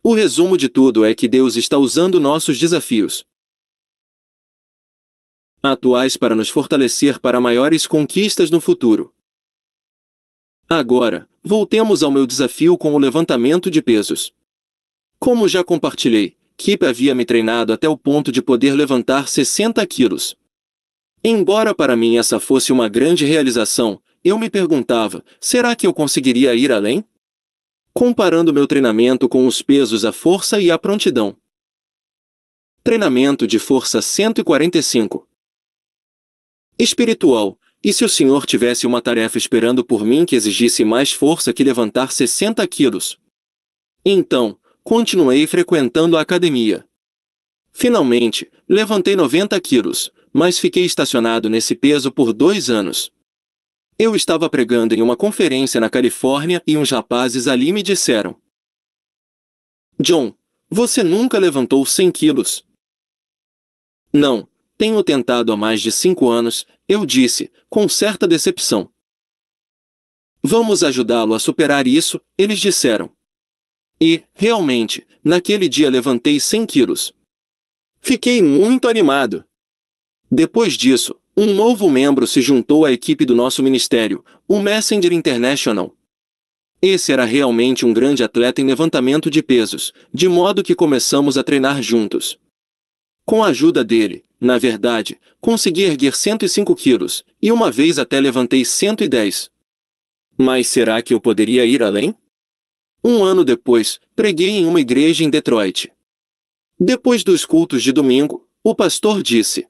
O resumo de tudo é que Deus está usando nossos desafios atuais para nos fortalecer para maiores conquistas no futuro. Agora, voltemos ao meu desafio com o levantamento de pesos. Como já compartilhei, Kip havia me treinado até o ponto de poder levantar 60 quilos. Embora para mim essa fosse uma grande realização, eu me perguntava, será que eu conseguiria ir além? Comparando meu treinamento com os pesos à força e à prontidão. Treinamento de força 145. Espiritual. E se o senhor tivesse uma tarefa esperando por mim que exigisse mais força que levantar 60 quilos? Então, continuei frequentando a academia. Finalmente, levantei 90 quilos, mas fiquei estacionado nesse peso por dois anos. Eu estava pregando em uma conferência na Califórnia e uns rapazes ali me disseram: John, você nunca levantou 100 quilos. Não, tenho tentado há mais de cinco anos, eu disse, com certa decepção. Vamos ajudá-lo a superar isso, eles disseram. E, realmente, naquele dia levantei 100 quilos. Fiquei muito animado. Depois disso, um novo membro se juntou à equipe do nosso ministério, o Messenger International. Esse era realmente um grande atleta em levantamento de pesos, de modo que começamos a treinar juntos. Com a ajuda dele, na verdade, consegui erguer 105 quilos, e uma vez até levantei 110. Mas será que eu poderia ir além? Um ano depois, preguei em uma igreja em Detroit. Depois dos cultos de domingo, o pastor disse: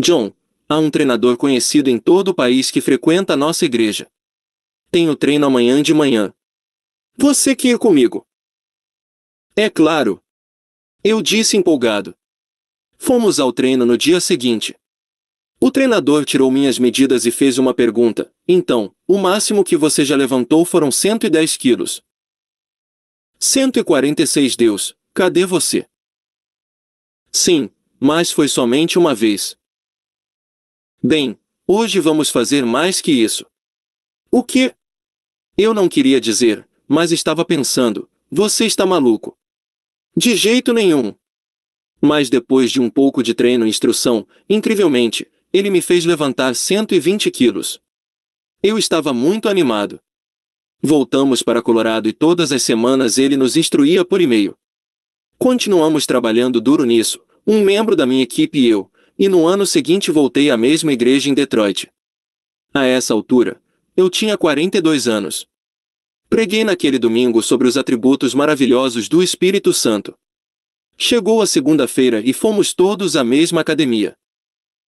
John, há um treinador conhecido em todo o país que frequenta a nossa igreja. Tenho treino amanhã de manhã. Você quer ir é comigo? É claro. Eu disse empolgado. Fomos ao treino no dia seguinte. O treinador tirou minhas medidas e fez uma pergunta. Então, o máximo que você já levantou foram 110 quilos. 146 Deus, cadê você? Sim, mas foi somente uma vez. Bem, hoje vamos fazer mais que isso. O que? Eu não queria dizer, mas estava pensando, você está maluco. De jeito nenhum. Mas depois de um pouco de treino e instrução, incrivelmente, ele me fez levantar 120 quilos. Eu estava muito animado. Voltamos para Colorado e todas as semanas ele nos instruía por e-mail. Continuamos trabalhando duro nisso, um membro da minha equipe e eu, e no ano seguinte voltei à mesma igreja em Detroit. A essa altura, eu tinha 42 anos. Preguei naquele domingo sobre os atributos maravilhosos do Espírito Santo. Chegou a segunda-feira e fomos todos à mesma academia.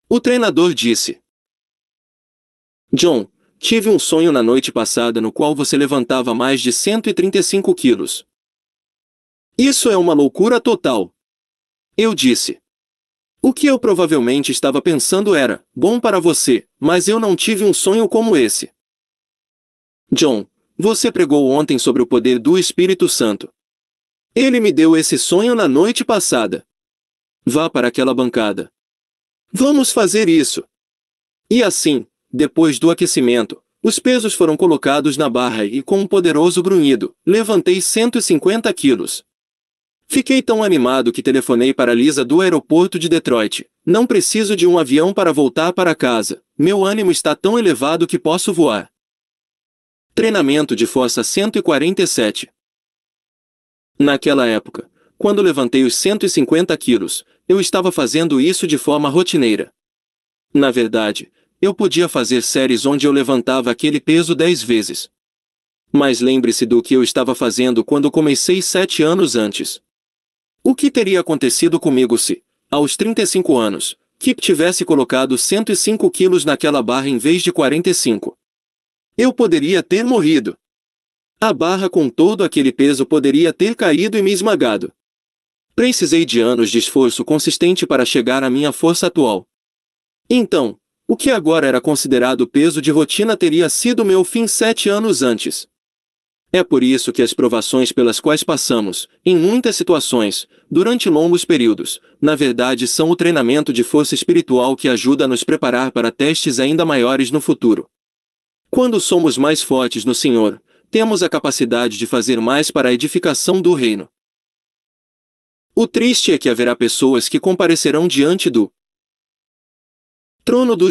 O treinador disse: John, tive um sonho na noite passada no qual você levantava mais de 135 quilos. Isso é uma loucura total. Eu disse. O que eu provavelmente estava pensando era, bom para você, mas eu não tive um sonho como esse. John, você pregou ontem sobre o poder do Espírito Santo. Ele me deu esse sonho na noite passada. Vá para aquela bancada. Vamos fazer isso. E assim, depois do aquecimento, os pesos foram colocados na barra e, com um poderoso grunhido, levantei 150 quilos, Fiquei tão animado que telefonei para Lisa do aeroporto de Detroit. Não preciso de um avião para voltar para casa. Meu ânimo está tão elevado que posso voar. Treinamento de Força 147 Naquela época, quando levantei os 150 quilos, eu estava fazendo isso de forma rotineira. Na verdade, eu podia fazer séries onde eu levantava aquele peso 10 vezes. Mas lembre-se do que eu estava fazendo quando comecei sete anos antes. O que teria acontecido comigo se, aos 35 anos, Kip tivesse colocado 105 quilos naquela barra em vez de 45? Eu poderia ter morrido. A barra com todo aquele peso poderia ter caído e me esmagado. Precisei de anos de esforço consistente para chegar à minha força atual. Então, o que agora era considerado peso de rotina teria sido meu fim sete anos antes. É por isso que as provações pelas quais passamos, em muitas situações, durante longos períodos, na verdade são o treinamento de força espiritual que ajuda a nos preparar para testes ainda maiores no futuro. Quando somos mais fortes no Senhor, temos a capacidade de fazer mais para a edificação do reino. O triste é que haverá pessoas que comparecerão diante do trono do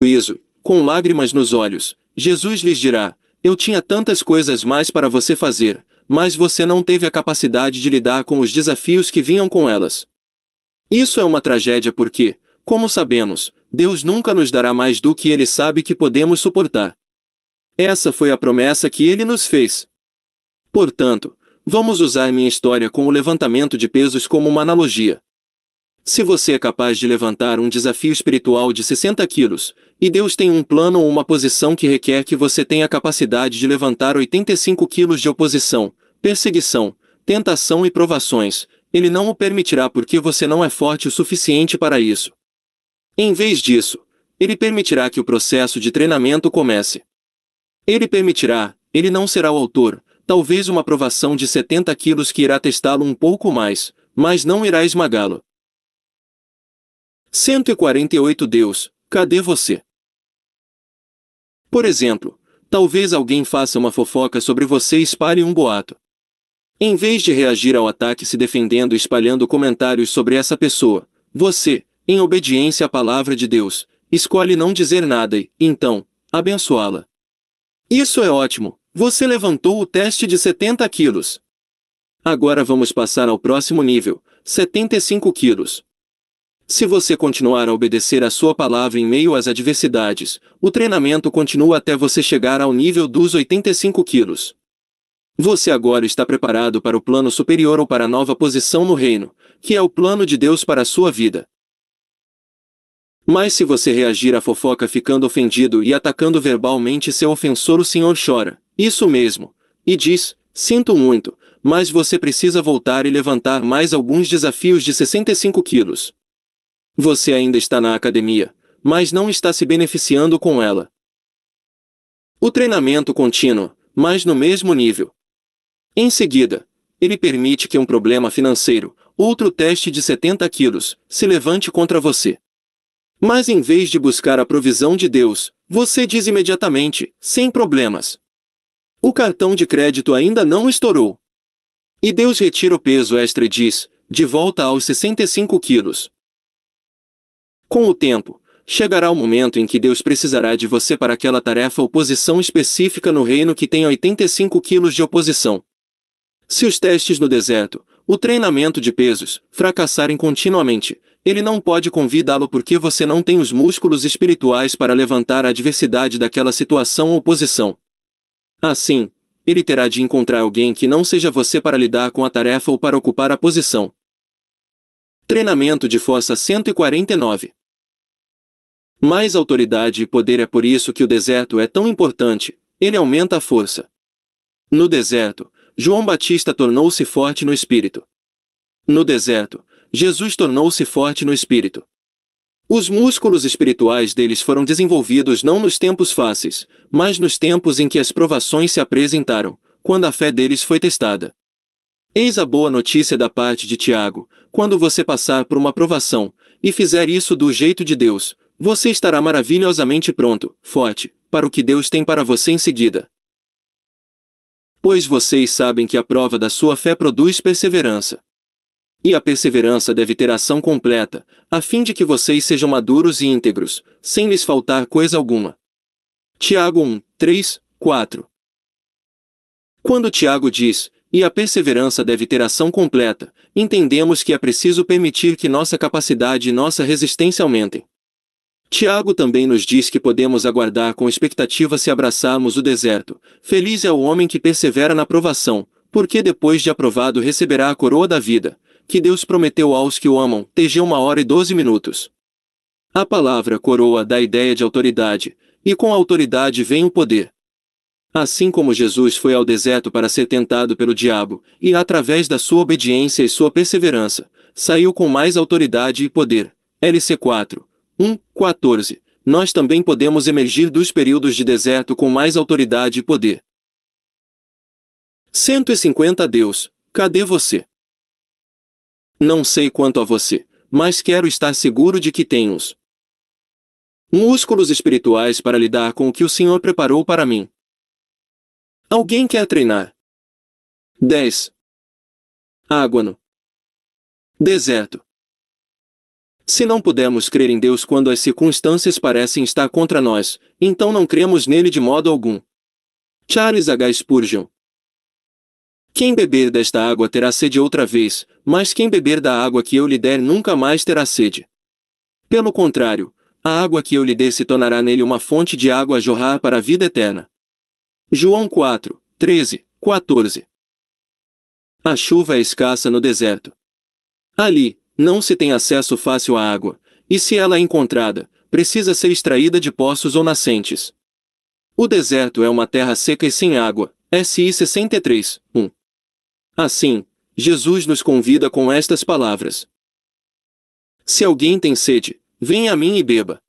juízo, com lágrimas nos olhos. Jesus lhes dirá: eu tinha tantas coisas mais para você fazer, mas você não teve a capacidade de lidar com os desafios que vinham com elas. Isso é uma tragédia porque, como sabemos, Deus nunca nos dará mais do que ele sabe que podemos suportar. Essa foi a promessa que ele nos fez. Portanto, vamos usar minha história com o levantamento de pesos como uma analogia. Se você é capaz de levantar um desafio espiritual de 60 quilos, e Deus tem um plano ou uma posição que requer que você tenha capacidade de levantar 85 quilos de oposição, perseguição, tentação e provações, ele não o permitirá porque você não é forte o suficiente para isso. Em vez disso, ele permitirá que o processo de treinamento comece. Ele permitirá, ele não será o autor, talvez uma provação de 70 quilos que irá testá-lo um pouco mais, mas não irá esmagá-lo. 148 Deus, cadê você? Por exemplo, talvez alguém faça uma fofoca sobre você e espalhe um boato. Em vez de reagir ao ataque se defendendo e espalhando comentários sobre essa pessoa, você, em obediência à palavra de Deus, escolhe não dizer nada e, então, abençoá-la. Isso é ótimo, você levantou o teste de 70 quilos. Agora vamos passar ao próximo nível, 75 quilos. Se você continuar a obedecer à sua palavra em meio às adversidades, o treinamento continua até você chegar ao nível dos 85 quilos. Você agora está preparado para o plano superior ou para a nova posição no reino, que é o plano de Deus para a sua vida. Mas se você reagir à fofoca ficando ofendido e atacando verbalmente seu ofensor, o Senhor chora, isso mesmo, e diz: Sinto muito, mas você precisa voltar e levantar mais alguns desafios de 65 quilos. Você ainda está na academia, mas não está se beneficiando com ela. O treinamento contínuo, mas no mesmo nível. Em seguida, ele permite que um problema financeiro, outro teste de 70 quilos, se levante contra você. Mas em vez de buscar a provisão de Deus, você diz imediatamente, sem problemas. O cartão de crédito ainda não estourou. E Deus retira o peso extra e diz, de volta aos 65 quilos, com o tempo, chegará o momento em que Deus precisará de você para aquela tarefa ou posição específica no reino que tem 85 quilos de oposição. Se os testes no deserto, o treinamento de pesos, fracassarem continuamente, ele não pode convidá-lo porque você não tem os músculos espirituais para levantar a adversidade daquela situação ou posição. Assim, ele terá de encontrar alguém que não seja você para lidar com a tarefa ou para ocupar a posição. Treinamento de Força 149 mais autoridade e poder é por isso que o deserto é tão importante, ele aumenta a força. No deserto, João Batista tornou-se forte no espírito. No deserto, Jesus tornou-se forte no espírito. Os músculos espirituais deles foram desenvolvidos não nos tempos fáceis, mas nos tempos em que as provações se apresentaram, quando a fé deles foi testada. Eis a boa notícia da parte de Tiago: quando você passar por uma provação, e fizer isso do jeito de Deus, você estará maravilhosamente pronto, forte, para o que Deus tem para você em seguida. Pois vocês sabem que a prova da sua fé produz perseverança. E a perseverança deve ter ação completa, a fim de que vocês sejam maduros e íntegros, sem lhes faltar coisa alguma. Tiago 1, 3, 4 Quando Tiago diz, e a perseverança deve ter ação completa, entendemos que é preciso permitir que nossa capacidade e nossa resistência aumentem. Tiago também nos diz que podemos aguardar com expectativa se abraçarmos o deserto. Feliz é o homem que persevera na provação, porque depois de aprovado receberá a coroa da vida, que Deus prometeu aos que o amam. desde uma hora e doze minutos. A palavra coroa dá ideia de autoridade, e com a autoridade vem o poder. Assim como Jesus foi ao deserto para ser tentado pelo diabo, e através da sua obediência e sua perseverança, saiu com mais autoridade e poder. LC 4, 1,14, nós também podemos emergir dos períodos de deserto com mais autoridade e poder. 150 Deus, cadê você? Não sei quanto a você, mas quero estar seguro de que tenho os músculos espirituais para lidar com o que o Senhor preparou para mim. Alguém quer treinar? 10. no Deserto. Se não pudermos crer em Deus quando as circunstâncias parecem estar contra nós, então não cremos nele de modo algum. Charles H. Spurgeon Quem beber desta água terá sede outra vez, mas quem beber da água que eu lhe der nunca mais terá sede. Pelo contrário, a água que eu lhe der se tornará nele uma fonte de água a jorrar para a vida eterna. João 4, 13, 14 A chuva é escassa no deserto. Ali, não se tem acesso fácil à água, e se ela é encontrada, precisa ser extraída de poços ou nascentes. O deserto é uma terra seca e sem água. SI 63, 1. Assim, Jesus nos convida com estas palavras. Se alguém tem sede, venha a mim e beba.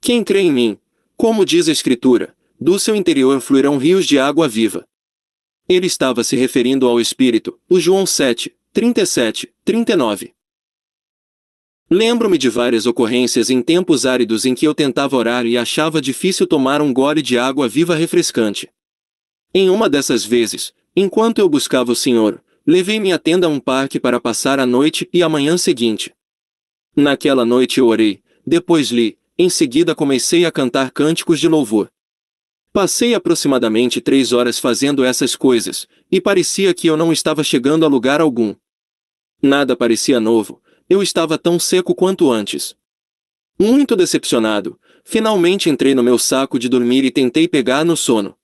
Quem crê em mim, como diz a Escritura, do seu interior fluirão rios de água viva. Ele estava se referindo ao Espírito, o João 7, 37, 39. Lembro-me de várias ocorrências em tempos áridos em que eu tentava orar e achava difícil tomar um gole de água viva refrescante. Em uma dessas vezes, enquanto eu buscava o Senhor, levei minha tenda a um parque para passar a noite e a manhã seguinte. Naquela noite eu orei, depois li, em seguida comecei a cantar cânticos de louvor. Passei aproximadamente três horas fazendo essas coisas, e parecia que eu não estava chegando a lugar algum. Nada parecia novo, eu estava tão seco quanto antes. Muito decepcionado, finalmente entrei no meu saco de dormir e tentei pegar no sono.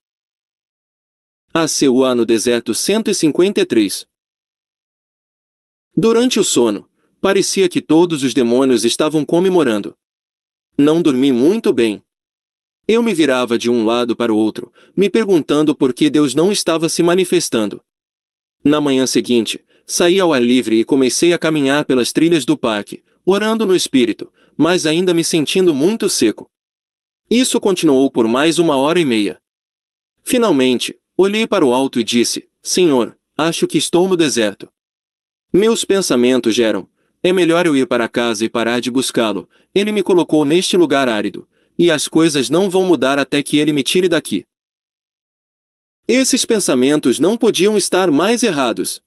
ACUA no deserto 153 Durante o sono, parecia que todos os demônios estavam comemorando. Não dormi muito bem. Eu me virava de um lado para o outro, me perguntando por que Deus não estava se manifestando. Na manhã seguinte, saí ao ar livre e comecei a caminhar pelas trilhas do parque, orando no espírito, mas ainda me sentindo muito seco. Isso continuou por mais uma hora e meia. Finalmente, olhei para o alto e disse, Senhor, acho que estou no deserto. Meus pensamentos geram, é melhor eu ir para casa e parar de buscá-lo, ele me colocou neste lugar árido, e as coisas não vão mudar até que ele me tire daqui. Esses pensamentos não podiam estar mais errados,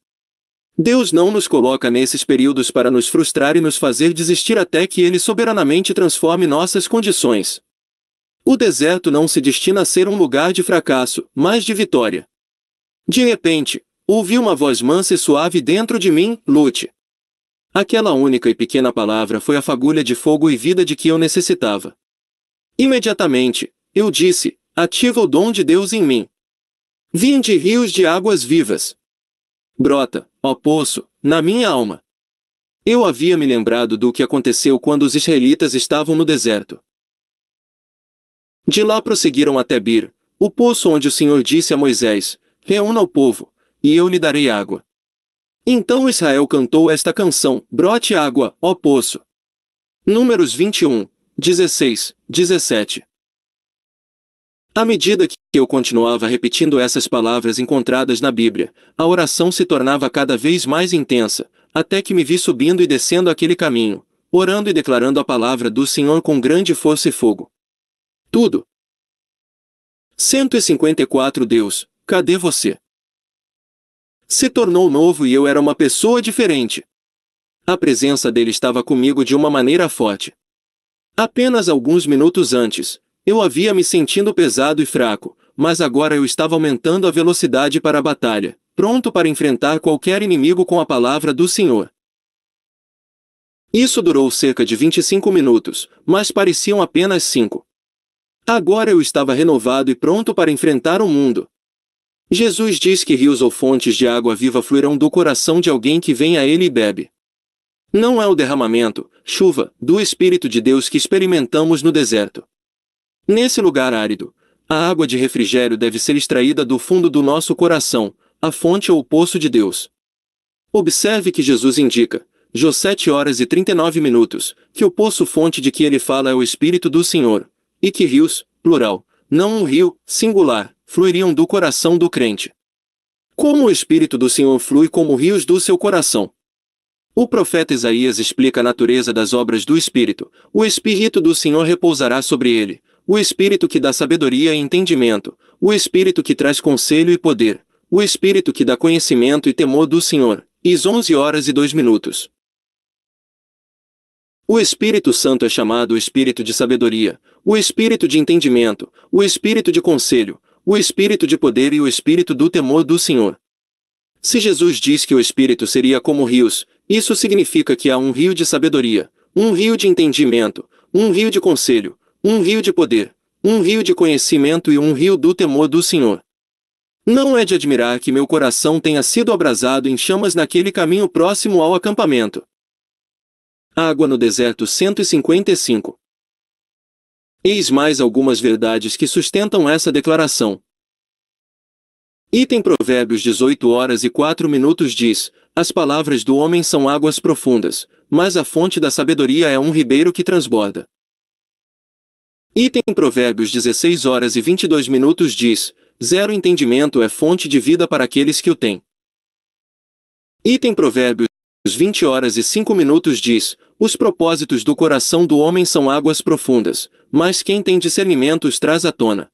Deus não nos coloca nesses períodos para nos frustrar e nos fazer desistir até que Ele soberanamente transforme nossas condições. O deserto não se destina a ser um lugar de fracasso, mas de vitória. De repente, ouvi uma voz mansa e suave dentro de mim, lute. Aquela única e pequena palavra foi a fagulha de fogo e vida de que eu necessitava. Imediatamente, eu disse, ativa o dom de Deus em mim. Vinde rios de águas vivas brota, ó poço, na minha alma. Eu havia me lembrado do que aconteceu quando os israelitas estavam no deserto. De lá prosseguiram até Bir, o poço onde o Senhor disse a Moisés: Reúna o povo, e eu lhe darei água. Então Israel cantou esta canção: Brote água, ó poço. Números 21, 16, 17. À medida que eu continuava repetindo essas palavras encontradas na Bíblia, a oração se tornava cada vez mais intensa, até que me vi subindo e descendo aquele caminho, orando e declarando a palavra do Senhor com grande força e fogo. Tudo. 154 Deus, cadê você? Se tornou novo e eu era uma pessoa diferente. A presença dele estava comigo de uma maneira forte. Apenas alguns minutos antes, eu havia me sentindo pesado e fraco, mas agora eu estava aumentando a velocidade para a batalha, pronto para enfrentar qualquer inimigo com a palavra do Senhor. Isso durou cerca de 25 minutos, mas pareciam apenas cinco. Agora eu estava renovado e pronto para enfrentar o mundo. Jesus diz que rios ou fontes de água viva fluirão do coração de alguém que vem a ele e bebe. Não é o derramamento, chuva, do Espírito de Deus que experimentamos no deserto. Nesse lugar árido, a água de refrigério deve ser extraída do fundo do nosso coração, a fonte ou poço de Deus. Observe que Jesus indica, Jô 7 horas e 39 minutos, que o poço fonte de que ele fala é o Espírito do Senhor, e que rios, plural, não um rio, singular, fluiriam do coração do crente. Como o Espírito do Senhor flui como rios do seu coração. O profeta Isaías explica a natureza das obras do Espírito. O Espírito do Senhor repousará sobre ele, o Espírito que dá sabedoria e entendimento, o Espírito que traz conselho e poder, o Espírito que dá conhecimento e temor do Senhor. Is 11 horas e 2 minutos. O Espírito Santo é chamado o Espírito de sabedoria, o Espírito de entendimento, o Espírito de conselho, o Espírito de poder e o Espírito do temor do Senhor. Se Jesus diz que o Espírito seria como rios, isso significa que há um rio de sabedoria, um rio de entendimento, um rio de conselho, um rio de poder, um rio de conhecimento e um rio do temor do Senhor. Não é de admirar que meu coração tenha sido abrasado em chamas naquele caminho próximo ao acampamento. Água no deserto 155. Eis mais algumas verdades que sustentam essa declaração. Item Provérbios 18 horas e 4 minutos diz: As palavras do homem são águas profundas, mas a fonte da sabedoria é um ribeiro que transborda. Item Provérbios 16 horas e 22 minutos diz: Zero entendimento é fonte de vida para aqueles que o têm. Item Provérbios 20 horas e 5 minutos diz: Os propósitos do coração do homem são águas profundas, mas quem tem discernimento os traz à tona.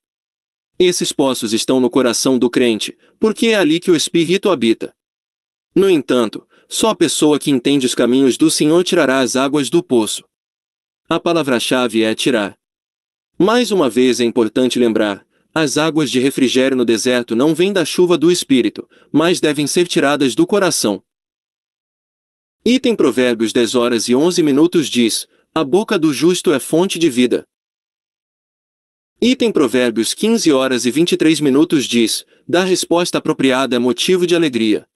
Esses poços estão no coração do crente, porque é ali que o espírito habita. No entanto, só a pessoa que entende os caminhos do Senhor tirará as águas do poço. A palavra-chave é tirar. Mais uma vez é importante lembrar, as águas de refrigério no deserto não vêm da chuva do Espírito, mas devem ser tiradas do coração. Item Provérbios 10 horas e 11 minutos diz, a boca do justo é fonte de vida. Item Provérbios 15 horas e 23 minutos diz, da resposta apropriada é motivo de alegria.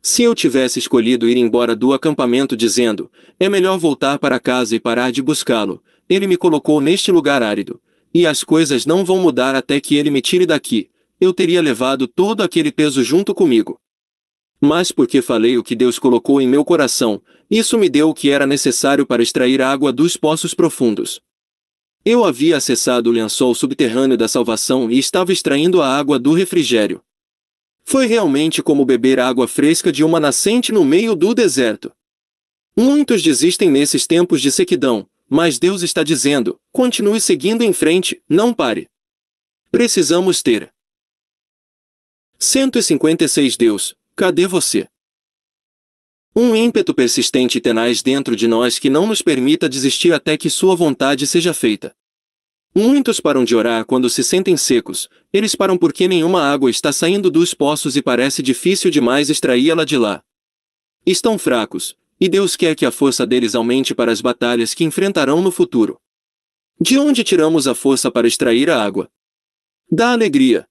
Se eu tivesse escolhido ir embora do acampamento dizendo, é melhor voltar para casa e parar de buscá-lo, ele me colocou neste lugar árido. E as coisas não vão mudar até que ele me tire daqui. Eu teria levado todo aquele peso junto comigo. Mas porque falei o que Deus colocou em meu coração, isso me deu o que era necessário para extrair a água dos poços profundos. Eu havia acessado o lençol subterrâneo da salvação e estava extraindo a água do refrigério. Foi realmente como beber água fresca de uma nascente no meio do deserto. Muitos desistem nesses tempos de sequidão, mas Deus está dizendo: continue seguindo em frente, não pare. Precisamos ter. 156 Deus, cadê você? Um ímpeto persistente e tenaz dentro de nós que não nos permita desistir até que sua vontade seja feita. Muitos param de orar quando se sentem secos, eles param porque nenhuma água está saindo dos poços e parece difícil demais extraí-la de lá. Estão fracos, e Deus quer que a força deles aumente para as batalhas que enfrentarão no futuro. De onde tiramos a força para extrair a água? Da alegria.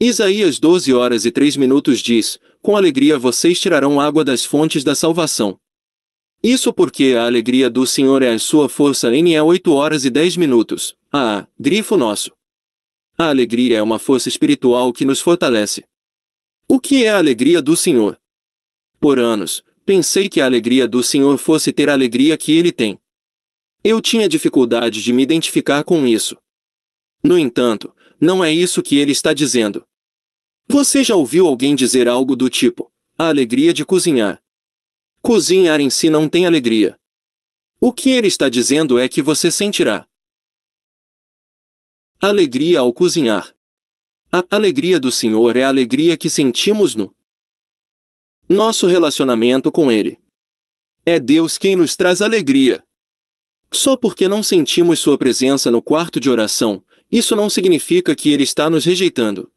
Isaías 12 horas e 3 minutos diz: Com alegria vocês tirarão água das fontes da salvação. Isso porque a alegria do Senhor é a sua força N é 8 horas e 10 minutos. Ah, grifo nosso. A alegria é uma força espiritual que nos fortalece. O que é a alegria do Senhor? Por anos, Pensei que a alegria do Senhor fosse ter a alegria que ele tem. Eu tinha dificuldade de me identificar com isso. No entanto, não é isso que ele está dizendo. Você já ouviu alguém dizer algo do tipo: a alegria de cozinhar? Cozinhar em si não tem alegria. O que ele está dizendo é que você sentirá alegria ao cozinhar. A alegria do Senhor é a alegria que sentimos no nosso relacionamento com Ele. É Deus quem nos traz alegria. Só porque não sentimos Sua presença no quarto de oração, isso não significa que Ele está nos rejeitando.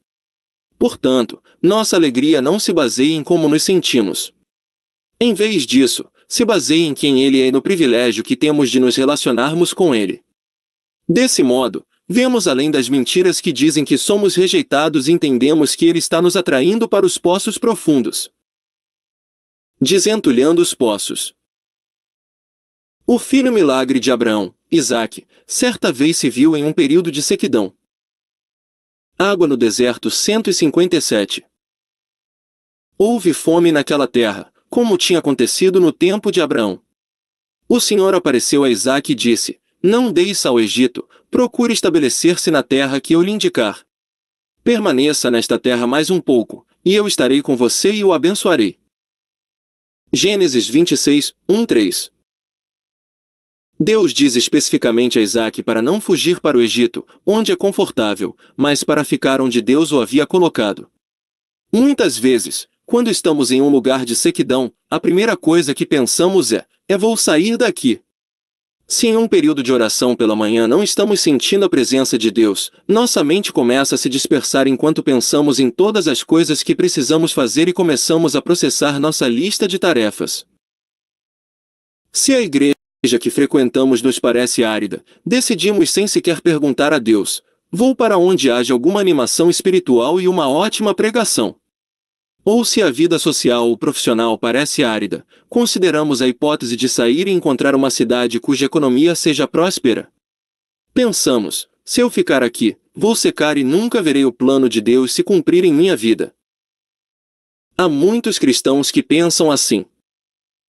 Portanto, nossa alegria não se baseia em como nos sentimos. Em vez disso, se baseia em quem Ele é e no privilégio que temos de nos relacionarmos com Ele. Desse modo, vemos além das mentiras que dizem que somos rejeitados e entendemos que Ele está nos atraindo para os poços profundos desentulhando os poços. O filho milagre de Abraão, Isaac, certa vez se viu em um período de sequidão. Água no deserto 157. Houve fome naquela terra, como tinha acontecido no tempo de Abraão. O Senhor apareceu a Isaac e disse, Não desça ao Egito, procure estabelecer-se na terra que eu lhe indicar. Permaneça nesta terra mais um pouco, e eu estarei com você e o abençoarei. Gênesis 26, 1 3 Deus diz especificamente a Isaac para não fugir para o Egito, onde é confortável, mas para ficar onde Deus o havia colocado. Muitas vezes, quando estamos em um lugar de sequidão, a primeira coisa que pensamos é: é vou sair daqui. Se em um período de oração pela manhã não estamos sentindo a presença de Deus, nossa mente começa a se dispersar enquanto pensamos em todas as coisas que precisamos fazer e começamos a processar nossa lista de tarefas. Se a igreja que frequentamos nos parece árida, decidimos sem sequer perguntar a Deus: vou para onde haja alguma animação espiritual e uma ótima pregação. Ou se a vida social ou profissional parece árida, consideramos a hipótese de sair e encontrar uma cidade cuja economia seja próspera. Pensamos, se eu ficar aqui, vou secar e nunca verei o plano de Deus se cumprir em minha vida. Há muitos cristãos que pensam assim.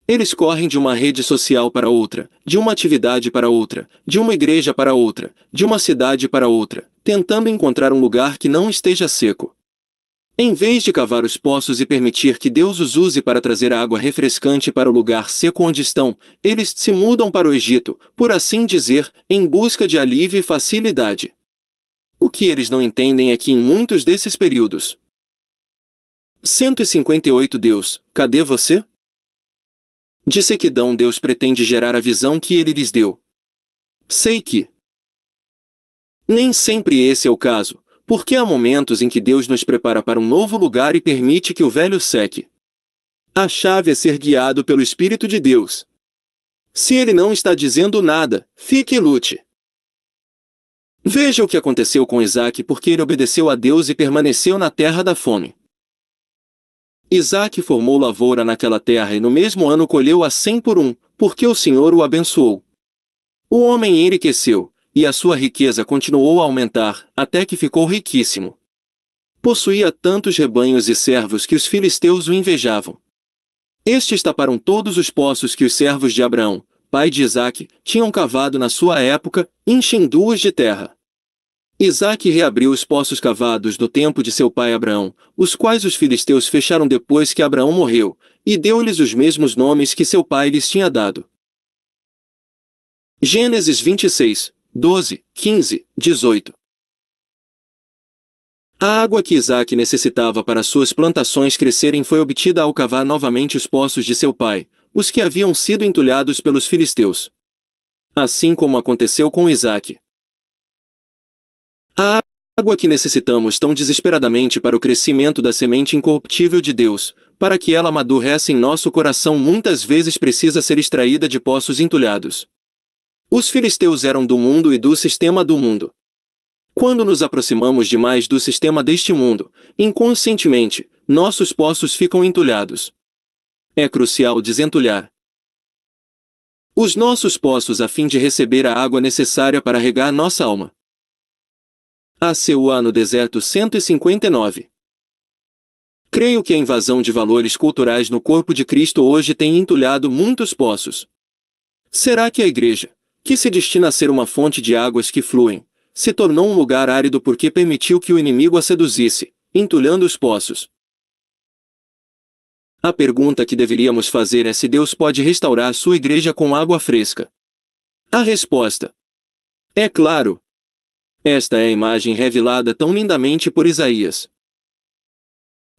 Eles correm de uma rede social para outra, de uma atividade para outra, de uma igreja para outra, de uma cidade para outra, tentando encontrar um lugar que não esteja seco. Em vez de cavar os poços e permitir que Deus os use para trazer água refrescante para o lugar seco onde estão, eles se mudam para o Egito, por assim dizer, em busca de alívio e facilidade. O que eles não entendem é que em muitos desses períodos. 158 Deus, cadê você? De sequidão Deus pretende gerar a visão que ele lhes deu. Sei que. Nem sempre esse é o caso, porque há momentos em que Deus nos prepara para um novo lugar e permite que o velho seque. A chave é ser guiado pelo Espírito de Deus. Se ele não está dizendo nada, fique e lute. Veja o que aconteceu com Isaac porque ele obedeceu a Deus e permaneceu na terra da fome. Isaac formou lavoura naquela terra e no mesmo ano colheu a cem por um, porque o Senhor o abençoou. O homem enriqueceu, e a sua riqueza continuou a aumentar, até que ficou riquíssimo. Possuía tantos rebanhos e servos que os filisteus o invejavam. Estes taparam todos os poços que os servos de Abraão, pai de Isaac, tinham cavado na sua época, enchendo-os de terra. Isaac reabriu os poços cavados no tempo de seu pai Abraão, os quais os filisteus fecharam depois que Abraão morreu, e deu-lhes os mesmos nomes que seu pai lhes tinha dado. Gênesis 26, 12, 15, 18. A água que Isaac necessitava para suas plantações crescerem foi obtida ao cavar novamente os poços de seu pai, os que haviam sido entulhados pelos filisteus. Assim como aconteceu com Isaac. A água que necessitamos tão desesperadamente para o crescimento da semente incorruptível de Deus, para que ela amadurece em nosso coração muitas vezes precisa ser extraída de poços entulhados. Os filisteus eram do mundo e do sistema do mundo. Quando nos aproximamos demais do sistema deste mundo, inconscientemente, nossos poços ficam entulhados. É crucial desentulhar os nossos poços a fim de receber a água necessária para regar nossa alma. A CUA no Deserto 159 Creio que a invasão de valores culturais no corpo de Cristo hoje tem entulhado muitos poços. Será que a Igreja, que se destina a ser uma fonte de águas que fluem, se tornou um lugar árido porque permitiu que o inimigo a seduzisse, entulhando os poços. A pergunta que deveríamos fazer é se Deus pode restaurar sua igreja com água fresca. A resposta é claro. Esta é a imagem revelada tão lindamente por Isaías.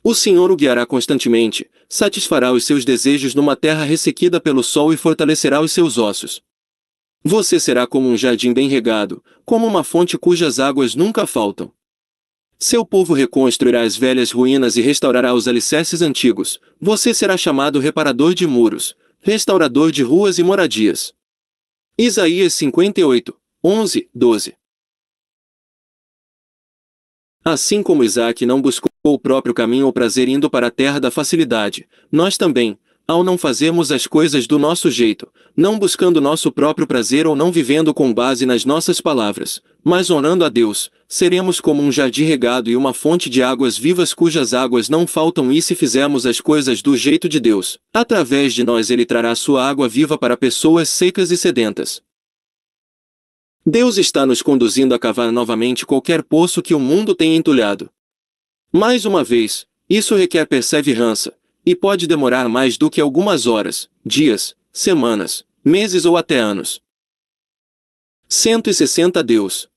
O Senhor o guiará constantemente, satisfará os seus desejos numa terra ressequida pelo sol e fortalecerá os seus ossos. Você será como um jardim bem regado, como uma fonte cujas águas nunca faltam. Seu povo reconstruirá as velhas ruínas e restaurará os alicerces antigos. Você será chamado reparador de muros, restaurador de ruas e moradias. Isaías 58, 11, 12 Assim como Isaac não buscou o próprio caminho ou prazer indo para a terra da facilidade, nós também, ao não fazermos as coisas do nosso jeito, não buscando nosso próprio prazer ou não vivendo com base nas nossas palavras, mas honrando a Deus, seremos como um jardim regado e uma fonte de águas vivas cujas águas não faltam e se fizermos as coisas do jeito de Deus, através de nós ele trará sua água viva para pessoas secas e sedentas. Deus está nos conduzindo a cavar novamente qualquer poço que o mundo tenha entulhado. Mais uma vez, isso requer perseverança, e pode demorar mais do que algumas horas, dias, semanas, meses ou até anos. 160 Deus.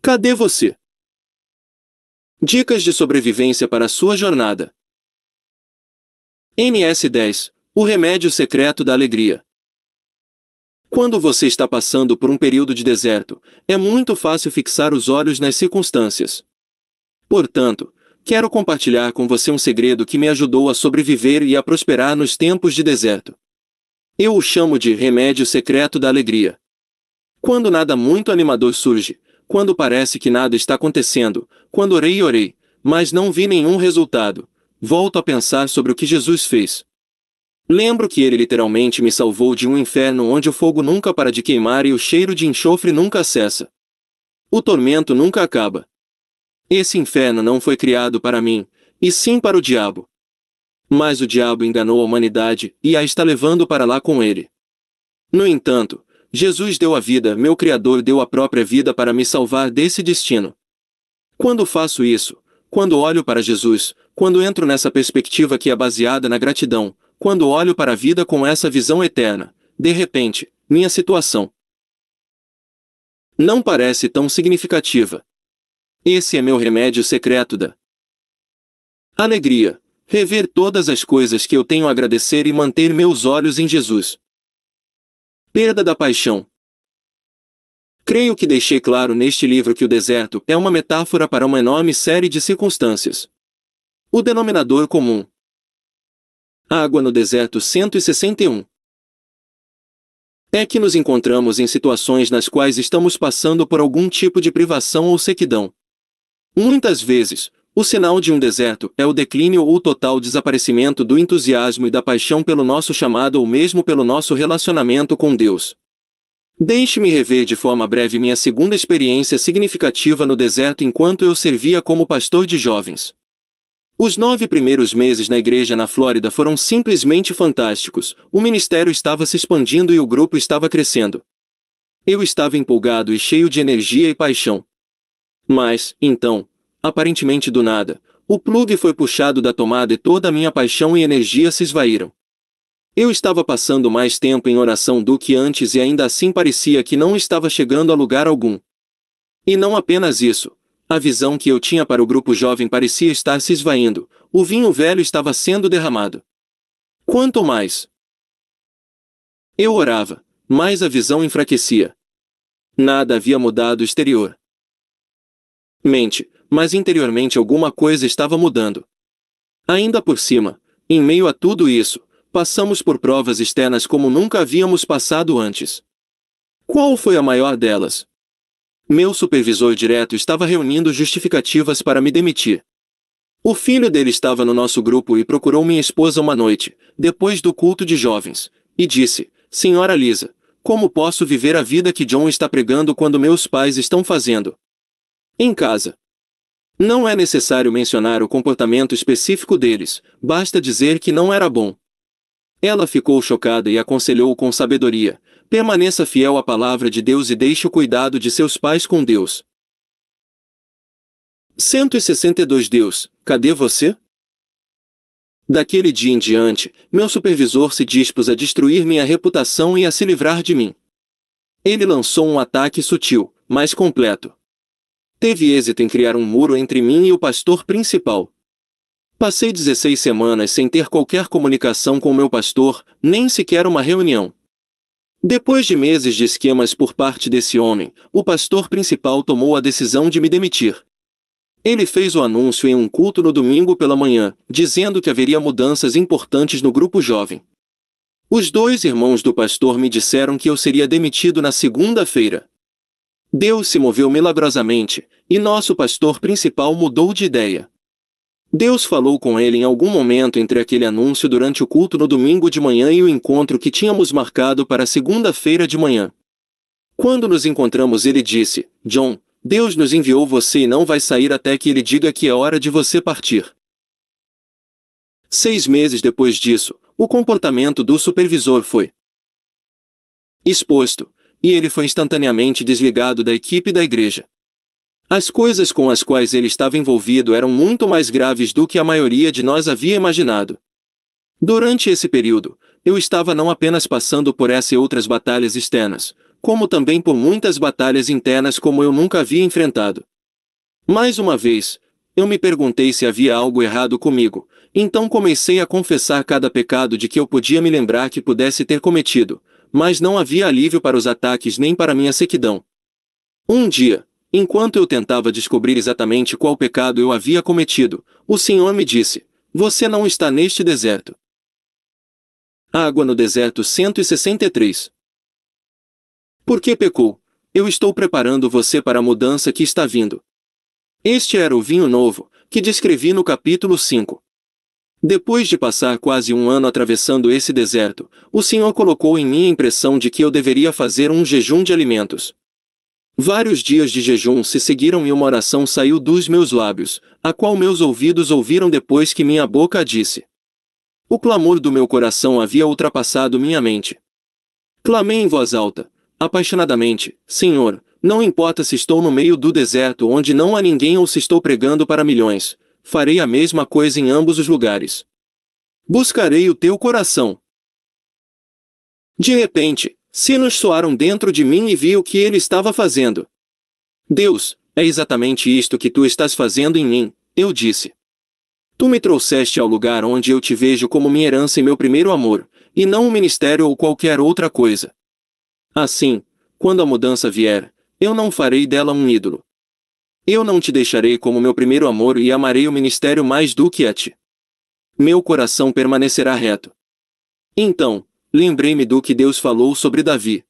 Cadê você? Dicas de sobrevivência para sua jornada. NS10 O remédio secreto da alegria. Quando você está passando por um período de deserto, é muito fácil fixar os olhos nas circunstâncias. Portanto, Quero compartilhar com você um segredo que me ajudou a sobreviver e a prosperar nos tempos de deserto. Eu o chamo de remédio secreto da alegria. Quando nada muito animador surge, quando parece que nada está acontecendo, quando orei e orei, mas não vi nenhum resultado, volto a pensar sobre o que Jesus fez. Lembro que ele literalmente me salvou de um inferno onde o fogo nunca para de queimar e o cheiro de enxofre nunca cessa. O tormento nunca acaba. Esse inferno não foi criado para mim, e sim para o diabo. Mas o diabo enganou a humanidade e a está levando para lá com ele. No entanto, Jesus deu a vida, meu Criador deu a própria vida para me salvar desse destino. Quando faço isso, quando olho para Jesus, quando entro nessa perspectiva que é baseada na gratidão, quando olho para a vida com essa visão eterna, de repente, minha situação não parece tão significativa. Esse é meu remédio secreto da alegria. Rever todas as coisas que eu tenho a agradecer e manter meus olhos em Jesus. Perda da paixão. Creio que deixei claro neste livro que o deserto é uma metáfora para uma enorme série de circunstâncias. O denominador comum. Água no deserto 161. É que nos encontramos em situações nas quais estamos passando por algum tipo de privação ou sequidão. Muitas vezes, o sinal de um deserto é o declínio ou o total desaparecimento do entusiasmo e da paixão pelo nosso chamado ou mesmo pelo nosso relacionamento com Deus. Deixe-me rever de forma breve minha segunda experiência significativa no deserto enquanto eu servia como pastor de jovens. Os nove primeiros meses na igreja na Flórida foram simplesmente fantásticos, o ministério estava se expandindo e o grupo estava crescendo. Eu estava empolgado e cheio de energia e paixão, mas, então, aparentemente do nada, o plugue foi puxado da tomada e toda a minha paixão e energia se esvaíram. Eu estava passando mais tempo em oração do que antes e ainda assim parecia que não estava chegando a lugar algum. E não apenas isso. A visão que eu tinha para o grupo jovem parecia estar se esvaindo, o vinho velho estava sendo derramado. Quanto mais eu orava, mais a visão enfraquecia. Nada havia mudado exterior mente, mas interiormente alguma coisa estava mudando. Ainda por cima, em meio a tudo isso, passamos por provas externas como nunca havíamos passado antes. Qual foi a maior delas? Meu supervisor direto estava reunindo justificativas para me demitir. O filho dele estava no nosso grupo e procurou minha esposa uma noite, depois do culto de jovens, e disse: Senhora Lisa, como posso viver a vida que John está pregando quando meus pais estão fazendo? em casa. Não é necessário mencionar o comportamento específico deles, basta dizer que não era bom. Ela ficou chocada e aconselhou com sabedoria: permaneça fiel à palavra de Deus e deixe o cuidado de seus pais com Deus. 162 Deus, cadê você? Daquele dia em diante, meu supervisor se dispôs a destruir minha reputação e a se livrar de mim. Ele lançou um ataque sutil, mas completo teve êxito em criar um muro entre mim e o pastor principal. Passei 16 semanas sem ter qualquer comunicação com meu pastor, nem sequer uma reunião. Depois de meses de esquemas por parte desse homem, o pastor principal tomou a decisão de me demitir. Ele fez o anúncio em um culto no domingo pela manhã, dizendo que haveria mudanças importantes no grupo jovem. Os dois irmãos do pastor me disseram que eu seria demitido na segunda-feira. Deus se moveu milagrosamente, e nosso pastor principal mudou de ideia. Deus falou com ele em algum momento entre aquele anúncio durante o culto no domingo de manhã e o encontro que tínhamos marcado para segunda-feira de manhã. Quando nos encontramos, ele disse: John, Deus nos enviou você e não vai sair até que ele diga que é hora de você partir. Seis meses depois disso, o comportamento do supervisor foi exposto, e ele foi instantaneamente desligado da equipe da igreja. As coisas com as quais ele estava envolvido eram muito mais graves do que a maioria de nós havia imaginado. Durante esse período, eu estava não apenas passando por essa e outras batalhas externas, como também por muitas batalhas internas como eu nunca havia enfrentado. Mais uma vez, eu me perguntei se havia algo errado comigo, então comecei a confessar cada pecado de que eu podia me lembrar que pudesse ter cometido, mas não havia alívio para os ataques nem para minha sequidão. Um dia, enquanto eu tentava descobrir exatamente qual pecado eu havia cometido, o Senhor me disse: Você não está neste deserto. Água no Deserto 163. Por que pecou? Eu estou preparando você para a mudança que está vindo. Este era o vinho novo, que descrevi no capítulo 5. Depois de passar quase um ano atravessando esse deserto, o Senhor colocou em mim a impressão de que eu deveria fazer um jejum de alimentos. Vários dias de jejum se seguiram e uma oração saiu dos meus lábios, a qual meus ouvidos ouviram depois que minha boca disse. O clamor do meu coração havia ultrapassado minha mente. Clamei em voz alta, apaixonadamente: Senhor, não importa se estou no meio do deserto onde não há ninguém ou se estou pregando para milhões, farei a mesma coisa em ambos os lugares. Buscarei o teu coração. De repente, sinos soaram dentro de mim e vi o que ele estava fazendo. Deus, é exatamente isto que tu estás fazendo em mim, eu disse. Tu me trouxeste ao lugar onde eu te vejo como minha herança e meu primeiro amor, e não um ministério ou qualquer outra coisa. Assim, quando a mudança vier, eu não farei dela um ídolo. Eu não te deixarei como meu primeiro amor e amarei o ministério mais do que a ti. Meu coração permanecerá reto. Então, lembrei-me do que Deus falou sobre Davi.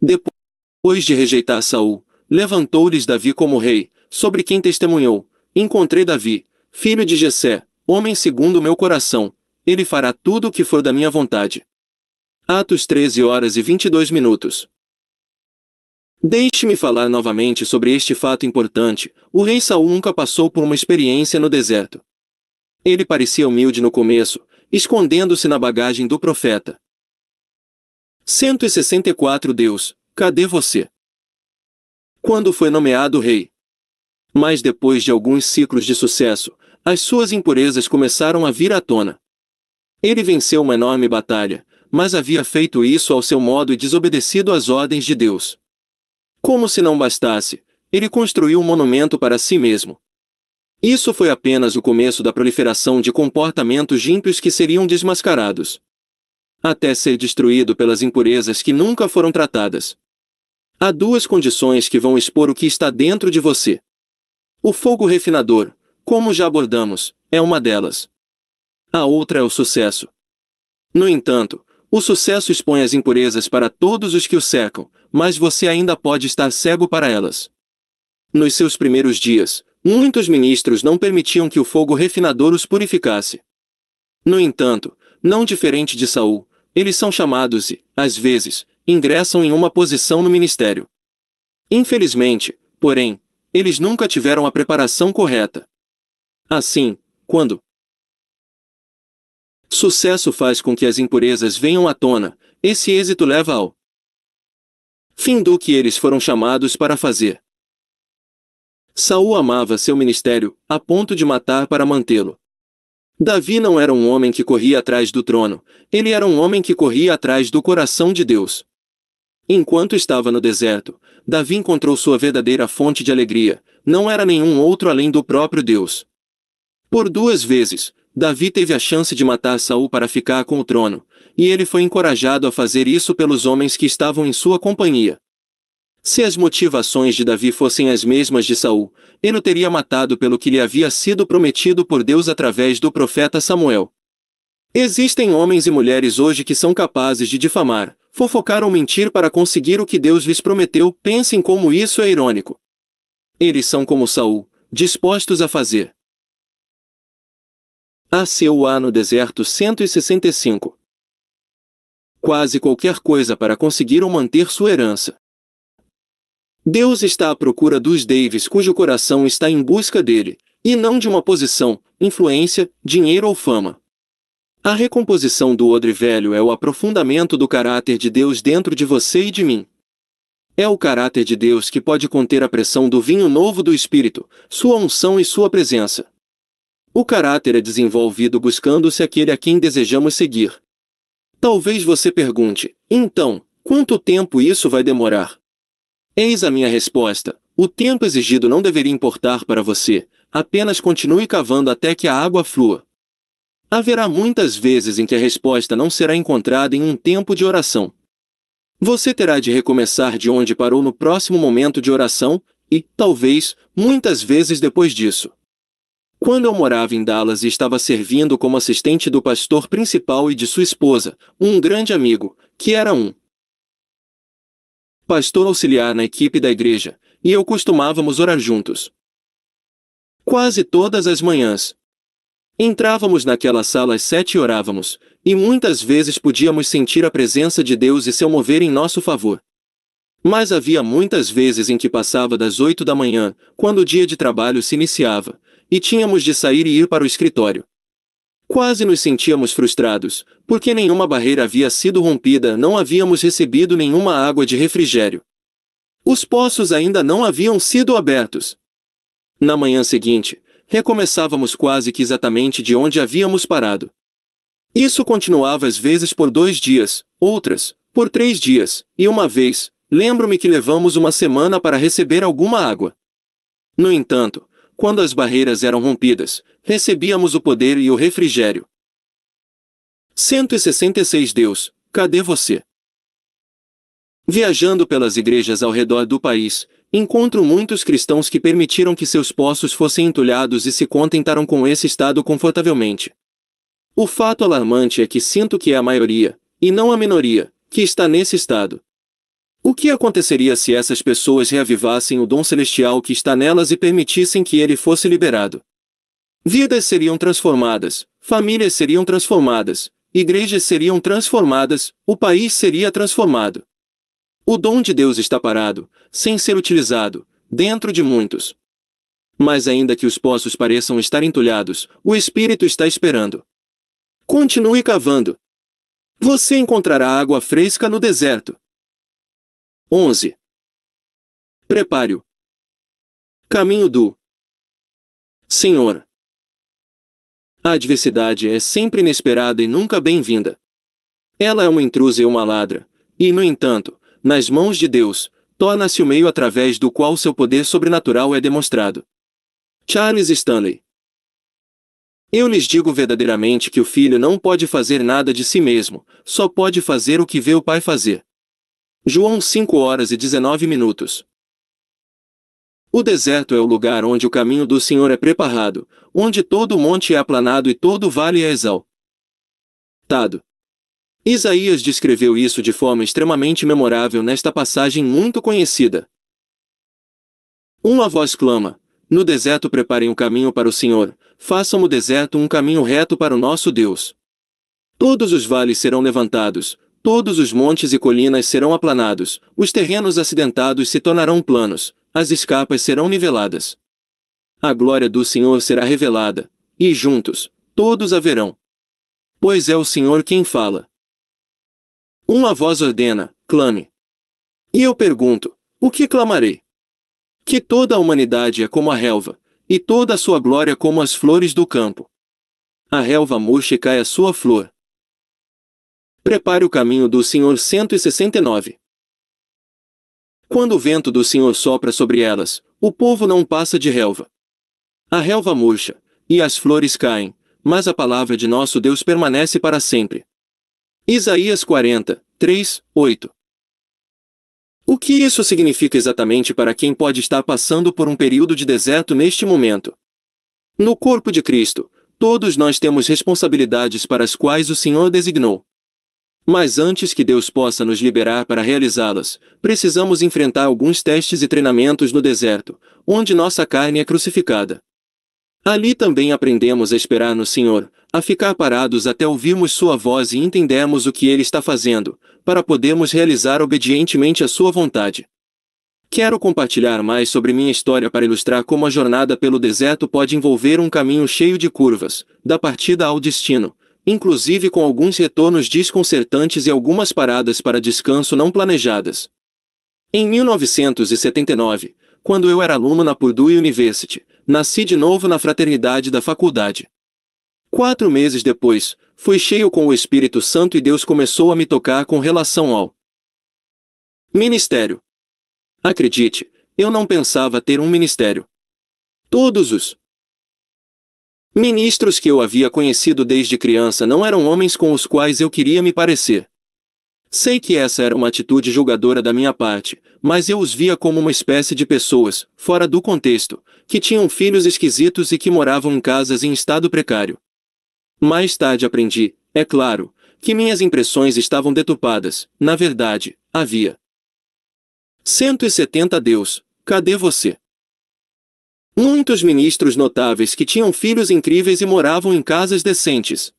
Depois de rejeitar Saul, levantou-lhes Davi como rei, sobre quem testemunhou: Encontrei Davi, filho de Jessé, homem segundo o meu coração. Ele fará tudo o que for da minha vontade. Atos 13 horas e 22 minutos. Deixe-me falar novamente sobre este fato importante. O rei Saul nunca passou por uma experiência no deserto. Ele parecia humilde no começo, escondendo-se na bagagem do profeta. 164 Deus, cadê você? Quando foi nomeado rei? Mas depois de alguns ciclos de sucesso, as suas impurezas começaram a vir à tona. Ele venceu uma enorme batalha, mas havia feito isso ao seu modo e desobedecido às ordens de Deus. Como se não bastasse, ele construiu um monumento para si mesmo. Isso foi apenas o começo da proliferação de comportamentos ímpios que seriam desmascarados. Até ser destruído pelas impurezas que nunca foram tratadas. Há duas condições que vão expor o que está dentro de você. O fogo refinador, como já abordamos, é uma delas. A outra é o sucesso. No entanto, o sucesso expõe as impurezas para todos os que o cercam, mas você ainda pode estar cego para elas. Nos seus primeiros dias, muitos ministros não permitiam que o fogo refinador os purificasse. No entanto, não diferente de Saul, eles são chamados e, às vezes, ingressam em uma posição no ministério. Infelizmente, porém, eles nunca tiveram a preparação correta. Assim, quando, Sucesso faz com que as impurezas venham à tona, esse êxito leva ao fim do que eles foram chamados para fazer. Saul amava seu ministério, a ponto de matar para mantê-lo. Davi não era um homem que corria atrás do trono, ele era um homem que corria atrás do coração de Deus. Enquanto estava no deserto, Davi encontrou sua verdadeira fonte de alegria, não era nenhum outro além do próprio Deus. Por duas vezes, Davi teve a chance de matar Saul para ficar com o trono, e ele foi encorajado a fazer isso pelos homens que estavam em sua companhia. Se as motivações de Davi fossem as mesmas de Saul, ele o teria matado pelo que lhe havia sido prometido por Deus através do profeta Samuel. Existem homens e mulheres hoje que são capazes de difamar, fofocar ou mentir para conseguir o que Deus lhes prometeu, pensem como isso é irônico. Eles são como Saul, dispostos a fazer a no deserto 165. Quase qualquer coisa para conseguir ou manter sua herança. Deus está à procura dos Davis cujo coração está em busca dele, e não de uma posição, influência, dinheiro ou fama. A recomposição do odre velho é o aprofundamento do caráter de Deus dentro de você e de mim. É o caráter de Deus que pode conter a pressão do vinho novo do Espírito, sua unção e sua presença. O caráter é desenvolvido buscando-se aquele a quem desejamos seguir. Talvez você pergunte, então, quanto tempo isso vai demorar? Eis a minha resposta. O tempo exigido não deveria importar para você, apenas continue cavando até que a água flua. Haverá muitas vezes em que a resposta não será encontrada em um tempo de oração. Você terá de recomeçar de onde parou no próximo momento de oração, e, talvez, muitas vezes depois disso. Quando eu morava em Dallas e estava servindo como assistente do pastor principal e de sua esposa, um grande amigo, que era um pastor auxiliar na equipe da igreja, e eu costumávamos orar juntos. Quase todas as manhãs. Entrávamos naquela sala às sete e orávamos, e muitas vezes podíamos sentir a presença de Deus e seu mover em nosso favor. Mas havia muitas vezes em que passava das oito da manhã, quando o dia de trabalho se iniciava, e tínhamos de sair e ir para o escritório. Quase nos sentíamos frustrados, porque nenhuma barreira havia sido rompida, não havíamos recebido nenhuma água de refrigério. Os poços ainda não haviam sido abertos. Na manhã seguinte, recomeçávamos quase que exatamente de onde havíamos parado. Isso continuava às vezes por dois dias, outras, por três dias, e uma vez, lembro-me que levamos uma semana para receber alguma água. No entanto, quando as barreiras eram rompidas, recebíamos o poder e o refrigério. 166 Deus, cadê você? Viajando pelas igrejas ao redor do país, encontro muitos cristãos que permitiram que seus poços fossem entulhados e se contentaram com esse estado confortavelmente. O fato alarmante é que sinto que é a maioria, e não a minoria, que está nesse estado. O que aconteceria se essas pessoas reavivassem o dom celestial que está nelas e permitissem que ele fosse liberado? Vidas seriam transformadas, famílias seriam transformadas, igrejas seriam transformadas, o país seria transformado. O dom de Deus está parado, sem ser utilizado, dentro de muitos. Mas ainda que os poços pareçam estar entulhados, o Espírito está esperando. Continue cavando. Você encontrará água fresca no deserto. 11. Prepare-o. Caminho do Senhor. A adversidade é sempre inesperada e nunca bem-vinda. Ela é uma intrusa e uma ladra, e, no entanto, nas mãos de Deus, torna-se o meio através do qual seu poder sobrenatural é demonstrado. Charles Stanley. Eu lhes digo verdadeiramente que o filho não pode fazer nada de si mesmo, só pode fazer o que vê o pai fazer. João 5 horas e 19 minutos. O deserto é o lugar onde o caminho do Senhor é preparado, onde todo monte é aplanado e todo vale é exaltado. Isaías descreveu isso de forma extremamente memorável nesta passagem muito conhecida. Uma voz clama: No deserto preparem o caminho para o Senhor, façam o deserto um caminho reto para o nosso Deus. Todos os vales serão levantados, Todos os montes e colinas serão aplanados, os terrenos acidentados se tornarão planos, as escapas serão niveladas. A glória do Senhor será revelada, e juntos, todos a verão. Pois é o Senhor quem fala. Uma voz ordena, clame. E eu pergunto, o que clamarei? Que toda a humanidade é como a relva, e toda a sua glória como as flores do campo. A relva murcha e cai a sua flor, Prepare o caminho do Senhor 169. Quando o vento do Senhor sopra sobre elas, o povo não passa de relva. A relva murcha, e as flores caem, mas a palavra de nosso Deus permanece para sempre. Isaías 40, 3, 8. O que isso significa exatamente para quem pode estar passando por um período de deserto neste momento? No corpo de Cristo, todos nós temos responsabilidades para as quais o Senhor designou. Mas antes que Deus possa nos liberar para realizá-las, precisamos enfrentar alguns testes e treinamentos no deserto, onde nossa carne é crucificada. Ali também aprendemos a esperar no Senhor, a ficar parados até ouvirmos Sua voz e entendermos o que Ele está fazendo, para podermos realizar obedientemente a Sua vontade. Quero compartilhar mais sobre minha história para ilustrar como a jornada pelo deserto pode envolver um caminho cheio de curvas, da partida ao destino, inclusive com alguns retornos desconcertantes e algumas paradas para descanso não planejadas. Em 1979, quando eu era aluno na Purdue University, nasci de novo na fraternidade da faculdade. Quatro meses depois, fui cheio com o Espírito Santo e Deus começou a me tocar com relação ao ministério. Acredite, eu não pensava ter um ministério. Todos os Ministros que eu havia conhecido desde criança não eram homens com os quais eu queria me parecer. Sei que essa era uma atitude julgadora da minha parte, mas eu os via como uma espécie de pessoas, fora do contexto, que tinham filhos esquisitos e que moravam em casas em estado precário. Mais tarde aprendi, é claro, que minhas impressões estavam deturpadas. Na verdade, havia. 170 Deus, cadê você? Muitos ministros notáveis que tinham filhos incríveis e moravam em casas decentes.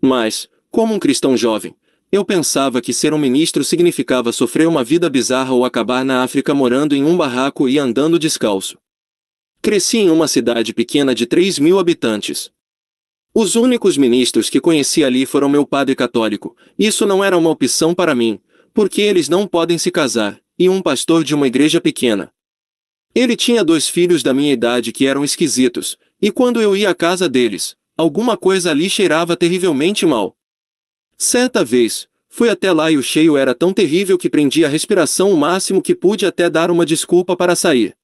Mas, como um cristão jovem, eu pensava que ser um ministro significava sofrer uma vida bizarra ou acabar na África morando em um barraco e andando descalço. Cresci em uma cidade pequena de 3 mil habitantes. Os únicos ministros que conheci ali foram meu padre católico. Isso não era uma opção para mim, porque eles não podem se casar, e um pastor de uma igreja pequena. Ele tinha dois filhos da minha idade que eram esquisitos, e quando eu ia à casa deles, alguma coisa ali cheirava terrivelmente mal. Certa vez, fui até lá e o cheio era tão terrível que prendi a respiração o máximo que pude até dar uma desculpa para sair.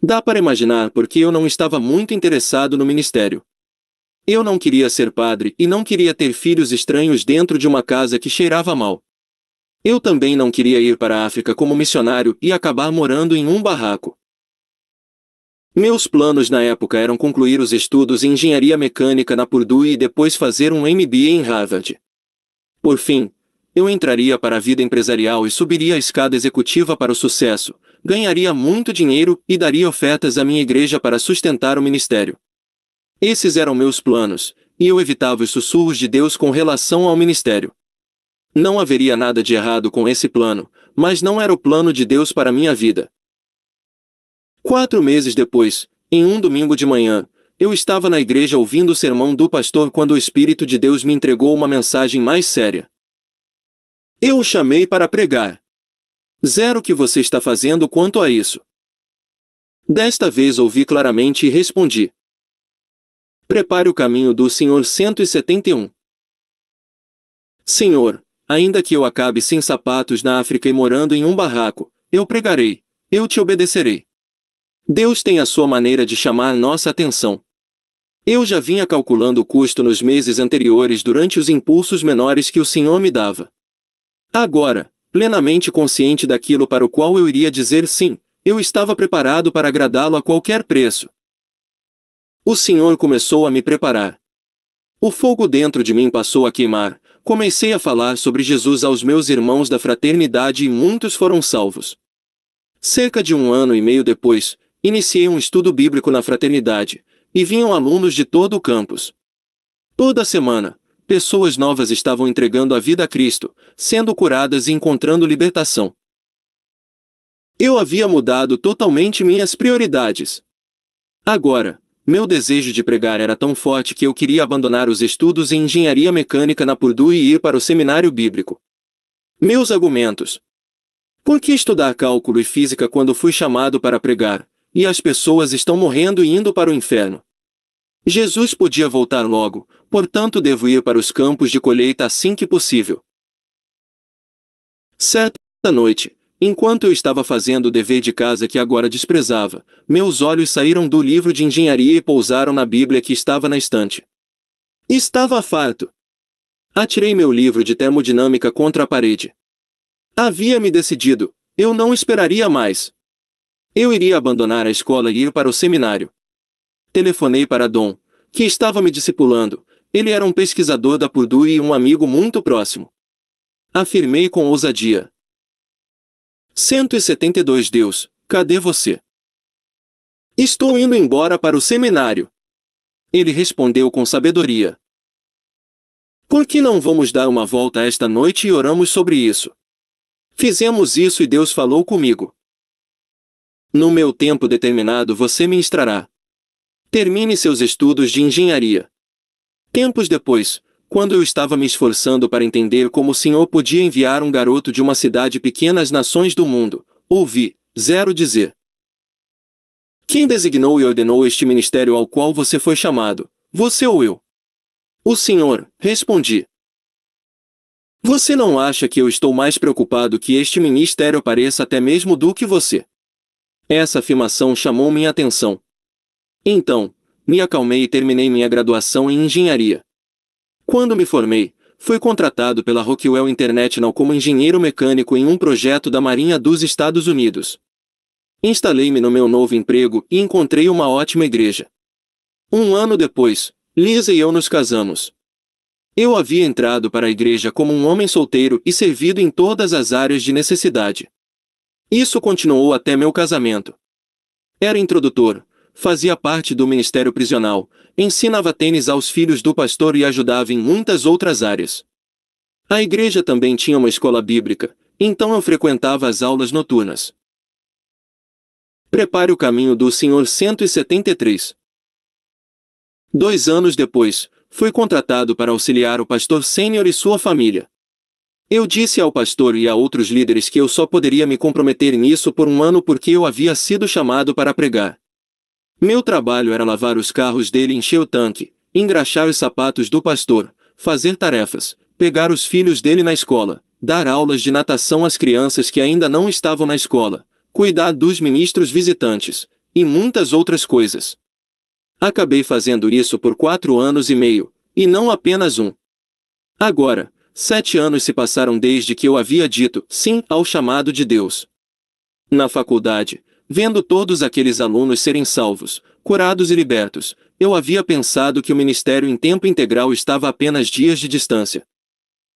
Dá para imaginar porque eu não estava muito interessado no ministério. Eu não queria ser padre e não queria ter filhos estranhos dentro de uma casa que cheirava mal. Eu também não queria ir para a África como missionário e acabar morando em um barraco. Meus planos na época eram concluir os estudos em engenharia mecânica na Purdue e depois fazer um MBA em Harvard. Por fim, eu entraria para a vida empresarial e subiria a escada executiva para o sucesso, ganharia muito dinheiro e daria ofertas à minha igreja para sustentar o ministério. Esses eram meus planos, e eu evitava os sussurros de Deus com relação ao ministério. Não haveria nada de errado com esse plano, mas não era o plano de Deus para minha vida. Quatro meses depois, em um domingo de manhã, eu estava na igreja ouvindo o sermão do pastor quando o Espírito de Deus me entregou uma mensagem mais séria. Eu o chamei para pregar. Zero que você está fazendo quanto a isso. Desta vez ouvi claramente e respondi. Prepare o caminho do Senhor 171. Senhor, ainda que eu acabe sem sapatos na África e morando em um barraco, eu pregarei, eu te obedecerei. Deus tem a sua maneira de chamar nossa atenção. Eu já vinha calculando o custo nos meses anteriores durante os impulsos menores que o Senhor me dava. Agora, plenamente consciente daquilo para o qual eu iria dizer sim, eu estava preparado para agradá-lo a qualquer preço. O Senhor começou a me preparar. O fogo dentro de mim passou a queimar, comecei a falar sobre Jesus aos meus irmãos da fraternidade e muitos foram salvos. Cerca de um ano e meio depois, Iniciei um estudo bíblico na fraternidade, e vinham alunos de todo o campus. Toda semana, pessoas novas estavam entregando a vida a Cristo, sendo curadas e encontrando libertação. Eu havia mudado totalmente minhas prioridades. Agora, meu desejo de pregar era tão forte que eu queria abandonar os estudos em engenharia mecânica na Purdue e ir para o seminário bíblico. Meus argumentos. Por que estudar cálculo e física quando fui chamado para pregar? e as pessoas estão morrendo e indo para o inferno. Jesus podia voltar logo, portanto devo ir para os campos de colheita assim que possível. Certa noite, enquanto eu estava fazendo o dever de casa que agora desprezava, meus olhos saíram do livro de engenharia e pousaram na Bíblia que estava na estante. Estava farto. Atirei meu livro de termodinâmica contra a parede. Havia me decidido, eu não esperaria mais. Eu iria abandonar a escola e ir para o seminário. Telefonei para Dom, que estava me discipulando. Ele era um pesquisador da Purdue e um amigo muito próximo. Afirmei com ousadia. 172 Deus, cadê você? Estou indo embora para o seminário. Ele respondeu com sabedoria. Por que não vamos dar uma volta esta noite e oramos sobre isso? Fizemos isso e Deus falou comigo. No meu tempo determinado você ministrará. Termine seus estudos de engenharia. Tempos depois, quando eu estava me esforçando para entender como o Senhor podia enviar um garoto de uma cidade pequena às nações do mundo, ouvi, zero dizer. Quem designou e ordenou este ministério ao qual você foi chamado, você ou eu? O Senhor, respondi. Você não acha que eu estou mais preocupado que este ministério apareça até mesmo do que você? Essa afirmação chamou minha atenção. Então, me acalmei e terminei minha graduação em engenharia. Quando me formei, fui contratado pela Rockwell International como engenheiro mecânico em um projeto da Marinha dos Estados Unidos. Instalei-me no meu novo emprego e encontrei uma ótima igreja. Um ano depois, Lisa e eu nos casamos. Eu havia entrado para a igreja como um homem solteiro e servido em todas as áreas de necessidade. Isso continuou até meu casamento. Era introdutor, fazia parte do ministério prisional, ensinava tênis aos filhos do pastor e ajudava em muitas outras áreas. A igreja também tinha uma escola bíblica, então eu frequentava as aulas noturnas. Prepare o caminho do Senhor 173. Dois anos depois, fui contratado para auxiliar o pastor sênior e sua família. Eu disse ao pastor e a outros líderes que eu só poderia me comprometer nisso por um ano porque eu havia sido chamado para pregar. Meu trabalho era lavar os carros dele, encher o tanque, engraxar os sapatos do pastor, fazer tarefas, pegar os filhos dele na escola, dar aulas de natação às crianças que ainda não estavam na escola, cuidar dos ministros visitantes, e muitas outras coisas. Acabei fazendo isso por quatro anos e meio, e não apenas um. Agora, Sete anos se passaram desde que eu havia dito sim ao chamado de Deus. Na faculdade, vendo todos aqueles alunos serem salvos, curados e libertos, eu havia pensado que o ministério em tempo integral estava apenas dias de distância.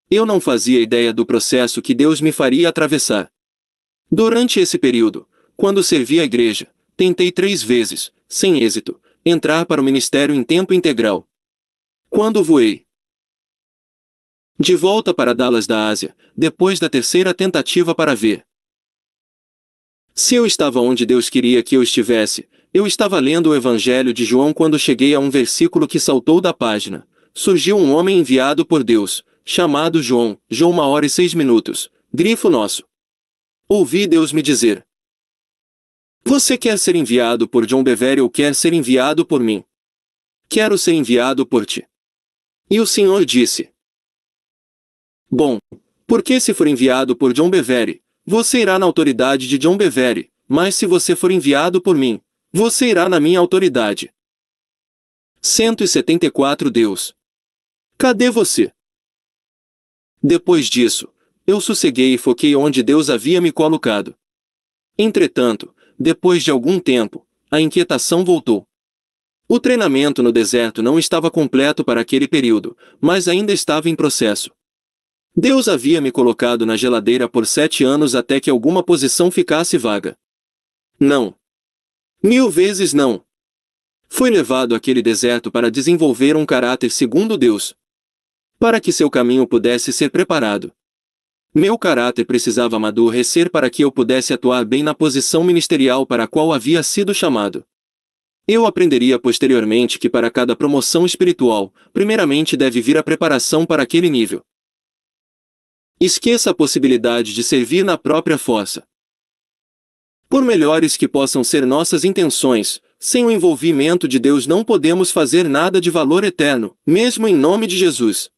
Eu não fazia ideia do processo que Deus me faria atravessar. Durante esse período, quando servi a igreja, tentei três vezes, sem êxito, entrar para o ministério em tempo integral. Quando voei, de volta para Dallas da Ásia, depois da terceira tentativa para ver. Se eu estava onde Deus queria que eu estivesse, eu estava lendo o Evangelho de João quando cheguei a um versículo que saltou da página. Surgiu um homem enviado por Deus, chamado João, João uma hora e seis minutos, grifo nosso. Ouvi Deus me dizer. Você quer ser enviado por John Bevere ou quer ser enviado por mim? Quero ser enviado por ti. E o Senhor disse, Bom, porque se for enviado por John Bevere, você irá na autoridade de John Bevere, mas se você for enviado por mim, você irá na minha autoridade. 174 Deus. Cadê você? Depois disso, eu sosseguei e foquei onde Deus havia me colocado. Entretanto, depois de algum tempo, a inquietação voltou. O treinamento no deserto não estava completo para aquele período, mas ainda estava em processo. Deus havia me colocado na geladeira por sete anos até que alguma posição ficasse vaga. Não. Mil vezes não. Fui levado àquele deserto para desenvolver um caráter segundo Deus. Para que seu caminho pudesse ser preparado. Meu caráter precisava amadurecer para que eu pudesse atuar bem na posição ministerial para a qual havia sido chamado. Eu aprenderia posteriormente que para cada promoção espiritual, primeiramente deve vir a preparação para aquele nível. Esqueça a possibilidade de servir na própria fossa. Por melhores que possam ser nossas intenções, sem o envolvimento de Deus não podemos fazer nada de valor eterno, mesmo em nome de Jesus.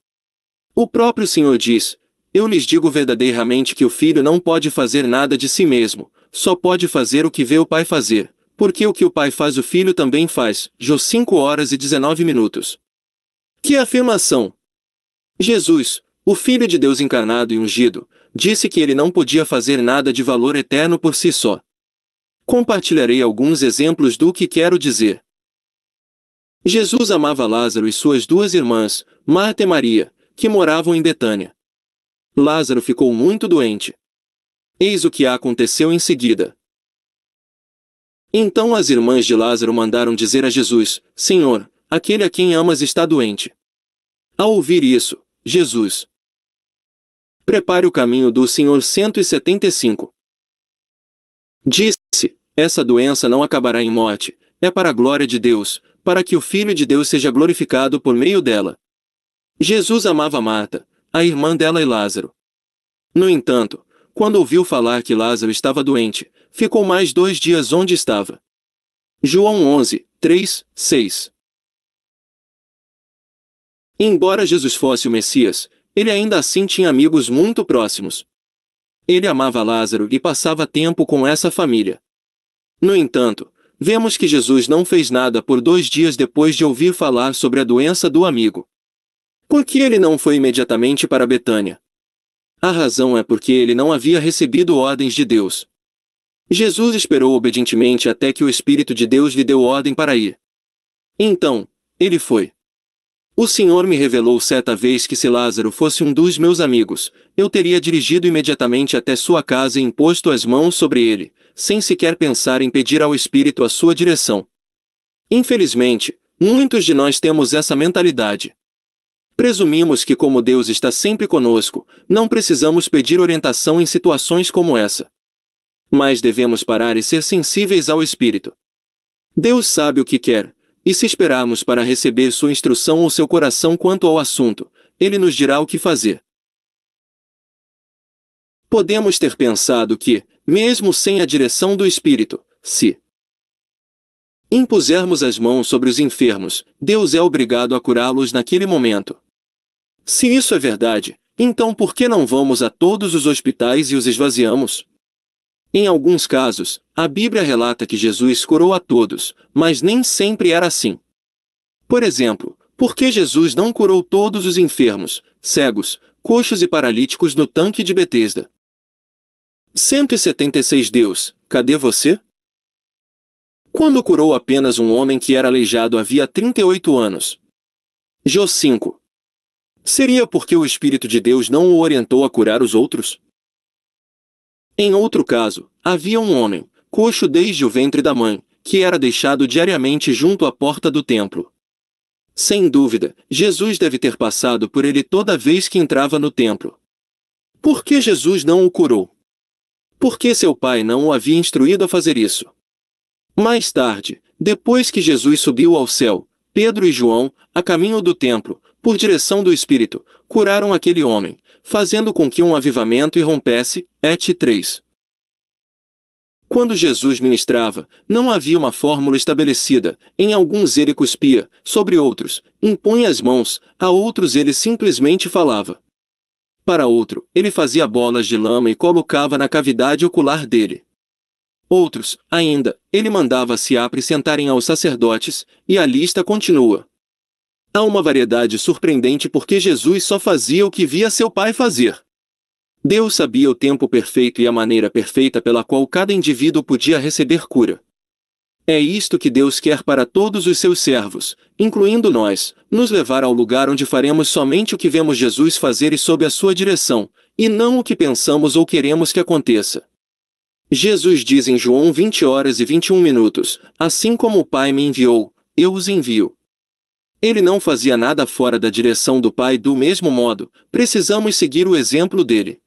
O próprio Senhor diz: Eu lhes digo verdadeiramente que o filho não pode fazer nada de si mesmo, só pode fazer o que vê o pai fazer, porque o que o pai faz o filho também faz. Jô 5 horas e 19 minutos. Que afirmação! Jesus, o Filho de Deus encarnado e ungido, disse que ele não podia fazer nada de valor eterno por si só. Compartilharei alguns exemplos do que quero dizer. Jesus amava Lázaro e suas duas irmãs, Marta e Maria, que moravam em Betânia. Lázaro ficou muito doente. Eis o que aconteceu em seguida. Então as irmãs de Lázaro mandaram dizer a Jesus: Senhor, aquele a quem amas está doente. Ao ouvir isso, Jesus, prepare o caminho do Senhor 175. Disse: Essa doença não acabará em morte, é para a glória de Deus, para que o Filho de Deus seja glorificado por meio dela. Jesus amava Marta, a irmã dela e Lázaro. No entanto, quando ouviu falar que Lázaro estava doente, ficou mais dois dias onde estava. João 11, 3, 6 Embora Jesus fosse o Messias, ele ainda assim tinha amigos muito próximos. Ele amava Lázaro e passava tempo com essa família. No entanto, vemos que Jesus não fez nada por dois dias depois de ouvir falar sobre a doença do amigo. Por que ele não foi imediatamente para Betânia? A razão é porque ele não havia recebido ordens de Deus. Jesus esperou obedientemente até que o Espírito de Deus lhe deu ordem para ir. Então, ele foi. O Senhor me revelou certa vez que se Lázaro fosse um dos meus amigos, eu teria dirigido imediatamente até sua casa e imposto as mãos sobre ele, sem sequer pensar em pedir ao Espírito a sua direção. Infelizmente, muitos de nós temos essa mentalidade. Presumimos que, como Deus está sempre conosco, não precisamos pedir orientação em situações como essa. Mas devemos parar e ser sensíveis ao Espírito. Deus sabe o que quer, e se esperarmos para receber sua instrução ou seu coração quanto ao assunto, ele nos dirá o que fazer. Podemos ter pensado que, mesmo sem a direção do Espírito, se impusermos as mãos sobre os enfermos, Deus é obrigado a curá-los naquele momento. Se isso é verdade, então por que não vamos a todos os hospitais e os esvaziamos? Em alguns casos, a Bíblia relata que Jesus curou a todos, mas nem sempre era assim. Por exemplo, por que Jesus não curou todos os enfermos, cegos, coxos e paralíticos no tanque de Betesda? 176 Deus, cadê você? Quando curou apenas um homem que era aleijado havia 38 anos. Jô 5. Seria porque o Espírito de Deus não o orientou a curar os outros? Em outro caso, havia um homem, coxo desde o ventre da mãe, que era deixado diariamente junto à porta do templo. Sem dúvida, Jesus deve ter passado por ele toda vez que entrava no templo. Por que Jesus não o curou? Por que seu pai não o havia instruído a fazer isso? Mais tarde, depois que Jesus subiu ao céu, Pedro e João, a caminho do templo, por direção do Espírito, curaram aquele homem, fazendo com que um avivamento irrompesse. Et 3. Quando Jesus ministrava, não havia uma fórmula estabelecida. Em alguns ele cuspia, sobre outros, impunha as mãos, a outros ele simplesmente falava. Para outro, ele fazia bolas de lama e colocava na cavidade ocular dele. Outros, ainda, ele mandava se sentarem aos sacerdotes, e a lista continua. Há uma variedade surpreendente porque Jesus só fazia o que via seu Pai fazer. Deus sabia o tempo perfeito e a maneira perfeita pela qual cada indivíduo podia receber cura. É isto que Deus quer para todos os seus servos, incluindo nós, nos levar ao lugar onde faremos somente o que vemos Jesus fazer e sob a sua direção, e não o que pensamos ou queremos que aconteça. Jesus diz em João 20 horas e 21 minutos: Assim como o Pai me enviou, eu os envio. Ele não fazia nada fora da direção do Pai do mesmo modo, precisamos seguir o exemplo dele.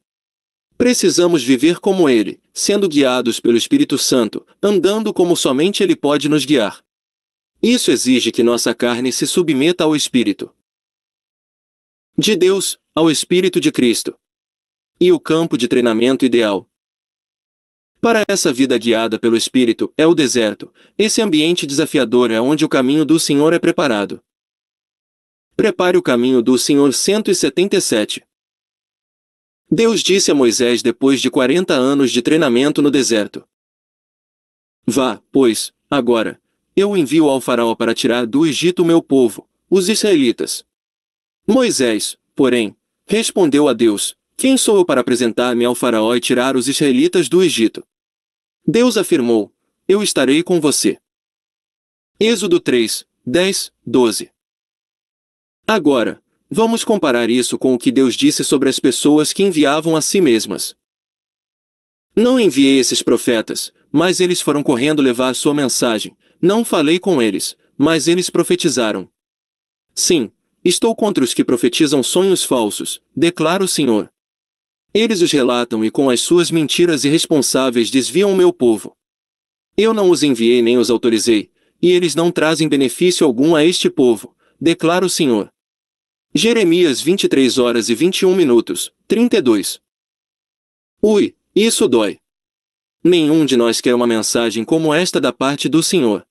Precisamos viver como ele, sendo guiados pelo Espírito Santo, andando como somente ele pode nos guiar. Isso exige que nossa carne se submeta ao Espírito. De Deus, ao Espírito de Cristo. E o campo de treinamento ideal. Para essa vida guiada pelo Espírito é o deserto, esse ambiente desafiador é onde o caminho do Senhor é preparado. Prepare o caminho do Senhor 177. Deus disse a Moisés depois de 40 anos de treinamento no deserto. Vá, pois, agora, eu envio ao faraó para tirar do Egito meu povo, os israelitas. Moisés, porém, respondeu a Deus, quem sou eu para apresentar-me ao faraó e tirar os israelitas do Egito? Deus afirmou, eu estarei com você. Êxodo 3, 10, 12 Agora, vamos comparar isso com o que Deus disse sobre as pessoas que enviavam a si mesmas. Não enviei esses profetas, mas eles foram correndo levar sua mensagem. Não falei com eles, mas eles profetizaram. Sim, estou contra os que profetizam sonhos falsos, declara o Senhor. Eles os relatam e com as suas mentiras irresponsáveis desviam o meu povo. Eu não os enviei nem os autorizei, e eles não trazem benefício algum a este povo, declara o Senhor. Jeremias 23 horas e 21 minutos, 32. Ui, isso dói. Nenhum de nós quer uma mensagem como esta da parte do Senhor.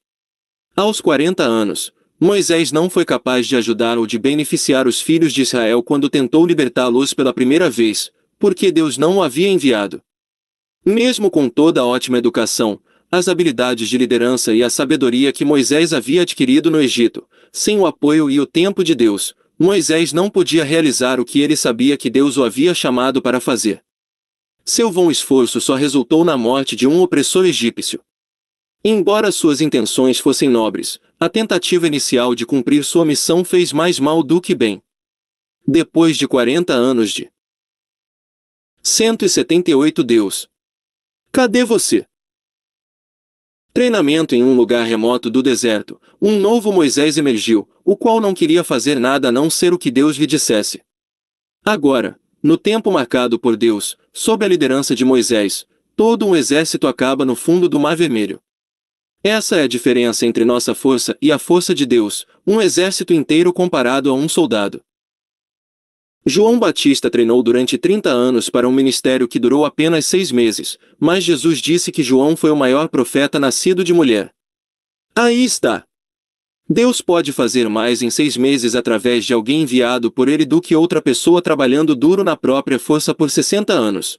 Aos 40 anos, Moisés não foi capaz de ajudar ou de beneficiar os filhos de Israel quando tentou libertá-los pela primeira vez, porque Deus não o havia enviado. Mesmo com toda a ótima educação, as habilidades de liderança e a sabedoria que Moisés havia adquirido no Egito, sem o apoio e o tempo de Deus, Moisés não podia realizar o que ele sabia que Deus o havia chamado para fazer. Seu vão esforço só resultou na morte de um opressor egípcio. Embora suas intenções fossem nobres, a tentativa inicial de cumprir sua missão fez mais mal do que bem. Depois de 40 anos de 178 Deus. Cadê você? Treinamento em um lugar remoto do deserto, um novo Moisés emergiu, o qual não queria fazer nada a não ser o que Deus lhe dissesse. Agora, no tempo marcado por Deus, sob a liderança de Moisés, todo um exército acaba no fundo do Mar Vermelho. Essa é a diferença entre nossa força e a força de Deus, um exército inteiro comparado a um soldado. João Batista treinou durante 30 anos para um ministério que durou apenas seis meses, mas Jesus disse que João foi o maior profeta nascido de mulher. Aí está! Deus pode fazer mais em seis meses através de alguém enviado por ele do que outra pessoa trabalhando duro na própria força por 60 anos.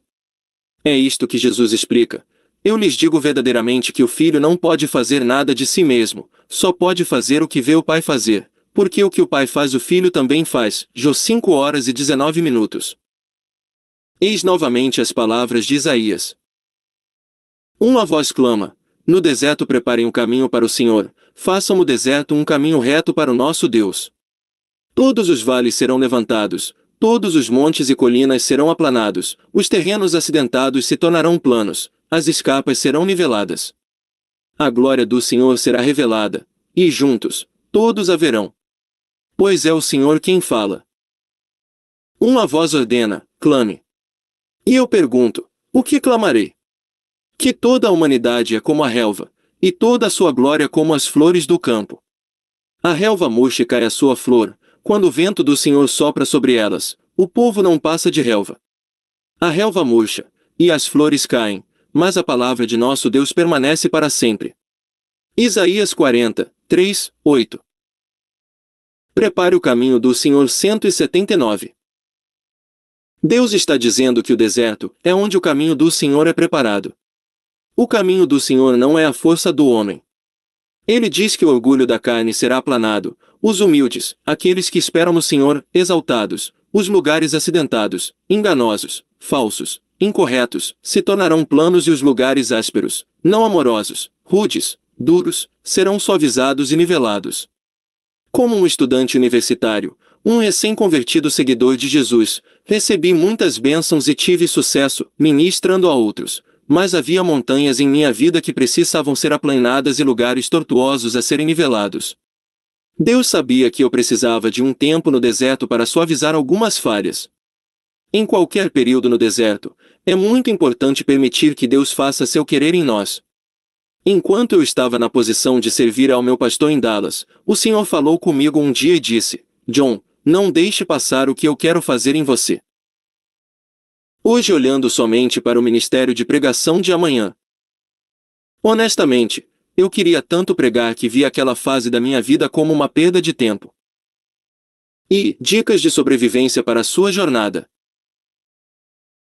É isto que Jesus explica. Eu lhes digo verdadeiramente que o filho não pode fazer nada de si mesmo, só pode fazer o que vê o pai fazer, porque o que o pai faz o filho também faz. Jô 5 horas e 19 minutos. Eis novamente as palavras de Isaías. Uma voz clama, no deserto preparem um caminho para o Senhor, façam o deserto um caminho reto para o nosso Deus. Todos os vales serão levantados, todos os montes e colinas serão aplanados, os terrenos acidentados se tornarão planos, as escapas serão niveladas. A glória do Senhor será revelada, e juntos, todos a verão, pois é o Senhor quem fala. Uma voz ordena, clame. E eu pergunto, o que clamarei? Que toda a humanidade é como a relva, e toda a sua glória como as flores do campo. A relva murcha e é cai a sua flor, quando o vento do Senhor sopra sobre elas, o povo não passa de relva. A relva murcha, e as flores caem, mas a palavra de nosso Deus permanece para sempre. Isaías 40, 3, 8 Prepare o caminho do Senhor 179. Deus está dizendo que o deserto é onde o caminho do Senhor é preparado. O caminho do Senhor não é a força do homem. Ele diz que o orgulho da carne será aplanado, os humildes, aqueles que esperam no Senhor, exaltados, os lugares acidentados, enganosos, falsos, incorretos, se tornarão planos e os lugares ásperos, não amorosos, rudes, duros, serão suavizados e nivelados. Como um estudante universitário, um recém-convertido seguidor de Jesus, recebi muitas bênçãos e tive sucesso ministrando a outros, mas havia montanhas em minha vida que precisavam ser aplainadas e lugares tortuosos a serem nivelados. Deus sabia que eu precisava de um tempo no deserto para suavizar algumas falhas. Em qualquer período no deserto, é muito importante permitir que Deus faça seu querer em nós. Enquanto eu estava na posição de servir ao meu pastor em Dallas, o senhor falou comigo um dia e disse, John, não deixe passar o que eu quero fazer em você. Hoje olhando somente para o ministério de pregação de amanhã. Honestamente, eu queria tanto pregar que vi aquela fase da minha vida como uma perda de tempo. E dicas de sobrevivência para sua jornada.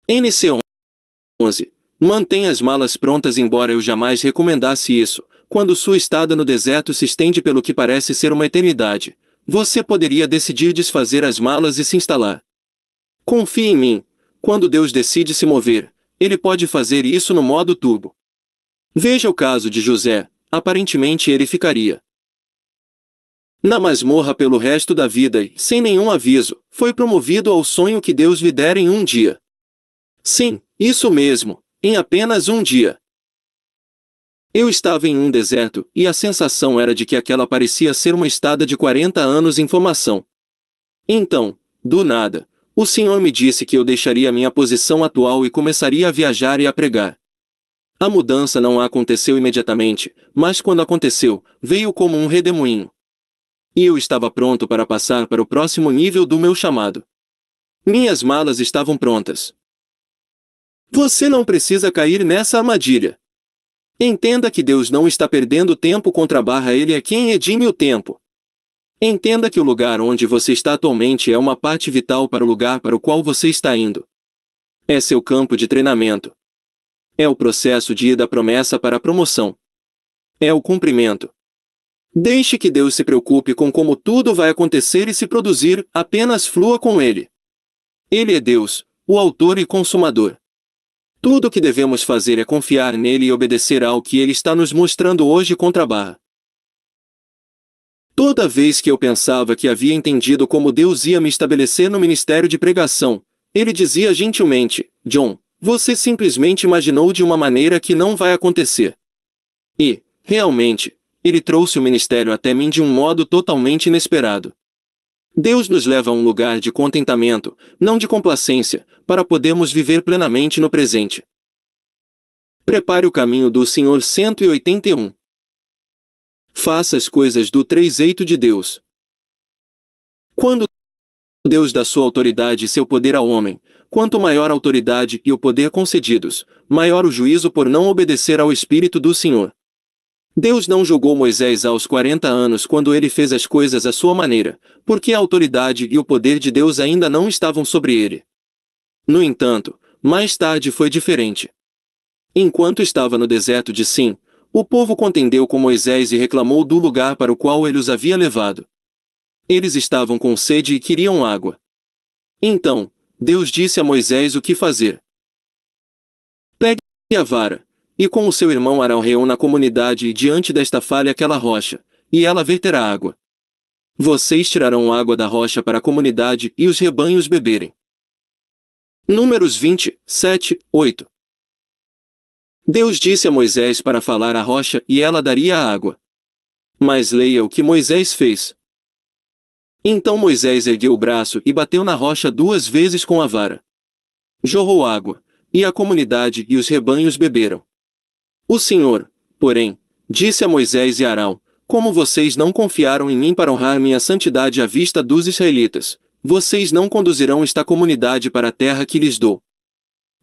NC 11 Mantenha as malas prontas embora eu jamais recomendasse isso, quando sua estada no deserto se estende pelo que parece ser uma eternidade. Você poderia decidir desfazer as malas e se instalar. Confie em mim. Quando Deus decide se mover, ele pode fazer isso no modo turbo. Veja o caso de José, aparentemente ele ficaria na masmorra pelo resto da vida e, sem nenhum aviso, foi promovido ao sonho que Deus lhe dera em um dia. Sim, isso mesmo, em apenas um dia. Eu estava em um deserto, e a sensação era de que aquela parecia ser uma estada de 40 anos em formação. Então, do nada, o Senhor me disse que eu deixaria minha posição atual e começaria a viajar e a pregar. A mudança não aconteceu imediatamente, mas quando aconteceu, veio como um redemoinho. E eu estava pronto para passar para o próximo nível do meu chamado. Minhas malas estavam prontas, você não precisa cair nessa armadilha. Entenda que Deus não está perdendo tempo contra barra Ele é quem redime o tempo. Entenda que o lugar onde você está atualmente é uma parte vital para o lugar para o qual você está indo. É seu campo de treinamento. É o processo de ir da promessa para a promoção. É o cumprimento. Deixe que Deus se preocupe com como tudo vai acontecer e se produzir, apenas flua com Ele. Ele é Deus, o Autor e Consumador. Tudo o que devemos fazer é confiar nele e obedecer ao que ele está nos mostrando hoje contra a barra. Toda vez que eu pensava que havia entendido como Deus ia me estabelecer no ministério de pregação, ele dizia gentilmente: John, você simplesmente imaginou de uma maneira que não vai acontecer. E, realmente, ele trouxe o ministério até mim de um modo totalmente inesperado. Deus nos leva a um lugar de contentamento, não de complacência, para podermos viver plenamente no presente. Prepare o caminho do Senhor 181. Faça as coisas do trezeito de Deus. Quando Deus dá sua autoridade e seu poder ao homem, quanto maior a autoridade e o poder concedidos, maior o juízo por não obedecer ao Espírito do Senhor. Deus não julgou Moisés aos 40 anos quando ele fez as coisas à sua maneira, porque a autoridade e o poder de Deus ainda não estavam sobre ele. No entanto, mais tarde foi diferente. Enquanto estava no deserto de Sim, o povo contendeu com Moisés e reclamou do lugar para o qual ele os havia levado. Eles estavam com sede e queriam água. Então, Deus disse a Moisés o que fazer. Pegue a vara, e com o seu irmão Arão reúna a comunidade e diante desta falha aquela rocha, e ela verterá água. Vocês tirarão água da rocha para a comunidade e os rebanhos beberem. Números 20, 7, 8. Deus disse a Moisés para falar à rocha e ela daria a água. Mas leia o que Moisés fez. Então Moisés ergueu o braço e bateu na rocha duas vezes com a vara. Jorrou água, e a comunidade e os rebanhos beberam. O Senhor, porém, disse a Moisés e Arão: Como vocês não confiaram em mim para honrar minha santidade à vista dos israelitas, vocês não conduzirão esta comunidade para a terra que lhes dou.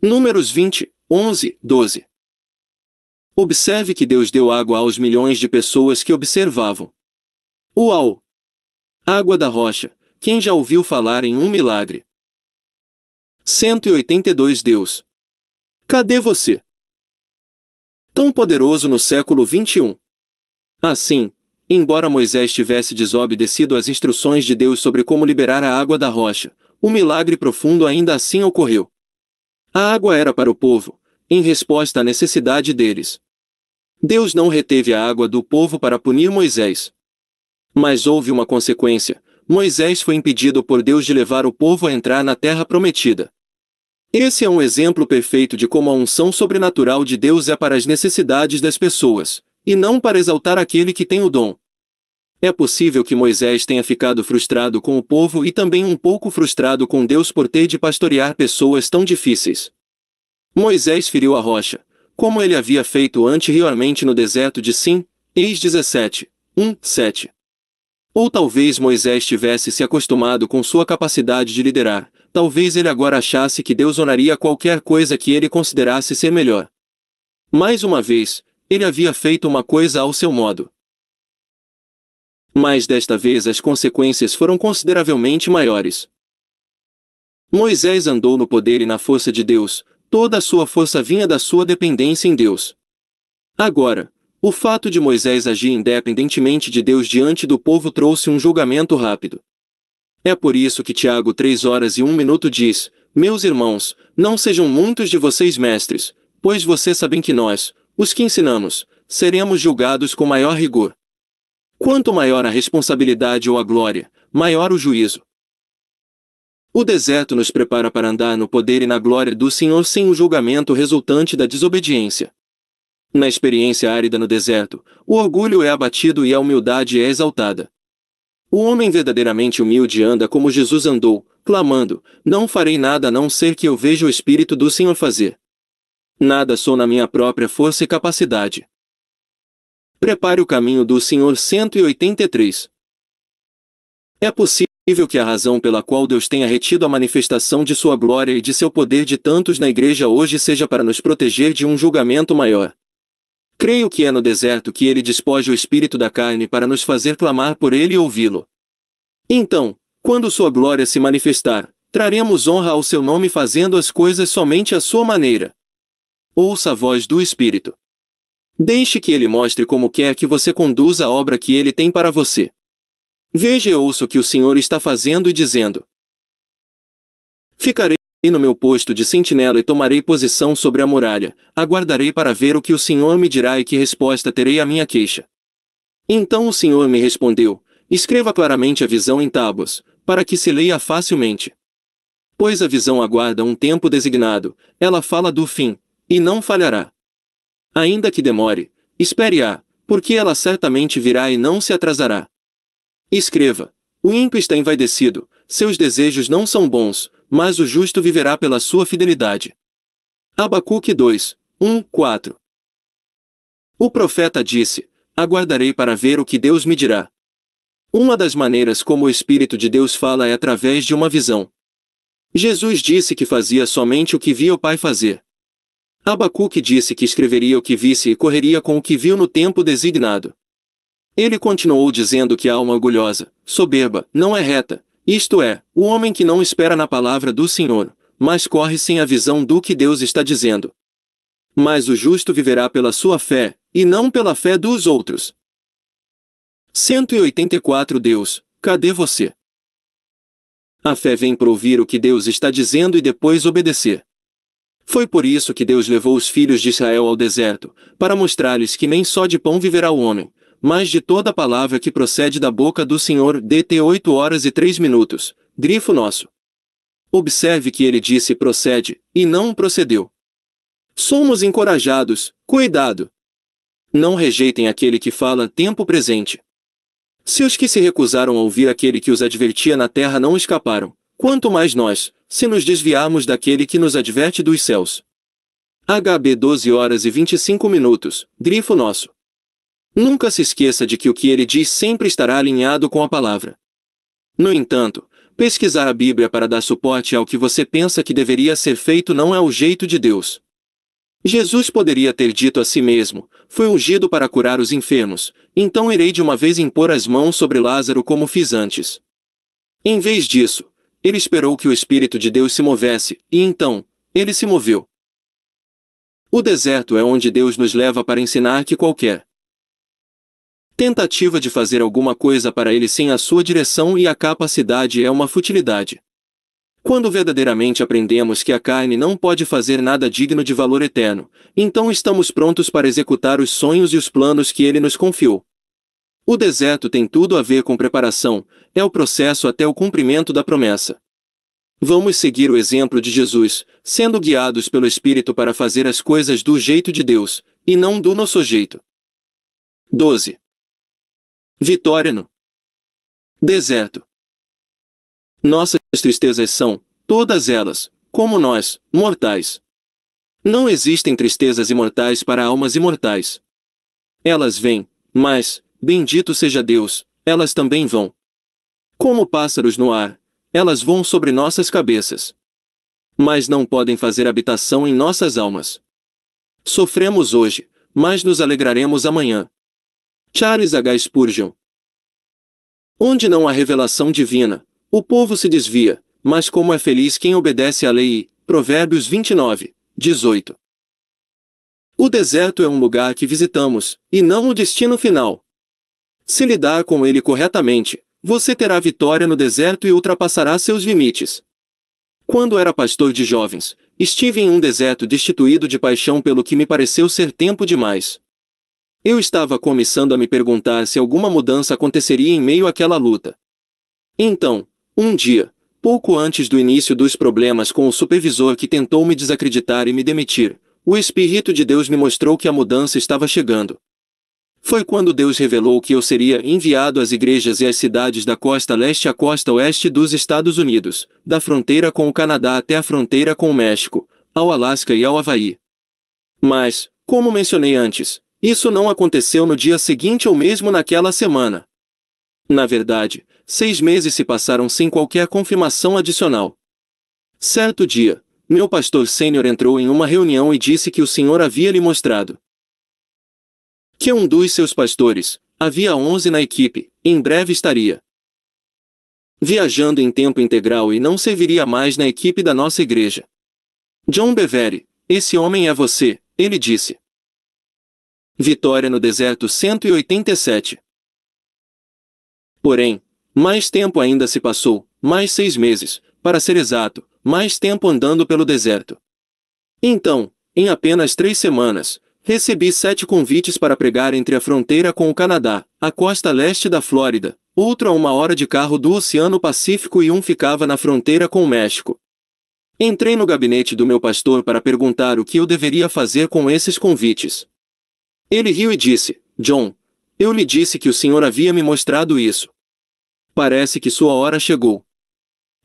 Números 20, 11, 12. Observe que Deus deu água aos milhões de pessoas que observavam. Uau! Água da rocha, quem já ouviu falar em um milagre? 182 Deus. Cadê você? Tão poderoso no século XXI. Assim, Embora Moisés tivesse desobedecido às instruções de Deus sobre como liberar a água da rocha, o milagre profundo ainda assim ocorreu. A água era para o povo, em resposta à necessidade deles. Deus não reteve a água do povo para punir Moisés. Mas houve uma consequência: Moisés foi impedido por Deus de levar o povo a entrar na terra prometida. Esse é um exemplo perfeito de como a unção sobrenatural de Deus é para as necessidades das pessoas e não para exaltar aquele que tem o dom. É possível que Moisés tenha ficado frustrado com o povo e também um pouco frustrado com Deus por ter de pastorear pessoas tão difíceis. Moisés feriu a rocha, como ele havia feito anteriormente no deserto de Sim, eis 17, 1, 7. Ou talvez Moisés tivesse se acostumado com sua capacidade de liderar, talvez ele agora achasse que Deus honraria qualquer coisa que ele considerasse ser melhor. Mais uma vez, ele havia feito uma coisa ao seu modo. Mas desta vez as consequências foram consideravelmente maiores. Moisés andou no poder e na força de Deus, toda a sua força vinha da sua dependência em Deus. Agora, o fato de Moisés agir independentemente de Deus diante do povo trouxe um julgamento rápido. É por isso que Tiago 3 horas e 1 minuto diz: Meus irmãos, não sejam muitos de vocês mestres, pois vocês sabem que nós, os que ensinamos, seremos julgados com maior rigor. Quanto maior a responsabilidade ou a glória, maior o juízo. O deserto nos prepara para andar no poder e na glória do Senhor sem o julgamento resultante da desobediência. Na experiência árida no deserto, o orgulho é abatido e a humildade é exaltada. O homem verdadeiramente humilde anda como Jesus andou, clamando: Não farei nada a não ser que eu veja o Espírito do Senhor fazer. Nada sou na minha própria força e capacidade. Prepare o caminho do Senhor 183. É possível que a razão pela qual Deus tenha retido a manifestação de sua glória e de seu poder de tantos na igreja hoje seja para nos proteger de um julgamento maior. Creio que é no deserto que ele despoja o espírito da carne para nos fazer clamar por ele e ouvi-lo. Então, quando sua glória se manifestar, traremos honra ao seu nome fazendo as coisas somente à sua maneira ouça a voz do Espírito. Deixe que ele mostre como quer que você conduza a obra que ele tem para você. Veja e ouça o que o Senhor está fazendo e dizendo. Ficarei no meu posto de sentinela e tomarei posição sobre a muralha, aguardarei para ver o que o Senhor me dirá e que resposta terei à minha queixa. Então o Senhor me respondeu: Escreva claramente a visão em tábuas, para que se leia facilmente. Pois a visão aguarda um tempo designado, ela fala do fim, e não falhará. Ainda que demore, espere-a, porque ela certamente virá e não se atrasará. Escreva. O ímpio está envaidecido, seus desejos não são bons, mas o justo viverá pela sua fidelidade. Abacuque 2, 1, 4 O profeta disse, aguardarei para ver o que Deus me dirá. Uma das maneiras como o Espírito de Deus fala é através de uma visão. Jesus disse que fazia somente o que via o Pai fazer. Abacuque disse que escreveria o que visse e correria com o que viu no tempo designado. Ele continuou dizendo que a alma orgulhosa, soberba, não é reta, isto é, o homem que não espera na palavra do Senhor, mas corre sem a visão do que Deus está dizendo. Mas o justo viverá pela sua fé, e não pela fé dos outros. 184 Deus, cadê você? A fé vem para ouvir o que Deus está dizendo e depois obedecer. Foi por isso que Deus levou os filhos de Israel ao deserto, para mostrar-lhes que nem só de pão viverá o homem, mas de toda a palavra que procede da boca do Senhor, DT 8 horas e 3 minutos, grifo nosso. Observe que ele disse procede, e não procedeu. Somos encorajados, cuidado! Não rejeitem aquele que fala tempo presente. Se os que se recusaram a ouvir aquele que os advertia na terra não escaparam, quanto mais nós, se nos desviarmos daquele que nos adverte dos céus. HB 12 horas e 25 minutos, grifo nosso. Nunca se esqueça de que o que ele diz sempre estará alinhado com a palavra. No entanto, pesquisar a Bíblia para dar suporte ao que você pensa que deveria ser feito não é o jeito de Deus. Jesus poderia ter dito a si mesmo: Fui ungido para curar os enfermos, então irei de uma vez impor as mãos sobre Lázaro como fiz antes. Em vez disso, ele esperou que o Espírito de Deus se movesse, e então, ele se moveu. O deserto é onde Deus nos leva para ensinar que qualquer tentativa de fazer alguma coisa para Ele sem a sua direção e a capacidade é uma futilidade. Quando verdadeiramente aprendemos que a carne não pode fazer nada digno de valor eterno, então estamos prontos para executar os sonhos e os planos que Ele nos confiou. O deserto tem tudo a ver com preparação, é o processo até o cumprimento da promessa. Vamos seguir o exemplo de Jesus, sendo guiados pelo Espírito para fazer as coisas do jeito de Deus, e não do nosso jeito. 12. Vitória no Deserto. Nossas tristezas são, todas elas, como nós, mortais. Não existem tristezas imortais para almas imortais. Elas vêm, mas, Bendito seja Deus, elas também vão. Como pássaros no ar, elas vão sobre nossas cabeças. Mas não podem fazer habitação em nossas almas. Sofremos hoje, mas nos alegraremos amanhã. Charles H. Spurgeon Onde não há revelação divina, o povo se desvia, mas como é feliz quem obedece à lei. Provérbios 29, 18. O deserto é um lugar que visitamos, e não o destino final. Se lidar com ele corretamente, você terá vitória no deserto e ultrapassará seus limites. Quando era pastor de jovens, estive em um deserto destituído de paixão pelo que me pareceu ser tempo demais. Eu estava começando a me perguntar se alguma mudança aconteceria em meio àquela luta. Então, um dia, pouco antes do início dos problemas com o supervisor que tentou me desacreditar e me demitir, o Espírito de Deus me mostrou que a mudança estava chegando. Foi quando Deus revelou que eu seria enviado às igrejas e às cidades da costa leste à costa oeste dos Estados Unidos, da fronteira com o Canadá até a fronteira com o México, ao Alasca e ao Havaí. Mas, como mencionei antes, isso não aconteceu no dia seguinte ou mesmo naquela semana. Na verdade, seis meses se passaram sem qualquer confirmação adicional. Certo dia, meu pastor sênior entrou em uma reunião e disse que o senhor havia lhe mostrado que um dos seus pastores, havia onze na equipe, em breve estaria viajando em tempo integral e não serviria mais na equipe da nossa igreja. John Bevere, esse homem é você, ele disse. Vitória no Deserto 187 Porém, mais tempo ainda se passou, mais seis meses, para ser exato, mais tempo andando pelo deserto. Então, em apenas três semanas, Recebi sete convites para pregar entre a fronteira com o Canadá, a costa leste da Flórida, outro a uma hora de carro do Oceano Pacífico e um ficava na fronteira com o México. Entrei no gabinete do meu pastor para perguntar o que eu deveria fazer com esses convites. Ele riu e disse: John, eu lhe disse que o senhor havia me mostrado isso. Parece que sua hora chegou.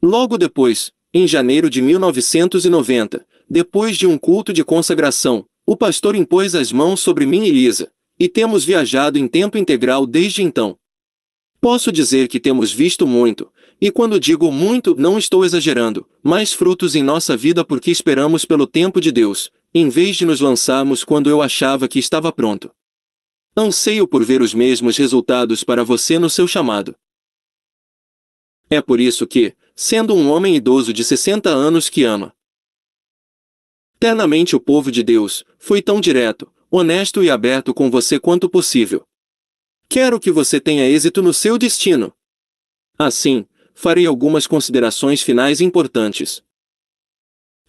Logo depois, em janeiro de 1990, depois de um culto de consagração, o pastor impôs as mãos sobre mim e Lisa, e temos viajado em tempo integral desde então. Posso dizer que temos visto muito, e quando digo muito, não estou exagerando, mais frutos em nossa vida porque esperamos pelo tempo de Deus, em vez de nos lançarmos quando eu achava que estava pronto. Anseio por ver os mesmos resultados para você no seu chamado. É por isso que, sendo um homem idoso de 60 anos que ama, Eternamente o povo de Deus, fui tão direto, honesto e aberto com você quanto possível. Quero que você tenha êxito no seu destino. Assim, farei algumas considerações finais importantes.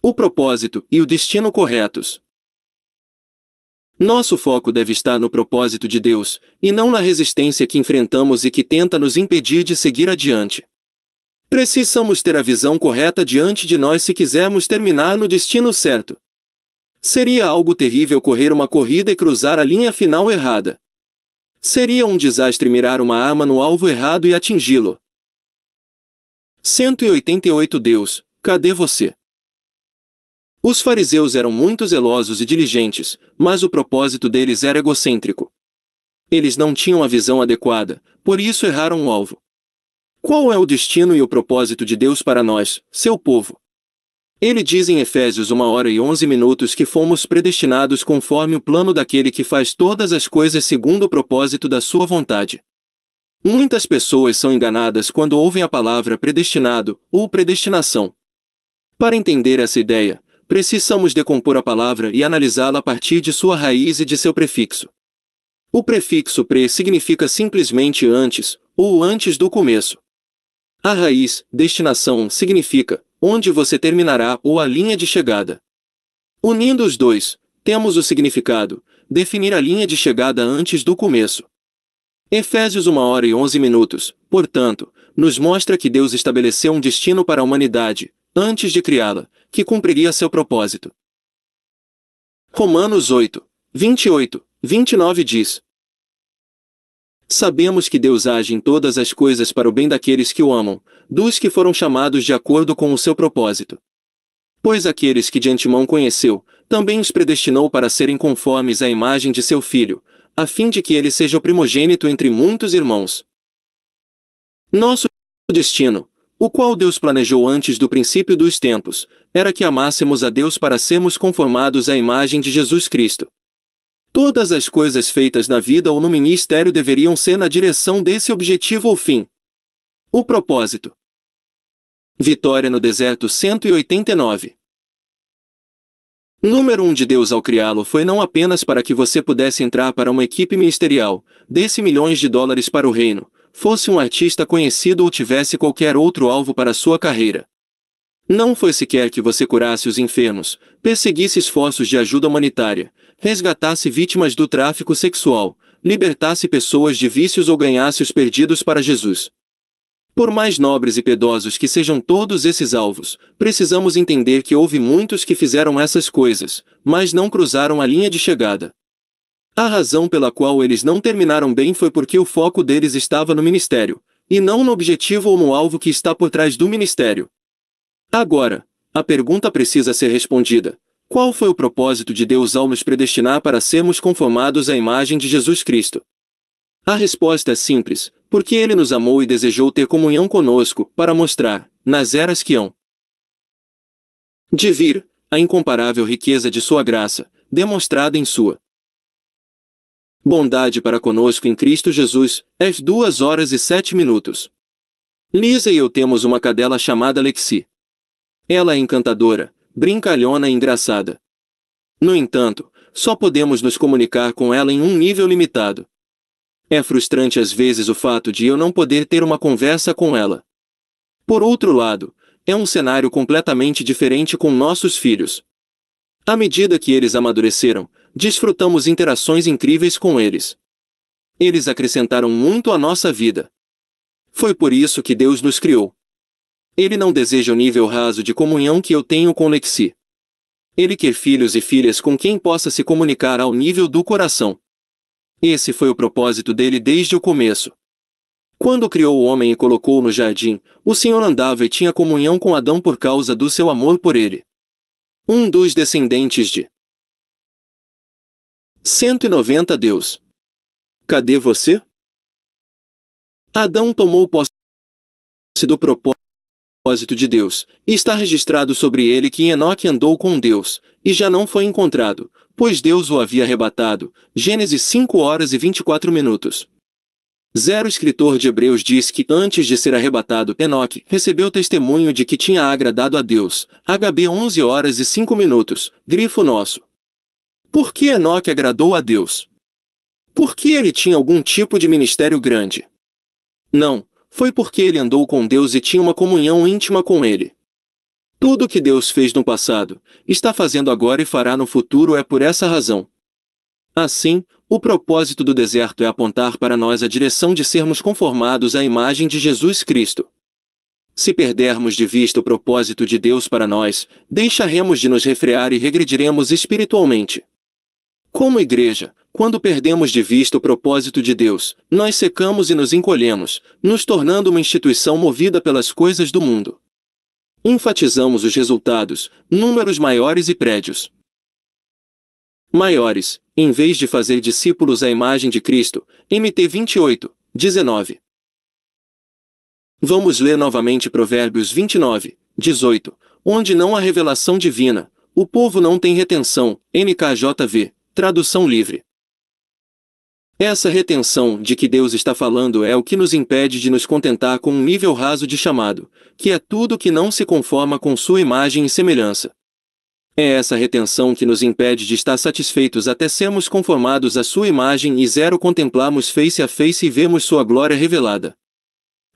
O propósito e o destino corretos. Nosso foco deve estar no propósito de Deus, e não na resistência que enfrentamos e que tenta nos impedir de seguir adiante. Precisamos ter a visão correta diante de nós se quisermos terminar no destino certo. Seria algo terrível correr uma corrida e cruzar a linha final errada. Seria um desastre mirar uma arma no alvo errado e atingi-lo. 188 Deus, cadê você? Os fariseus eram muito zelosos e diligentes, mas o propósito deles era egocêntrico. Eles não tinham a visão adequada, por isso erraram o alvo. Qual é o destino e o propósito de Deus para nós, seu povo? Ele diz em Efésios 1 hora e 11 minutos que fomos predestinados conforme o plano daquele que faz todas as coisas segundo o propósito da sua vontade. Muitas pessoas são enganadas quando ouvem a palavra predestinado ou predestinação. Para entender essa ideia, precisamos decompor a palavra e analisá-la a partir de sua raiz e de seu prefixo. O prefixo pre significa simplesmente antes ou antes do começo. A raiz, destinação, significa onde você terminará ou a linha de chegada. Unindo os dois, temos o significado, definir a linha de chegada antes do começo. Efésios 1 hora e 11 minutos, portanto, nos mostra que Deus estabeleceu um destino para a humanidade, antes de criá-la, que cumpriria seu propósito. Romanos 8, 28, 29 diz: Sabemos que Deus age em todas as coisas para o bem daqueles que o amam, dos que foram chamados de acordo com o seu propósito. Pois aqueles que de antemão conheceu, também os predestinou para serem conformes à imagem de seu filho, a fim de que ele seja o primogênito entre muitos irmãos. Nosso destino, o qual Deus planejou antes do princípio dos tempos, era que amássemos a Deus para sermos conformados à imagem de Jesus Cristo. Todas as coisas feitas na vida ou no ministério deveriam ser na direção desse objetivo ou fim. O propósito. Vitória no Deserto 189 Número 1 um de Deus ao criá-lo foi não apenas para que você pudesse entrar para uma equipe ministerial, desse milhões de dólares para o reino, fosse um artista conhecido ou tivesse qualquer outro alvo para sua carreira. Não foi sequer que você curasse os enfermos, perseguisse esforços de ajuda humanitária, resgatasse vítimas do tráfico sexual, libertasse pessoas de vícios ou ganhasse os perdidos para Jesus. Por mais nobres e piedosos que sejam todos esses alvos, precisamos entender que houve muitos que fizeram essas coisas, mas não cruzaram a linha de chegada. A razão pela qual eles não terminaram bem foi porque o foco deles estava no ministério, e não no objetivo ou no alvo que está por trás do ministério. Agora, a pergunta precisa ser respondida: qual foi o propósito de Deus ao nos predestinar para sermos conformados à imagem de Jesus Cristo? A resposta é simples, porque Ele nos amou e desejou ter comunhão conosco, para mostrar, nas eras que hão de vir, a incomparável riqueza de Sua graça, demonstrada em Sua bondade para conosco em Cristo Jesus, às duas horas e sete minutos. Lisa e eu temos uma cadela chamada Lexi. Ela é encantadora, brincalhona e engraçada. No entanto, só podemos nos comunicar com ela em um nível limitado. É frustrante às vezes o fato de eu não poder ter uma conversa com ela. Por outro lado, é um cenário completamente diferente com nossos filhos. À medida que eles amadureceram, desfrutamos interações incríveis com eles. Eles acrescentaram muito à nossa vida. Foi por isso que Deus nos criou. Ele não deseja o nível raso de comunhão que eu tenho com Lexi. Ele quer filhos e filhas com quem possa se comunicar ao nível do coração. Esse foi o propósito dele desde o começo. Quando criou o homem e colocou-o no jardim, o Senhor andava e tinha comunhão com Adão por causa do seu amor por ele. Um dos descendentes de 190 Deus. Cadê você? Adão tomou posse do propósito propósito de Deus, e está registrado sobre ele que Enoque andou com Deus, e já não foi encontrado, pois Deus o havia arrebatado. Gênesis 5 horas e 24 minutos. Zero escritor de Hebreus diz que, antes de ser arrebatado, Enoque recebeu testemunho de que tinha agradado a Deus. HB 11 horas e 5 minutos, grifo nosso. Por que Enoque agradou a Deus? Por que ele tinha algum tipo de ministério grande? Não, foi porque ele andou com Deus e tinha uma comunhão íntima com ele. Tudo o que Deus fez no passado, está fazendo agora e fará no futuro é por essa razão. Assim, o propósito do deserto é apontar para nós a direção de sermos conformados à imagem de Jesus Cristo. Se perdermos de vista o propósito de Deus para nós, deixaremos de nos refrear e regrediremos espiritualmente. Como igreja, quando perdemos de vista o propósito de Deus, nós secamos e nos encolhemos, nos tornando uma instituição movida pelas coisas do mundo. Enfatizamos os resultados, números maiores e prédios. Maiores, em vez de fazer discípulos à imagem de Cristo, MT 28, 19. Vamos ler novamente Provérbios 29, 18, onde não há revelação divina, o povo não tem retenção, NKJV, tradução livre. Essa retenção de que Deus está falando é o que nos impede de nos contentar com um nível raso de chamado, que é tudo que não se conforma com sua imagem e semelhança. É essa retenção que nos impede de estar satisfeitos até sermos conformados à sua imagem e zero contemplarmos face a face e vermos sua glória revelada.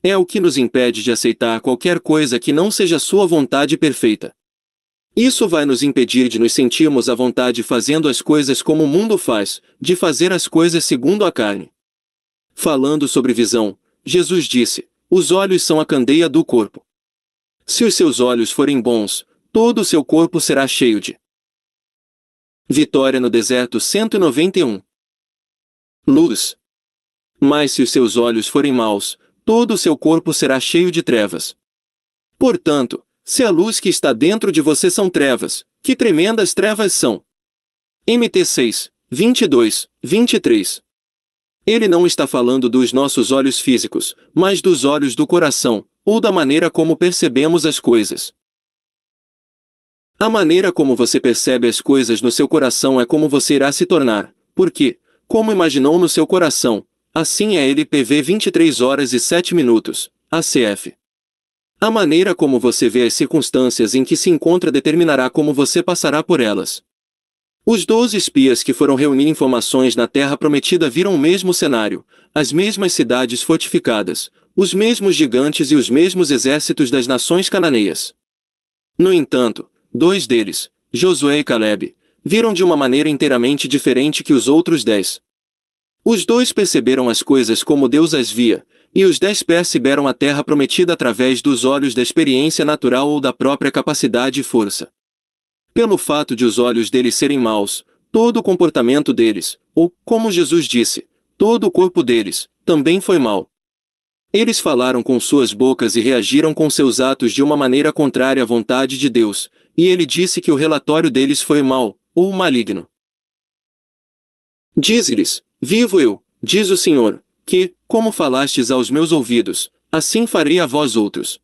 É o que nos impede de aceitar qualquer coisa que não seja sua vontade perfeita. Isso vai nos impedir de nos sentirmos à vontade fazendo as coisas como o mundo faz, de fazer as coisas segundo a carne. Falando sobre visão, Jesus disse: Os olhos são a candeia do corpo. Se os seus olhos forem bons, todo o seu corpo será cheio de. Vitória no Deserto 191 Luz. Mas se os seus olhos forem maus, todo o seu corpo será cheio de trevas. Portanto, se a luz que está dentro de você são trevas, que tremendas trevas são. MT 6, 22, 23. Ele não está falando dos nossos olhos físicos, mas dos olhos do coração, ou da maneira como percebemos as coisas. A maneira como você percebe as coisas no seu coração é como você irá se tornar, porque, como imaginou no seu coração, assim é ele. Pv 23 horas e 7 minutos, ACF. A maneira como você vê as circunstâncias em que se encontra determinará como você passará por elas. Os doze espias que foram reunir informações na Terra Prometida viram o mesmo cenário, as mesmas cidades fortificadas, os mesmos gigantes e os mesmos exércitos das nações cananeias. No entanto, dois deles, Josué e Caleb, viram de uma maneira inteiramente diferente que os outros dez. Os dois perceberam as coisas como Deus as via, e os dez perceberam a terra prometida através dos olhos da experiência natural ou da própria capacidade e força. Pelo fato de os olhos deles serem maus, todo o comportamento deles, ou, como Jesus disse, todo o corpo deles, também foi mau. Eles falaram com suas bocas e reagiram com seus atos de uma maneira contrária à vontade de Deus, e ele disse que o relatório deles foi mau, ou maligno. Diz-lhes, vivo eu, diz o Senhor, que, como falastes aos meus ouvidos, assim farei a vós outros.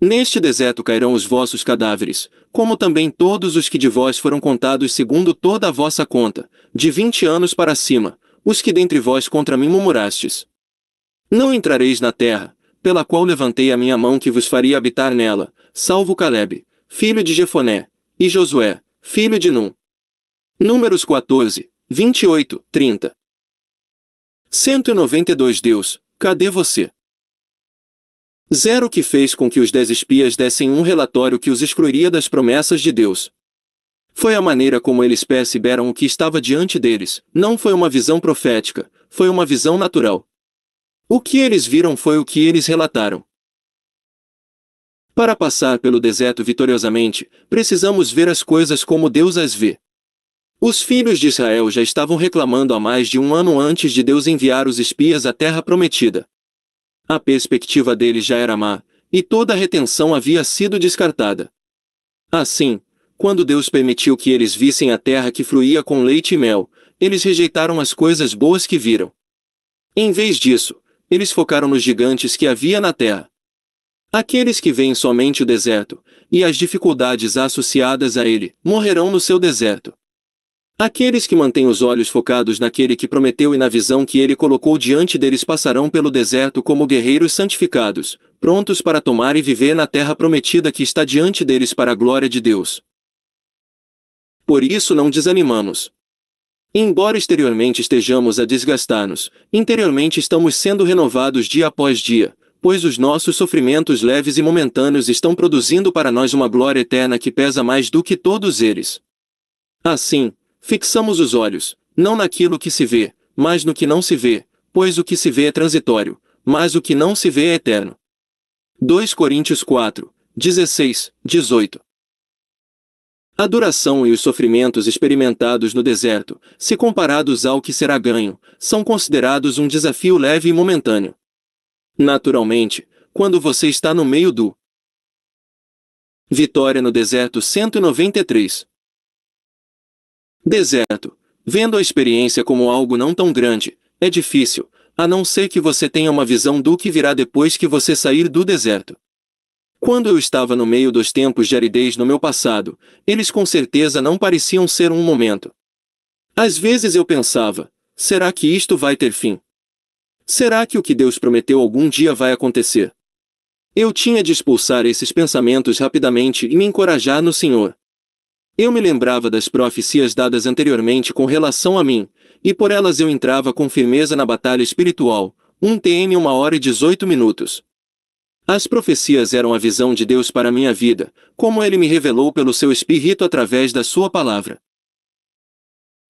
Neste deserto cairão os vossos cadáveres, como também todos os que de vós foram contados segundo toda a vossa conta, de vinte anos para cima, os que dentre vós contra mim murmurastes. Não entrareis na terra, pela qual levantei a minha mão que vos faria habitar nela, salvo Caleb, filho de Jefoné, e Josué, filho de Num. Números 14, 28, 30. 192 Deus, cadê você? Zero que fez com que os dez espias dessem um relatório que os excluiria das promessas de Deus. Foi a maneira como eles perceberam o que estava diante deles, não foi uma visão profética, foi uma visão natural. O que eles viram foi o que eles relataram. Para passar pelo deserto vitoriosamente, precisamos ver as coisas como Deus as vê. Os filhos de Israel já estavam reclamando há mais de um ano antes de Deus enviar os espias à Terra Prometida. A perspectiva deles já era má, e toda a retenção havia sido descartada. Assim, quando Deus permitiu que eles vissem a terra que fluía com leite e mel, eles rejeitaram as coisas boas que viram. Em vez disso, eles focaram nos gigantes que havia na terra. Aqueles que veem somente o deserto, e as dificuldades associadas a ele, morrerão no seu deserto. Aqueles que mantêm os olhos focados naquele que prometeu e na visão que ele colocou diante deles passarão pelo deserto como guerreiros santificados, prontos para tomar e viver na terra prometida que está diante deles para a glória de Deus. Por isso não desanimamos. Embora exteriormente estejamos a desgastar-nos, interiormente estamos sendo renovados dia após dia, pois os nossos sofrimentos leves e momentâneos estão produzindo para nós uma glória eterna que pesa mais do que todos eles. Assim, Fixamos os olhos, não naquilo que se vê, mas no que não se vê, pois o que se vê é transitório, mas o que não se vê é eterno. 2 Coríntios 4, 16, 18 A duração e os sofrimentos experimentados no deserto, se comparados ao que será ganho, são considerados um desafio leve e momentâneo. Naturalmente, quando você está no meio do Vitória no Deserto 193 Deserto. Vendo a experiência como algo não tão grande, é difícil, a não ser que você tenha uma visão do que virá depois que você sair do deserto. Quando eu estava no meio dos tempos de aridez no meu passado, eles com certeza não pareciam ser um momento. Às vezes eu pensava, será que isto vai ter fim? Será que o que Deus prometeu algum dia vai acontecer? Eu tinha de expulsar esses pensamentos rapidamente e me encorajar no Senhor. Eu me lembrava das profecias dadas anteriormente com relação a mim, e por elas eu entrava com firmeza na batalha espiritual, 1 Tm 1 hora e 18 minutos. As profecias eram a visão de Deus para minha vida, como ele me revelou pelo seu espírito através da sua palavra.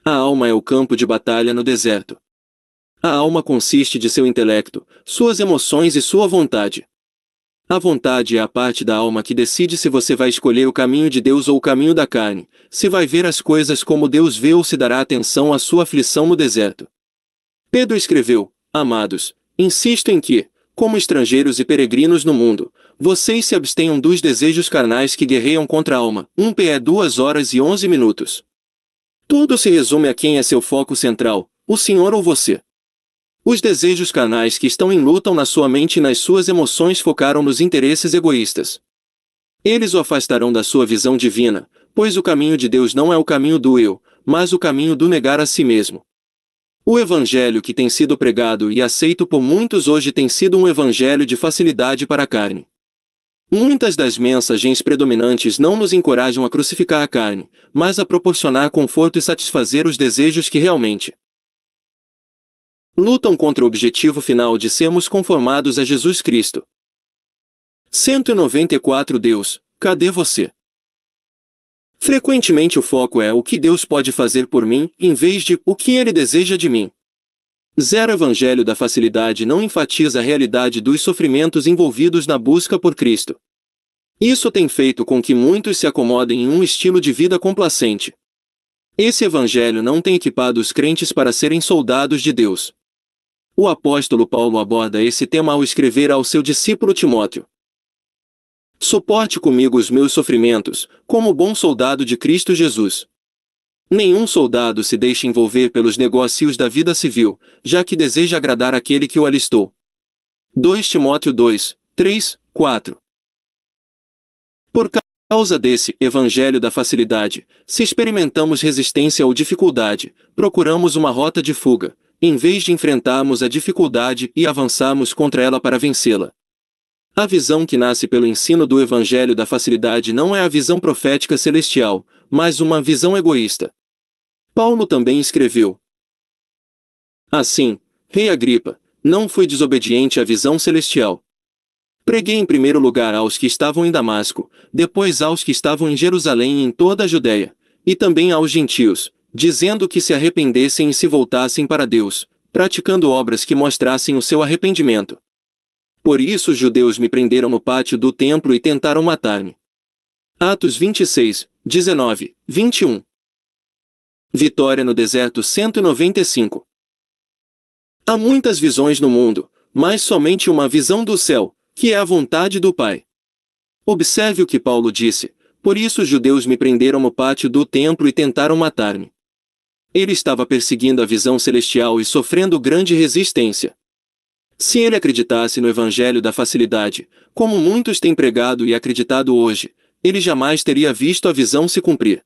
A alma é o campo de batalha no deserto. A alma consiste de seu intelecto, suas emoções e sua vontade. A vontade é a parte da alma que decide se você vai escolher o caminho de Deus ou o caminho da carne, se vai ver as coisas como Deus vê ou se dará atenção à sua aflição no deserto. Pedro escreveu: Amados, insisto em que, como estrangeiros e peregrinos no mundo, vocês se abstenham dos desejos carnais que guerreiam contra a alma. 1 pé, 2 é horas e 11 minutos. Tudo se resume a quem é seu foco central, o Senhor ou você. Os desejos carnais que estão em luta na sua mente e nas suas emoções focaram nos interesses egoístas. Eles o afastarão da sua visão divina, pois o caminho de Deus não é o caminho do eu, mas o caminho do negar a si mesmo. O evangelho que tem sido pregado e aceito por muitos hoje tem sido um evangelho de facilidade para a carne. Muitas das mensagens predominantes não nos encorajam a crucificar a carne, mas a proporcionar conforto e satisfazer os desejos que realmente lutam contra o objetivo final de sermos conformados a Jesus Cristo. 194 Deus, cadê você? Frequentemente o foco é o que Deus pode fazer por mim, em vez de o que ele deseja de mim. Zero Evangelho da Facilidade não enfatiza a realidade dos sofrimentos envolvidos na busca por Cristo. Isso tem feito com que muitos se acomodem em um estilo de vida complacente. Esse Evangelho não tem equipado os crentes para serem soldados de Deus. O apóstolo Paulo aborda esse tema ao escrever ao seu discípulo Timóteo. Suporte comigo os meus sofrimentos, como bom soldado de Cristo Jesus. Nenhum soldado se deixa envolver pelos negócios da vida civil, já que deseja agradar aquele que o alistou. 2 Timóteo 2, 3, 4 Por causa desse evangelho da facilidade, se experimentamos resistência ou dificuldade, procuramos uma rota de fuga, em vez de enfrentarmos a dificuldade e avançarmos contra ela para vencê-la. A visão que nasce pelo ensino do Evangelho da facilidade não é a visão profética celestial, mas uma visão egoísta. Paulo também escreveu: Assim, Rei Agripa, não fui desobediente à visão celestial. Preguei em primeiro lugar aos que estavam em Damasco, depois aos que estavam em Jerusalém e em toda a Judéia, e também aos gentios, dizendo que se arrependessem e se voltassem para Deus, praticando obras que mostrassem o seu arrependimento. Por isso os judeus me prenderam no pátio do templo e tentaram matar-me. Atos 26, 19, 21 Vitória no Deserto 195 Há muitas visões no mundo, mas somente uma visão do céu, que é a vontade do Pai. Observe o que Paulo disse, por isso os judeus me prenderam no pátio do templo e tentaram matar-me ele estava perseguindo a visão celestial e sofrendo grande resistência. Se ele acreditasse no evangelho da facilidade, como muitos têm pregado e acreditado hoje, ele jamais teria visto a visão se cumprir.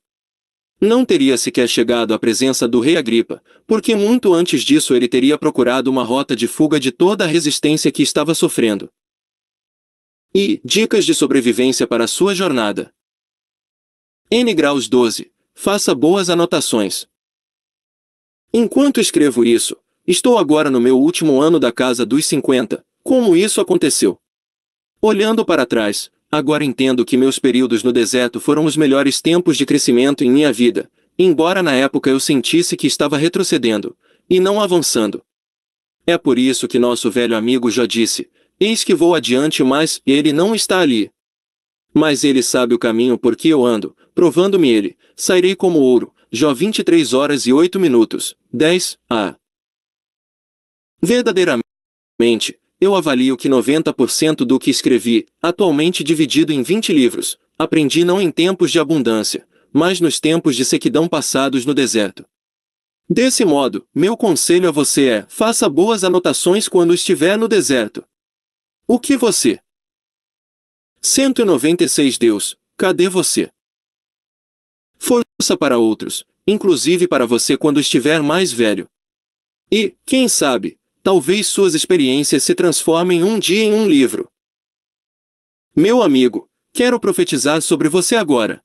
Não teria sequer chegado à presença do rei Agripa, porque muito antes disso ele teria procurado uma rota de fuga de toda a resistência que estava sofrendo. E dicas de sobrevivência para sua jornada. N graus 12. Faça boas anotações. Enquanto escrevo isso, estou agora no meu último ano da casa dos 50. Como isso aconteceu? Olhando para trás, agora entendo que meus períodos no deserto foram os melhores tempos de crescimento em minha vida, embora na época eu sentisse que estava retrocedendo, e não avançando. É por isso que nosso velho amigo já disse: Eis que vou adiante, mas ele não está ali. Mas ele sabe o caminho por que eu ando, provando-me ele, sairei como ouro, Jó 23 horas e 8 minutos, 10 a. Verdadeiramente, eu avalio que 90% do que escrevi, atualmente dividido em 20 livros, aprendi não em tempos de abundância, mas nos tempos de sequidão passados no deserto. Desse modo, meu conselho a você é: faça boas anotações quando estiver no deserto. O que você? 196 Deus, cadê você? força para outros, inclusive para você quando estiver mais velho. E, quem sabe, talvez suas experiências se transformem um dia em um livro. Meu amigo, quero profetizar sobre você agora.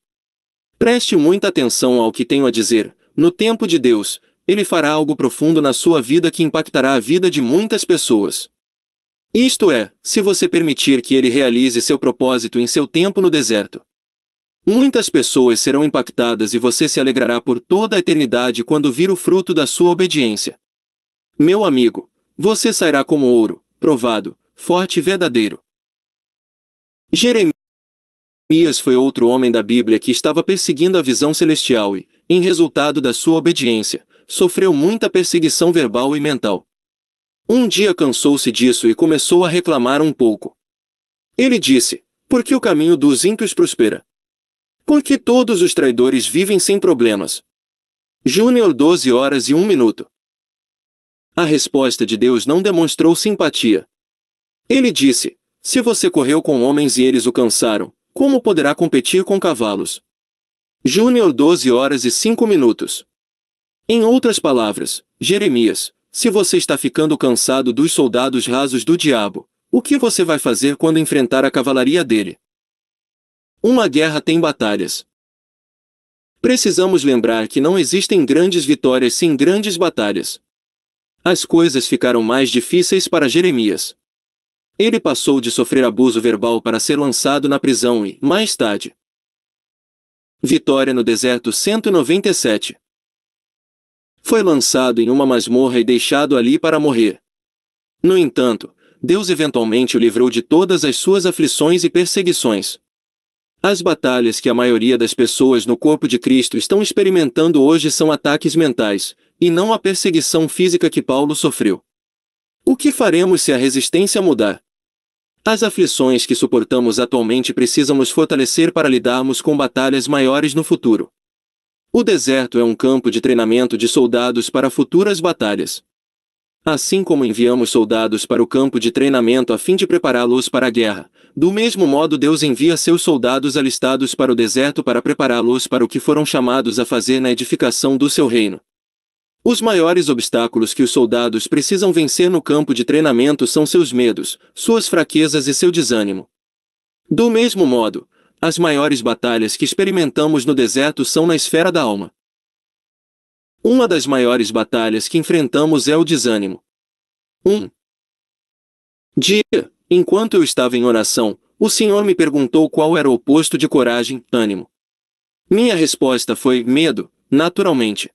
Preste muita atenção ao que tenho a dizer. No tempo de Deus, ele fará algo profundo na sua vida que impactará a vida de muitas pessoas. Isto é, se você permitir que ele realize seu propósito em seu tempo no deserto. Muitas pessoas serão impactadas e você se alegrará por toda a eternidade quando vir o fruto da sua obediência. Meu amigo, você sairá como ouro, provado, forte e verdadeiro. Jeremias foi outro homem da Bíblia que estava perseguindo a visão celestial e, em resultado da sua obediência, sofreu muita perseguição verbal e mental. Um dia cansou-se disso e começou a reclamar um pouco. Ele disse: Por que o caminho dos ímpios prospera? Porque todos os traidores vivem sem problemas. Júnior 12 horas e 1 minuto. A resposta de Deus não demonstrou simpatia. Ele disse: Se você correu com homens e eles o cansaram, como poderá competir com cavalos? Júnior 12 horas e 5 minutos. Em outras palavras, Jeremias, se você está ficando cansado dos soldados rasos do diabo, o que você vai fazer quando enfrentar a cavalaria dele? Uma guerra tem batalhas. Precisamos lembrar que não existem grandes vitórias sem grandes batalhas. As coisas ficaram mais difíceis para Jeremias. Ele passou de sofrer abuso verbal para ser lançado na prisão e, mais tarde, Vitória no Deserto 197. Foi lançado em uma masmorra e deixado ali para morrer. No entanto, Deus eventualmente o livrou de todas as suas aflições e perseguições. As batalhas que a maioria das pessoas no corpo de Cristo estão experimentando hoje são ataques mentais, e não a perseguição física que Paulo sofreu. O que faremos se a resistência mudar? As aflições que suportamos atualmente precisam nos fortalecer para lidarmos com batalhas maiores no futuro. O deserto é um campo de treinamento de soldados para futuras batalhas assim como enviamos soldados para o campo de treinamento a fim de prepará-los para a guerra, do mesmo modo Deus envia seus soldados alistados para o deserto para prepará-los para o que foram chamados a fazer na edificação do seu reino. Os maiores obstáculos que os soldados precisam vencer no campo de treinamento são seus medos, suas fraquezas e seu desânimo. Do mesmo modo, as maiores batalhas que experimentamos no deserto são na esfera da alma. Uma das maiores batalhas que enfrentamos é o desânimo. 1. Um dia, enquanto eu estava em oração, o Senhor me perguntou qual era o oposto de coragem, ânimo. Minha resposta foi medo, naturalmente.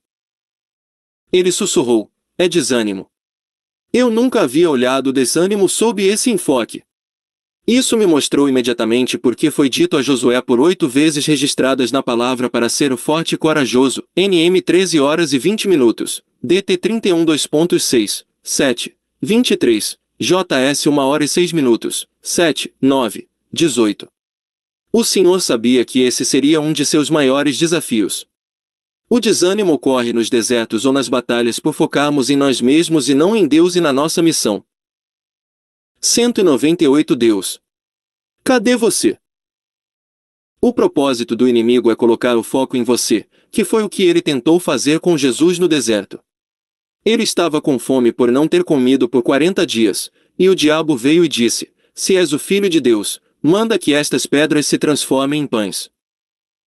Ele sussurrou: é desânimo. Eu nunca havia olhado desânimo sob esse enfoque. Isso me mostrou imediatamente porque foi dito a Josué por oito vezes registradas na palavra para ser o forte e corajoso, NM 13 horas e 20 minutos, DT 31 2.6, 7, 23, JS 1 hora e 6 minutos, 7, 9, 18. O Senhor sabia que esse seria um de seus maiores desafios. O desânimo ocorre nos desertos ou nas batalhas por focarmos em nós mesmos e não em Deus e na nossa missão. 198 Deus. Cadê você? O propósito do inimigo é colocar o foco em você, que foi o que ele tentou fazer com Jesus no deserto. Ele estava com fome por não ter comido por 40 dias, e o diabo veio e disse: Se és o filho de Deus, manda que estas pedras se transformem em pães.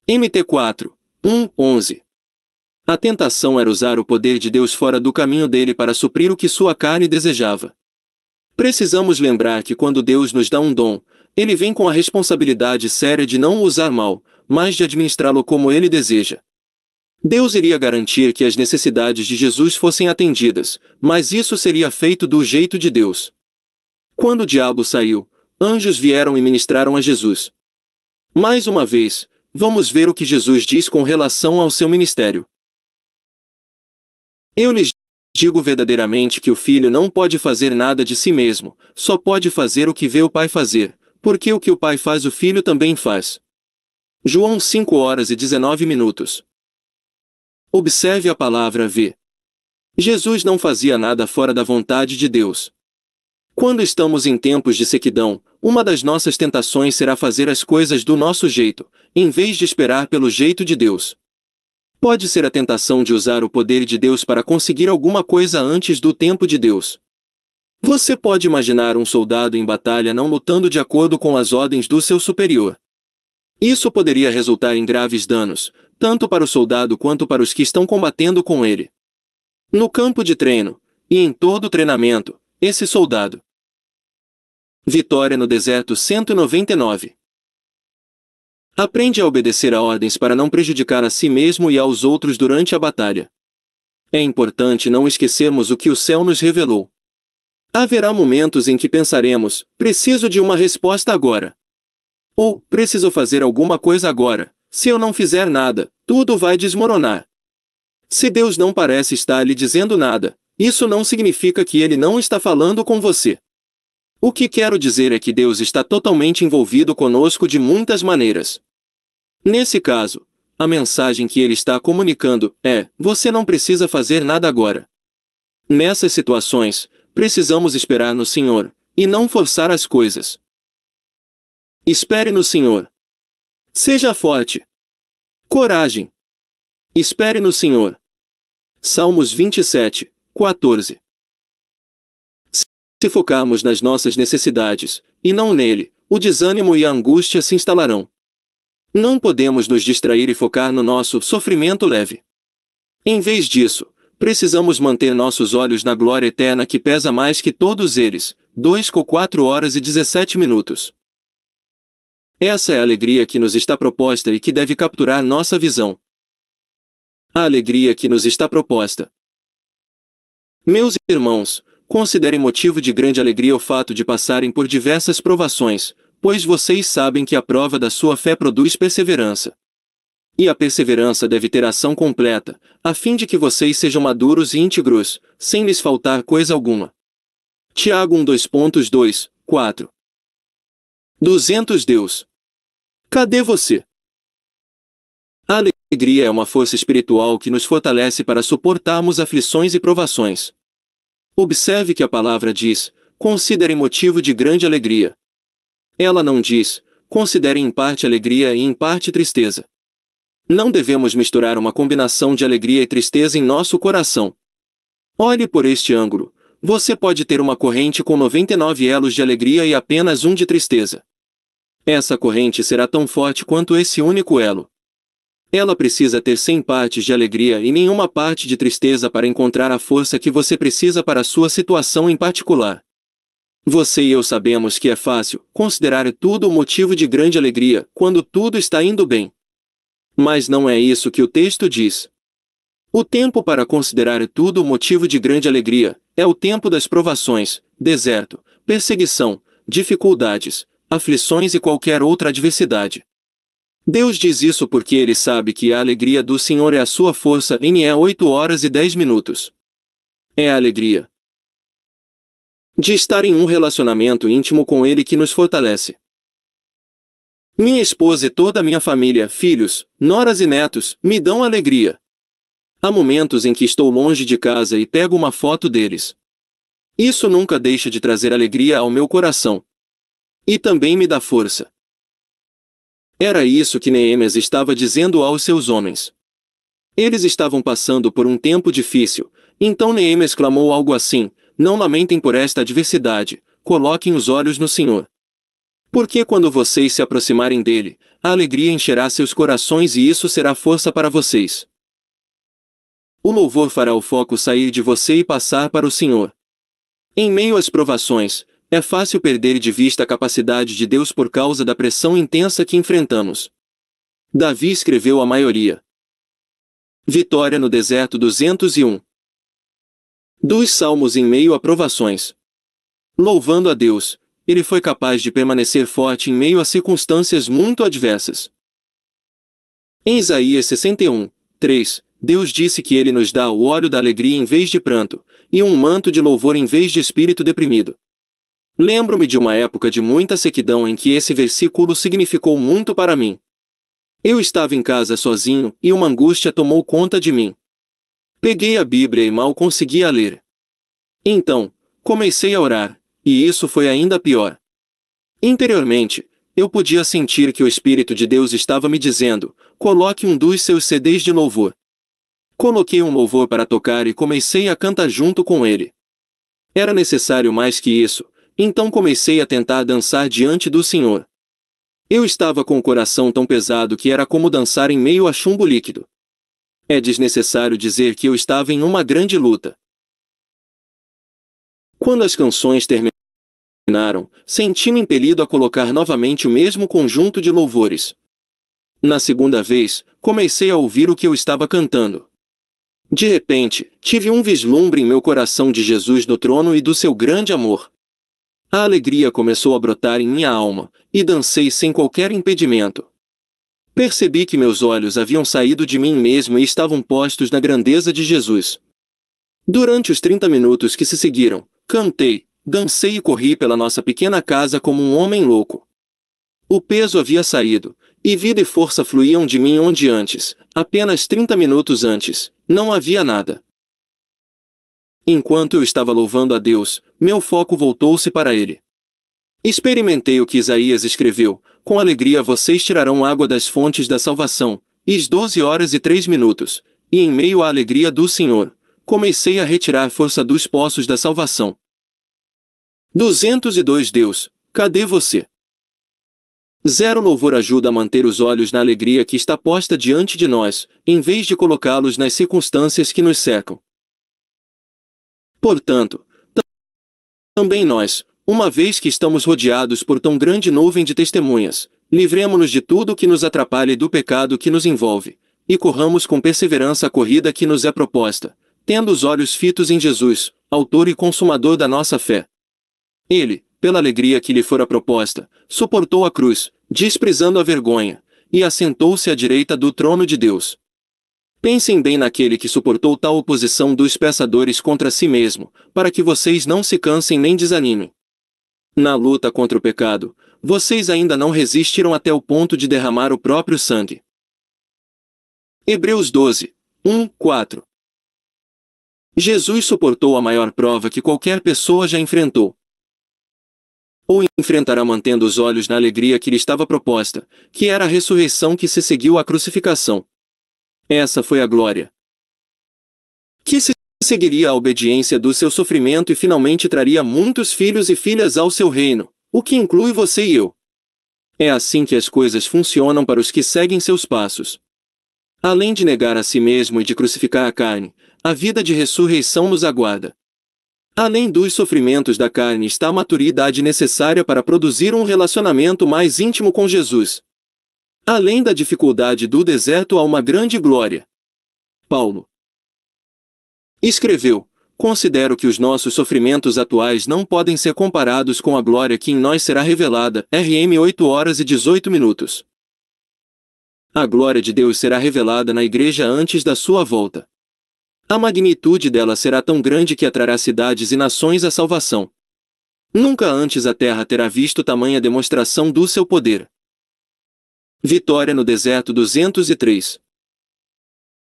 MT 4, 1, 11. A tentação era usar o poder de Deus fora do caminho dele para suprir o que sua carne desejava. Precisamos lembrar que quando Deus nos dá um dom, ele vem com a responsabilidade séria de não o usar mal, mas de administrá-lo como ele deseja. Deus iria garantir que as necessidades de Jesus fossem atendidas, mas isso seria feito do jeito de Deus. Quando o diabo saiu, anjos vieram e ministraram a Jesus. Mais uma vez, vamos ver o que Jesus diz com relação ao seu ministério. Eu lhes Digo verdadeiramente que o filho não pode fazer nada de si mesmo, só pode fazer o que vê o pai fazer, porque o que o pai faz o filho também faz. João 5 horas e 19 minutos. Observe a palavra ver. Jesus não fazia nada fora da vontade de Deus. Quando estamos em tempos de sequidão, uma das nossas tentações será fazer as coisas do nosso jeito, em vez de esperar pelo jeito de Deus. Pode ser a tentação de usar o poder de Deus para conseguir alguma coisa antes do tempo de Deus. Você pode imaginar um soldado em batalha não lutando de acordo com as ordens do seu superior. Isso poderia resultar em graves danos, tanto para o soldado quanto para os que estão combatendo com ele. No campo de treino, e em todo o treinamento, esse soldado. Vitória no Deserto 199 Aprende a obedecer a ordens para não prejudicar a si mesmo e aos outros durante a batalha. É importante não esquecermos o que o céu nos revelou. Haverá momentos em que pensaremos: preciso de uma resposta agora. Ou preciso fazer alguma coisa agora. Se eu não fizer nada, tudo vai desmoronar. Se Deus não parece estar lhe dizendo nada, isso não significa que ele não está falando com você. O que quero dizer é que Deus está totalmente envolvido conosco de muitas maneiras. Nesse caso, a mensagem que ele está comunicando é: você não precisa fazer nada agora. Nessas situações, precisamos esperar no Senhor, e não forçar as coisas. Espere no Senhor. Seja forte. Coragem. Espere no Senhor. Salmos 27, 14. Se focarmos nas nossas necessidades, e não nele, o desânimo e a angústia se instalarão. Não podemos nos distrair e focar no nosso sofrimento leve. Em vez disso, precisamos manter nossos olhos na glória eterna que pesa mais que todos eles, 2 com 4 horas e 17 minutos. Essa é a alegria que nos está proposta e que deve capturar nossa visão. A alegria que nos está proposta. Meus irmãos, considerem motivo de grande alegria o fato de passarem por diversas provações, pois vocês sabem que a prova da sua fé produz perseverança. E a perseverança deve ter ação completa, a fim de que vocês sejam maduros e íntegros, sem lhes faltar coisa alguma. Tiago 1 2.2, 4 200 Deus. Cadê você? A alegria é uma força espiritual que nos fortalece para suportarmos aflições e provações. Observe que a palavra diz, considerem motivo de grande alegria. Ela não diz, considerem em parte alegria e em parte tristeza. Não devemos misturar uma combinação de alegria e tristeza em nosso coração. Olhe por este ângulo. Você pode ter uma corrente com 99 elos de alegria e apenas um de tristeza. Essa corrente será tão forte quanto esse único elo. Ela precisa ter 100 partes de alegria e nenhuma parte de tristeza para encontrar a força que você precisa para sua situação em particular. Você e eu sabemos que é fácil considerar tudo o motivo de grande alegria quando tudo está indo bem. Mas não é isso que o texto diz. O tempo para considerar tudo o motivo de grande alegria é o tempo das provações, deserto, perseguição, dificuldades, aflições e qualquer outra adversidade. Deus diz isso porque ele sabe que a alegria do Senhor é a sua força em é 8 horas e 10 minutos. É a alegria de estar em um relacionamento íntimo com ele que nos fortalece. Minha esposa e toda a minha família, filhos, noras e netos, me dão alegria. Há momentos em que estou longe de casa e pego uma foto deles. Isso nunca deixa de trazer alegria ao meu coração. E também me dá força. Era isso que Neemias estava dizendo aos seus homens. Eles estavam passando por um tempo difícil, então Neemias clamou algo assim: Não lamentem por esta adversidade, coloquem os olhos no Senhor. Porque quando vocês se aproximarem dele, a alegria encherá seus corações e isso será força para vocês. O louvor fará o foco sair de você e passar para o Senhor. Em meio às provações, é fácil perder de vista a capacidade de Deus por causa da pressão intensa que enfrentamos. Davi escreveu a maioria. Vitória no Deserto 201 Dos Salmos em meio a provações. Louvando a Deus, ele foi capaz de permanecer forte em meio a circunstâncias muito adversas. Em Isaías 61, 3, Deus disse que ele nos dá o óleo da alegria em vez de pranto, e um manto de louvor em vez de espírito deprimido. Lembro-me de uma época de muita sequidão em que esse versículo significou muito para mim. Eu estava em casa sozinho e uma angústia tomou conta de mim. Peguei a Bíblia e mal conseguia ler. Então, comecei a orar, e isso foi ainda pior. Interiormente, eu podia sentir que o Espírito de Deus estava me dizendo: coloque um dos seus CDs de louvor. Coloquei um louvor para tocar e comecei a cantar junto com ele. Era necessário mais que isso, então comecei a tentar dançar diante do senhor. Eu estava com o coração tão pesado que era como dançar em meio a chumbo líquido. É desnecessário dizer que eu estava em uma grande luta. Quando as canções terminaram, senti-me impelido a colocar novamente o mesmo conjunto de louvores. Na segunda vez, comecei a ouvir o que eu estava cantando. De repente, tive um vislumbre em meu coração de Jesus no trono e do seu grande amor. A alegria começou a brotar em minha alma, e dancei sem qualquer impedimento. Percebi que meus olhos haviam saído de mim mesmo e estavam postos na grandeza de Jesus. Durante os 30 minutos que se seguiram, cantei, dancei e corri pela nossa pequena casa como um homem louco. O peso havia saído, e vida e força fluíam de mim onde antes, apenas 30 minutos antes, não havia nada. Enquanto eu estava louvando a Deus, meu foco voltou-se para ele. Experimentei o que Isaías escreveu: Com alegria vocês tirarão água das fontes da salvação. Is 12 horas e 3 minutos. E em meio à alegria do Senhor, comecei a retirar força dos poços da salvação. 202 Deus, cadê você? Zero louvor ajuda a manter os olhos na alegria que está posta diante de nós, em vez de colocá-los nas circunstâncias que nos cercam. Portanto, também nós, uma vez que estamos rodeados por tão grande nuvem de testemunhas, livremos nos de tudo que nos atrapalha e do pecado que nos envolve, e corramos com perseverança a corrida que nos é proposta, tendo os olhos fitos em Jesus, autor e consumador da nossa fé. Ele, pela alegria que lhe fora proposta, suportou a cruz, desprezando a vergonha, e assentou-se à direita do trono de Deus. Pensem bem naquele que suportou tal oposição dos peçadores contra si mesmo, para que vocês não se cansem nem desanimem. Na luta contra o pecado, vocês ainda não resistiram até o ponto de derramar o próprio sangue. Hebreus 12, 1, 4 Jesus suportou a maior prova que qualquer pessoa já enfrentou. Ou enfrentará mantendo os olhos na alegria que lhe estava proposta, que era a ressurreição que se seguiu à crucificação. Essa foi a glória. Que se seguiria a obediência do seu sofrimento e finalmente traria muitos filhos e filhas ao seu reino, o que inclui você e eu. É assim que as coisas funcionam para os que seguem seus passos. Além de negar a si mesmo e de crucificar a carne, a vida de ressurreição nos aguarda. Além dos sofrimentos da carne está a maturidade necessária para produzir um relacionamento mais íntimo com Jesus. Além da dificuldade do deserto há uma grande glória. Paulo escreveu, considero que os nossos sofrimentos atuais não podem ser comparados com a glória que em nós será revelada. RM 8 horas e 18 minutos. A glória de Deus será revelada na igreja antes da sua volta. A magnitude dela será tão grande que atrará cidades e nações à salvação. Nunca antes a terra terá visto tamanha demonstração do seu poder. Vitória no Deserto 203.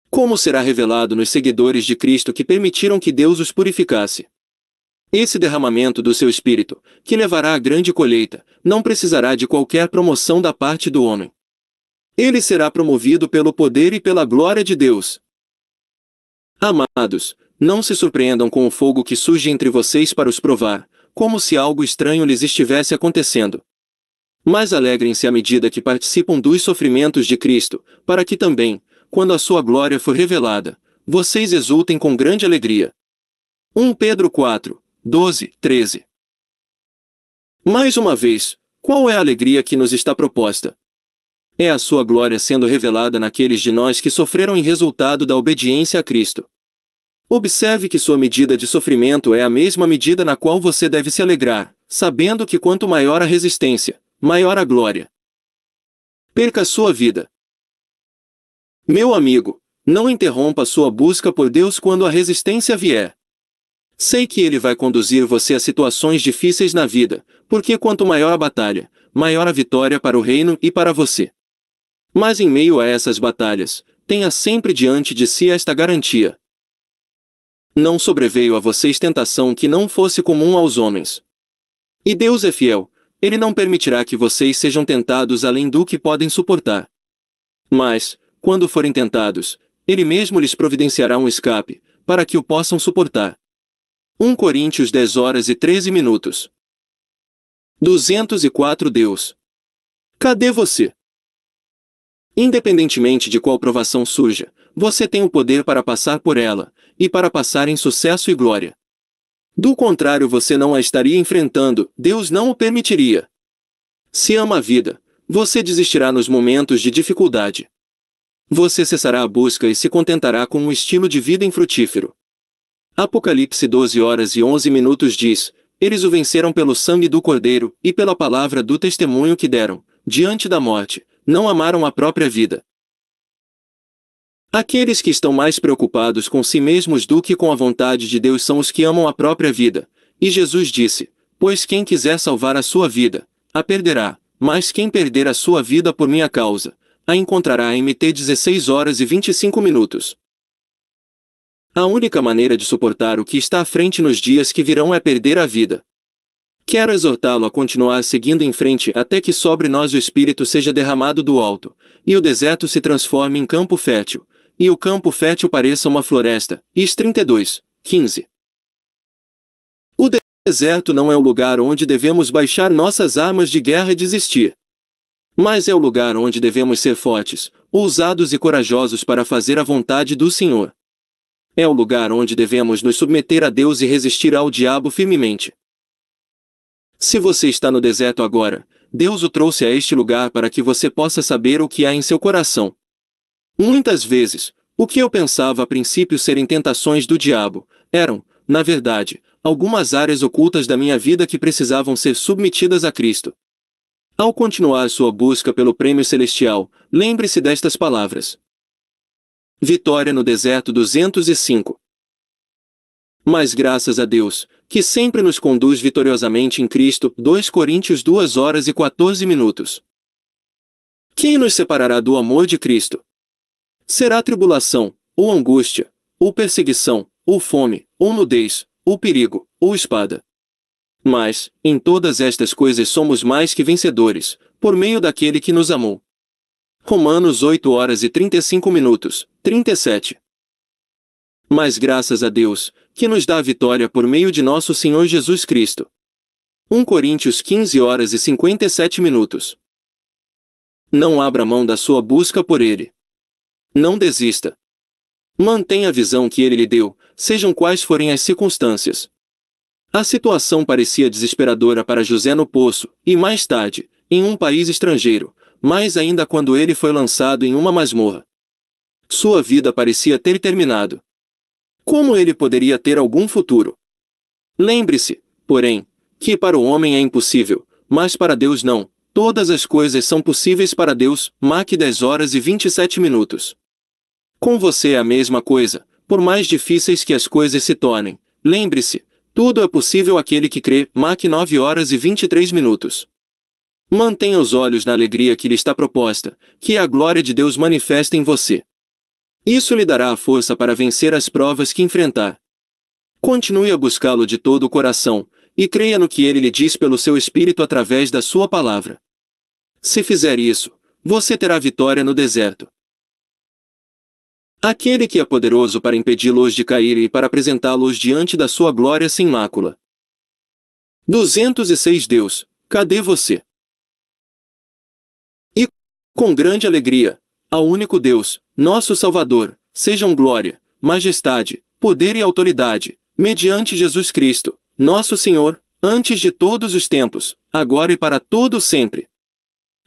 Como será revelado nos seguidores de Cristo que permitiram que Deus os purificasse? Esse derramamento do seu espírito, que levará à grande colheita, não precisará de qualquer promoção da parte do homem. Ele será promovido pelo poder e pela glória de Deus. Amados, não se surpreendam com o fogo que surge entre vocês para os provar, como se algo estranho lhes estivesse acontecendo, mas alegrem-se à medida que participam dos sofrimentos de Cristo, para que também, quando a sua glória for revelada, vocês exultem com grande alegria. 1 Pedro 4, 12, 13 Mais uma vez, qual é a alegria que nos está proposta? É a sua glória sendo revelada naqueles de nós que sofreram em resultado da obediência a Cristo. Observe que sua medida de sofrimento é a mesma medida na qual você deve se alegrar, sabendo que quanto maior a resistência, maior a glória. Perca sua vida. Meu amigo, não interrompa sua busca por Deus quando a resistência vier. Sei que Ele vai conduzir você a situações difíceis na vida, porque quanto maior a batalha, maior a vitória para o reino e para você. Mas em meio a essas batalhas, tenha sempre diante de si esta garantia. Não sobreveio a vocês tentação que não fosse comum aos homens. E Deus é fiel, ele não permitirá que vocês sejam tentados além do que podem suportar. Mas, quando forem tentados, ele mesmo lhes providenciará um escape, para que o possam suportar. 1 Coríntios 10 horas e 13 minutos. 204 Deus. Cadê você? Independentemente de qual provação surja, você tem o poder para passar por ela, e para passar em sucesso e glória. Do contrário, você não a estaria enfrentando, Deus não o permitiria. Se ama a vida, você desistirá nos momentos de dificuldade. Você cessará a busca e se contentará com um estilo de vida infrutífero. Apocalipse 12 horas e 11 minutos diz: Eles o venceram pelo sangue do Cordeiro e pela palavra do testemunho que deram, diante da morte, não amaram a própria vida. Aqueles que estão mais preocupados com si mesmos do que com a vontade de Deus são os que amam a própria vida. E Jesus disse: Pois quem quiser salvar a sua vida, a perderá, mas quem perder a sua vida por minha causa, a encontrará em MT 16 horas e 25 minutos. A única maneira de suportar o que está à frente nos dias que virão é perder a vida. Quero exortá-lo a continuar seguindo em frente até que sobre nós o Espírito seja derramado do alto, e o deserto se transforme em campo fértil, e o campo fértil pareça uma floresta. Is 32, 15. O deserto não é o lugar onde devemos baixar nossas armas de guerra e desistir. Mas é o lugar onde devemos ser fortes, ousados e corajosos para fazer a vontade do Senhor. É o lugar onde devemos nos submeter a Deus e resistir ao diabo firmemente. Se você está no deserto agora, Deus o trouxe a este lugar para que você possa saber o que há em seu coração. Muitas vezes, o que eu pensava a princípio serem tentações do diabo, eram, na verdade, algumas áreas ocultas da minha vida que precisavam ser submetidas a Cristo. Ao continuar sua busca pelo prêmio celestial, lembre-se destas palavras. Vitória no Deserto 205 Mas graças a Deus, que sempre nos conduz vitoriosamente em Cristo, 2 Coríntios 2 horas e 14 minutos. Quem nos separará do amor de Cristo? Será tribulação, ou angústia, ou perseguição, ou fome, ou nudez, ou perigo, ou espada. Mas, em todas estas coisas somos mais que vencedores, por meio daquele que nos amou. Romanos 8 horas e 35 minutos, 37. Mas graças a Deus, que nos dá a vitória por meio de nosso Senhor Jesus Cristo. 1 Coríntios 15 horas e 57 minutos. Não abra mão da sua busca por Ele. Não desista. Mantenha a visão que ele lhe deu, sejam quais forem as circunstâncias. A situação parecia desesperadora para José no Poço, e mais tarde, em um país estrangeiro, mais ainda quando ele foi lançado em uma masmorra. Sua vida parecia ter terminado. Como ele poderia ter algum futuro? Lembre-se, porém, que para o homem é impossível, mas para Deus não. Todas as coisas são possíveis para Deus. Mac 10 horas e 27 minutos. Com você é a mesma coisa, por mais difíceis que as coisas se tornem. Lembre-se, tudo é possível aquele que crê. Mac 9 horas e 23 minutos. Mantenha os olhos na alegria que lhe está proposta, que a glória de Deus manifesta em você. Isso lhe dará a força para vencer as provas que enfrentar. Continue a buscá-lo de todo o coração, e creia no que ele lhe diz pelo seu espírito através da sua palavra. Se fizer isso, você terá vitória no deserto. Aquele que é poderoso para impedi-los de cair e para apresentá-los diante da sua glória sem mácula. 206 Deus, cadê você? E, com grande alegria, ao único Deus, nosso Salvador, sejam glória, majestade, poder e autoridade, mediante Jesus Cristo, nosso Senhor, antes de todos os tempos, agora e para todo sempre.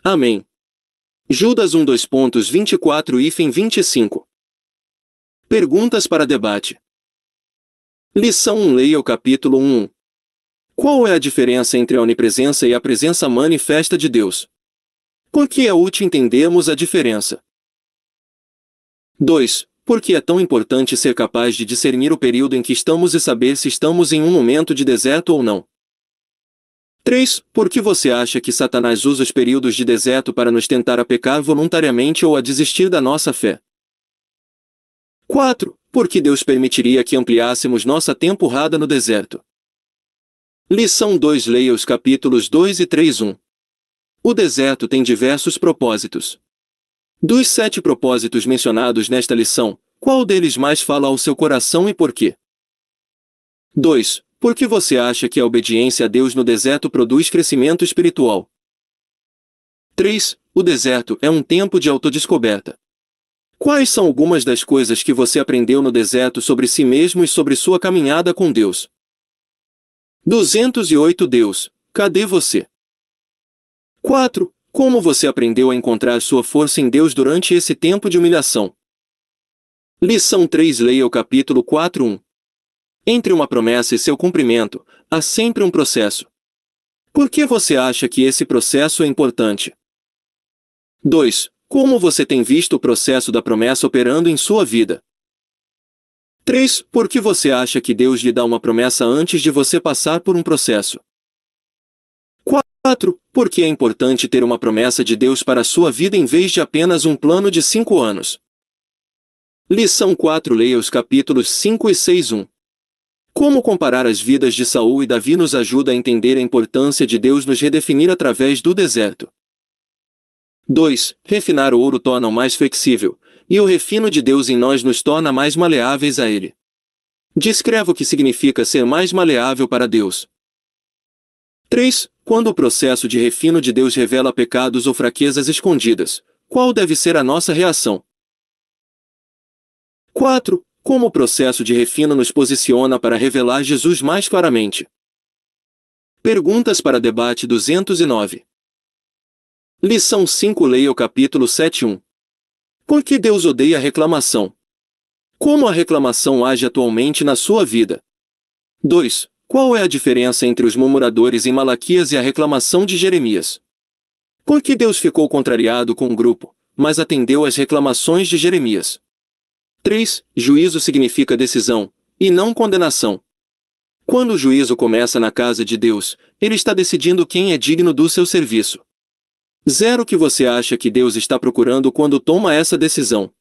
Amém. Judas 1 e 25 Perguntas para debate. Lição 1 Leia o capítulo 1. Qual é a diferença entre a onipresença e a presença manifesta de Deus? Por que é útil entendermos a diferença? 2. Por que é tão importante ser capaz de discernir o período em que estamos e saber se estamos em um momento de deserto ou não? 3. Por que você acha que Satanás usa os períodos de deserto para nos tentar a pecar voluntariamente ou a desistir da nossa fé? 4. Porque Deus permitiria que ampliássemos nossa temporada no deserto. Lição 2 Leia os capítulos 2 e 3 1. O deserto tem diversos propósitos. Dos sete propósitos mencionados nesta lição, qual deles mais fala ao seu coração e por quê? 2. Por que você acha que a obediência a Deus no deserto produz crescimento espiritual? 3. O deserto é um tempo de autodescoberta. Quais são algumas das coisas que você aprendeu no deserto sobre si mesmo e sobre sua caminhada com Deus? 208 Deus, cadê você? 4. Como você aprendeu a encontrar sua força em Deus durante esse tempo de humilhação? Lição 3 Leia o capítulo 4.1 Entre uma promessa e seu cumprimento, há sempre um processo. Por que você acha que esse processo é importante? 2. Como você tem visto o processo da promessa operando em sua vida? 3. Por que você acha que Deus lhe dá uma promessa antes de você passar por um processo? 4. Por que é importante ter uma promessa de Deus para a sua vida em vez de apenas um plano de 5 anos? Lição 4 Leia os capítulos 5 e 6 1. Como comparar as vidas de Saul e Davi nos ajuda a entender a importância de Deus nos redefinir através do deserto. 2. Refinar o ouro torna-o mais flexível, e o refino de Deus em nós nos torna mais maleáveis a ele. Descreva o que significa ser mais maleável para Deus. 3. Quando o processo de refino de Deus revela pecados ou fraquezas escondidas, qual deve ser a nossa reação? 4. Como o processo de refino nos posiciona para revelar Jesus mais claramente? Perguntas para debate 209 Lição 5 Leia o capítulo 7.1 Por que Deus odeia a reclamação? Como a reclamação age atualmente na sua vida? 2. Qual é a diferença entre os murmuradores em Malaquias e a reclamação de Jeremias? Por que Deus ficou contrariado com o grupo, mas atendeu às reclamações de Jeremias? 3. Juízo significa decisão, e não condenação. Quando o juízo começa na casa de Deus, ele está decidindo quem é digno do seu serviço. Zero que você acha que Deus está procurando quando toma essa decisão.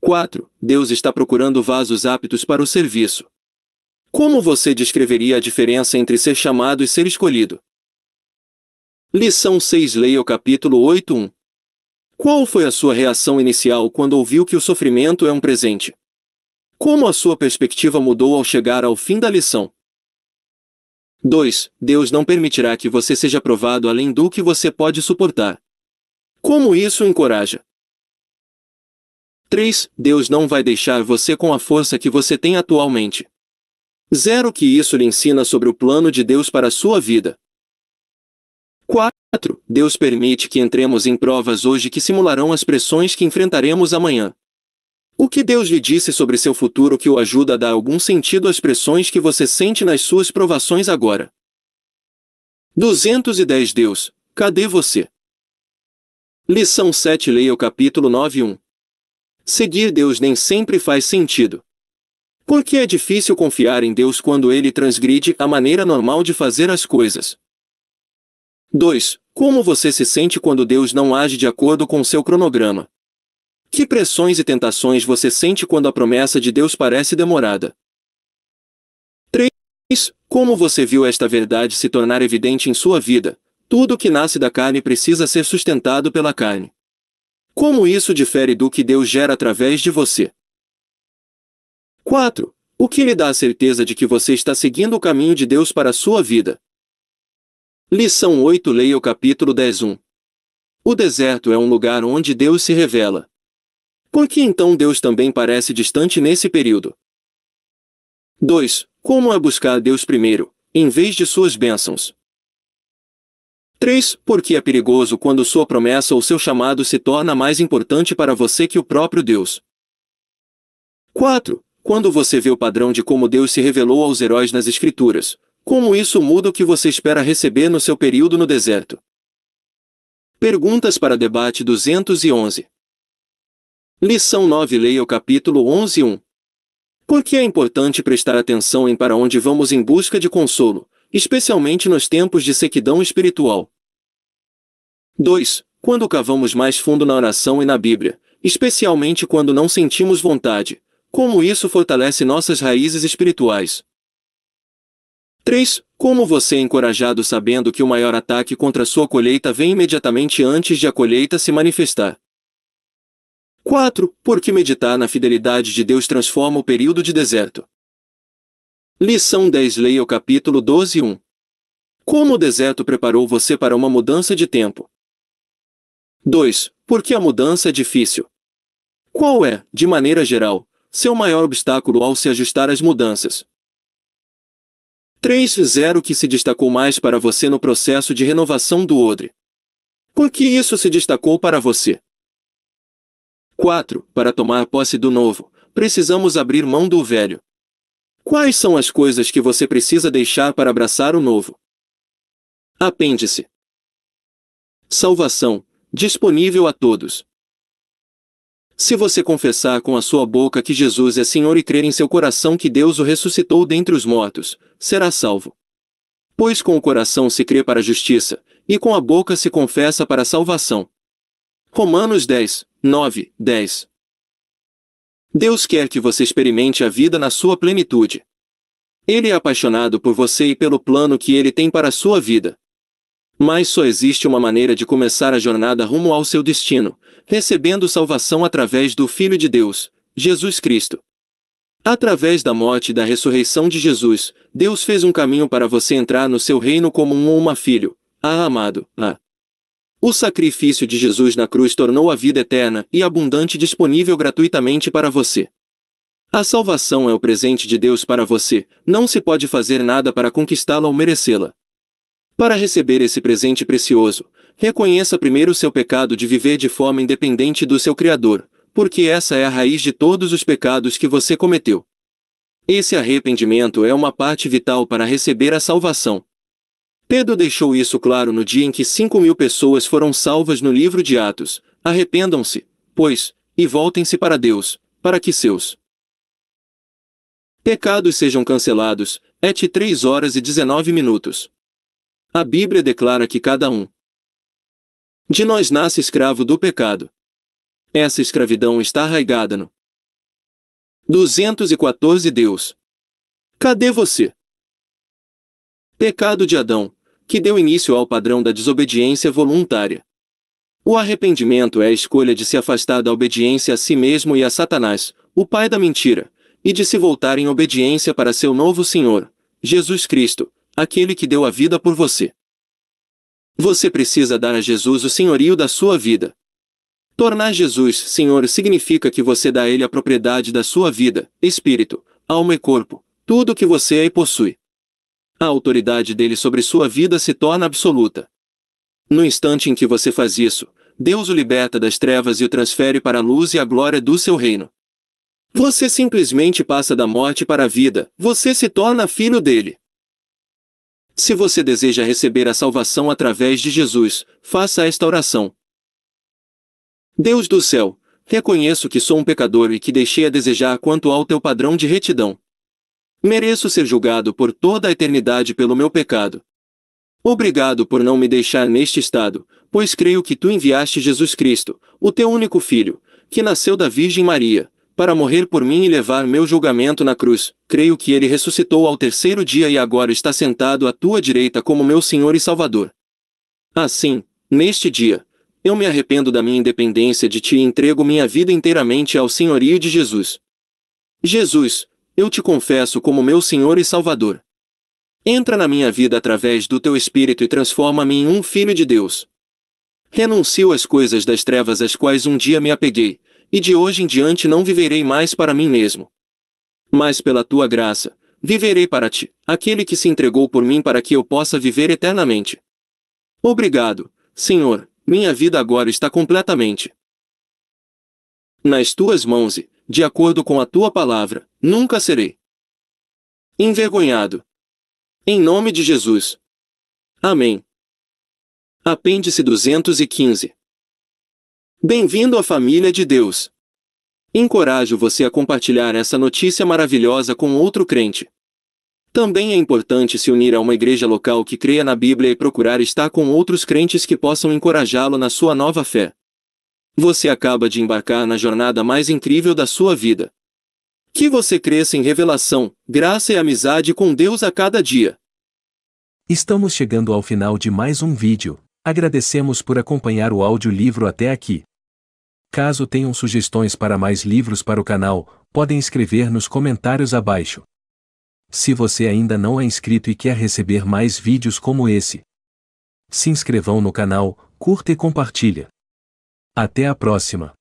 4. Deus está procurando vasos aptos para o serviço. Como você descreveria a diferença entre ser chamado e ser escolhido? Lição 6 Leia o capítulo 8.1 Qual foi a sua reação inicial quando ouviu que o sofrimento é um presente? Como a sua perspectiva mudou ao chegar ao fim da lição? 2. Deus não permitirá que você seja provado além do que você pode suportar. Como isso encoraja? 3. Deus não vai deixar você com a força que você tem atualmente. Zero que isso lhe ensina sobre o plano de Deus para a sua vida. 4. Deus permite que entremos em provas hoje que simularão as pressões que enfrentaremos amanhã. O que Deus lhe disse sobre seu futuro que o ajuda a dar algum sentido às pressões que você sente nas suas provações agora? 210 Deus, cadê você? Lição 7 Leia o capítulo 9.1 Seguir Deus nem sempre faz sentido. Porque é difícil confiar em Deus quando ele transgride a maneira normal de fazer as coisas. 2. Como você se sente quando Deus não age de acordo com seu cronograma? Que pressões e tentações você sente quando a promessa de Deus parece demorada? 3. Como você viu esta verdade se tornar evidente em sua vida? Tudo que nasce da carne precisa ser sustentado pela carne. Como isso difere do que Deus gera através de você? 4. O que lhe dá a certeza de que você está seguindo o caminho de Deus para a sua vida? Lição 8 Leia o capítulo 10.1 O deserto é um lugar onde Deus se revela. Por que então Deus também parece distante nesse período? 2. Como é buscar Deus primeiro, em vez de suas bênçãos? 3. que é perigoso quando sua promessa ou seu chamado se torna mais importante para você que o próprio Deus. 4. Quando você vê o padrão de como Deus se revelou aos heróis nas Escrituras, como isso muda o que você espera receber no seu período no deserto? Perguntas para debate 211 Lição 9 Leia o capítulo 11 1. Por que é importante prestar atenção em para onde vamos em busca de consolo, especialmente nos tempos de sequidão espiritual? 2. Quando cavamos mais fundo na oração e na Bíblia, especialmente quando não sentimos vontade, como isso fortalece nossas raízes espirituais? 3. Como você é encorajado sabendo que o maior ataque contra sua colheita vem imediatamente antes de a colheita se manifestar? 4. Por que meditar na fidelidade de Deus transforma o período de deserto. Lição 10 Leia o capítulo 12 1. Como o deserto preparou você para uma mudança de tempo? 2. Por que a mudança é difícil? Qual é, de maneira geral, seu maior obstáculo ao se ajustar às mudanças? 3. Zero que se destacou mais para você no processo de renovação do odre. Por que isso se destacou para você? 4. Para tomar posse do novo, precisamos abrir mão do velho. Quais são as coisas que você precisa deixar para abraçar o novo? Apêndice Salvação, disponível a todos. Se você confessar com a sua boca que Jesus é Senhor e crer em seu coração que Deus o ressuscitou dentre os mortos, será salvo. Pois com o coração se crê para a justiça, e com a boca se confessa para a salvação. Romanos 10, 9, 10. Deus quer que você experimente a vida na sua plenitude. Ele é apaixonado por você e pelo plano que ele tem para a sua vida. Mas só existe uma maneira de começar a jornada rumo ao seu destino, recebendo salvação através do Filho de Deus, Jesus Cristo. Através da morte e da ressurreição de Jesus, Deus fez um caminho para você entrar no seu reino como um ou uma filho. Ah, amado, ah. O sacrifício de Jesus na cruz tornou a vida eterna e abundante disponível gratuitamente para você. A salvação é o presente de Deus para você, não se pode fazer nada para conquistá-la ou merecê-la. Para receber esse presente precioso, reconheça primeiro seu pecado de viver de forma independente do seu Criador, porque essa é a raiz de todos os pecados que você cometeu. Esse arrependimento é uma parte vital para receber a salvação. Pedro deixou isso claro no dia em que 5 mil pessoas foram salvas no livro de Atos. Arrependam-se, pois, e voltem-se para Deus, para que seus pecados sejam cancelados. Et 3 horas e 19 minutos. A Bíblia declara que cada um de nós nasce escravo do pecado. Essa escravidão está arraigada no 214 Deus. Cadê você? Pecado de Adão, que deu início ao padrão da desobediência voluntária. O arrependimento é a escolha de se afastar da obediência a si mesmo e a Satanás, o pai da mentira, e de se voltar em obediência para seu novo Senhor, Jesus Cristo, aquele que deu a vida por você. Você precisa dar a Jesus o senhorio da sua vida. Tornar Jesus Senhor significa que você dá a Ele a propriedade da sua vida, espírito, alma e corpo, tudo o que você é e possui a autoridade dele sobre sua vida se torna absoluta. No instante em que você faz isso, Deus o liberta das trevas e o transfere para a luz e a glória do seu reino. Você simplesmente passa da morte para a vida, você se torna filho dele. Se você deseja receber a salvação através de Jesus, faça esta oração. Deus do céu, reconheço que sou um pecador e que deixei a desejar quanto ao teu padrão de retidão. Mereço ser julgado por toda a eternidade pelo meu pecado. Obrigado por não me deixar neste estado, pois creio que tu enviaste Jesus Cristo, o teu único filho, que nasceu da Virgem Maria, para morrer por mim e levar meu julgamento na cruz. Creio que ele ressuscitou ao terceiro dia e agora está sentado à tua direita como meu Senhor e Salvador. Assim, neste dia, eu me arrependo da minha independência de ti e entrego minha vida inteiramente ao senhorio de Jesus. Jesus, eu te confesso como meu Senhor e Salvador. Entra na minha vida através do teu Espírito e transforma-me em um filho de Deus. Renuncio às coisas das trevas às quais um dia me apeguei, e de hoje em diante não viverei mais para mim mesmo. Mas pela tua graça, viverei para ti, aquele que se entregou por mim para que eu possa viver eternamente. Obrigado, Senhor, minha vida agora está completamente nas tuas mãos e, de acordo com a tua palavra, nunca serei envergonhado. Em nome de Jesus. Amém. Apêndice 215 Bem-vindo à família de Deus. Encorajo você a compartilhar essa notícia maravilhosa com outro crente. Também é importante se unir a uma igreja local que creia na Bíblia e procurar estar com outros crentes que possam encorajá-lo na sua nova fé. Você acaba de embarcar na jornada mais incrível da sua vida. Que você cresça em revelação, graça e amizade com Deus a cada dia. Estamos chegando ao final de mais um vídeo. Agradecemos por acompanhar o audiolivro até aqui. Caso tenham sugestões para mais livros para o canal, podem escrever nos comentários abaixo. Se você ainda não é inscrito e quer receber mais vídeos como esse, se inscrevam no canal, curta e compartilha. Até a próxima!